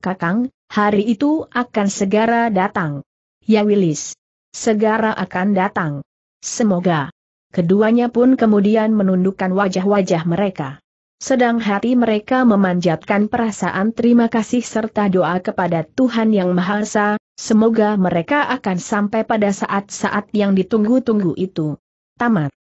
Kakang, hari itu akan segera datang. Ya Wilis. Segera akan datang. Semoga keduanya pun kemudian menundukkan wajah-wajah mereka. Sedang hati mereka memanjatkan perasaan terima kasih serta doa kepada Tuhan Yang Maha Esa, semoga mereka akan sampai pada saat-saat yang ditunggu-tunggu itu. Tamat.